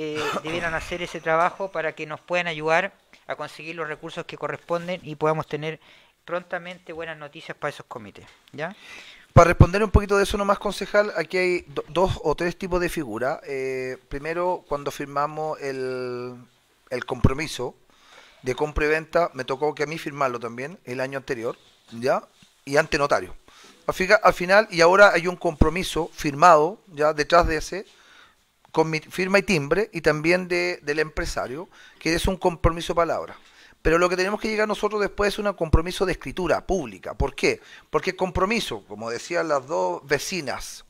E: debieran hacer ese trabajo para que nos puedan ayudar a conseguir los recursos que corresponden y podamos tener prontamente buenas noticias para esos comités.
B: ¿ya? Para responder un poquito de eso nomás, concejal, aquí hay dos o tres tipos de figuras. Eh, primero, cuando firmamos el, el compromiso de compra y venta, me tocó que a mí firmarlo también el año anterior, ¿ya? Y ante notario. Al, final, y ahora hay un compromiso firmado, ¿ya? Detrás de ese, con mi firma y timbre, y también de, del empresario, que es un compromiso palabra. Pero lo que tenemos que llegar nosotros después es un compromiso de escritura pública. ¿Por qué? Porque el compromiso, como decían las dos vecinas,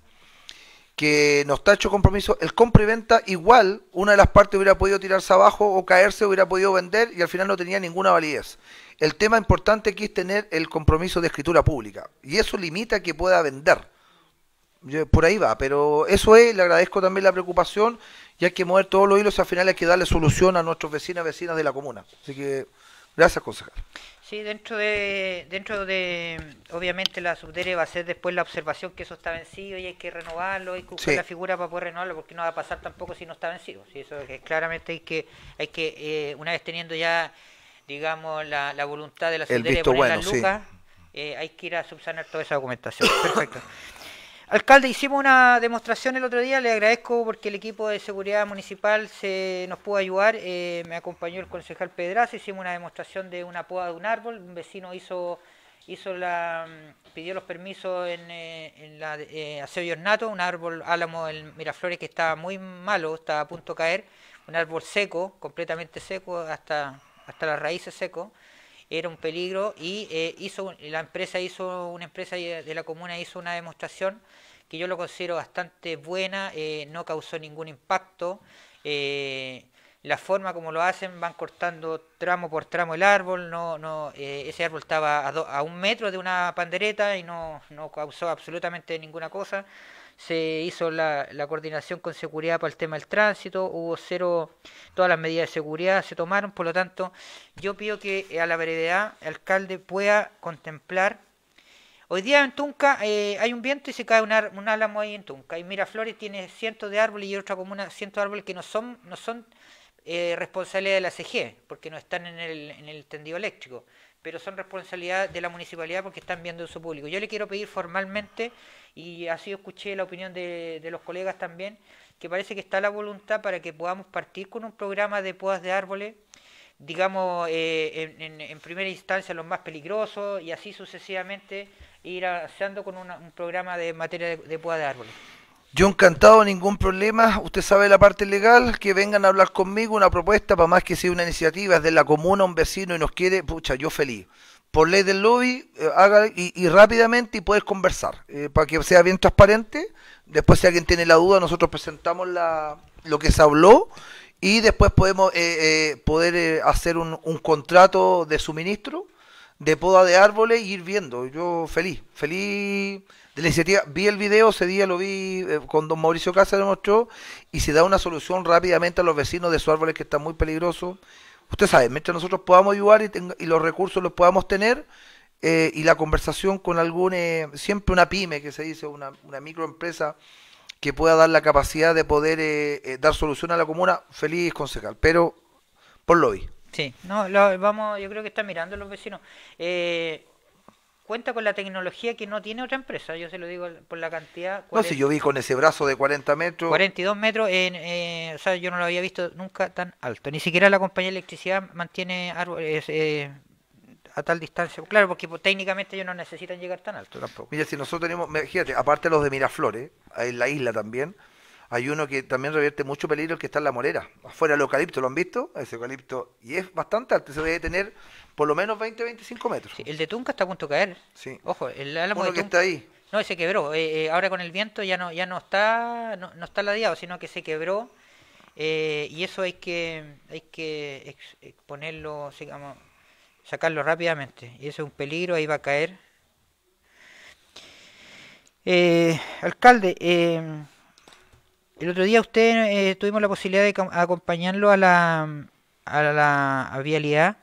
B: que nos está hecho compromiso, el compra y venta igual, una de las partes hubiera podido tirarse abajo o caerse, hubiera podido vender y al final no tenía ninguna validez. El tema importante aquí es tener el compromiso de escritura pública y eso limita que pueda vender. Por ahí va, pero eso es, le agradezco también la preocupación y hay que mover todos los hilos y al final hay que darle solución a nuestros vecinos y vecinas de la comuna. Así que Gracias, concejal.
E: Sí, dentro de, dentro de, obviamente la subdere va a ser después la observación que eso está vencido y hay que renovarlo, hay que buscar la figura para poder renovarlo, porque no va a pasar tampoco si no está vencido. Sí, eso claramente hay que, hay que eh, una vez teniendo ya, digamos, la, voluntad de la subdere de poner eh, hay que ir a subsanar toda esa documentación. Perfecto. Alcalde, hicimos una demostración el otro día, le agradezco porque el equipo de seguridad municipal se nos pudo ayudar, eh, me acompañó el concejal Pedraza, hicimos una demostración de una poda de un árbol, un vecino pidió los permisos en, eh, la eh, Aseo un árbol álamo en Miraflores que estaba muy malo, estaba a punto de caer, un árbol seco, completamente seco, hasta, hasta las raíces seco, era un peligro y eh, hizo la empresa hizo una empresa de la comuna hizo una demostración que yo lo considero bastante buena eh, no causó ningún impacto eh, la forma como lo hacen van cortando tramo por tramo el árbol no no ese árbol estaba a, a, un metro de una pandereta y no, no causó absolutamente ninguna cosa se hizo la, coordinación con seguridad para el tema del tránsito, hubo cero, todas las medidas de seguridad se tomaron, por lo tanto, yo pido que eh, a la brevedad el alcalde pueda contemplar Hoy día en Tunca eh, hay un viento y se cae un, álamo ahí en Tunca. Y Miraflores tiene cientos de árboles y otra comuna cientos de árboles que no son, no son eh, responsabilidad de la CG, porque no están en el, en el tendido eléctrico, pero son responsabilidad de la municipalidad porque están viendo uso público. Yo le quiero pedir formalmente y así escuché la opinión de, de los colegas también, que parece que está la voluntad para que podamos partir con un programa de podas de árboles digamos, eh, en, primera instancia los más peligrosos y así sucesivamente ir avanzando con un programa de materia de, podas de árboles.
B: Yo encantado, ningún problema. Usted sabe la parte legal, que vengan a hablar conmigo una propuesta, para más que sea una iniciativa, es de la comuna, un vecino y nos quiere, pucha, yo feliz por ley del lobby, eh, haga y, rápidamente y puedes conversar, eh, para que sea bien transparente. Después si alguien tiene la duda, nosotros presentamos la, lo que se habló y después podemos eh, poder hacer un, contrato de suministro, de poda de árboles y e ir viendo. Yo feliz, feliz de la iniciativa. Vi el video, ese día lo vi con don Mauricio Cáceres, mostró, y se da una solución rápidamente a los vecinos de su árboles que está muy peligroso usted sabe, mientras nosotros podamos ayudar y, los recursos los podamos tener, eh, y la conversación con algún, eh, siempre una pyme que se dice, una, microempresa que pueda dar la capacidad de poder eh, dar solución a la comuna, feliz concejal, pero por lo hoy.
E: Sí, no, vamos, yo creo que están mirando los vecinos. Eh, cuenta con la tecnología que no tiene otra empresa. Yo se lo digo por la cantidad. no, si
B: yo vi con ese brazo de 40 metros. 42
E: metros, en, eh, o sea, yo no lo había visto nunca tan
B: alto. Ni siquiera la
E: compañía de electricidad mantiene árboles. Eh, a tal distancia, claro, porque pues, técnicamente ellos no necesitan llegar tan alto
B: tampoco. Mira, si nosotros tenemos, fíjate, aparte los de Miraflores, en la isla también, hay uno que también revierte mucho peligro, el que está en la morera, afuera del eucalipto, ¿lo han visto? Ese eucalipto, y es bastante alto, se debe tener por lo menos 20, 25 metros. el de Tunca está a punto de caer. Sí.
E: Ojo, el álamo de Tunca... que está ahí. No, se quebró. Eh, eh, ahora con el viento ya no, ya no está, no, está ladeado, sino que se quebró. Eh, y eso hay que, hay que exponerlo, digamos, sacarlo rápidamente. Y eso es un peligro, ahí va a caer. alcalde, el otro día usted eh, tuvimos la posibilidad de acompañarlo a la, a la vialidad.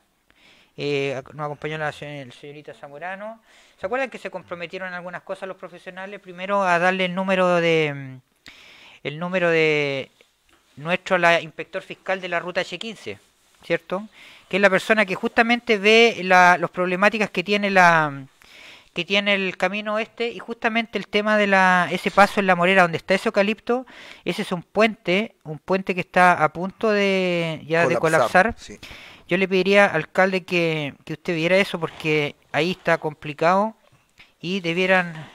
E: Eh, nos acompañó la señorita Zamorano. ¿Se acuerdan que se comprometieron en algunas cosas los profesionales? Primero a darle el número de mm, el número de nuestro inspector fiscal de la ruta H15, ¿cierto? Que es la persona que justamente ve las problemáticas que tiene la, mm, que tiene el camino este, y justamente el tema de la, ese paso en la morera donde está ese eucalipto, ese es un puente, un puente que está a punto de ya colapsar, de colapsar. Yo le pediría, al alcalde, que, usted viera eso porque ahí está complicado y debieran...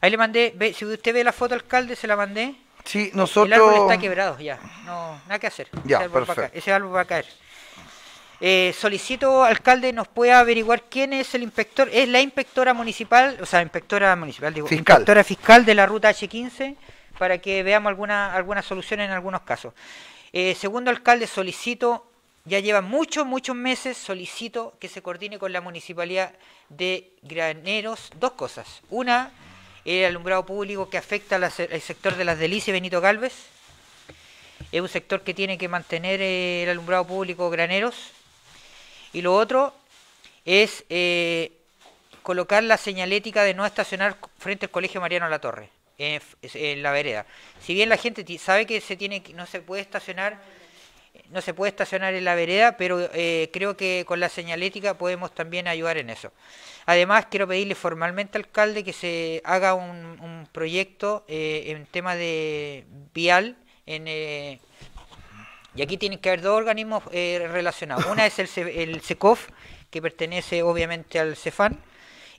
E: Ahí le mandé, ve, si usted ve la foto, al alcalde, se la mandé. Sí, nosotros... El árbol está quebrado ya, no, nada que hacer. Ese árbol va a caer. Eh, solicito, alcalde, nos pueda averiguar quién es el inspector. Es la inspectora municipal, o sea, inspectora municipal, digo, inspectora fiscal de la ruta H15, para que veamos alguna, alguna solución en algunos casos. Eh, segundo, alcalde, solicito, ya lleva muchos, muchos meses, solicito que se coordine con la municipalidad de Graneros dos cosas. Una, el alumbrado público que afecta al sector de las delicias Benito Galvez. Es un sector que tiene que mantener eh, el alumbrado público Graneros y lo otro es eh, colocar la señalética de no estacionar frente al Colegio Mariano La Torre, en, la vereda. Si bien la gente sabe que se tiene, no se puede estacionar, no se puede estacionar en la vereda, pero eh, creo que con la señalética podemos también ayudar en eso. Además, quiero pedirle formalmente al alcalde que se haga un, proyecto eh, en tema de vial en y aquí tienen que haber dos organismos eh, relacionados. Una es el, el CECOF, que pertenece obviamente al CEFAN,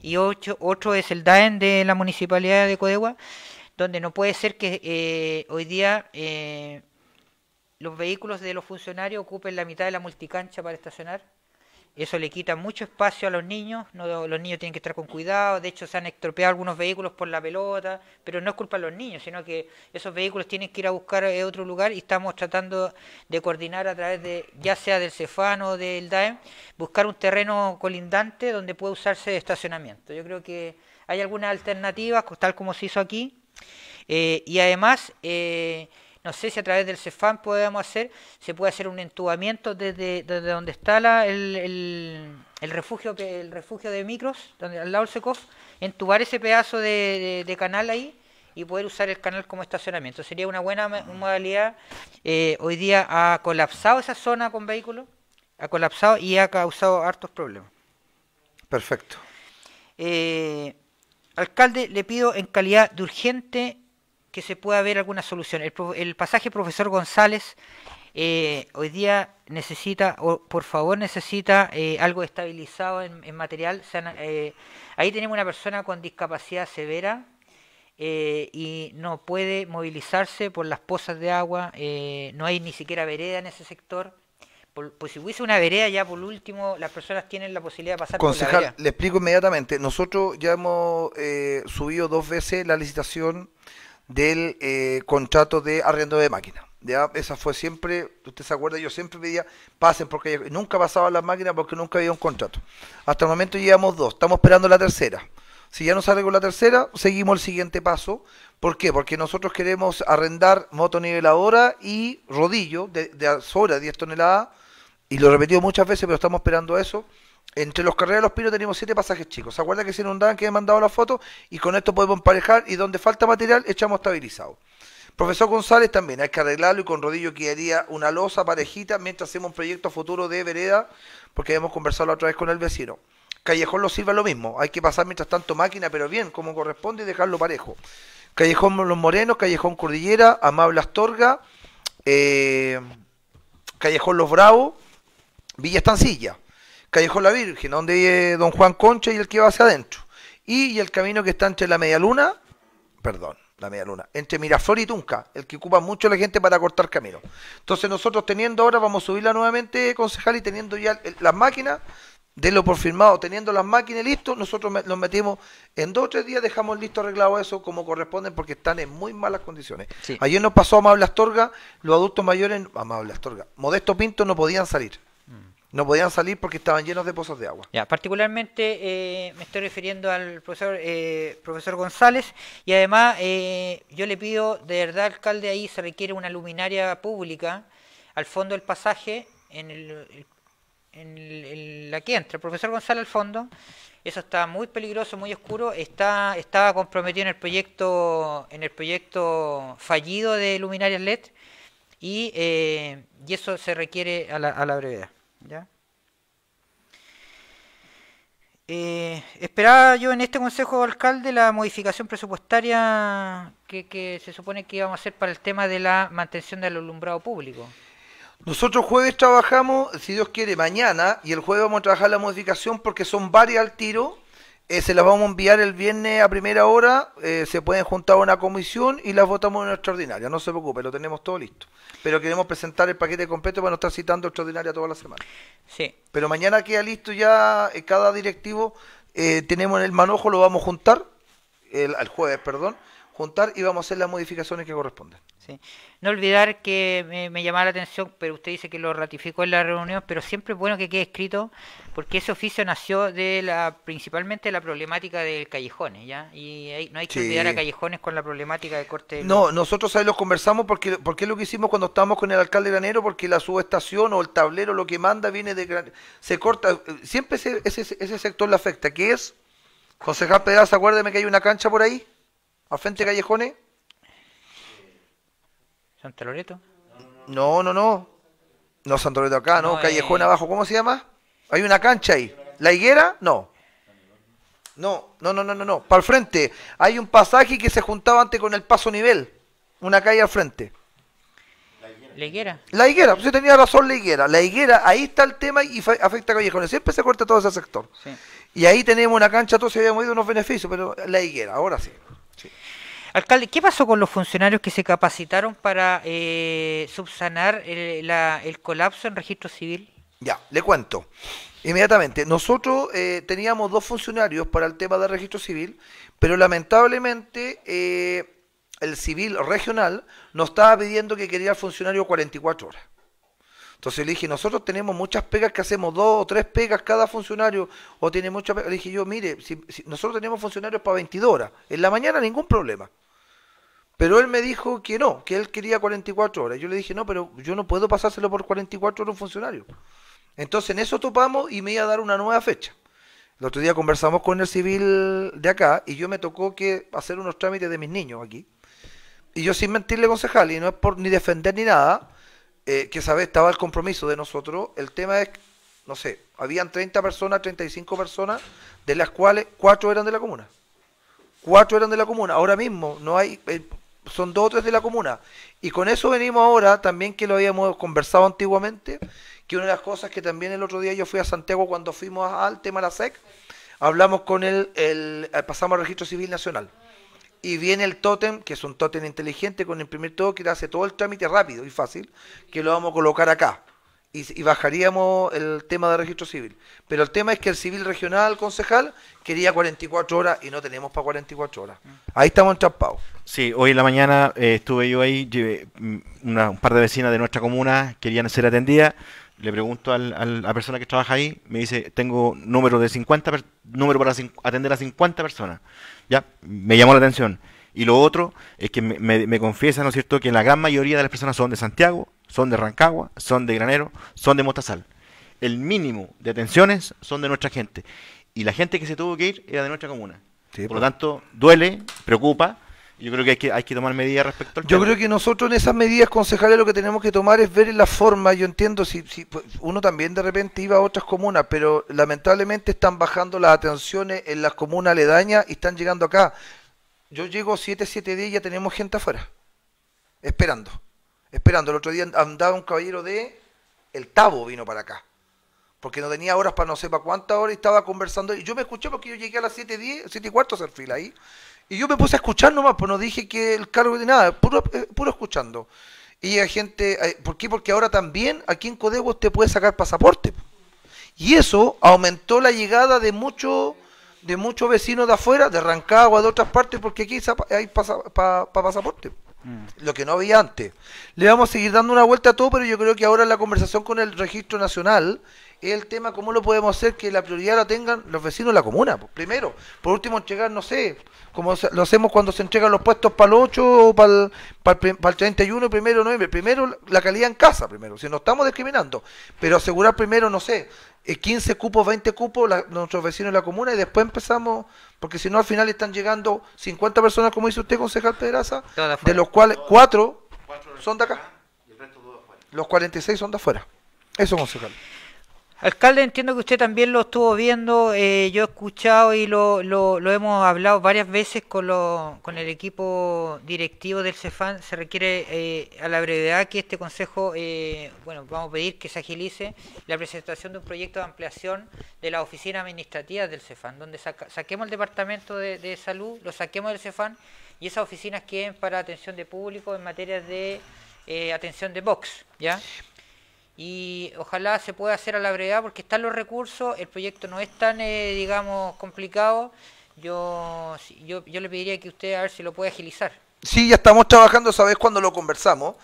E: y otro es el DAEN de la Municipalidad de Codegua, donde no puede ser que eh, hoy día eh, los vehículos de los funcionarios ocupen la mitad de la multicancha para estacionar eso le quita mucho espacio a los niños, los niños tienen que estar con cuidado, de hecho se han estropeado algunos vehículos por la pelota, pero no es culpa de los niños, sino que esos vehículos tienen que ir a buscar eh, otro lugar y estamos tratando de coordinar a través de, ya sea del Cefano o del DAEM, buscar un terreno colindante donde pueda usarse de estacionamiento. Yo creo que hay algunas alternativas, tal como se hizo aquí, eh, y además... Eh, no sé si a través del Cefam podemos hacer, se puede hacer un entubamiento desde, donde está la, el, el, refugio el refugio de micros, donde, al lado del Secof, entubar ese pedazo de, canal ahí y poder usar el canal como estacionamiento. Sería una buena mm. modalidad. Eh, hoy día ha colapsado esa zona con vehículos, ha colapsado y ha causado hartos problemas. Perfecto. Eh, alcalde, le pido en calidad de urgente que se pueda ver alguna solución. El, pasaje profesor González eh, hoy día necesita, o por favor necesita eh, algo estabilizado en, material. Eh, ahí tenemos una persona con discapacidad severa y no puede movilizarse por las pozas de agua, no hay ni siquiera vereda en ese sector. pues si hubiese una vereda ya por último, las personas tienen la posibilidad de pasar por la vereda.
B: le explico inmediatamente. Nosotros ya hemos subido dos veces la licitación del eh, contrato de arriendo de máquina. ¿ya? Esa fue siempre, usted se acuerda, yo siempre pedía, pasen porque nunca pasaban las máquinas porque nunca había un contrato. Hasta el momento llevamos dos, estamos esperando la tercera. Si ya no sale con la tercera, seguimos el siguiente paso. ¿Por qué? Porque nosotros queremos arrendar moto motoniveladora y rodillo de, de 10 toneladas. Y lo he repetido muchas veces, pero estamos esperando eso. Entre los carreras de los pinos tenemos siete pasajes chicos. ¿Se que que se inundaban que he mandado la foto? Y con esto podemos emparejar y donde falta material echamos estabilizado. Profesor González también, hay que arreglarlo y con rodillo haría una losa parejita mientras hacemos un proyecto futuro de vereda, porque hemos conversado otra vez con el vecino. Callejón Los Silva lo mismo, hay que pasar mientras tanto máquina, pero bien, como corresponde y dejarlo parejo. Callejón Los Morenos, Callejón Cordillera, Amable Astorga, eh, Callejón Los Bravos, Villa Estancilla. Callejón La Virgen, donde hay eh, Don Juan Concha y el que va hacia adentro. Y, el camino que está entre la media luna, perdón, la media luna, entre Miraflor y Tunca, el que ocupa mucho la gente para cortar camino. Entonces nosotros teniendo ahora, vamos a subirla nuevamente, concejal, y teniendo ya las máquinas, de lo por firmado, teniendo las máquinas listas, nosotros los metimos en dos o tres días, dejamos listo arreglado eso como corresponde, porque están en muy malas condiciones. Ayer nos pasó a Amable Astorga, los adultos mayores, Amable Astorga, Modesto Pinto no podían salir. No podían salir porque estaban llenos de pozos de agua.
E: particularmente eh, me estoy refiriendo al profesor, eh, profesor González y además eh, yo le pido, de verdad, alcalde, ahí se requiere una luminaria pública al fondo del pasaje, en, el, en, la que entra, el profesor González al fondo. Eso está muy peligroso, muy oscuro. Está, estaba comprometido en el proyecto, en el proyecto fallido de luminarias LED y, y eso se requiere a la brevedad. Eh, esperaba yo en este Consejo Alcalde la modificación presupuestaria que, que, se supone que íbamos a hacer para el tema de la mantención del alumbrado público.
B: Nosotros jueves trabajamos, si Dios quiere, mañana y el jueves vamos a trabajar la modificación porque son varias al tiro eh, se las vamos a enviar el viernes a primera hora. Eh, se pueden juntar una comisión y las votamos en nuestra No se preocupe, lo tenemos todo listo. Pero queremos presentar el paquete completo para no estar citando extraordinaria toda la semana. Sí. Pero mañana queda listo ya eh, cada directivo. tenemos en el manojo, lo vamos a juntar el, el jueves, perdón juntar y vamos a hacer las modificaciones que corresponden. Sí.
E: No olvidar que me, llamaba la atención, pero usted dice que lo ratificó en la reunión, pero siempre es bueno que quede escrito, porque ese oficio nació de la principalmente la problemática del callejones, ¿ya? Y ahí no hay que olvidar a callejones con la problemática de corte. No,
B: nosotros ahí los conversamos porque, porque es lo que hicimos cuando estábamos con el alcalde Granero, porque la subestación o el tablero, lo que manda, viene de se corta, siempre ese, ese, sector le afecta, que es, concejal Pedraza, acuérdeme que hay una cancha por ahí al frente de Callejones. Eh, ¿Santa Loreto? No, no, no. No, Santa Loreto acá, no. Callejones Callejón eh. abajo, ¿cómo se llama? Hay una cancha ahí. ¿La higuera? No. No, no, no, no, no. no. Para el frente. Hay un pasaje que se juntaba antes con el paso nivel. Una calle al frente. La higuera. La higuera, usted tenía razón, la higuera. La higuera, ahí está el tema y afecta a Callejones. Siempre se corta todo ese sector. Y ahí tenemos una cancha, todos se habíamos ido unos beneficios, pero la higuera, ahora sí.
E: Alcalde, ¿qué pasó con los funcionarios que se capacitaron para eh, subsanar el, colapso en registro civil? Ya, le cuento.
B: Inmediatamente, nosotros eh, teníamos dos funcionarios para el tema de registro civil, pero lamentablemente eh, el civil regional nos estaba pidiendo que quería al funcionario 44 horas. Entonces le dije, nosotros tenemos muchas pegas que hacemos, dos o tres pegas cada funcionario, o tiene muchas pegas. Le dije yo, mire, nosotros tenemos funcionarios para 22 horas, en la mañana ningún problema. Pero él me dijo que no, que él quería 44 horas. Yo le dije, no, pero yo no puedo pasárselo por 44 horas a un funcionario. Entonces en eso topamos y me iba a dar una nueva fecha. El otro día conversamos con el civil de acá y yo me tocó que hacer unos trámites de mis niños aquí. Y yo sin mentirle, concejal, y no es por ni defender ni nada, eh, que sabes, estaba el compromiso de nosotros. El tema es, no sé, habían 30 personas, 35 personas, de las cuales 4 eran de la comuna. cuatro eran de la comuna. Ahora mismo no hay, eh, son dos o tres de la comuna. Y con eso venimos ahora, también que lo habíamos conversado antiguamente, que una de las cosas que también el otro día yo fui a Santiago cuando fuimos al tema de la SEC, hablamos con él, el, eh, pasamos al Registro Civil Nacional. Y viene el tótem, que es un tótem inteligente con el primer todo, que hace todo el trámite rápido y fácil, que lo vamos a colocar acá y, bajaríamos el tema de registro civil. Pero el tema es que el civil regional, concejal, quería 44 horas y no tenemos para 44 horas. Mm.
G: Ahí estamos entrapados. Sí, hoy en la mañana eh, estuve yo ahí, llevé mm, un par de vecinas de nuestra comuna querían ser atendidas. Le pregunto al, a la persona que trabaja ahí, me dice, tengo número de 50 número para atender a 50 personas. Ya, me llamó la atención. Y lo otro es que me, me, me confiesa, ¿no es cierto?, que la gran mayoría de las personas son de Santiago son de Rancagua, son de Granero, son de Mostazal. El mínimo de atenciones son de nuestra gente. Y la gente que se tuvo que ir era de nuestra comuna. Por lo pues. tanto, duele, preocupa. Yo creo que hay que, tomar medidas respecto al Yo creo
B: que nosotros en esas medidas, concejales, lo que tenemos que tomar es ver la forma. Yo entiendo si, si pues, uno también de repente iba a otras comunas, pero lamentablemente están bajando las atenciones en las comunas aledañas y están llegando acá. Yo llego 7, 7 días y ya tenemos gente afuera, esperando esperando. El otro día andaba un caballero de El Tabo, vino para acá. Porque no tenía horas para no sepa cuántas horas y estaba conversando. Y yo me escuché porque yo llegué a las 7.10, 7 y cuarto a fila ahí. Y yo me puse a escuchar nomás, pues no dije que el cargo de nada, puro, eh, puro escuchando. Y hay gente, eh, ¿por qué? Porque ahora también aquí en Codevo te puede sacar pasaporte. Y eso aumentó la llegada de muchos de muchos vecinos de afuera, de Rancagua, de otras partes, porque aquí hay pasaporte. Mm. lo que no había antes. Le vamos a seguir dando una vuelta a todo, pero yo creo que ahora la conversación con el registro nacional es el tema cómo lo podemos hacer que la prioridad la tengan los vecinos de la comuna, primero. Por último, llegar, no sé, como lo hacemos cuando se entregan los puestos para el 8 o para el, para el, 31 primero noviembre. Primero, la calidad en casa, primero, si no estamos discriminando, pero asegurar primero, no sé, 15 eh, cupos, 20 cupos, nuestros vecinos de la comuna, y después empezamos, porque si no, al final están llegando 50 personas, como dice usted, concejal Pedraza, de los cuales 4 son de acá. Los 46 son de afuera. Eso, concejal.
E: Alcalde, entiendo que usted también lo estuvo viendo, eh, yo he escuchado y lo, hemos hablado varias veces con, con el equipo directivo del CEFAN, se requiere eh, a la brevedad que este consejo, eh, bueno, vamos a pedir que se agilice la presentación de un proyecto de ampliación de la oficina administrativa del CEFAN, donde saquemos el departamento de, salud, lo saquemos del CEFAN y esas oficinas queden para atención de público en materia de... atención de box, ¿ya? y ojalá se pueda hacer a la brevedad porque están los recursos, el proyecto no es tan, eh, digamos, complicado. Yo, yo, le pediría que usted a ver si lo puede agilizar.
B: Sí, ya estamos trabajando, ¿sabes cuando lo conversamos?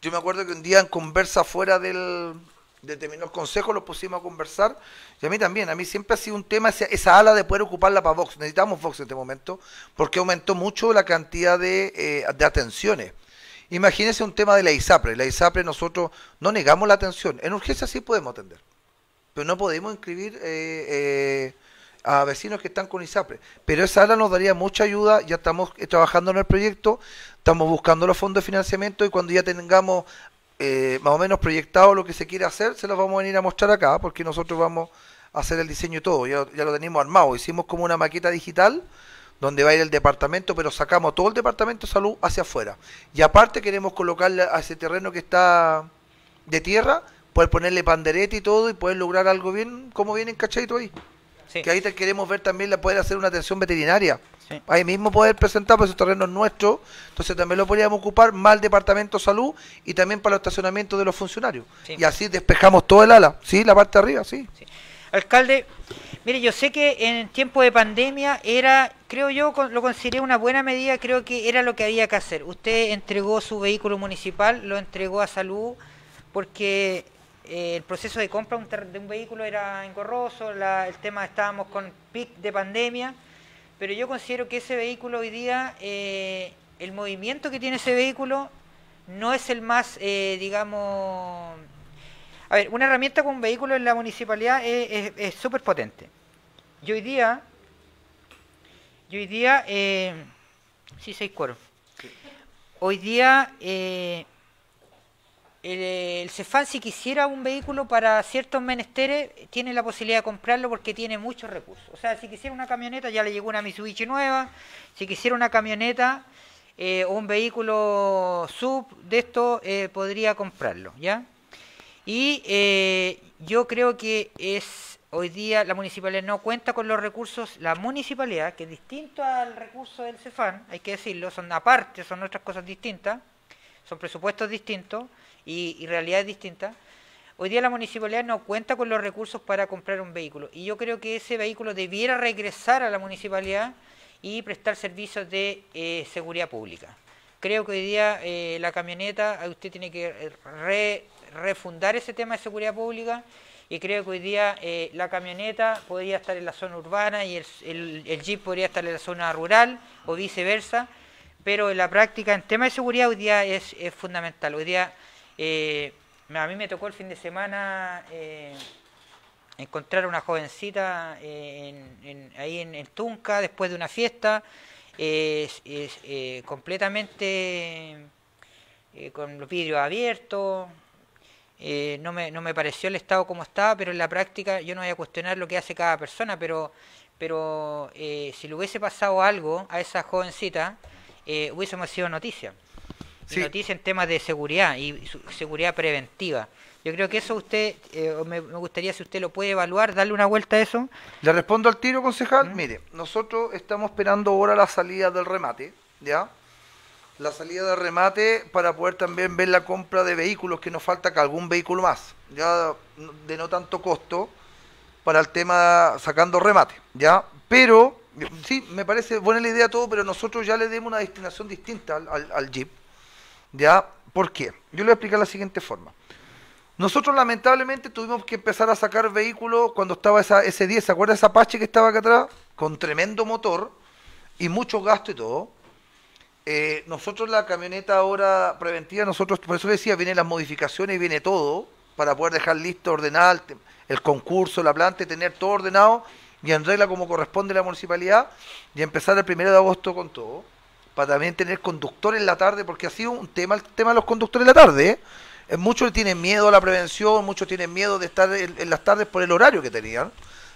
B: Yo me acuerdo que un día en conversa fuera del, determinados consejos lo pusimos a conversar y a mí también, a mí siempre ha sido un tema esa, ala de poder ocuparla para Vox, necesitamos Vox en este momento porque aumentó mucho la cantidad de, eh, de atenciones. Imagínese un tema de la ISAPRE. La ISAPRE nosotros no negamos la atención. En urgencia sí podemos atender, pero no podemos inscribir eh, eh, a vecinos que están con ISAPRE. Pero esa ala nos daría mucha ayuda. Ya estamos eh, trabajando en el proyecto, estamos buscando los fondos de financiamiento y cuando ya tengamos más o menos proyectado lo que se quiere hacer, se los vamos a venir a mostrar acá, porque nosotros vamos a hacer el diseño y todo. Ya, ya lo tenemos armado. Hicimos como una maqueta digital donde va a ir el departamento, pero sacamos todo el departamento de salud hacia afuera. Y aparte queremos colocarle a ese terreno que está de tierra, poder ponerle pandereta y todo y poder lograr algo bien, como viene encachadito ahí. Que ahí te queremos ver también la poder hacer una atención veterinaria. Ahí mismo poder presentar, pues esos es nuestro, entonces también lo podríamos ocupar mal departamento salud y también para los estacionamientos de los funcionarios. Y así despejamos todo el ala, sí, la parte de arriba, sí.
E: Alcalde, mire, yo sé que en tiempo de pandemia era, creo yo, lo consideré una buena medida, creo que era lo que había que hacer. Usted entregó su vehículo municipal, lo entregó a salud, porque eh, el proceso de compra de un vehículo era engorroso, el tema estábamos con pic de pandemia, pero yo considero que ese vehículo hoy día, eh, el movimiento que tiene ese vehículo no es el más, eh, digamos, a ver, una herramienta con un vehículo en la municipalidad es súper potente. Y hoy día, hoy día, eh, sí, seis cuero. Hoy día, eh, el, Cefan si quisiera un vehículo para ciertos menesteres, tiene la posibilidad de comprarlo porque tiene muchos recursos. O sea, si quisiera una camioneta, ya le llegó una Mitsubishi nueva. Si quisiera una camioneta eh, o un vehículo sub de esto, eh, podría comprarlo, ¿ya? Y eh, yo creo que es hoy día la municipalidad no cuenta con los recursos, la municipalidad, que es distinto al recurso del CEFAN, hay que decirlo, son aparte, son otras cosas distintas, son presupuestos distintos y, realidades distintas. Hoy día la municipalidad no cuenta con los recursos para comprar un vehículo y yo creo que ese vehículo debiera regresar a la municipalidad y prestar servicios de eh, seguridad pública. Creo que hoy día eh, la camioneta, usted tiene que re refundar ese tema de seguridad pública y creo que hoy día eh, la camioneta podría estar en la zona urbana y el, jeep podría estar en la zona rural o viceversa, pero en la práctica, en tema de seguridad, hoy día es, fundamental. Hoy día, eh, a mí me tocó el fin de semana eh, encontrar a una jovencita ahí en, Tunca después de una fiesta, completamente con los vidrios abiertos. Eh, no, me, no me pareció el Estado como estaba, pero en la práctica yo no voy a cuestionar lo que hace cada persona, pero, pero eh, si le hubiese pasado algo a esa jovencita, eh, hubiésemos sido noticia. Noticia en temas de seguridad y seguridad preventiva. Yo creo que eso usted, eh, me, gustaría si usted lo puede evaluar, darle una vuelta a eso. Le respondo al tiro, concejal. Mire, nosotros estamos esperando ahora la salida del remate, ¿ya?
B: la salida de remate para poder también ver la compra de vehículos, que nos falta que algún vehículo más, ya de no tanto costo, para el tema sacando remate, ¿ya? Pero, sí, me parece buena la idea todo, pero nosotros ya le demos una destinación distinta al, Jeep, ¿ya? ¿Por qué? Yo le voy a explicar la siguiente forma. Nosotros lamentablemente tuvimos que empezar a sacar vehículos cuando estaba esa, ese 10, ¿se acuerda esa Apache que estaba acá atrás? Con tremendo motor y mucho gasto y todo eh, nosotros la camioneta ahora preventiva, nosotros, por eso decía, vienen las modificaciones y viene todo para poder dejar listo, ordenar el, concurso, la planta, y tener todo ordenado y en regla como corresponde la municipalidad y empezar el primero de agosto con todo, para también tener conductores en la tarde, porque ha sido un tema el tema de los conductores en la tarde. ¿eh? Eh, muchos tienen miedo a la prevención, muchos tienen miedo de estar en, las tardes por el horario que tenían.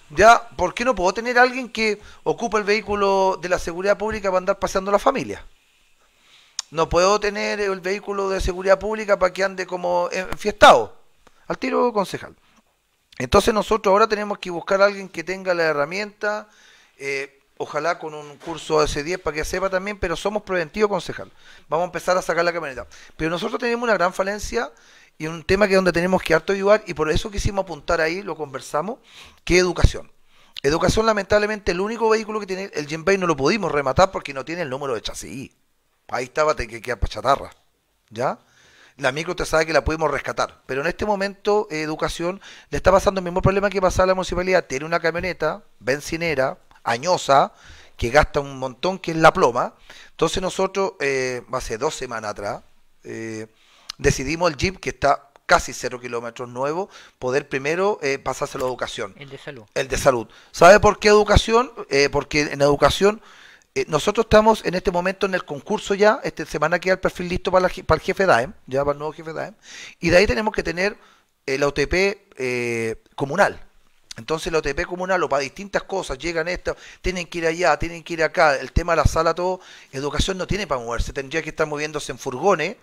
B: Ya, ¿por qué no puedo tener alguien que ocupe el vehículo de la seguridad pública para andar paseando la familia? No puedo tener el vehículo de seguridad pública para que ande como enfiestado. Eh, Al tiro, concejal. Entonces nosotros ahora tenemos que buscar a alguien que tenga la herramienta, eh, ojalá con un curso s 10 para que sepa también, pero somos preventivos, concejal. Vamos a empezar a sacar la camioneta. Pero nosotros tenemos una gran falencia y un tema que es donde tenemos que harto ayudar y por eso quisimos apuntar ahí, lo conversamos, que educación. Educación, lamentablemente, el único vehículo que tiene el Bay, no lo pudimos rematar porque no tiene el número de chasis. Ahí estaba, te que para chatarra. ¿Ya? La micro usted sabe que la pudimos rescatar. Pero en este momento, eh, educación, le está pasando el mismo problema que pasaba a la municipalidad. Tiene una camioneta, bencinera, añosa, que gasta un montón, que es la ploma. Entonces nosotros, eh, hace dos semanas atrás, eh, decidimos el jeep que está casi cero kilómetros nuevo, poder primero pasárselo a educación. El de salud. El de salud. ¿Sabe por qué educación? porque en educación eh, nosotros estamos en este momento en el concurso ya, esta semana queda el perfil listo para, el jefe DAEM, ya para el nuevo jefe DAEM, y de ahí tenemos que tener eh, la OTP eh, comunal. Entonces la OTP comunal o para distintas cosas, llegan estas, tienen que ir allá, tienen que ir acá, el tema de la sala, todo, educación no tiene para moverse, tendría que estar moviéndose en furgones.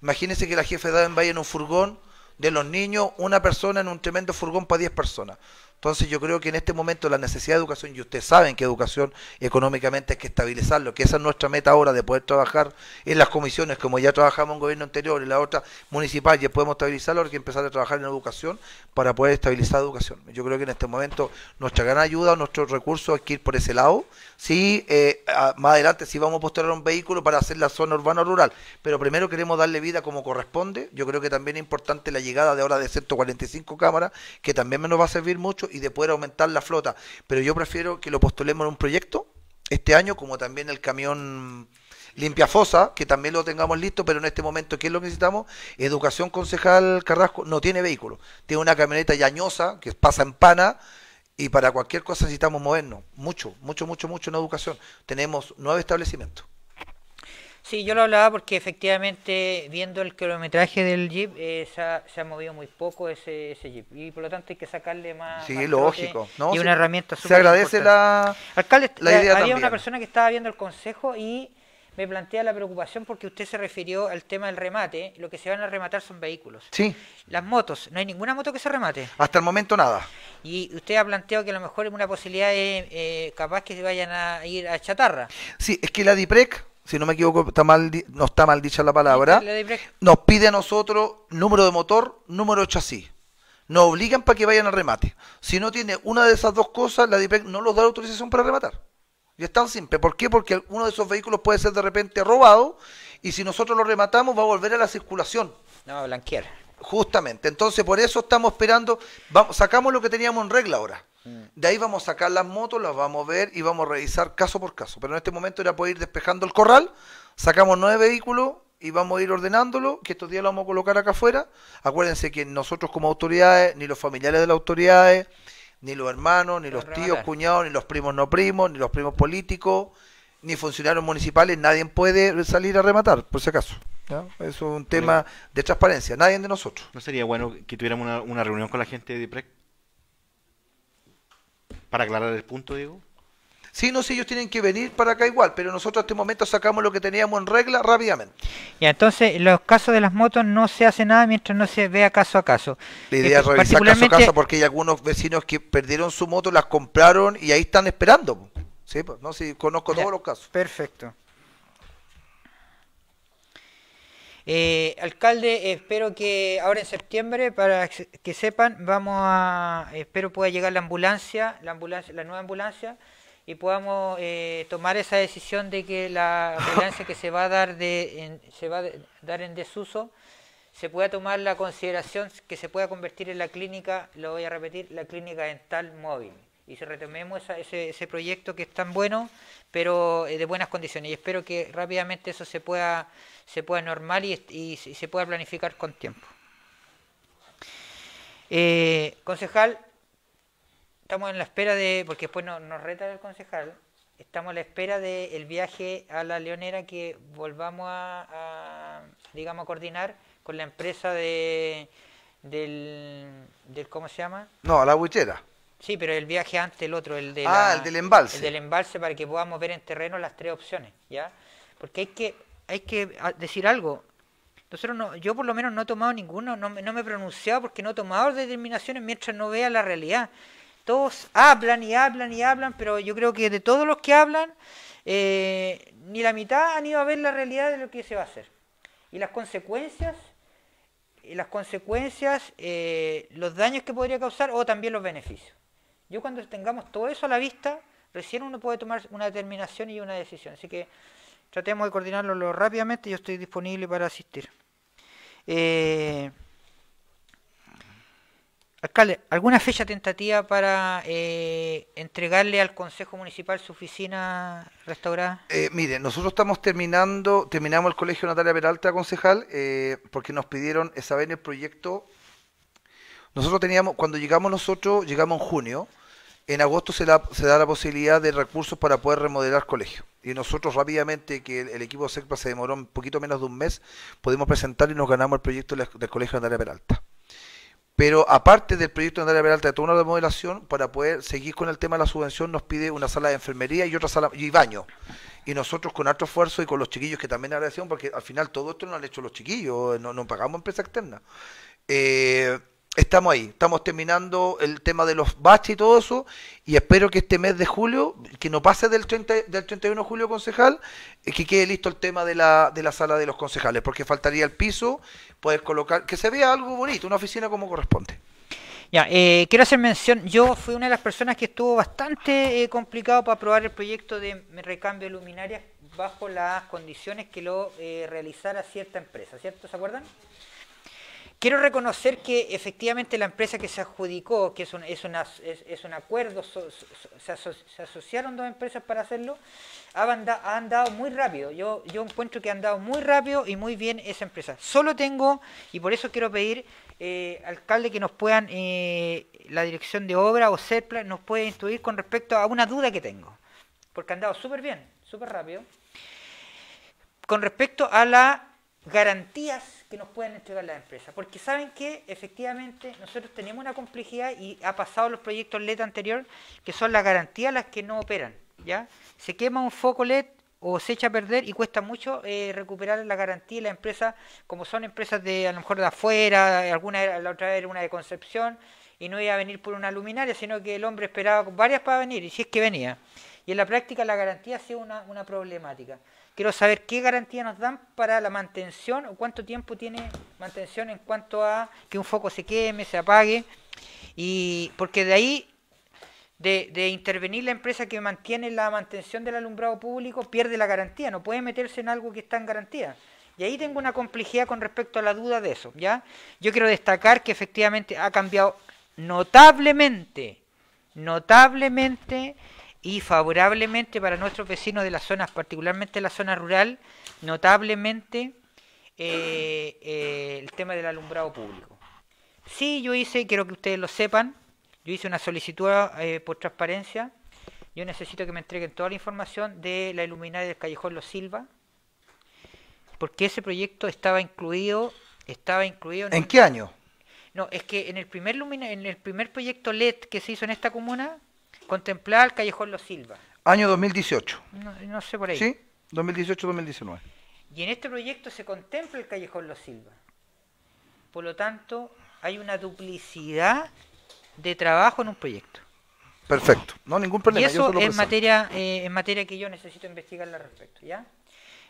B: Imagínense que la jefe DAEM vaya en un furgón de los niños, una persona en un tremendo furgón para 10 personas. Entonces yo creo que en este momento la necesidad de educación, y ustedes saben que educación económicamente ...es que estabilizarlo, que esa es nuestra meta ahora de poder trabajar en las comisiones, como ya trabajamos en gobierno anterior, en la otra municipal, ya podemos estabilizarlo, ahora hay que empezar a trabajar en educación para poder estabilizar educación. Yo creo que en este momento nuestra gran ayuda, nuestros recursos hay que ir por ese lado. Sí, eh, más adelante si vamos a postular un vehículo para hacer la zona urbana rural, pero primero queremos darle vida como corresponde. Yo creo que también es importante la llegada de ahora de 145 cámaras, que también nos va a servir mucho y de poder aumentar la flota. Pero yo prefiero que lo postulemos en un proyecto este año, como también el camión limpia fosa, que también lo tengamos listo, pero en este momento, ¿qué es lo que necesitamos? Educación Concejal Carrasco no tiene vehículo, tiene una camioneta yañosa que pasa en pana y para cualquier cosa necesitamos movernos, mucho, mucho, mucho, mucho en educación. Tenemos nueve establecimientos.
E: Sí, yo lo hablaba porque efectivamente, viendo el kilometraje del Jeep, eh, se, ha, movido muy poco ese, Jeep. Y por lo tanto hay que sacarle más. Sí, lógico. y una herramienta súper. Se agradece la. Alcalde, la había una persona que estaba viendo el consejo y me plantea la preocupación porque usted se refirió al tema del remate. Lo que se van a rematar son vehículos. Sí. Las motos. No hay ninguna moto que se remate.
B: Hasta el momento nada.
E: Y usted ha planteado que a lo mejor una posibilidad es eh, eh, capaz que se vayan a ir a chatarra.
B: Sí, es que la DIPREC si no me equivoco, está mal, no está mal dicha la palabra, nos pide a nosotros número de motor, número de chasis. Nos obligan para que vayan al remate. Si no tiene una de esas dos cosas, la DIPEC no nos da la autorización para rematar. Y es tan simple. ¿Por qué? Porque uno de esos vehículos puede ser de repente robado y si nosotros lo rematamos va a volver a la circulación.
E: No, blanquear.
B: Justamente. Entonces, por eso estamos esperando. Vamos, sacamos lo que teníamos en regla ahora. Mm. De ahí vamos a sacar las motos, las vamos a ver y vamos a revisar caso por caso. Pero en este momento era poder ir despejando el corral, sacamos nueve vehículos y vamos a ir ordenándolo, que estos días lo vamos a colocar acá afuera. Acuérdense que nosotros como autoridades, ni los familiares de las autoridades, ni los hermanos, ni los tíos, cuñados, ni los primos no primos, ni los primos políticos, ni funcionarios municipales, nadie puede salir a rematar, por si acaso. Eso es un tema de transparencia, nadie de nosotros.
G: ¿No sería bueno que tuviéramos una, reunión con la gente de para aclarar el punto, Diego.
B: Sí, no sé, ellos tienen que venir para acá igual, pero nosotros en este momento sacamos lo que teníamos en regla rápidamente.
E: Y entonces, los casos de las motos no se hace nada mientras no se vea caso a caso. La idea es eh, revisar caso a caso
B: porque hay algunos vecinos que perdieron su moto, las compraron y ahí están esperando. Sí, pues, no, sí, conozco todos los casos. Perfecto.
E: Eh, alcalde, espero que ahora en septiembre, para que sepan, vamos a, espero pueda llegar la ambulancia, la la nueva ambulancia, y podamos eh, tomar esa decisión de que la ambulancia que se va a dar de, se va a dar en desuso se pueda tomar la consideración que se pueda convertir en la clínica, lo voy a repetir, la clínica dental móvil y se retomemos esa, ese, ese, proyecto que es tan bueno, pero eh, de buenas condiciones. Y espero que rápidamente eso se pueda, se pueda normal y, se pueda planificar con tiempo. Eh, concejal, estamos en la espera de, porque después no, nos reta el concejal, estamos a la espera del viaje a la Leonera que volvamos a, digamos, coordinar con la empresa de, del, del, ¿cómo se llama?
B: No, a la buchera.
E: Sí, pero el viaje antes, el otro, ah, el, del embalse. El del embalse para que podamos ver en terreno las tres opciones, ¿ya? Porque hay que, hay que ah, decir algo. Nosotros no, yo por lo menos no he tomado ninguno, no, no me he pronunciado porque no he tomado determinaciones mientras no vea la realidad. Todos hablan y hablan y hablan, pero yo creo que de todos los que hablan, eh, ni la mitad han ido a ver la realidad de lo que se va a hacer. Y las consecuencias las consecuencias, eh, los daños que podría causar o también los beneficios. Yo cuando tengamos todo eso a la vista, recién uno puede tomar una determinación y una decisión. Así que tratemos de coordinarlo lo rápidamente. Yo estoy disponible para asistir. Eh, alcalde, ¿alguna fecha tentativa para eh, entregarle al Consejo Municipal su oficina restaurada?
B: Eh, mire, nosotros estamos terminando, terminamos el Colegio Natalia Peralta, concejal, porque nos pidieron saber el proyecto nosotros teníamos, cuando llegamos nosotros, llegamos en junio, en agosto se, da la posibilidad de recursos para poder remodelar colegio. Y nosotros rápidamente, que el, equipo SECPA se demoró un poquito menos de un mes, pudimos presentar y nos ganamos el proyecto del, colegio Colegio Andrea Peralta. Pero aparte del proyecto de Andrea Peralta de toda una remodelación, para poder seguir con el tema de la subvención, nos pide una sala de enfermería y otra sala y baño. Y nosotros con alto esfuerzo y con los chiquillos que también agradecemos, porque al final todo esto lo han hecho los chiquillos, no, no pagamos empresa externa. Eh, estamos ahí, estamos terminando el tema de los baches y todo eso, y espero que este mes de julio, que no pase del, 30, del 31 de julio concejal, eh, que quede listo el tema de la, de la sala de los concejales, porque faltaría el piso, poder colocar, que se vea algo bonito, una oficina como corresponde.
E: Ya, eh, quiero hacer mención, yo fui una de las personas que estuvo bastante eh, complicado para aprobar el proyecto de recambio de luminarias bajo las condiciones que lo realizara cierta empresa, ¿cierto? ¿Se acuerdan? Quiero reconocer que efectivamente la empresa que se adjudicó, que es un, es una, es, un acuerdo, se, asociaron dos empresas para hacerlo, ha andado muy rápido. Yo, yo encuentro que han andado muy rápido y muy bien esa empresa. Solo tengo, y por eso quiero pedir, eh, alcalde, que nos puedan, eh, la dirección de obra o CEPLA, nos puede instruir con respecto a una duda que tengo, porque han dado súper bien, súper rápido. Con respecto a las garantías que nos pueden entregar las empresas. Porque saben que efectivamente nosotros tenemos una complejidad y ha pasado los proyectos LED anterior, que son las garantías las que no operan. ¿ya? Se quema un foco LED o se echa a perder y cuesta mucho eh, recuperar la garantía de la empresa, como son empresas de a lo mejor de afuera, alguna la otra era una de Concepción, y no iba a venir por una luminaria, sino que el hombre esperaba varias para venir, y si es que venía. Y en la práctica la garantía ha sido una problemática. Quiero saber qué garantía nos dan para la mantención o cuánto tiempo tiene mantención en cuanto a que un foco se queme, se apague. Y porque de ahí, de, intervenir la empresa que mantiene la mantención del alumbrado público, pierde la garantía, no puede meterse en algo que está en garantía. Y ahí tengo una complejidad con respecto a la duda de eso, ¿ya? Yo quiero destacar que efectivamente ha cambiado notablemente, notablemente y favorablemente para nuestros vecinos de las zonas, particularmente la zona rural, notablemente eh, eh, el tema del alumbrado público. Sí, yo hice, quiero que ustedes lo sepan, yo hice una solicitud eh, por transparencia, yo necesito que me entreguen toda la información de la iluminaria del callejón Los Silva, porque ese proyecto estaba incluido, estaba incluido. ¿En, qué año? No, es que en el primer en el primer proyecto LED que se hizo en esta comuna Contemplar el Callejón Los Silva.
B: Año 2018.
E: No, sé por ahí. Sí,
B: 2018-2019.
E: Y en este proyecto se contempla el Callejón Los Silva. Por lo tanto, hay una duplicidad de trabajo en un proyecto. Perfecto, no ningún problema. Y eso es materia, en eh, materia que yo necesito investigar al respecto, ¿ya?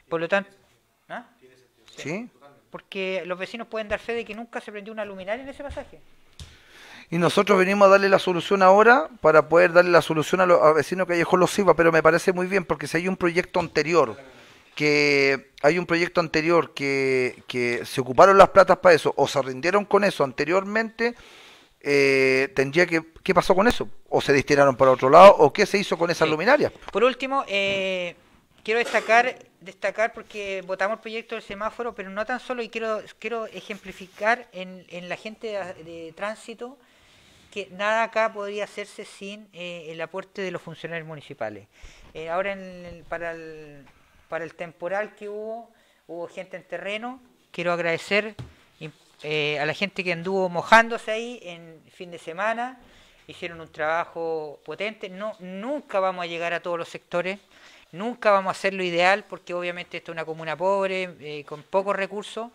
E: Por lo tanto, ¿ah? ¿Sí? Porque los vecinos pueden dar fe de que nunca se prendió una luminaria en ese pasaje
B: y nosotros venimos a darle la solución ahora para poder darle la solución a los vecinos que Callejón Los pero me parece muy bien porque si hay un proyecto anterior que hay un proyecto anterior que, que se ocuparon las platas para eso o se rindieron con eso anteriormente, eh, tendría que... ¿Qué pasó con eso? ¿O se destinaron para otro lado? ¿O qué se hizo con esas luminarias?
E: Por último, eh, quiero destacar destacar porque votamos el proyecto del semáforo, pero no tan solo, y quiero, quiero ejemplificar en, en la gente de, tránsito que nada acá podría hacerse sin eh, el aporte de los funcionarios municipales. Eh, ahora para, el, temporal que hubo, hubo gente en terreno. Quiero agradecer eh, a la gente que anduvo mojándose ahí en fin de semana. Hicieron un trabajo potente. No, nunca vamos a llegar a todos los sectores. Nunca vamos a hacer lo ideal porque obviamente esto es una comuna pobre, con pocos recursos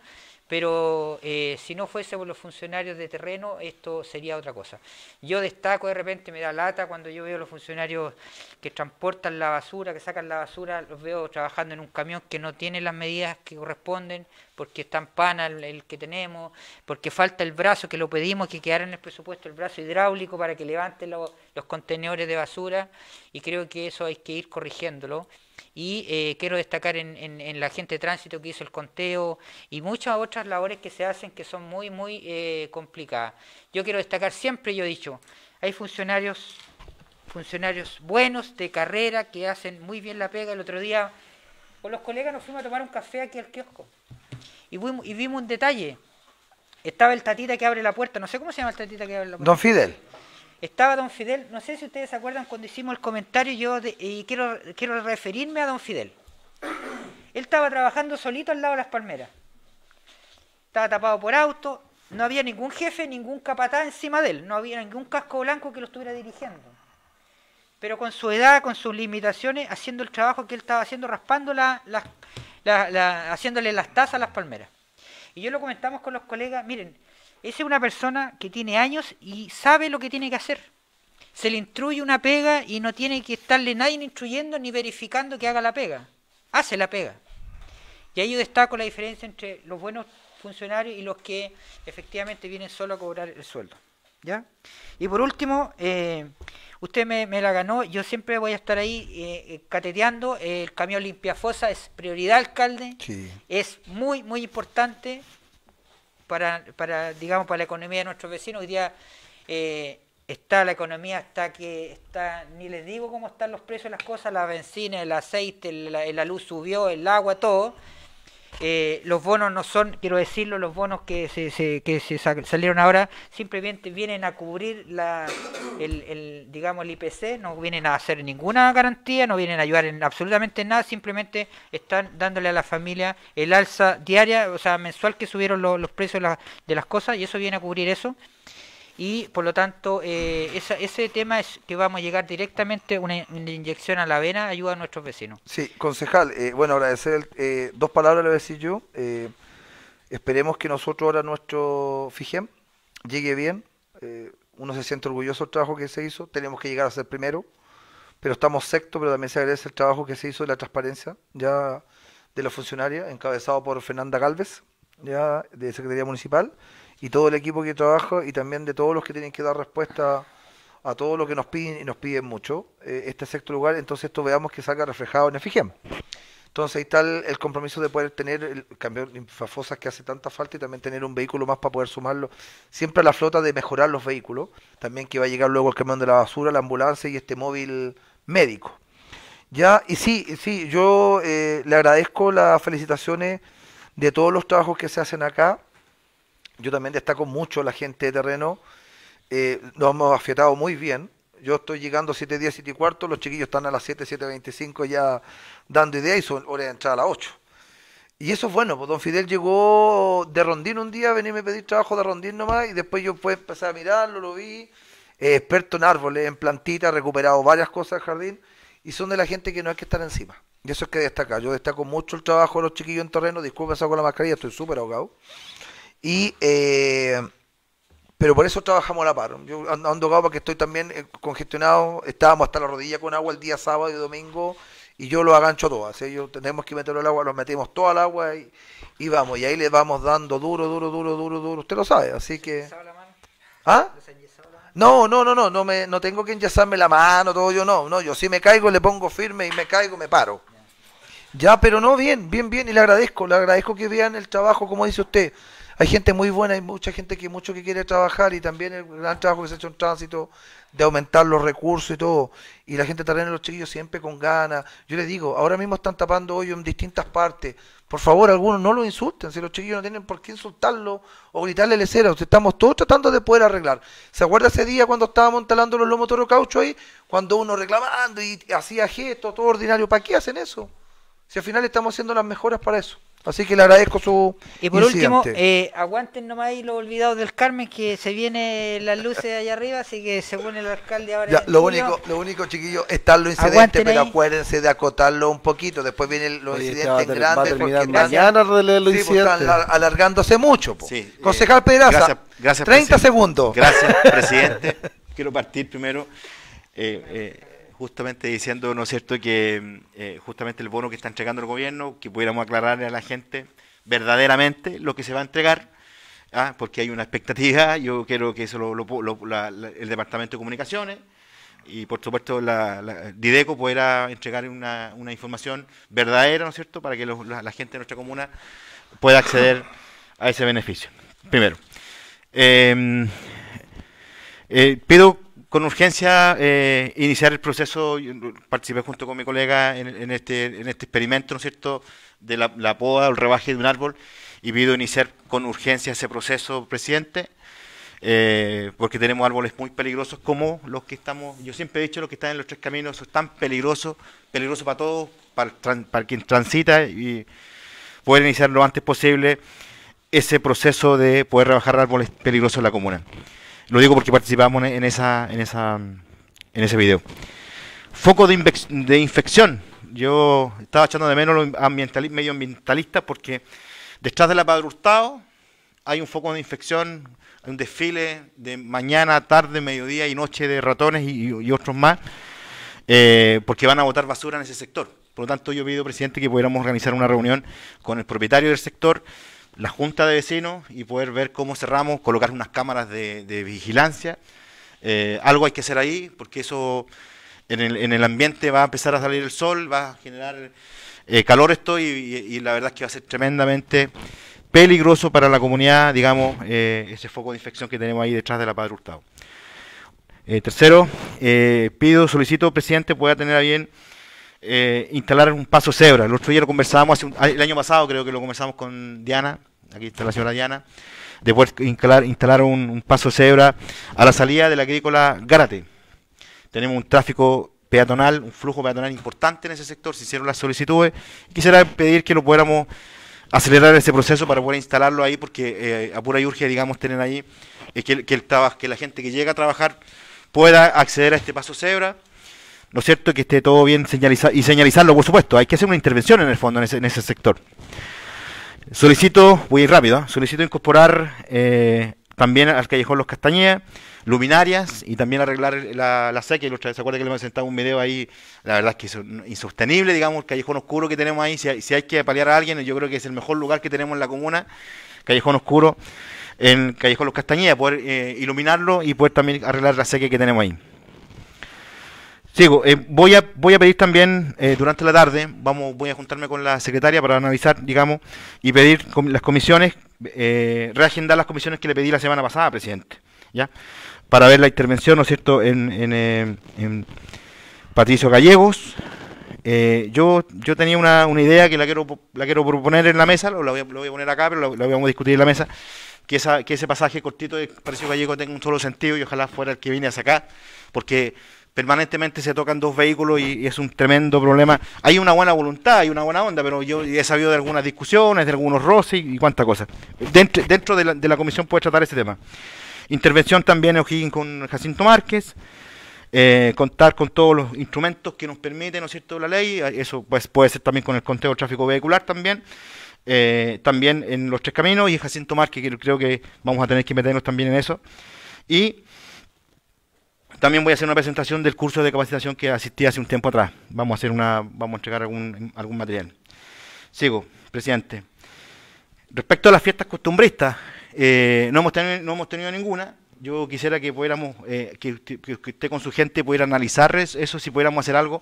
E: pero eh, si no fuese por los funcionarios de terreno, esto sería otra cosa. Yo destaco de repente, me da lata cuando yo veo los funcionarios que transportan la basura, que sacan la basura, los veo trabajando en un camión que no tiene las medidas que corresponden, porque está en pana el, que tenemos, porque falta el brazo, que lo pedimos que quedara en el presupuesto el brazo hidráulico para que levanten los contenedores de basura, y creo que eso hay que ir corrigiéndolo y eh, quiero destacar en, la gente de tránsito que hizo el conteo y muchas otras labores que se hacen que son muy, muy eh, complicadas. Yo quiero destacar siempre, yo he dicho, hay funcionarios, funcionarios buenos de carrera que hacen muy bien la pega. El otro día con los colegas nos fuimos a tomar un café aquí al kiosco y, y vimos un detalle. Estaba el tatita que abre la puerta, no sé cómo se llama el tatita que abre la puerta. Don Fidel. Estaba don Fidel, no sé si ustedes se acuerdan cuando hicimos el comentario, yo y quiero, quiero referirme a don Fidel. Él estaba trabajando solito al lado de las palmeras. Estaba tapado por auto, no había ningún jefe, ningún capataz encima de él, no había ningún casco blanco que lo estuviera dirigiendo. Pero con su edad, con sus limitaciones, haciendo el trabajo que él estaba haciendo, raspando las... haciéndole las tazas a las palmeras. Y yo lo comentamos con los colegas, miren, esa es una persona que tiene años y sabe lo que tiene que hacer. Se le instruye una pega y no tiene que estarle nadie instruyendo ni verificando que haga la pega. Hace la pega. Y ahí yo destaco la diferencia entre los buenos funcionarios y los que efectivamente vienen solo a cobrar el sueldo. ¿Ya? Y por último, eh, usted me, la ganó, yo siempre voy a estar ahí eh, eh, cateteando, el camión Fosa es prioridad, alcalde, es muy, muy importante, para, digamos, para la economía de nuestros vecinos. Hoy día eh, está la economía, está que está, ni les digo cómo están los precios de las cosas, la benzina, el aceite, la, la luz subió, el agua, todo. Eh, los bonos no son, quiero decirlo, los bonos que se, salieron ahora simplemente vienen a cubrir la, el, digamos, el IPC, no vienen a hacer ninguna garantía, no vienen a ayudar en absolutamente nada, simplemente están dándole a la familia el alza diaria, o sea, mensual que subieron los precios de, de las cosas y eso viene a cubrir eso y por lo tanto eh, ese tema es que vamos a llegar directamente una, inyección a la vena ayuda a nuestros vecinos.
B: Sí, concejal, eh, bueno, agradecer el, eh, dos palabras le voy a decir yo. esperemos que nosotros ahora nuestro FIGEM llegue bien. uno se siente orgulloso del trabajo que se hizo, tenemos que llegar a ser primero, pero estamos sexto, pero también se agradece el trabajo que se hizo de la transparencia ya de la funcionaria, encabezado por Fernanda Galvez, ya de Secretaría Municipal y todo el equipo que trabaja y también de todos los que tienen que dar respuesta a todo lo que nos piden y nos piden mucho eh, este sexto lugar, entonces esto veamos que salga reflejado en EFIGEM. Entonces ahí está el, compromiso de poder tener el de linfafosas que hace tanta falta y también tener un vehículo más para poder sumarlo siempre a la flota de mejorar los vehículos, también que va a llegar luego el camión de la basura, la ambulancia y este móvil médico. Ya, y sí, sí, yo eh, le agradezco las felicitaciones de todos los trabajos que se hacen acá yo también destaco mucho la gente de terreno. Eh, nos hemos afiatado muy bien. Yo estoy llegando a 7 días, y cuarto. Los chiquillos están a las 7, 7.25 ya dando ideas y son horas de entrada a las 8. Y eso es bueno, pues don Fidel llegó de rondín un día, venirme a pedir trabajo de rondín nomás, y después yo pues empecé a mirarlo, lo vi, experto en árboles, en plantitas, recuperado varias cosas del jardín, y son de la gente que no hay que estar encima. Y eso es que destaca. Yo destaco mucho el trabajo de los chiquillos en terreno, disculpen con la mascarilla, estoy súper ahogado. Y, eh, pero por eso trabajamos a la par. Yo ando, ando porque estoy también eh, congestionado. Estábamos hasta la rodilla con agua el día sábado y domingo y yo lo agancho todo. Así yo tenemos que meterlo al agua, lo metemos todo al agua y, vamos. Y ahí le vamos dando duro, duro, duro, duro, duro. Usted lo sabe, así que. ¿Ah? No, no, no, no, no me, no tengo que enyesarme la mano, todo yo no, no, yo si me caigo le pongo firme y me caigo, me paro. Ya, pero no, bien, bien, bien, y le agradezco, le agradezco que vean el trabajo, como dice usted. Hay gente muy buena, hay mucha gente que mucho que quiere trabajar y también el gran trabajo que se ha hecho en tránsito de aumentar los recursos y todo. Y la gente terrena los chiquillos siempre con ganas. Yo les digo, ahora mismo están tapando hoyos en distintas partes. Por favor, algunos no lo insulten. Si los chiquillos no tienen por qué insultarlo o gritarle usted Estamos todos tratando de poder arreglar. ¿Se acuerda ese día cuando estábamos instalando los lomos toro caucho ahí? Cuando uno reclamando y hacía gestos, todo ordinario. ¿Para qué hacen eso? Si al final estamos haciendo las mejoras para eso. Así que le agradezco su. Y por último, eh,
E: aguanten nomás ahí los olvidados del Carmen, que se vienen las luces allá arriba, así que según el alcalde ahora. Ya, lo, único,
B: lo único, chiquillos, están los incidentes, pero acuérdense de acotarlo un poquito. Después vienen los incidentes grandes. Porque mañana los sí, pues, están alargándose mucho. Po. Concejal eh, Pedraza, gracias, gracias, 30 segundos. Gracias, presidente.
G: Quiero partir primero. Eh, eh justamente diciendo, ¿no es cierto?, que mm, eh, justamente el bono que está entregando el gobierno, que pudiéramos aclararle a la gente verdaderamente lo que se va a entregar, ¿ah? porque hay una expectativa, yo creo que eso lo, el Departamento de Comunicaciones y por supuesto la, Dideco pudiera entregar una, información verdadera, ¿no es cierto?, para que la, gente de nuestra comuna pueda acceder a ese beneficio. Primero. Em, eh, pido con urgencia eh, iniciar el proceso. participé junto con mi colega este, en, este, experimento, ¿no es cierto?, de la, poda o el rebaje de un árbol y pido iniciar con urgencia ese proceso, presidente, eh, porque tenemos árboles muy peligrosos como los que estamos, yo siempre he dicho, los que están en los tres caminos son tan peligrosos, peligrosos para todos, para, para quien transita y poder iniciar lo antes posible ese proceso de poder rebajar árboles peligrosos en la comuna. Lo digo porque participamos en esa, en esa, en ese video. Foco de, infección. Yo estaba echando de menos los medioambientalistas porque detrás de la Padre hay un foco de infección, hay un desfile de mañana, tarde, mediodía y noche de ratones y, otros más, eh, porque van a botar basura en ese sector. Por lo tanto, yo pido, presidente, que pudiéramos organizar una reunión con el propietario del sector, la junta de vecinos y poder ver cómo cerramos, colocar unas cámaras de, vigilancia. Eh, algo hay que hacer ahí, porque eso en el, en el, ambiente va a empezar a salir el sol, va a generar eh, calor esto y, la verdad es que va a ser tremendamente peligroso para la comunidad, digamos, eh, ese foco de infección que tenemos ahí detrás de la Padre Hurtado. tercero, pido, solicito, presidente, pueda tener a bien eh, instalar un paso cebra. El otro día lo conversábamos, ah, el año pasado creo que lo conversamos con Diana, aquí está la señora Diana, de poder instalar, instalar un, paso cebra a la salida de la agrícola Gárate. Tenemos un tráfico peatonal, un flujo peatonal importante en ese sector, se hicieron las solicitudes. Quisiera pedir que lo pudiéramos acelerar ese proceso para poder instalarlo ahí, porque eh, apura y urge, digamos, tener ahí eh, que, que la gente que llega a trabajar pueda acceder a este paso cebra ¿no es cierto?, que esté todo bien señalizado y señalizarlo, por supuesto, hay que hacer una intervención en el fondo en ese, sector. Solicito, voy rápido, ¿ah? solicito incorporar eh, también al Callejón Los Castañeda, luminarias y también arreglar la, la sequía. ¿Se acuerda que le hemos sentado un video ahí? La verdad es que es insostenible, digamos, el callejón oscuro que tenemos ahí. Si hay, si hay que paliar a alguien, yo creo que es el mejor lugar que tenemos en la comuna, callejón oscuro, en Callejón Los Castañeda, poder eh, iluminarlo y poder también arreglar la sequía que tenemos ahí. Sigo, eh, voy, a, voy a pedir también eh, durante la tarde, vamos, voy a juntarme con la secretaria para analizar, digamos, y pedir las comisiones, eh, reagendar las comisiones que le pedí la semana pasada, presidente, ¿ya? Para ver la intervención, ¿no es cierto?, en, en, en Patricio Gallegos. yo, yo tenía una, idea que la quiero, la quiero proponer en la mesa, lo, voy, a, lo voy a poner acá, pero la vamos a discutir en la mesa, que, esa, que ese pasaje cortito de Patricio Gallegos tenga un solo sentido y ojalá fuera el que vine a sacar, porque permanentemente se tocan dos vehículos y, es un tremendo problema. Hay una buena voluntad, hay una buena onda, pero yo he sabido de algunas discusiones, de algunos roces y, cuántas cosas. cosa. Dentro, dentro de, la, de, la, comisión puede tratar ese tema. Intervención también O'Higgins con Jacinto Márquez. Eh, contar con todos los instrumentos que nos permiten, ¿no es cierto?, la ley. Eso pues puede ser también con el conteo de tráfico vehicular también. Eh, también en los tres caminos y Jacinto Márquez, creo que vamos a tener que meternos también en eso. Y también voy a hacer una presentación del curso de capacitación que asistí hace un tiempo atrás. Vamos a hacer una, vamos a entregar algún, material. Sigo, presidente. Respecto a las fiestas costumbristas, eh, no, hemos tenido, ninguna. Yo quisiera que pudiéramos, eh, que, usted con su gente pudiera analizar eso, si pudiéramos hacer algo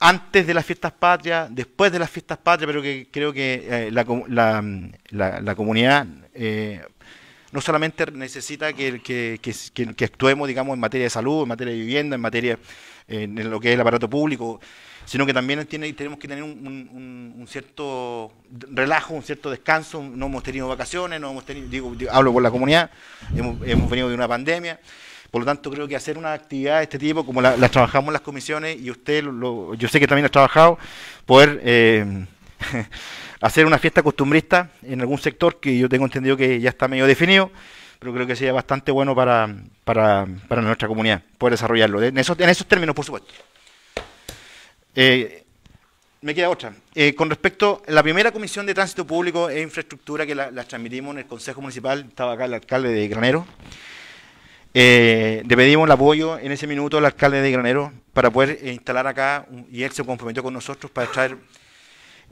G: antes de las fiestas patrias, después de las fiestas patrias, pero que creo que eh, la, comunidad no solamente necesita que, actuemos, digamos, en materia de salud, en materia de vivienda, en materia en lo que es el aparato público, sino que también tenemos que tener un, cierto relajo, un cierto descanso. No hemos tenido vacaciones, no hemos tenido, digo, hablo por la comunidad, hemos, venido de una pandemia. Por lo tanto, creo que hacer una actividad de este tipo, como las la trabajamos las comisiones y usted, lo, yo sé que también ha trabajado, poder eh, hacer una fiesta costumbrista en algún sector que yo tengo entendido que ya está medio definido, pero creo que sería bastante bueno para, nuestra comunidad poder desarrollarlo. En esos, en esos términos, por supuesto. Eh, me queda otra. Eh, con respecto, a la primera comisión de tránsito público e infraestructura que la, transmitimos en el Consejo Municipal, estaba acá el alcalde de Granero, eh, le pedimos el apoyo en ese minuto al alcalde de Granero para poder instalar acá, y él se comprometió con nosotros para traer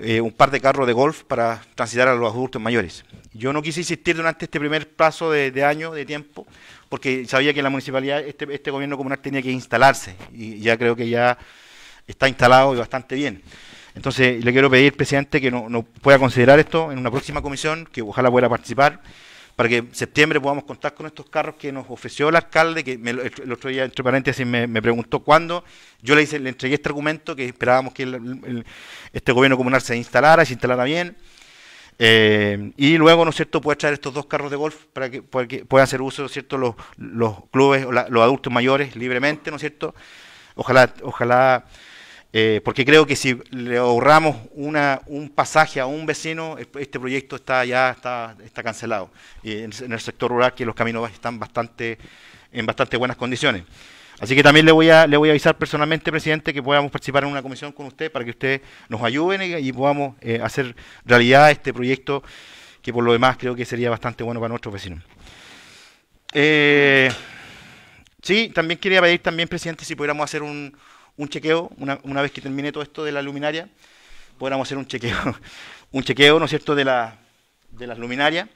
G: eh, un par de carros de golf para transitar a los adultos mayores. Yo no quise insistir durante este primer plazo de, año, de tiempo, porque sabía que la municipalidad, este, este gobierno comunal tenía que instalarse y ya creo que ya está instalado y bastante bien. Entonces, le quiero pedir, presidente, que nos no pueda considerar esto en una próxima comisión, que ojalá pueda participar para que en septiembre podamos contar con estos carros que nos ofreció el alcalde, que el otro día, entre paréntesis, me, preguntó cuándo. Yo le, hice, le entregué este argumento que esperábamos que este gobierno comunal se instalara, se instalara bien. Eh, y luego, ¿no es cierto?, puede traer estos dos carros de golf para que, puedan hacer uso, ¿no es cierto?, los, clubes, los adultos mayores libremente, ¿no es cierto? Ojalá, ojalá eh, porque creo que si le ahorramos un pasaje a un vecino, este proyecto está ya está, está cancelado. en, el sector rural que los caminos están bastante en bastante buenas condiciones. Así que también le voy a le voy a avisar personalmente, presidente, que podamos participar en una comisión con usted para que usted nos ayude y, podamos eh, hacer realidad este proyecto que por lo demás creo que sería bastante bueno para nuestros vecinos. Eh, sí, también quería pedir también, presidente, si pudiéramos hacer un, un chequeo, una, vez que termine todo esto de la luminaria, podamos hacer un chequeo, un chequeo, ¿no cierto?, de, de las luminarias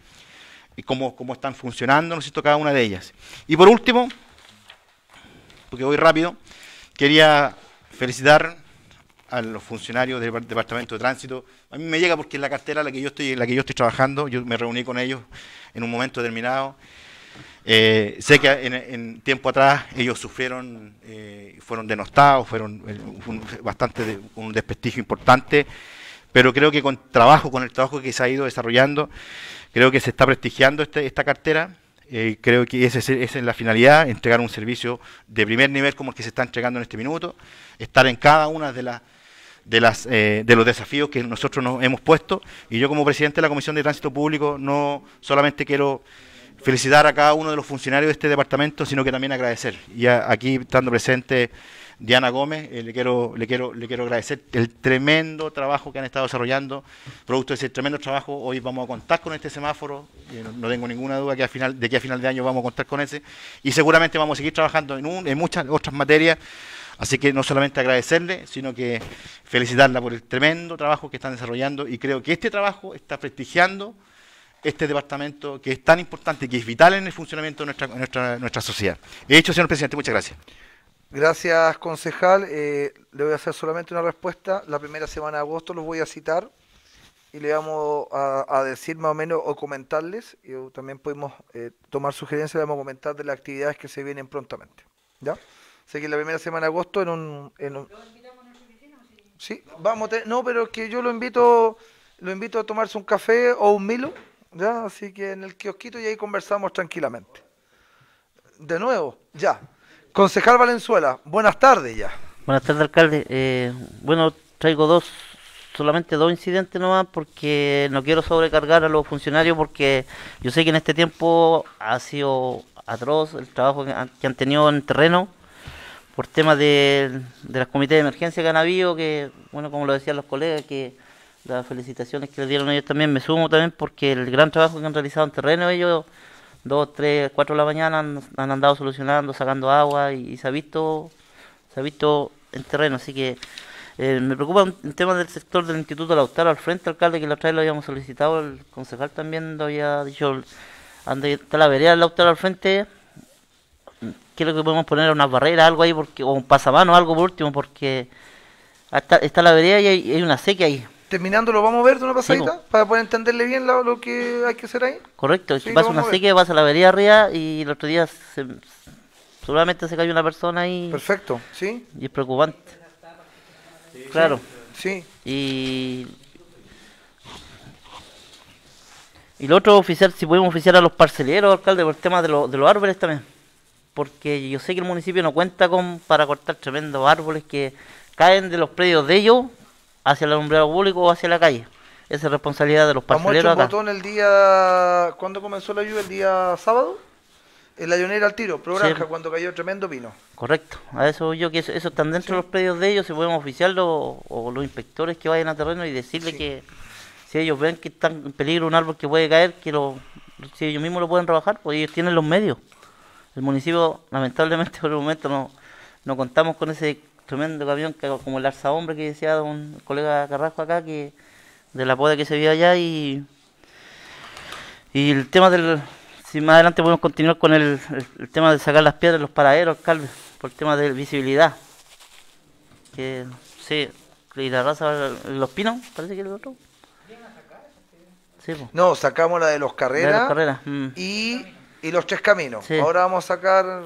G: y cómo, cómo están funcionando, ¿no cierto?, cada una de ellas. Y por último, porque voy rápido, quería felicitar a los funcionarios del Departamento de Tránsito. A mí me llega porque es la cartera la que yo estoy, en la que yo estoy trabajando. Yo me reuní con ellos en un momento determinado eh, sé que en, tiempo atrás ellos sufrieron, eh, fueron denostados, fueron eh, bastante un desprestigio importante, pero creo que con trabajo, con el trabajo que se ha ido desarrollando, creo que se está prestigiando este, esta cartera. creo que esa es la finalidad, entregar un servicio de primer nivel como el que se está entregando en este minuto, estar en cada una de las de, las, de los desafíos que nosotros nos hemos puesto. Y yo como presidente de la Comisión de Tránsito Público no solamente quiero felicitar a cada uno de los funcionarios de este departamento, sino que también agradecer. Y aquí estando presente Diana Gómez, eh, le, quiero, le, quiero, le quiero agradecer el tremendo trabajo que han estado desarrollando. Producto de ese tremendo trabajo, hoy vamos a contar con este semáforo, eh, no, tengo ninguna duda que final, de que a final de año vamos a contar con ese, y seguramente vamos a seguir trabajando en, en muchas otras materias. Así que no solamente agradecerle, sino que felicitarla por el tremendo trabajo que están desarrollando y creo que este trabajo está prestigiando este departamento que es tan importante, que es vital en el funcionamiento de nuestra, nuestra, nuestra sociedad. He hecho, señor presidente, muchas gracias.
B: Gracias, concejal. Eh, le voy a hacer solamente una respuesta. La primera semana de agosto los voy a citar y le vamos a, decir más o menos o comentarles. Y uh, también podemos eh, tomar sugerencias, le vamos a comentar de las actividades que se vienen prontamente. ¿Ya? Sé que la primera semana de agosto en un... En invitamos Sí, vamos No, pero que yo lo invito, lo invito a tomarse un café o un milo ¿ya? Así que en el kiosquito y ahí conversamos tranquilamente. De nuevo, ya. Concejal Valenzuela, buenas tardes ya.
F: Buenas tardes, alcalde. Eh, bueno, traigo dos, solamente dos incidentes nomás, porque no quiero sobrecargar a los funcionarios, porque yo sé que en este tiempo ha sido atroz el trabajo que han tenido en terreno por temas de, de las comités de emergencia que han habido, que, bueno, como lo decían los colegas, que las felicitaciones que le dieron ellos también. Me sumo también porque el gran trabajo que han realizado en terreno ellos, dos, tres, cuatro de la mañana han, andado solucionando, sacando agua y, se ha visto, se ha visto en terreno, así que eh, me preocupa un, tema del sector del Instituto Lautaro al frente, alcalde, que la otra vez lo habíamos solicitado, el concejal también lo había dicho, anda está la vereda del Lautaro al frente, creo que podemos poner una barrera, algo ahí, porque, o un pasamano, algo por último, porque está la vereda y hay, hay una sequía ahí
B: terminando lo vamos a ver de una pasadita para poder entenderle bien lo, que hay que hacer ahí.
F: Correcto, si vas una sequía, vas a la avería arriba y el otro día seguramente se cayó una persona ahí. Perfecto, sí. Y es preocupante. claro. Sí. Y y lo otro oficial, si podemos oficiar a los parceleros, alcalde, por el tema de, de los árboles también. Porque yo sé que el municipio no cuenta con para cortar tremendos árboles que caen de los predios de ellos hacia el alumbrado público o hacia la calle. Esa es responsabilidad de los parceleros acá.
B: el día, ¿cuándo comenzó la lluvia? ¿El día sábado? En la al tiro, pero cuando cayó tremendo vino.
F: Correcto, a eso yo que eso, están dentro de los predios de ellos, se pueden oficiarlo o los inspectores que vayan a terreno y decirle que si ellos ven que está en peligro un árbol que puede caer, que si ellos mismos lo pueden trabajar, pues ellos tienen los medios. El municipio, lamentablemente, por el momento no, no contamos con ese tremendo camión como el hombre que decía un colega Carrasco acá, que de la poda que se vio allá y, y el tema del... Si más adelante podemos continuar con el, tema de sacar las piedras, los paraderos, Calve, por el tema de visibilidad. Que, sí, y la raza, los pinos, parece que el otro. Sí,
B: no, sacamos la de los carreras, mm. Y, y los tres caminos. Ahora vamos a sacar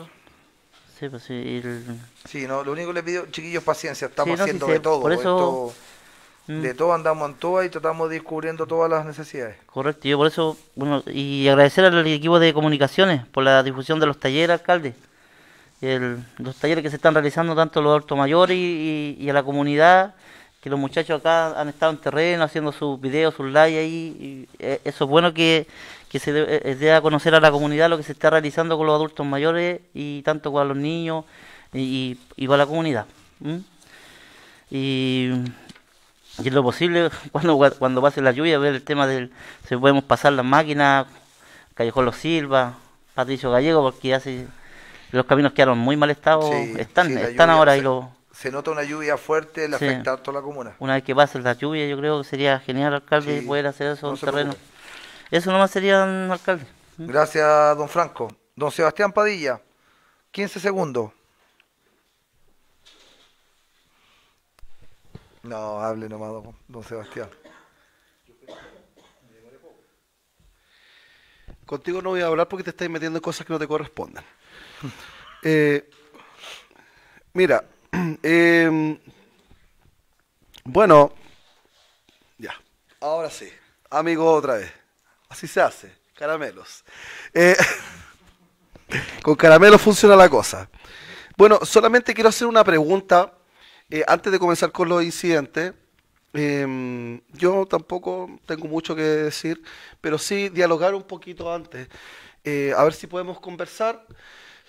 B: pues sí, no, lo único que le pido, chiquillos, paciencia. Estamos haciendo de todo. Por mm. De todo andamos en todo y tratamos descubriendo todas las necesidades.
F: Correcto, yo por eso, bueno, y agradecer al equipo de comunicaciones por la difusión de los talleres, alcalde. los talleres que se están realizando tanto los adultos mayores y, a la comunidad, que los muchachos acá han estado en terreno haciendo sus videos, sus likes ahí. Y eh, eso es bueno que que se dé eh, a conocer a la comunidad lo que se está realizando con los adultos mayores y tanto con los niños y, y, la comunidad. Y, es lo posible, cuando, cuando pase la lluvia, ver el tema del si podemos pasar las máquinas, Callejón Los Silva, Patricio Gallego, porque hace los caminos quedaron muy mal estado, están, están ahora se, lo
B: se nota una lluvia fuerte, le afecta a toda la comuna.
F: Una vez que pase la lluvia, yo creo que sería genial, alcalde, poder hacer eso en terreno
B: eso nomás sería, don alcalde. Gracias, don Franco. Don Sebastián Padilla, 15 segundos. No, hable nomás, don, Sebastián.
H: Contigo no voy a hablar porque te estáis metiendo en cosas que no te corresponden. Eh, mira, em, bueno, ya, ahora sí, amigo otra vez. Así se hace, caramelos. Eh, con caramelos funciona la cosa. Bueno, solamente quiero hacer una pregunta eh, antes de comenzar con los incidentes. Em, yo tampoco tengo mucho que decir, pero sí dialogar un poquito antes. Eh, a ver si podemos conversar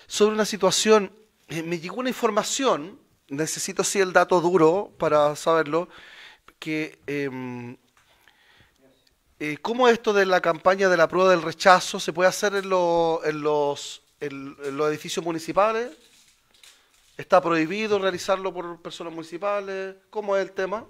H: sobre una situación. me llegó una información, necesito sí el dato duro para saberlo, que em, eh, ¿Cómo esto de la campaña de la prueba del rechazo se puede hacer en, los, en los edificios municipales? ¿Está prohibido realizarlo por personas municipales?
B: ¿Cómo es el tema?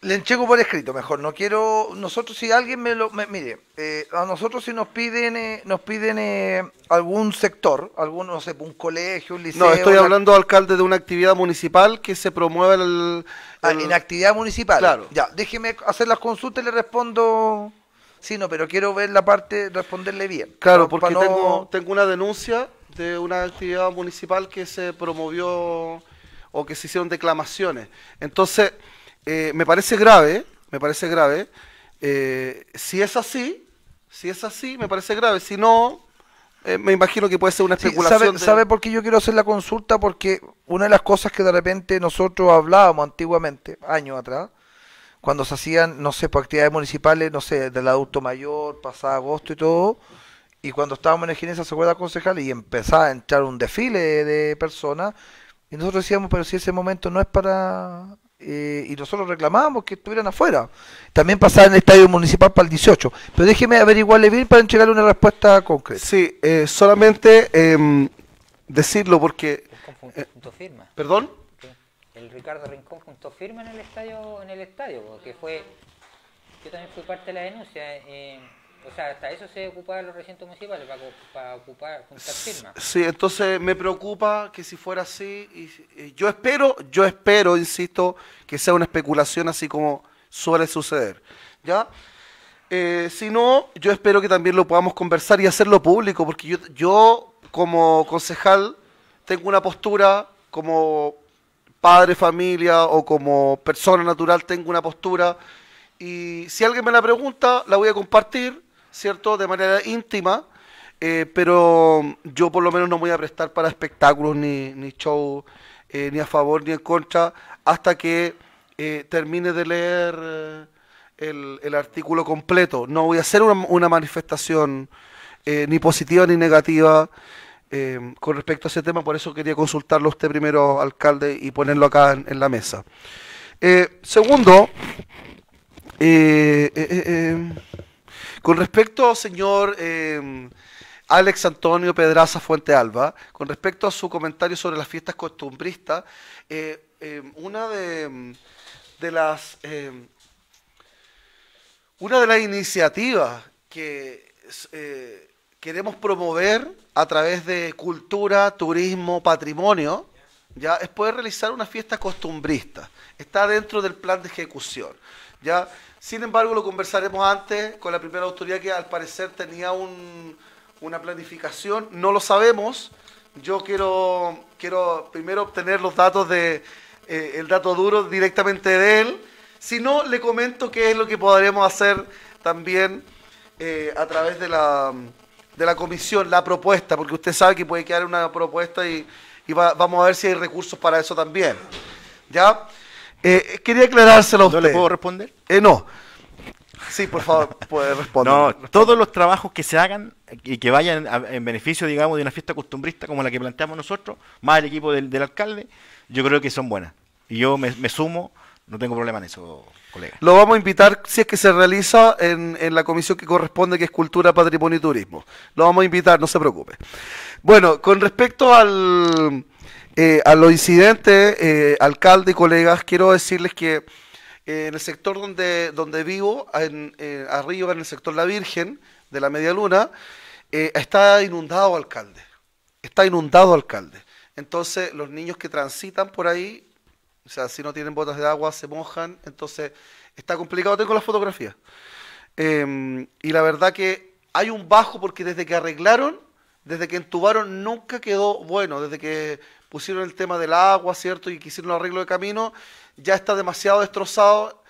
B: Le enchego por escrito, mejor. No quiero. Nosotros, si alguien me lo. mire, eh, a nosotros, si nos piden eh, nos piden eh, algún sector, algún, no sé, un colegio, un liceo. No, estoy hablando, alcalde, de una actividad municipal que se promueva ah, en el... en actividad municipal. Claro. Ya, déjeme hacer las consultas y le respondo. Sí, no, pero quiero ver la parte, responderle bien. Claro, porque tengo, tengo una denuncia
H: de una actividad municipal que se promovió o que se hicieron declamaciones. Entonces eh, me parece grave, me parece grave. Eh, si es así, si es así, me parece grave. Si no, eh, me imagino que puede ser una especulación. ¿sabe,
B: por qué yo quiero hacer la consulta? Porque una de las cosas que de repente nosotros hablábamos antiguamente, años atrás, cuando se hacían, no sé, por actividades municipales, no sé, del adulto mayor, pasado agosto y todo, y cuando estábamos en Ginebra se acuerda concejal, y empezaba a entrar un desfile de personas, y nosotros decíamos, pero si ese momento no es para eh, y nosotros reclamábamos que estuvieran afuera. También pasaba en el estadio municipal para el 18. Pero déjeme averiguarle bien para entregarle una respuesta concreta. Sí, eh, solamente em,
H: decirlo porque. Eh,
E: ¿Perdón? El Ricardo Rincón junto firma en el estadio, en el estadio, porque fue. Yo también fui parte de la denuncia o sea, hasta eso se ocupaban los recintos municipales, para, para ocupar, juntar firmas.
H: Sí, entonces me preocupa que si fuera así, y, eh, yo espero, yo espero, insisto, que sea una especulación así como suele suceder, ¿ya? Eh, si no, yo espero que también lo podamos conversar y hacerlo público, porque yo, yo como concejal tengo una postura como padre, familia o como persona natural tengo una postura y si alguien me la pregunta, la voy a compartir ¿cierto? De manera íntima, eh, pero yo por lo menos no voy a prestar para espectáculos ni, ni show, eh, ni a favor ni en contra, hasta que eh, termine de leer el, artículo completo. No voy a hacer una, manifestación ni positiva ni negativa. con respecto a ese tema, por eso quería consultarlo usted primero, alcalde, y ponerlo acá en, la mesa. segundo, eh, con respecto, señor em, Alex Antonio Pedraza Fuente Alba, con respecto a su comentario sobre las fiestas costumbristas, eh, em, una de, em, las una de las iniciativas que eh, queremos promover a través de cultura, turismo, patrimonio, ya es poder realizar una fiesta costumbrista. Está dentro del plan de ejecución. ¿ya? Sin embargo, lo conversaremos antes con la primera autoridad que al parecer tenía una planificación, no lo sabemos. Yo quiero, quiero primero obtener los datos de eh, el dato duro directamente de él. Si no, le comento qué es lo que podremos hacer también eh, a través de la, de la comisión, la propuesta, porque usted sabe que puede quedar una propuesta y, vamos a ver si hay recursos para eso también. ¿Ya?
G: Eh, quería aclarárselo a usted. ¿No le puedo responder? Eh, no. Sí, por favor, puede responder. No, todos los trabajos que se hagan y que vayan en beneficio, digamos, de una fiesta costumbrista como la que planteamos nosotros, más el equipo del, alcalde, yo creo que son buenas. Y yo me, sumo, no tengo problema en eso, colega. Lo vamos a invitar, si es que se realiza, en, en la
H: comisión que corresponde, que es Cultura, Patrimonio y Turismo. Lo vamos a invitar, no se preocupe. Bueno, con respecto al eh, a los incidentes, eh, alcalde y colegas, quiero decirles que eh, en el sector donde, donde vivo, en, arriba en el sector La Virgen, de la Media Luna, está inundado alcalde. Está inundado alcalde. Entonces, los niños que transitan por ahí, o sea, si no tienen botas de agua, se mojan. Entonces, está complicado. Tengo las fotografías. Em, y la verdad que hay un bajo porque desde que arreglaron, desde que entubaron, nunca quedó bueno. Desde que pusieron el tema del agua, ¿cierto? Y quisieron arreglo de camino, ya está demasiado destrozado,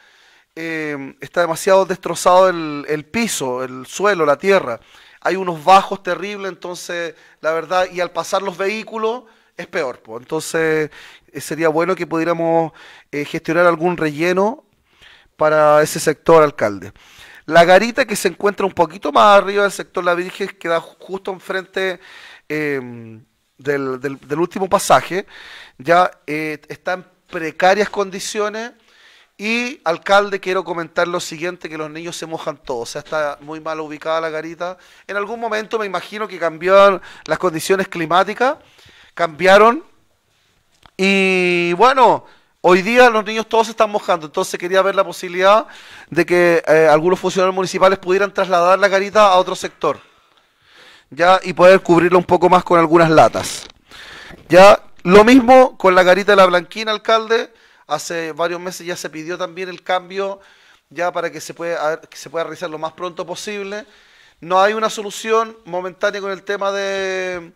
H: eh, está demasiado destrozado el, piso, el suelo, la tierra. Hay unos bajos terribles, entonces, la verdad, y al pasar los vehículos es peor. Pues. Entonces, eh, sería bueno que pudiéramos eh, gestionar algún relleno para ese sector, alcalde. La garita que se encuentra un poquito más arriba del sector La Virgen, queda justo enfrente del, del, último pasaje, ya eh, está en precarias condiciones. Y, alcalde, quiero comentar lo siguiente, que los niños se mojan todos. O sea, está muy mal ubicada la garita. En algún momento me imagino que cambiaron las condiciones climáticas, cambiaron. Y bueno, hoy día los niños todos se están mojando. Entonces quería ver la posibilidad de que eh, algunos funcionarios municipales pudieran trasladar la garita a otro sector ya y poder cubrirlo un poco más con algunas latas. Ya lo mismo con la carita de la blanquina, alcalde. Hace varios meses ya se pidió también el cambio ya para que se, pueda, se pueda realizar lo más pronto posible. No hay una solución momentánea con el tema de,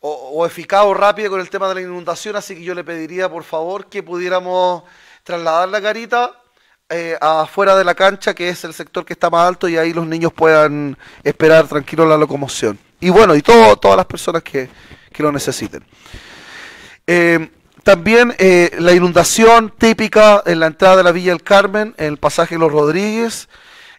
H: o, o, eficaz o rápida con el tema de la inundación, así que yo le pediría por favor que pudiéramos trasladar la carita eh, afuera de la cancha, que es el sector que está más alto y ahí los niños puedan esperar tranquilo la locomoción. Y bueno, y todo, todas las personas que, lo necesiten. Eh, también eh, la inundación típica en la entrada de la Villa del Carmen, en el pasaje Los Rodríguez.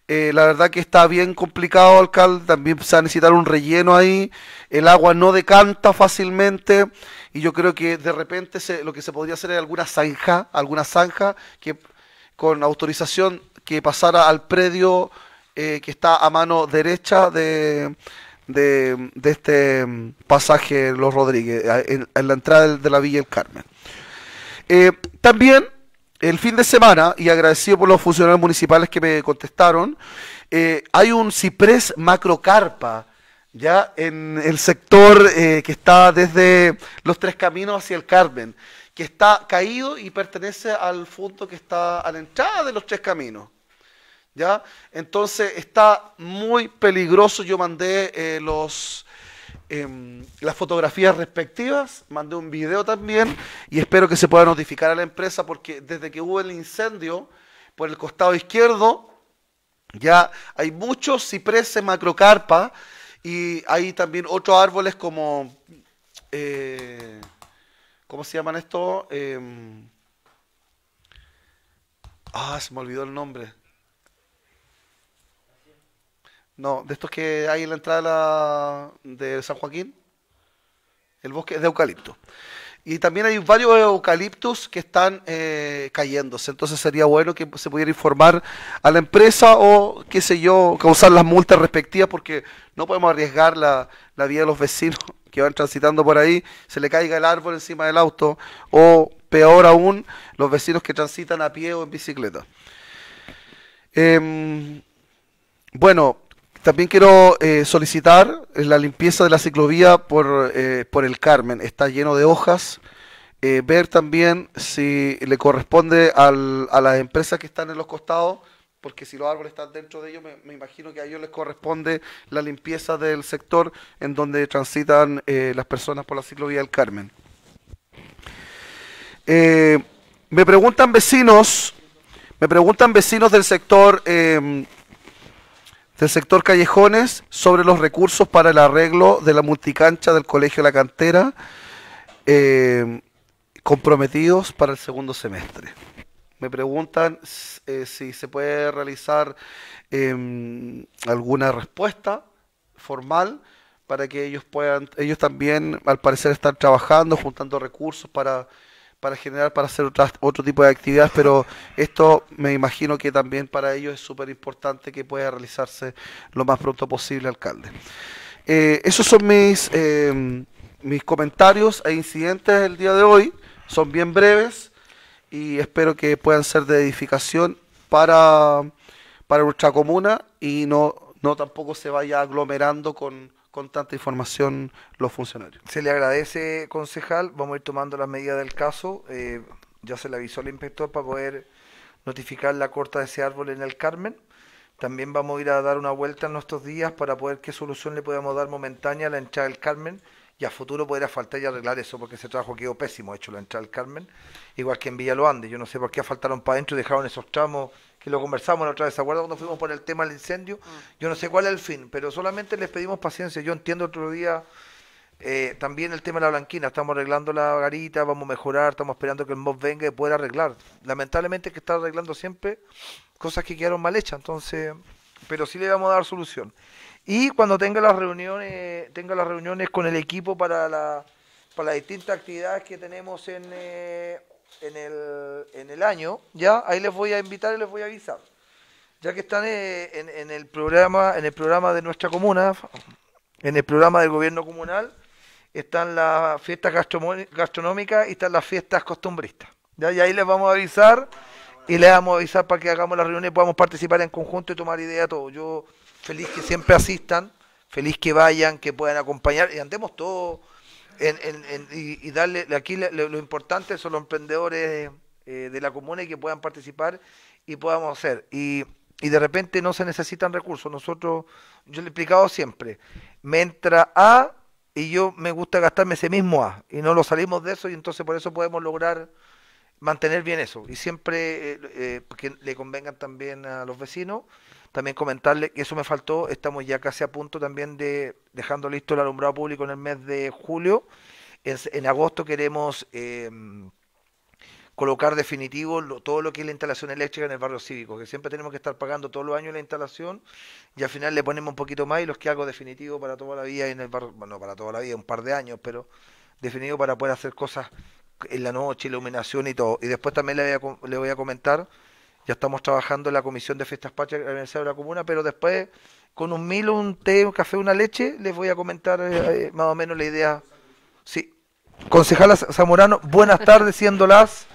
H: la verdad que está bien complicado, alcalde. También se va a necesitar un relleno ahí. El agua no decanta fácilmente. Y yo creo que de repente lo que se podría hacer es alguna zanja, alguna zanja que con autorización que pasara al predio eh, que está a mano derecha de, de, este pasaje Los Rodríguez, en, la entrada de la Villa El Carmen. Eh, también el fin de semana, y agradecido por los funcionarios municipales que me contestaron, eh, hay un ciprés macrocarpa ya en el sector que está desde los tres caminos hacia el Carmen que está caído y pertenece al fondo que está a la entrada de los tres caminos. ¿Ya? Entonces está muy peligroso. Yo mandé eh, los, em, las fotografías respectivas, mandé un video también y espero que se pueda notificar a la empresa porque desde que hubo el incendio por el costado izquierdo, ya hay muchos cipreses macrocarpa y hay también otros árboles como... Eh, ¿Cómo se llaman estos? Em, ah, se me olvidó el nombre. No, de estos que hay en la entrada de, San Joaquín. El bosque de eucalipto. Y también hay varios eucaliptos que están eh, cayéndose. Entonces sería bueno que se pudiera informar a la empresa o, qué sé yo, causar las multas respectivas porque no podemos arriesgar la vida de los vecinos que van transitando por ahí, se le caiga el árbol encima del auto o peor aún, los vecinos que transitan a pie o en bicicleta. Em, bueno, también quiero eh, solicitar eh, la limpieza de la ciclovía eh, por, el Carmen. Está lleno de hojas. ver también si le corresponde a las empresas que están en los costados porque si los árboles están dentro de ellos, me, imagino que a ellos les corresponde la limpieza del sector en donde transitan eh, las personas por la ciclovía del Carmen. Eh, me preguntan vecinos, me preguntan vecinos del sector em, del sector callejones sobre los recursos para el arreglo de la multicancha del Colegio La Cantera em, comprometidos para el segundo semestre. Me preguntan eh, si se puede realizar em, alguna respuesta formal para que ellos puedan, ellos también al parecer están trabajando, juntando recursos para, para generar, para hacer otro tipo de actividades, pero esto me imagino que también para ellos es súper importante que pueda realizarse lo más pronto posible, alcalde. Eh, esos son mis, em, mis comentarios e incidentes del día de hoy, son bien breves y espero que puedan ser de edificación para, nuestra comuna y no,
B: no tampoco se vaya aglomerando con,
H: tanta información los funcionarios.
B: Se le agradece, concejal. Vamos a ir tomando las medidas del caso. Eh, ya se le avisó al inspector para poder notificar la corta de ese árbol en el Carmen. También vamos a ir a dar una vuelta en nuestros días para poder qué solución le podemos dar momentánea a la entrada del Carmen y a futuro podrá faltar y arreglar eso porque ese trabajo quedó pésimo, hecho, la entrada del Carmen, igual que en Villaloande. Yo no sé por qué faltaron para adentro y dejaron esos tramos que lo conversamos la otra vez, ¿se acuerdan cuando fuimos por el tema del incendio? Mm. Yo no sé cuál es el fin, pero solamente les pedimos paciencia. Yo entiendo otro día eh, también el tema de la blanquina, estamos arreglando la garita, vamos a mejorar, estamos esperando que el MOB venga y pueda arreglar. Lamentablemente que está arreglando siempre cosas que quedaron mal hechas, entonces, pero sí le vamos a dar solución. Y cuando tenga las reuniones, tenga las reuniones con el equipo para, la, para las distintas actividades que tenemos en, eh, en, el, en el año, ya ahí les voy a invitar y les voy a avisar. Ya que están eh, en, el programa, en el programa de nuestra comuna, en el programa del gobierno comunal, están las fiestas gastronómicas y están las fiestas costumbristas. ¿ya? Y ahí les vamos a avisar y les vamos a avisar para que hagamos las reuniones y podamos participar en conjunto y tomar idea todo. Yo feliz que siempre asistan, feliz que vayan, que puedan acompañar y andemos todos en, y, y, darle, aquí lo, importante son los emprendedores eh, de la comuna y que puedan participar y podamos hacer. Y, y de repente no se necesitan recursos. Nosotros, yo le he explicado siempre, me entra A y yo me gusta gastarme ese mismo A y no lo salimos de eso y entonces por eso podemos lograr mantener bien eso y siempre eh, eh, que le convengan también a los vecinos también comentarle que eso me faltó, estamos ya casi a punto también de dejando listo el alumbrado público en el mes de julio. En, agosto queremos em, colocar definitivo todo lo que es la instalación eléctrica en el barrio cívico, que siempre tenemos que estar pagando todos los años la instalación y al final le ponemos un poquito más y los que hago definitivo para toda la vida en el barrio, bueno, para toda la vida, un par de años, pero definido para poder hacer cosas en la noche, iluminación y todo. Y después también le voy a, le voy a comentar ya estamos trabajando en la comisión de fiestas patrias de la Universidad de la Comuna, pero después con un milo, un té, un café, una leche, les voy a comentar eh, eh, más o menos la idea. Sí. Concejala Zamorano, buenas tardes, siendo las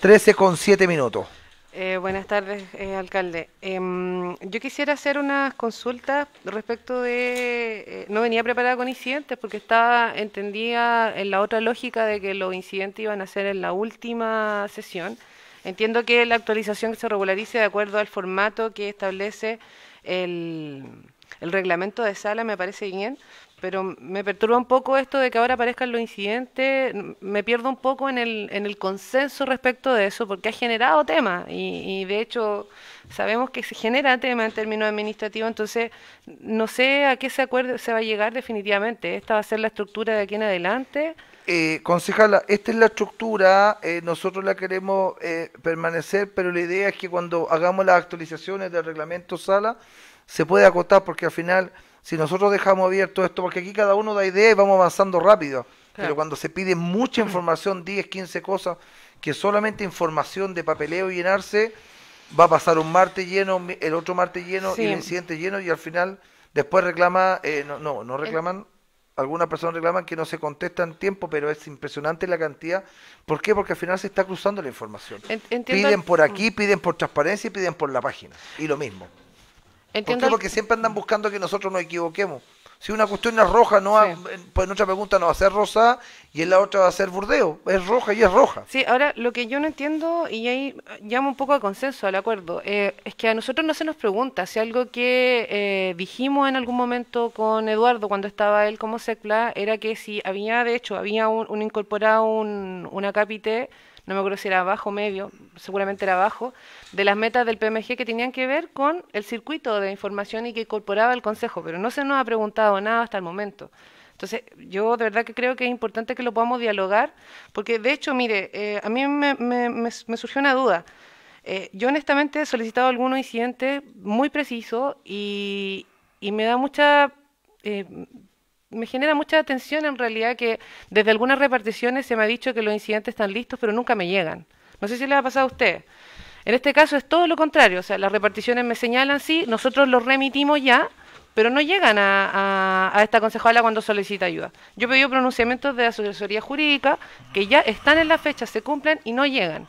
B: 13 con 7 minutos.
C: Eh, buenas tardes, alcalde. Em, yo quisiera hacer unas consultas respecto de... no venía preparada con incidentes porque estaba entendida... en la otra lógica de que los incidentes iban a ser en la última sesión Entiendo que la actualización se regularice de acuerdo al formato que establece el, reglamento de sala, me parece bien, pero me perturba un poco esto de que ahora aparezcan los incidentes, me pierdo un poco en el, consenso respecto de eso, porque ha generado tema y, de hecho sabemos que se genera tema en términos administrativos, entonces no sé a qué se se va a llegar definitivamente, esta va a ser la estructura de aquí en adelante
B: eh, concejala, esta es la estructura, eh, nosotros la queremos eh, permanecer, pero la idea es que cuando hagamos las actualizaciones del reglamento sala, se puede acotar, porque al final, si nosotros dejamos abierto esto, porque aquí cada uno da idea y vamos avanzando rápido, pero cuando se pide mucha información, 10, 15 cosas, que solamente información de papeleo y llenarse, va a pasar un martes lleno, el otro martes lleno y el siguiente lleno, y al final después reclama, eh, no, no, no reclaman. Algunas personas reclaman que no se contesta en tiempo, pero es impresionante la cantidad. ¿Por qué? Porque al final se está cruzando la información. piden por aquí, piden por transparencia y piden por la página. Y lo mismo.
C: Entiendo ¿Por qué? Porque siempre andan
B: buscando que nosotros nos equivoquemos. Si una cuestión es roja, no pues en otra pregunta no va a ser rosa y en la otra va a ser burdeo. Es roja y es roja.
C: Sí, ahora lo que yo no entiendo, y ahí llamo un poco a consenso, al acuerdo, eh, es que a nosotros no se nos pregunta si algo que eh, dijimos en algún momento con Eduardo cuando estaba él como secla era que si había, de hecho, había un, incorporado un, una no me acuerdo si era bajo o medio, seguramente era bajo, de las metas del PMG que tenían que ver con el circuito de información y que incorporaba el Consejo, pero no se nos ha preguntado nada hasta el momento. Entonces, yo de verdad que creo que es importante que lo podamos dialogar, porque de hecho, mire, eh, a mí me, surgió una duda. Eh, yo honestamente he solicitado algunos incidentes muy precisos y, me da mucha eh, me genera mucha atención en realidad que desde algunas reparticiones se me ha dicho que los incidentes están listos, pero nunca me llegan. No sé si les ha pasado a usted. En este caso es todo lo contrario, o sea, las reparticiones me señalan, sí, nosotros los remitimos ya, pero no llegan a, esta concejala cuando solicita ayuda. Yo he pedido pronunciamientos de asesoría jurídica que ya están en la fecha, se cumplen y no llegan.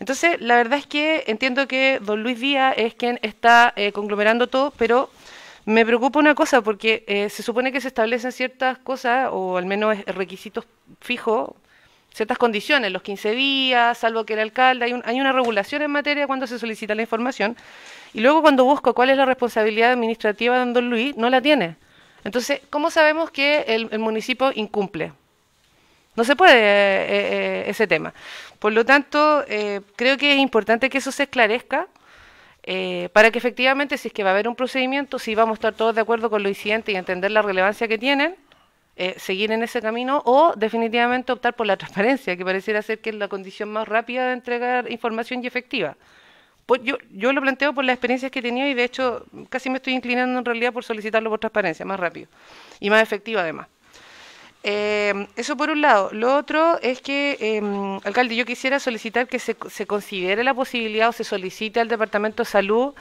C: Entonces, la verdad es que entiendo que don Luis Díaz es quien está eh, conglomerando todo, pero me preocupa una cosa porque eh, se supone que se establecen ciertas cosas, o al menos requisitos fijos, ciertas condiciones, los 15 días, salvo que el alcalde, hay, una regulación en materia cuando se solicita la información, y luego cuando busco cuál es la responsabilidad administrativa de Don Luis, no la tiene. Entonces, ¿cómo sabemos que el, municipio incumple? No se puede eh, eh, ese tema. Por lo tanto, creo que es importante que eso se esclarezca eh, para que efectivamente, si es que va a haber un procedimiento, si vamos a estar todos de acuerdo con lo incidente y entender la relevancia que tienen, eh, seguir en ese camino o definitivamente optar por la transparencia, que pareciera ser que es la condición más rápida de entregar información y efectiva. Pues yo, yo lo planteo por las experiencias que he tenido y de hecho casi me estoy inclinando en realidad por solicitarlo por transparencia, más rápido y más efectiva además. Em, eso por un lado. Lo otro es que, em, alcalde, yo quisiera solicitar que se, considere la posibilidad o se solicite al Departamento de Salud,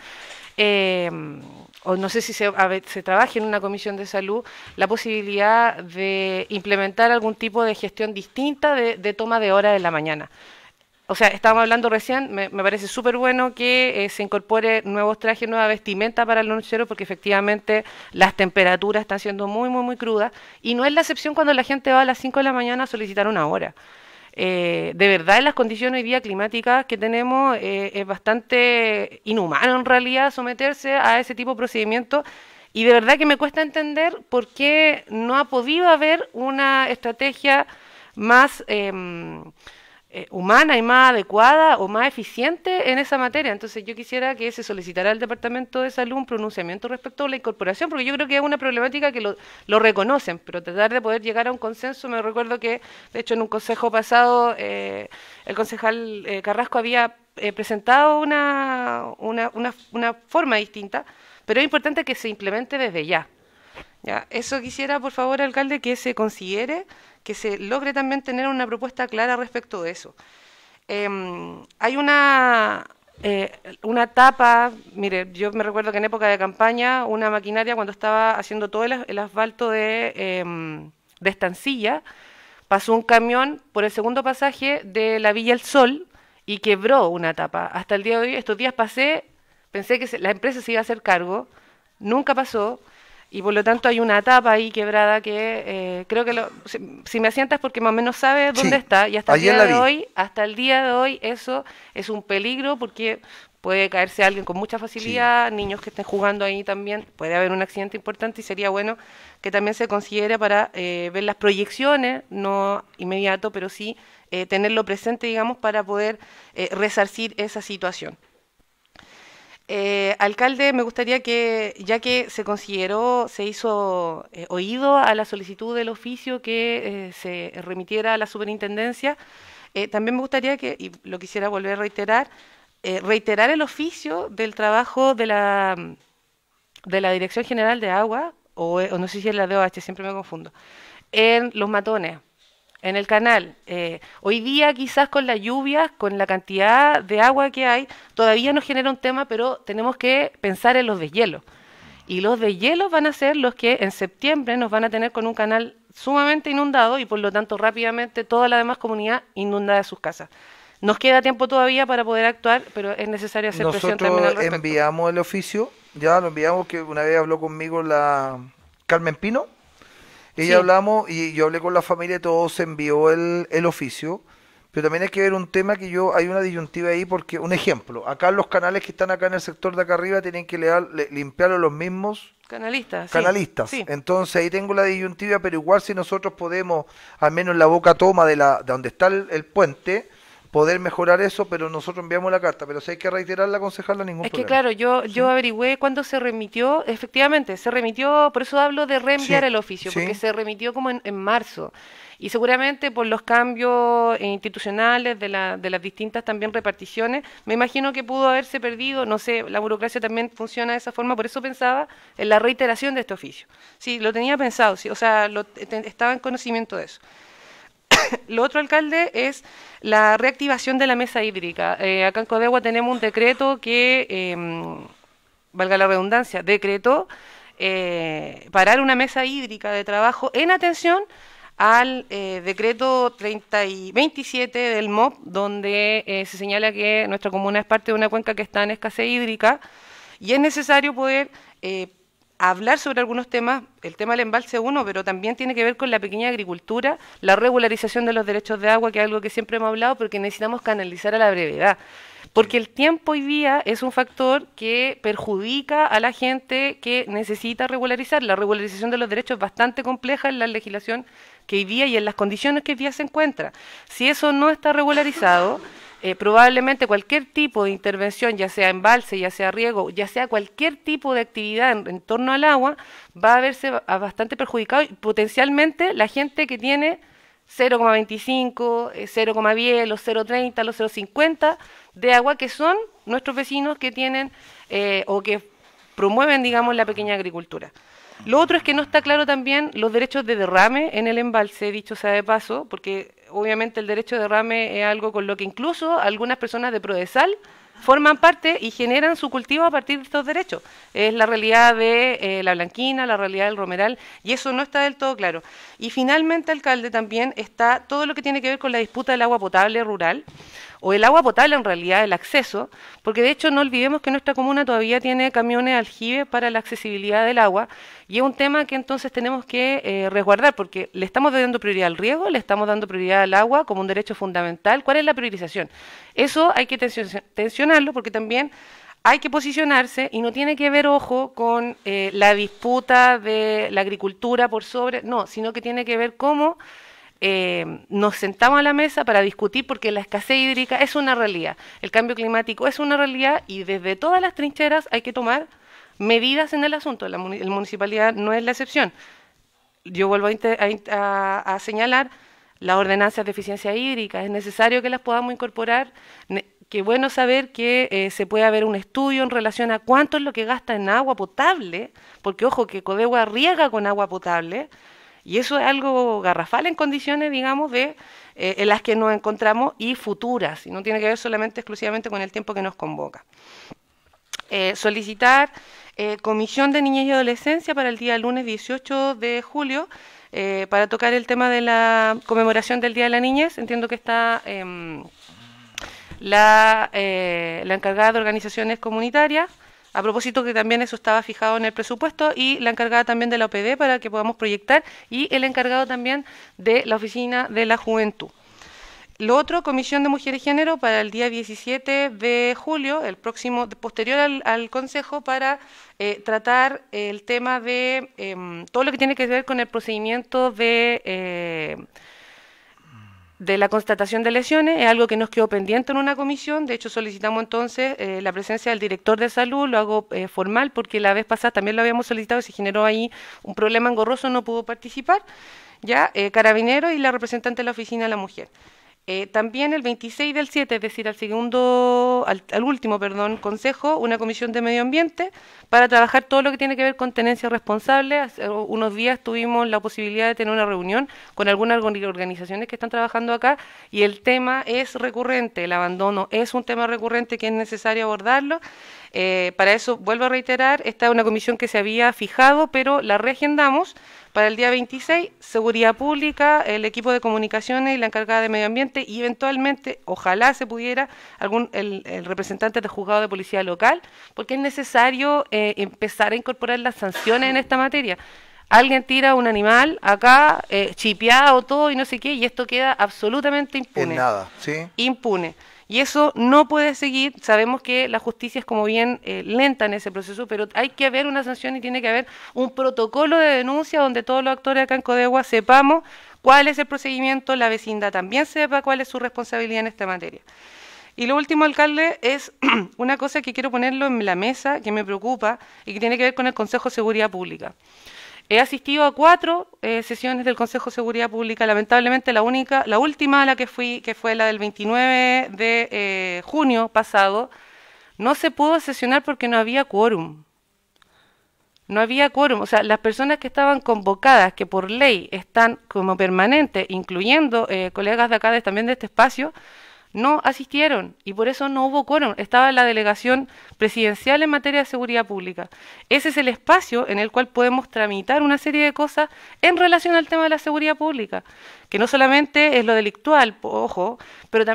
C: em, o no sé si se, trabaje en una comisión de salud, la posibilidad de implementar algún tipo de gestión distinta de, toma de horas de la mañana o sea, estábamos hablando recién, me, parece súper bueno que eh, se incorpore nuevos trajes, nueva vestimenta para el lonchero, porque efectivamente las temperaturas están siendo muy, muy, muy crudas. Y no es la excepción cuando la gente va a las 5 de la mañana a solicitar una hora. Eh, de verdad, las condiciones hoy día climáticas que tenemos eh, es bastante inhumano en realidad someterse a ese tipo de procedimientos. Y de verdad que me cuesta entender por qué no ha podido haber una estrategia más em, eh, humana y más adecuada o más eficiente en esa materia. Entonces yo quisiera que se solicitara al Departamento de Salud un pronunciamiento respecto a la incorporación, porque yo creo que es una problemática que lo, reconocen, pero tratar de poder llegar a un consenso, me recuerdo que, de hecho, en un consejo pasado, eh, el concejal eh, Carrasco había presentado una, una, forma distinta, pero es importante que se implemente desde ya. Ya, eso quisiera, por favor, alcalde, que se considere que se logre también tener una propuesta clara respecto de eso. Em, hay una, eh, una tapa, mire, yo me recuerdo que en época de campaña, una maquinaria cuando estaba haciendo todo el, asfalto de, em, Estancilla, pasó un camión por el segundo pasaje de la Villa El Sol y quebró una tapa. Hasta el día de hoy, estos días pasé, pensé que la empresa se iba a hacer cargo, nunca pasó y por lo tanto hay una etapa ahí quebrada que eh, creo que si, me asientas porque más o menos sabes dónde está y hasta el día de hoy hasta el día de hoy eso es un peligro porque puede caerse alguien con mucha facilidad niños que estén jugando ahí también puede haber un accidente importante y sería bueno que también se considere para eh, ver las proyecciones no inmediato pero sí eh, tenerlo presente digamos para poder resarcir esa situación eh, alcalde, me gustaría que, ya que se consideró, se hizo eh, oído a la solicitud del oficio que eh, se remitiera a la superintendencia, también me gustaría que, y lo quisiera volver a reiterar, reiterar el oficio del trabajo de la, de la Dirección General de Agua, o, o no sé si es la DOH, siempre me confundo, en los matones en el canal. Eh, hoy día quizás con las lluvias, con la cantidad de agua que hay, todavía nos genera un tema, pero tenemos que pensar en los deshielos. Y los deshielos van a ser los que en septiembre nos van a tener con un canal sumamente inundado y por lo tanto rápidamente toda la demás comunidad inundada de sus casas. Nos queda tiempo todavía para poder actuar, pero es necesario hacer presión también
B: enviamos el oficio, ya lo enviamos, que una vez habló conmigo la Carmen Pino, y hablamos, y yo hablé con la familia, todo se envió el, oficio. Pero también hay que ver un tema que yo, hay una disyuntiva ahí, porque, un ejemplo, acá los canales que están acá en el sector de acá arriba tienen que leal, los mismos
C: canalistas. Canalistas. Sí,
B: Entonces ahí tengo la disyuntiva, pero igual si nosotros podemos, al menos la boca toma de la de donde está el puente, poder mejorar eso, pero nosotros enviamos la carta. Pero si hay que reiterarla, aconsejarla, ningún problema. Es que claro,
C: yo, yo averigüé cuándo se remitió, efectivamente, se remitió, por eso hablo de reenviar el oficio, porque se remitió como en, marzo. Y seguramente por los cambios institucionales de, la, de las distintas también reparticiones, me imagino que pudo haberse perdido, no sé, la burocracia también funciona de esa forma, por eso pensaba en la reiteración de este oficio. Sí, lo tenía pensado, sí, o sea, estaba en conocimiento de eso. Lo otro, alcalde, es la reactivación de la mesa hídrica. Eh, acá en Codegua tenemos un decreto que, em, valga la redundancia, decretó eh, parar una mesa hídrica de trabajo en atención al eh, decreto 30 y 27 del MOP, donde se señala que nuestra comuna es parte de una cuenca que está en escasez hídrica y es necesario poder eh, hablar sobre algunos temas, el tema del embalse uno, pero también tiene que ver con la pequeña agricultura, la regularización de los derechos de agua, que es algo que siempre hemos hablado, porque necesitamos canalizar a la brevedad. Porque el tiempo y día es un factor que perjudica a la gente que necesita regularizar. La regularización de los derechos es bastante compleja en la legislación que hoy día y en las condiciones que hoy día se encuentra. Si eso no está regularizado... Eh, probablemente cualquier tipo de intervención, ya sea embalse, ya sea riego, ya sea cualquier tipo de actividad en, torno al agua, va a verse bastante perjudicado y potencialmente la gente que tiene 0,25, 0,10, eh, los 0,30, los 0,50 de agua, que son nuestros vecinos que tienen eh, o que promueven, digamos, la pequeña agricultura. Lo otro es que no está claro también los derechos de derrame en el embalse, dicho sea de paso, porque obviamente el derecho de derrame es algo con lo que incluso algunas personas de Prodesal forman parte y generan su cultivo a partir de estos derechos. Es la realidad de eh, la blanquina, la realidad del romeral, y eso no está del todo claro. Y finalmente, alcalde, también está todo lo que tiene que ver con la disputa del agua potable rural o el agua potable en realidad, el acceso, porque de hecho no olvidemos que nuestra comuna todavía tiene camiones aljibe para la accesibilidad del agua y es un tema que entonces tenemos que eh, resguardar porque le estamos dando prioridad al riego, le estamos dando prioridad al agua como un derecho fundamental. ¿Cuál es la priorización? Eso hay que tensionarlo porque también hay que posicionarse y no tiene que ver, ojo, con eh, la disputa de la agricultura por sobre, no, sino que tiene que ver cómo eh, nos sentamos a la mesa para discutir porque la escasez hídrica es una realidad, el cambio climático es una realidad y desde todas las trincheras hay que tomar medidas en el asunto. La, municipalidad no es la excepción. Yo vuelvo a, señalar las ordenanzas de eficiencia hídrica, es necesario que las podamos incorporar. Qué bueno saber que eh, se puede haber un estudio en relación a cuánto es lo que gasta en agua potable, porque ojo que Codegua riega con agua potable, y eso es algo garrafal en condiciones, digamos, de eh, las que nos encontramos y futuras, y no tiene que ver solamente exclusivamente con el tiempo que nos convoca. Eh, solicitar eh, Comisión de Niñez y Adolescencia para el día lunes 18 de julio, para tocar el tema de la conmemoración del Día de la Niñez. Entiendo que está em, la, la encargada de organizaciones comunitarias. A propósito que también eso estaba fijado en el presupuesto y la encargada también de la OPD para que podamos proyectar y el encargado también de la Oficina de la Juventud. Lo otro, Comisión de mujeres y Género para el día 17 de julio, el próximo, posterior al, Consejo, para eh, tratar el tema de em, todo lo que tiene que ver con el procedimiento de... Eh, de la constatación de lesiones, es algo que nos quedó pendiente en una comisión, de hecho solicitamos entonces eh, la presencia del director de salud, lo hago eh, formal porque la vez pasada también lo habíamos solicitado y se generó ahí un problema engorroso, no pudo participar, ya, eh, carabinero y la representante de la oficina de la mujer. Eh, también el 26 del 7, es decir, al segundo, al, último, perdón, consejo, una comisión de medio ambiente para trabajar todo lo que tiene que ver con tenencia responsable. Hace eh, unos días tuvimos la posibilidad de tener una reunión con algunas organizaciones que están trabajando acá y el tema es recurrente, el abandono es un tema recurrente que es necesario abordarlo eh, para eso, vuelvo a reiterar, esta es una comisión que se había fijado, pero la reagendamos para el día 26, Seguridad Pública, el equipo de comunicaciones y la encargada de Medio Ambiente y eventualmente, ojalá se pudiera, algún el, representante de juzgado de policía local, porque es necesario eh, empezar a incorporar las sanciones en esta materia alguien tira un animal acá, eh, chipeado todo y no sé qué, y esto queda absolutamente impune.
B: En nada, ¿sí?
C: Impune. Y eso no puede seguir. Sabemos que la justicia es como bien eh, lenta en ese proceso, pero hay que haber una sanción y tiene que haber un protocolo de denuncia donde todos los actores acá en Codegua sepamos cuál es el procedimiento, la vecindad también sepa cuál es su responsabilidad en esta materia. Y lo último, alcalde, es una cosa que quiero ponerlo en la mesa, que me preocupa y que tiene que ver con el Consejo de Seguridad Pública. He asistido a cuatro eh, sesiones del Consejo de Seguridad Pública, lamentablemente la única, la última a la que fui, que fue la del 29 de eh, junio pasado, no se pudo sesionar porque no había quórum. No había quórum, o sea, las personas que estaban convocadas, que por ley están como permanentes, incluyendo eh, colegas de acá también de este espacio, no asistieron y por eso no hubo quórum. Estaba la delegación presidencial en materia de seguridad pública. Ese es el espacio en el cual podemos tramitar una serie de cosas en relación al tema de la seguridad pública, que no solamente es lo delictual, ojo, pero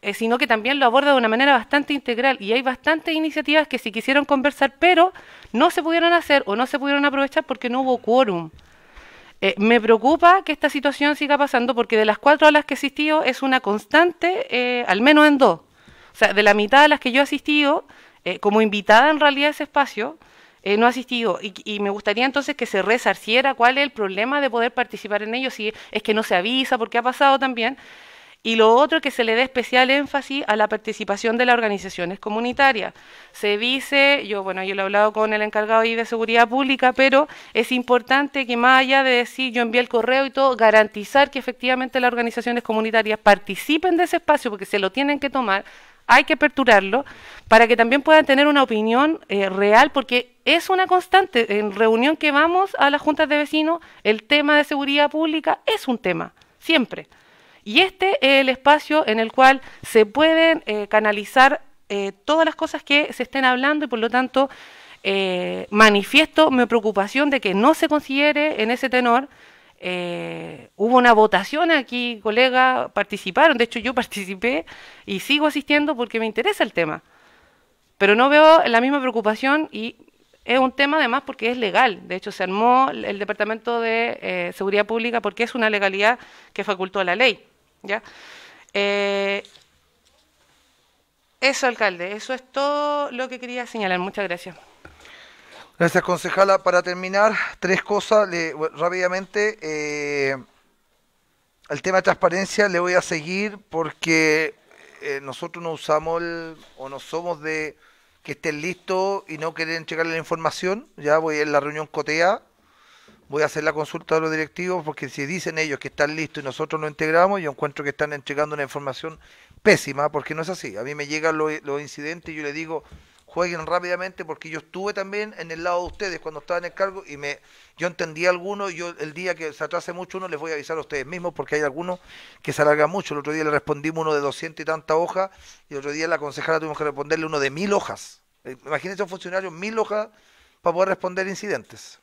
C: eh, sino que también lo aborda de una manera bastante integral y hay bastantes iniciativas que sí quisieron conversar, pero no se pudieron hacer o no se pudieron aprovechar porque no hubo quórum. Eh, me preocupa que esta situación siga pasando porque de las cuatro a las que he asistido es una constante, eh, al menos en dos. O sea, de la mitad de las que yo he asistido, eh, como invitada en realidad a ese espacio, no he asistido. Y, y, me gustaría entonces que se resarciera cuál es el problema de poder participar en ello, si es que no se avisa, porque ha pasado también. Y lo otro que se le dé especial énfasis a la participación de las organizaciones comunitarias. Se dice, yo bueno, yo lo he hablado con el encargado de seguridad pública, pero es importante que más allá de decir yo envié el correo y todo, garantizar que efectivamente las organizaciones comunitarias participen de ese espacio porque se lo tienen que tomar, hay que aperturarlo para que también puedan tener una opinión eh, real porque es una constante en reunión que vamos a las juntas de vecinos, el tema de seguridad pública es un tema siempre. Y este es el espacio en el cual se pueden eh, canalizar eh, todas las cosas que se estén hablando y por lo tanto eh, manifiesto mi preocupación de que no se considere en ese tenor. hubo una votación aquí, colega, participaron, de hecho yo participé y sigo asistiendo porque me interesa el tema, pero no veo la misma preocupación y es un tema además porque es legal. De hecho, se armó el Departamento de Seguridad Pública porque es una legalidad que facultó la ley. ¿ya? Eh, eso, alcalde, eso es todo lo que quería señalar. Muchas gracias.
B: Gracias, concejala. Para terminar, tres cosas rápidamente. Eh, el tema de transparencia le voy a seguir porque eh, nosotros no usamos o no somos de que estén listos y no quieren entregarle la información. Ya voy en la reunión COTEA voy a hacer la consulta de los directivos porque si dicen ellos que están listos y nosotros no integramos, yo encuentro que están entregando una información pésima porque no es así. A mí me llegan los, incidentes y yo le digo, jueguen rápidamente porque yo estuve también en el lado de ustedes cuando estaban en el cargo y me yo entendí algunos, yo el día que se atrase mucho uno les voy a avisar a ustedes mismos porque hay algunos que se alargan mucho. El otro día le respondimos uno de 200 y tantas hojas y el otro día la concejala tuvimos que responderle uno de mil hojas. Eh, imagínense un funcionario mil hojas para poder responder incidentes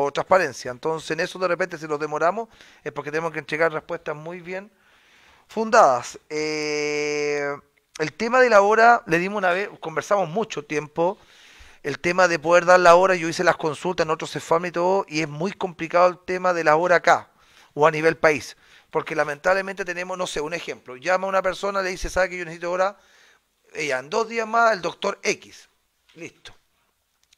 B: o transparencia. Entonces, en eso de repente, si nos demoramos, es porque tenemos que entregar respuestas muy bien fundadas. Eh, el tema de la hora, le dimos una vez, conversamos mucho tiempo. El tema de poder dar la hora, yo hice las consultas en otros CEFAM y todo, y es muy complicado el tema de la hora acá, o a nivel país. Porque lamentablemente tenemos, no sé, un ejemplo. Llama una persona, le dice, ¿sabe que yo necesito hora? Ella, en dos días más, el doctor X. Listo.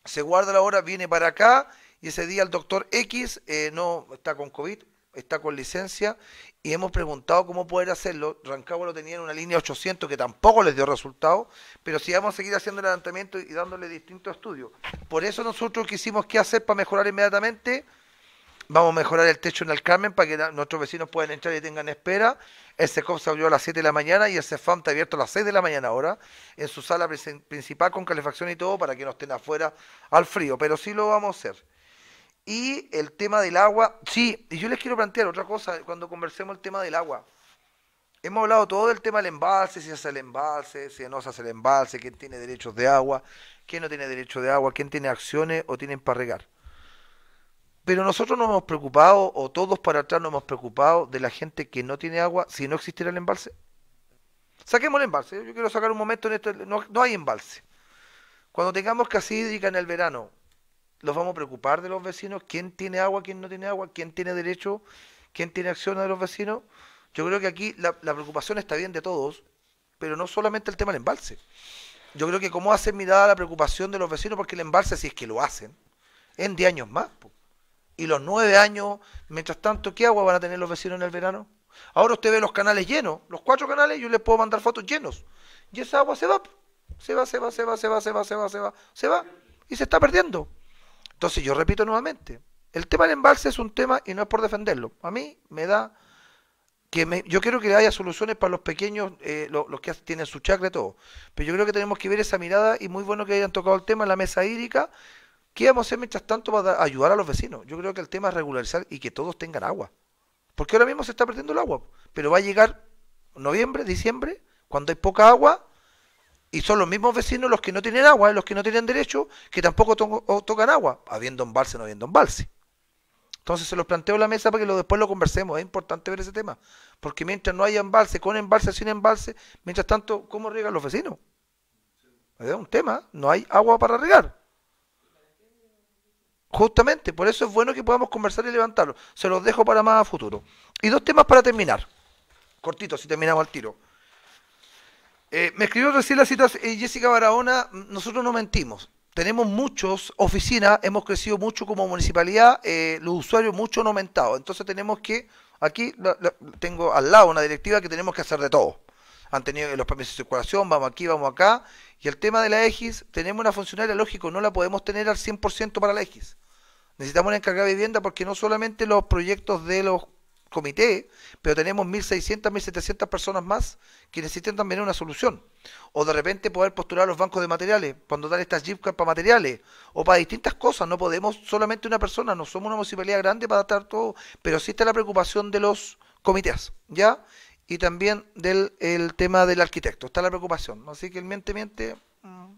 B: Se guarda la hora, viene para acá, y ese día el doctor X eh, no está con COVID, está con licencia y hemos preguntado cómo poder hacerlo. Rancagua lo tenía en una línea 800 que tampoco les dio resultado, pero si vamos a seguir haciendo el adelantamiento y dándole distintos estudios. Por eso nosotros quisimos qué hacer para mejorar inmediatamente. Vamos a mejorar el techo en el Carmen para que nuestros vecinos puedan entrar y tengan espera. El SECOP se abrió a las 7 de la mañana y el CEFAM está abierto a las 6 de la mañana ahora, en su sala principal con calefacción y todo, para que no estén afuera al frío. Pero sí lo vamos a hacer. Y el tema del agua, sí, y yo les quiero plantear otra cosa cuando conversemos el tema del agua. Hemos hablado todo del tema del embalse, si se hace el embalse, si no se hace el embalse, quién tiene derechos de agua, quién no tiene derecho de agua, quién tiene acciones o tienen para regar. Pero nosotros nos hemos preocupado, o todos para atrás nos hemos preocupado de la gente que no tiene agua si no existiera el embalse. Saquemos el embalse, yo quiero sacar un momento en esto, no, no hay embalse. Cuando tengamos casi hídrica en el verano, los vamos a preocupar de los vecinos, quién tiene agua, quién no tiene agua, quién tiene derecho, quién tiene acción de los vecinos. Yo creo que aquí la, preocupación está bien de todos, pero no solamente el tema del embalse. Yo creo que cómo hacen mirada la preocupación de los vecinos, porque el embalse, si es que lo hacen, en de años más. Y los nueve años, mientras tanto, ¿qué agua van a tener los vecinos en el verano? Ahora usted ve los canales llenos, los cuatro canales, yo les puedo mandar fotos llenos. Y esa agua se va, se va, se va, se va, se va, se va, se va, se va, se va, y se está perdiendo. Entonces yo repito nuevamente, el tema del embalse es un tema y no es por defenderlo. A mí me da que yo quiero que haya soluciones para los pequeños, eh, los, que tienen su chacra y todo. Pero yo creo que tenemos que ver esa mirada y muy bueno que hayan tocado el tema en la mesa hídrica. ¿Qué vamos a hacer mientras tanto para ayudar a los vecinos? Yo creo que el tema es regularizar y que todos tengan agua. Porque ahora mismo se está perdiendo el agua. Pero va a llegar noviembre, diciembre, cuando hay poca agua, y son los mismos vecinos los que no tienen agua, los que no tienen derecho, que tampoco tocan agua, habiendo embalse o no habiendo embalse. Entonces se los planteo a la mesa para que después lo conversemos. Es importante ver ese tema. Porque mientras no haya embalse, con embalse, sin embalse, mientras tanto, ¿cómo riegan los vecinos? Es un tema. No hay agua para regar. Justamente, por eso es bueno que podamos conversar y levantarlo. Se los dejo para más a futuro. Y dos temas para terminar. Cortito, si terminamos al tiro. Eh, me escribió recién la situación, eh, Jessica Barahona, nosotros no mentimos. Tenemos muchos, oficinas, hemos crecido mucho como municipalidad, eh, los usuarios mucho han aumentado. Entonces tenemos que, aquí tengo al lado una directiva que tenemos que hacer de todo. Han tenido los permisos de circulación, vamos aquí, vamos acá. Y el tema de la X tenemos una funcionaria, lógico, no la podemos tener al 100% para la EGIS. Necesitamos una encargada de vivienda porque no solamente los proyectos de los comité, pero tenemos 1.600, 1.700 personas más que necesitan también una solución. O de repente poder postular a los bancos de materiales, cuando dar estas gift para materiales, o para distintas cosas. No podemos solamente una persona, no somos una municipalidad grande para adaptar todo, pero sí está la preocupación de los comités, ¿ya? Y también del tema del arquitecto, está la preocupación. Así que el miente, miente, mm,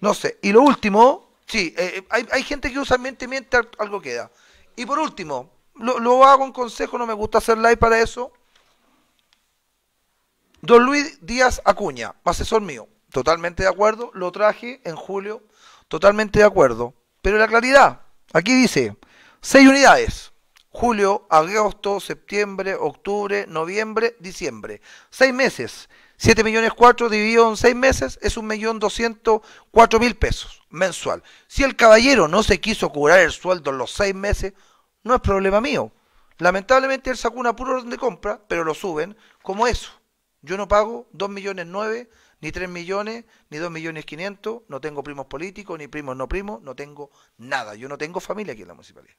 B: no sé. Y lo último, sí, eh, eh, hay, hay gente que usa miente, miente, algo queda. Y por último, lo, hago en consejo, no me gusta hacer live para eso. Don Luis Díaz Acuña, asesor mío, totalmente de acuerdo, lo traje en julio, totalmente de acuerdo. Pero la claridad, aquí dice, seis unidades, julio, agosto, septiembre, octubre, noviembre, diciembre, seis meses, siete millones cuatro dividido en seis meses es un millón mil pesos mensual. Si el caballero no se quiso cobrar el sueldo en los seis meses, no es problema mío. Lamentablemente él sacó una pura orden de compra, pero lo suben como eso. Yo no pago 2 millones 9, ni 3 millones, ni 2 millones 500, no tengo primos políticos, ni primos no primos, no tengo nada. Yo no tengo familia aquí en la municipalidad.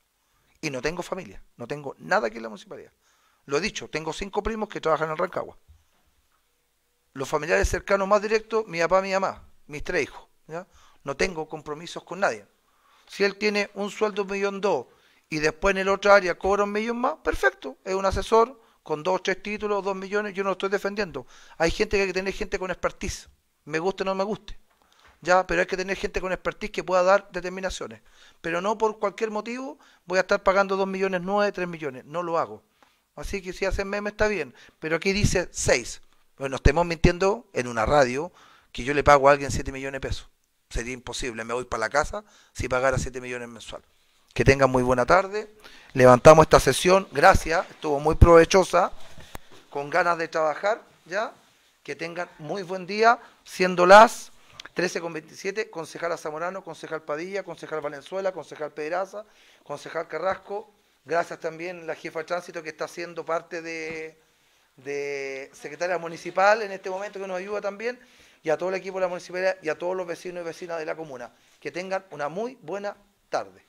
B: Y no tengo familia, no tengo nada aquí en la municipalidad. Lo he dicho, tengo cinco primos que trabajan en Rancagua. Los familiares cercanos más directos, mi papá, mi mamá, mis tres hijos. No tengo compromisos con nadie. Si él tiene un sueldo de un millón dos, y después en el otro área cobra un millón más, perfecto, es un asesor con dos o tres títulos, dos millones, yo no lo estoy defendiendo. Hay gente que hay que tener gente con expertise, me guste o no me guste, ya, pero hay que tener gente con expertise que pueda dar determinaciones. Pero no por cualquier motivo voy a estar pagando dos millones nueve, tres millones, no lo hago. Así que si hacen meme está bien, pero aquí dice seis. Bueno, estemos mintiendo en una radio que yo le pago a alguien siete millones de pesos. Sería imposible, me voy para la casa si pagara siete millones mensuales. Que tengan muy buena tarde. Levantamos esta sesión. Gracias. Estuvo muy provechosa. Con ganas de trabajar. ¿Ya? Que tengan muy buen día. Siendo las 13 con 27, concejal Zamorano, concejal Padilla, concejal Valenzuela, concejal Pedraza, concejal Carrasco. Gracias también a la jefa de tránsito que está siendo parte de, de secretaria municipal en este momento que nos ayuda también y a todo el equipo de la municipalidad y a todos los vecinos y vecinas de la comuna. Que tengan una muy buena tarde.